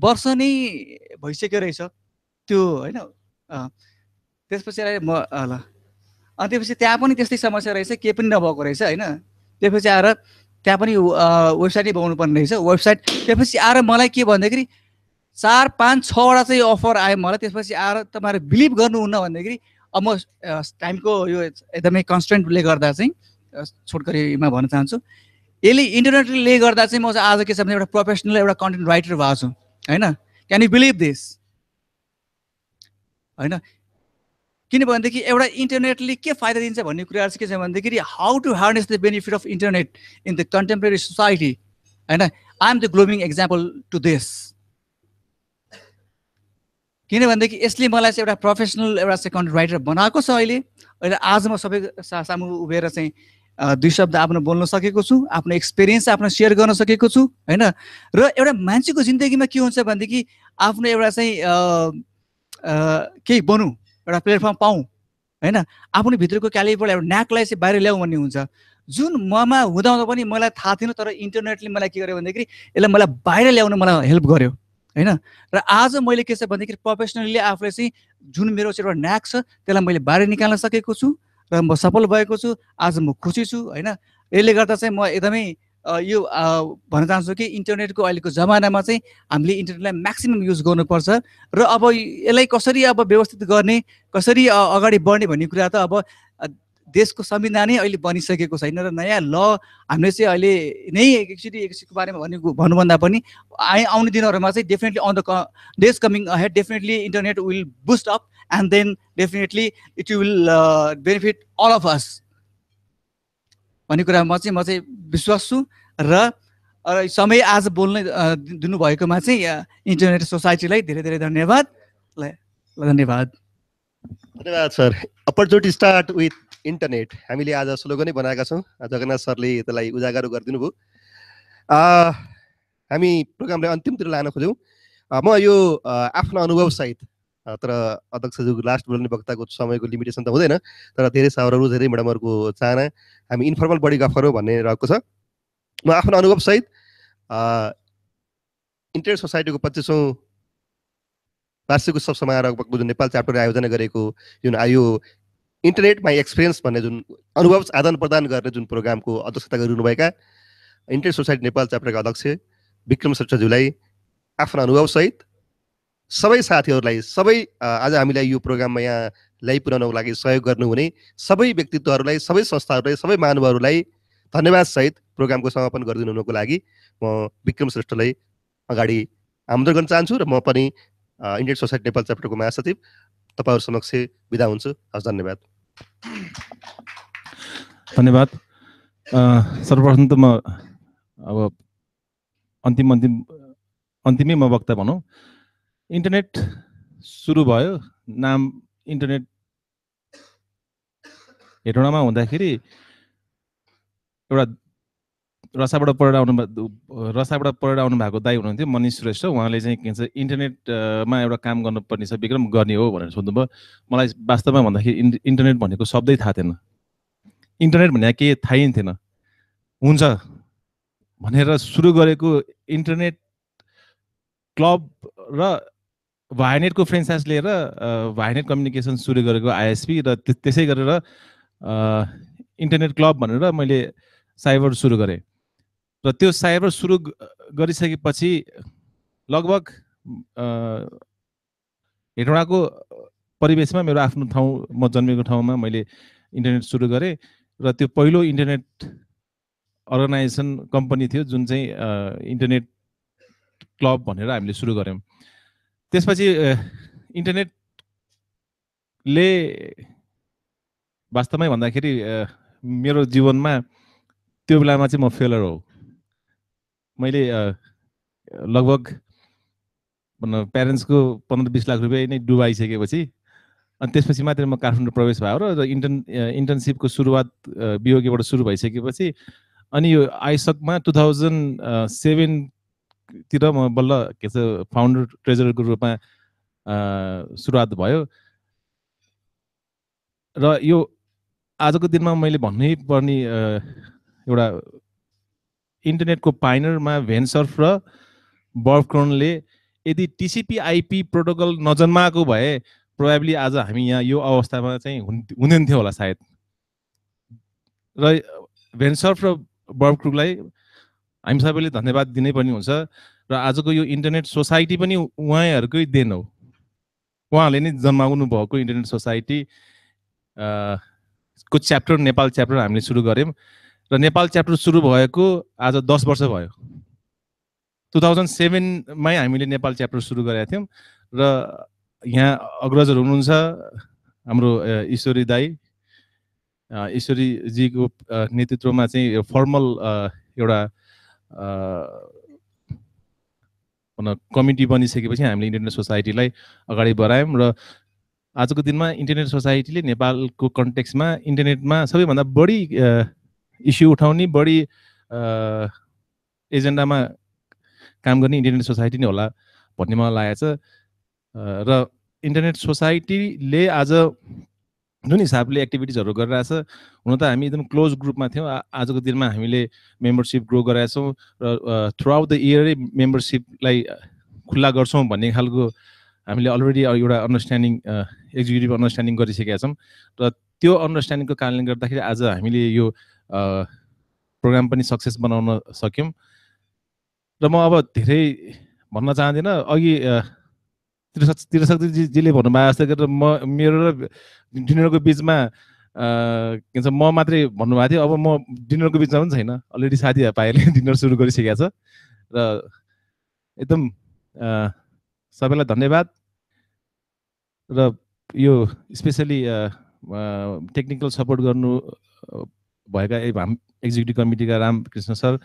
वर्ष नै भइसक्यो रहेछ त्यो होइन त्यसपछि म ल अनि त्यसपछि त्यहाँ पनि त्यस्तै समस्या रहेछ केही पनि नभएको रहेछ होइन त्यसपछि आएर त्यहाँ पनि वेबसाइट नै बनाउनु पर्ने रहेछ वेबसाइट त्यसपछि आएर मलाई के भन्दाखेरि चार पाँच छवटा चाहिँ अफर आयो मलाई त्यसपछि आएर तपाईँहरू बिलिभ गर्नुहुन्न भन्दाखेरि अब म टाइमको यो एकदमै कन्सटेन्टले गर्दा चाहिँ छोटकरीमा भन्न चाहन्छु यसले इन्टरनेटले गर्दा चाहिँ म चाहिँ आज के छ भने एउटा प्रोफेसनल एउटा कन्टेन्ट राइटर भएको छु होइन क्यान यु बिलिभ दिस होइन किनभनेदेखि एउटा इन्टरनेटले के फाइदा दिन्छ भन्ने कुराहरू चाहिँ के छ भनेदेखि how to harness the benefit of internet in the contemporary society होइन I am the glowing example to this किनभनेदेखि यसले मलाई चाहिँ एउटा प्रोफेसनल एउटा सेकन्ड राइटर बनाएको छ अहिले अहिले आज म सबै सामु उभिएर चाहिँ दुई शब्द आफ्नो बोल्न सकेको छु आफ्नो एक्सपिरियन्स आफ्नो सेयर गर्न सकेको छु होइन र एउटा मान्छेको जिन्दगीमा के हुन्छ भनेदेखि आफ्नो एउटा चाहिँ केही बनौँ एउटा प्लेटफर्म पाऊँ होइन आफ्नो भित्रको क्यालिफबाट एउटा न्याकलाई चाहिँ बाहिर ल्याउँ भन्ने हुन्छ जुन ममा हुँदा पनि मलाई थाहा थिएन तर इन्टरनेटले मलाई के गर्यो भन्दाखेरि यसलाई मलाई बाहिर ल्याउन मलाई हेल्प गर्यो होइन र आज मैले के छ भन्दाखेरि प्रोफेसनली आफूले चाहिँ जुन मेरो चाहिँ एउटा न्याक छ त्यसलाई मैले बाहिर निकाल्न सकेको छु र म सफल भएको छु आज म खुसी छु होइन यसले गर्दा चाहिँ म एकदमै यो भन्न चाहन्छु कि इन्टरनेटको अहिलेको जमानामा चाहिँ हामीले इन्टरनेटलाई म्याक्सिमम् युज गर्नुपर्छ र अब यसलाई कसरी अब व्यवस्थित गर्ने कसरी अगाडि बढ्ने भन्ने कुरा त अब देशको संविधानै अहिले बनिसकेको छैन र नयाँ ल हामीले चाहिँ अहिले नै एकचोटि एकचोटिको बारेमा भन्ने भन्नुभन्दा पनि आइ आउने दिनहरूमा चाहिँ definitely on the days coming head definitely internet will boost up and then definitely it will benefit all of us भन्ने कुरामा चाहिँ म चाहिँ विश्वास छु र समय आज बोल्ने दिनुभएकोमा चाहिँ इन्टरनेट सोसाइटीलाई धेरै धेरै धन्यवाद ल धन्यवाद धन्यवाद sir opportunity start with internet हामीले आज स्लोगनै बनाएका छौँ जगन्नाथ सरले त्यसलाई उजागर गरिदिनु भयो हामी प्रोग्रामलाई अन्तिमतिर लान खोज्यौँ म यो आफ्नो अनुभवसहित तर अध्यक्षज्यू लास्ट बोल्ने वक्ताको समयको लिमिटेसन त हुँदैन तर धेरै सहरहरू धेरै म्याडमहरूको चाहना हामी इन्फर्मल बडी हो भन्ने रहेको छ म आफ्नो अनुभवसहित इन्टरनेट सोसाइटीको पच्चिसौँ वार्षिक उत्सव समारोहको जुन नेपाल च्याप्टरले आयोजना गरेको जुन आयो इन्टरनेट माई एक्सपिरियन्स भन्ने जुन अनुभव आदान प्रदान गर्ने जुन प्रोग्रामको अध्यक्षता गरिरहनुभएका इन्टरनेट सोसाइटी नेपाल च्याप्टरका अध्यक्ष विक्रम श्रेष्ठज्यूलाई आफ्ना अनुभवसहित सबै साथीहरूलाई सबै आज हामीलाई यो प्रोग्राममा यहाँ ल्याइपुर्याउनको लागि सहयोग गर्नुहुने सबै व्यक्तित्वहरूलाई सबै संस्थाहरूलाई सबै मानवहरूलाई धन्यवादसहित प्रोग्रामको समापन गरिदिनु हुनको लागि म विक्रम श्रेष्ठलाई अगाडि आमन्त्रण गर्न चाहन्छु र म पनि इन्डियन सोसाइटी नेपाल च्याप्टरको महासचिव तपाईँहरू समक्ष विदा हुन्छु हस् धन्यवाद धन्यवाद सर्वप्रथम त म अब अन्तिम अन्तिम अन्तिमै म वक्ता भनौँ इन्टरनेट सुरु भयो नाम इन्टरनेट हेटौँडामा हुँदाखेरि एउटा रसाबाट पढेर आउनु रसाबाट पढेर आउनु भएको दाई हुनुहुन्थ्यो मनिष श्रेष्ठ उहाँले चाहिँ के भन्छ इन्टरनेटमा एउटा काम गर्नुपर्ने छ विक्रम गर्ने हो भनेर सोध्नुभयो मलाई वास्तवमा भन्दाखेरि इन्टरनेट भनेको शब्दै थाहा थिएन इन्टरनेट भनेको के थाहै थिएन हुन्छ भनेर सुरु गरेको इन्टरनेट क्लब र भाइनेटको फ्रेन्चाइज लिएर भाइनेट कम्युनिकेसन सुरु गरेको आइएसपी र त्यसै गरेर इन्टरनेट क्लब भनेर मैले साइबर सुरु गरेँ र त्यो साइबर सुरु गरिसकेपछि लगभग हेटौँडाको परिवेशमा मेरो आफ्नो ठाउँ म जन्मेको ठाउँमा मैले इन्टरनेट सुरु गरेँ र त्यो पहिलो इन्टरनेट अर्गनाइजेसन कम्पनी थियो जुन चाहिँ इन्टरनेट क्लब भनेर हामीले सुरु गऱ्यौँ त्यसपछि इन्टरनेटले वास्तवमै भन्दाखेरि मेरो जीवनमा त्यो बेलामा चाहिँ म फेलर हो मैले लगभग प्यारेन्ट्सको पन्ध्र बिस लाख रुपियाँ नै डुबाइसकेपछि अनि त्यसपछि मात्रै म काठमाडौँ प्रवेश भयो र इन्टर्न इन्टर्नसिपको सुरुवात बिओकेबाट सुरु भइसकेपछि अनि यो आइसकमा टु थाउजन्ड सेभेनतिर म बल्ल के छ फाउन्डर ट्रेजरको रूपमा सुरुवात भयो र यो आजको दिनमा मैले भन्नै पर्ने एउटा इन्टरनेटको पाइनरमा भेन्सर्फ र बर्फक्रोनले यदि टिसिपी आइपी प्रोटोकल नजन्माएको भए प्रोभाब्ली आज हामी यहाँ यो अवस्थामा चाहिँ हुँदैन थियो होला सायद र भेन्सर्फ र बर्बक्रुकलाई हामी सबैले धन्यवाद दिनै पनि हुन्छ र आजको यो इन्टरनेट सोसाइटी पनि उहाँहरूकै देन हो उहाँहरूले नै जन्माउनु भएको इन्टरनेट सोसाइटी को च्याप्टर नेपाल च्याप्टर हामीले सुरु गऱ्यौँ र नेपाल च्याप्टर सुरु भएको आज दस वर्ष भयो टु थाउजन्ड सेभेनमै हामीले नेपाल च्याप्टर सुरु गरेका थियौँ र यहाँ अग्रजहरू हुनुहुन्छ हाम्रो ईश्वरी दाई ईश्वरीजीको नेतृत्वमा चाहिँ फर्मल एउटा कमिटी बनिसकेपछि हामीले इन्टरनेट सोसाइटीलाई अगाडि बढायौँ र आजको दिनमा इन्टरनेट सोसाइटीले नेपालको कन्टेक्समा इन्टरनेटमा सबैभन्दा बढी इस्यु उठाउने बढी एजेन्डामा काम गर्ने इन्टरनेट सोसाइटी नै होला भन्ने मलाई लागेको छ र इन्टरनेट सोसाइटीले आज जुन हिसाबले एक्टिभिटिजहरू गरिरहेछ हुन त हामी एकदम क्लोज ग्रुपमा थियौँ आजको दिनमा हामीले मेम्बरसिप ग्रो गराएछौँ र थ्रु आउट द इयरै मेम्बरसिपलाई खुल्ला गर्छौँ भन्ने खालको हामीले अलरेडी एउटा अन्डरस्ट्यान्डिङ एक्जिक्युटिभ अन्डरस्ट्यान्डिङ गरिसकेका छौँ र त्यो अन्डरस्ट्यान्डिङको कारणले गर्दाखेरि आज हामीले यो प्रोग्राम पनि सक्सेस बनाउन सक्यौँ र म अब धेरै भन्न चाहदिनँ अघि त्रिसक त्रिशक्तिजीले भन्नुभएको जस्तै गरेर म मेरो र डिनरको बिचमा के भन्छ म मात्रै भन्नुभएको थियो अब म डिनरको बिचमा पनि छैन अलरेडी साथी भाइहरूले *laughs* डिनर सुरु गरिसकेको छ र एकदम सबैलाई धन्यवाद र यो स्पेसली टेक्निकल सपोर्ट गर्नु भएका हाम एक्जिक्युटिभ कमिटीका रामकृष्ण सर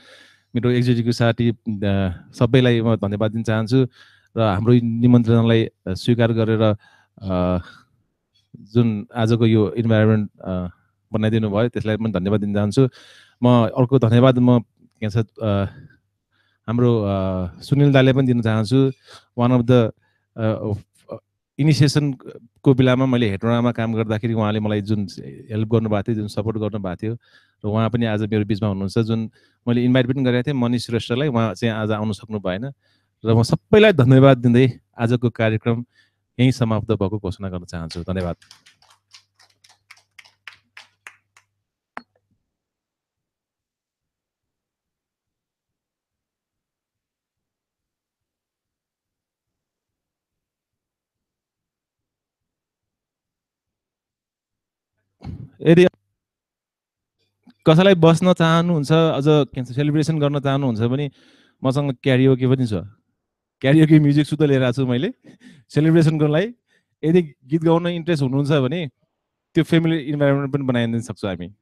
मेरो एक्जिक्युटिभ साथी सबैलाई म धन्यवाद दिन चाहन्छु र हाम्रो निमन्त्रणालाई स्वीकार गरेर जुन आजको यो इन्भाइरोमेन्ट बनाइदिनु भयो त्यसलाई पनि धन्यवाद दिन चाहन्छु म अर्को धन्यवाद म के छ हाम्रो सुनिल दाले पनि दिन चाहन्छु वान अफ द इनिसिएसनको बेलामा मैले हेटोडामा काम गर्दाखेरि उहाँले मलाई जुन हेल्प गर्नुभएको थियो जुन सपोर्ट गर्नुभएको थियो र उहाँ पनि आज मेरो बिचमा हुनुहुन्छ जुन मैले इन्भाइट पनि गरेको थिएँ मनिष श्रेष्ठलाई उहाँ चाहिँ आज आउनु सक्नु भएन र म सबैलाई धन्यवाद दिँदै आजको कार्यक्रम यहीँ समाप्त भएको घोषणा गर्न चाहन्छु धन्यवाद यदि कसैलाई बस्न चाहनुहुन्छ अझ के भन्छ सेलिब्रेसन गर्न चाहनुहुन्छ भने मसँग क्यारियोके पनि छ क्यारियोके म्युजिक सुत लिएर आएको छु मैले सेलिब्रेसन गर्नलाई यदि गीत गाउन इन्ट्रेस्ट हुनुहुन्छ भने त्यो फेमिली इन्भाइरोमेन्ट पनि बनाइदिन सक्छु हामी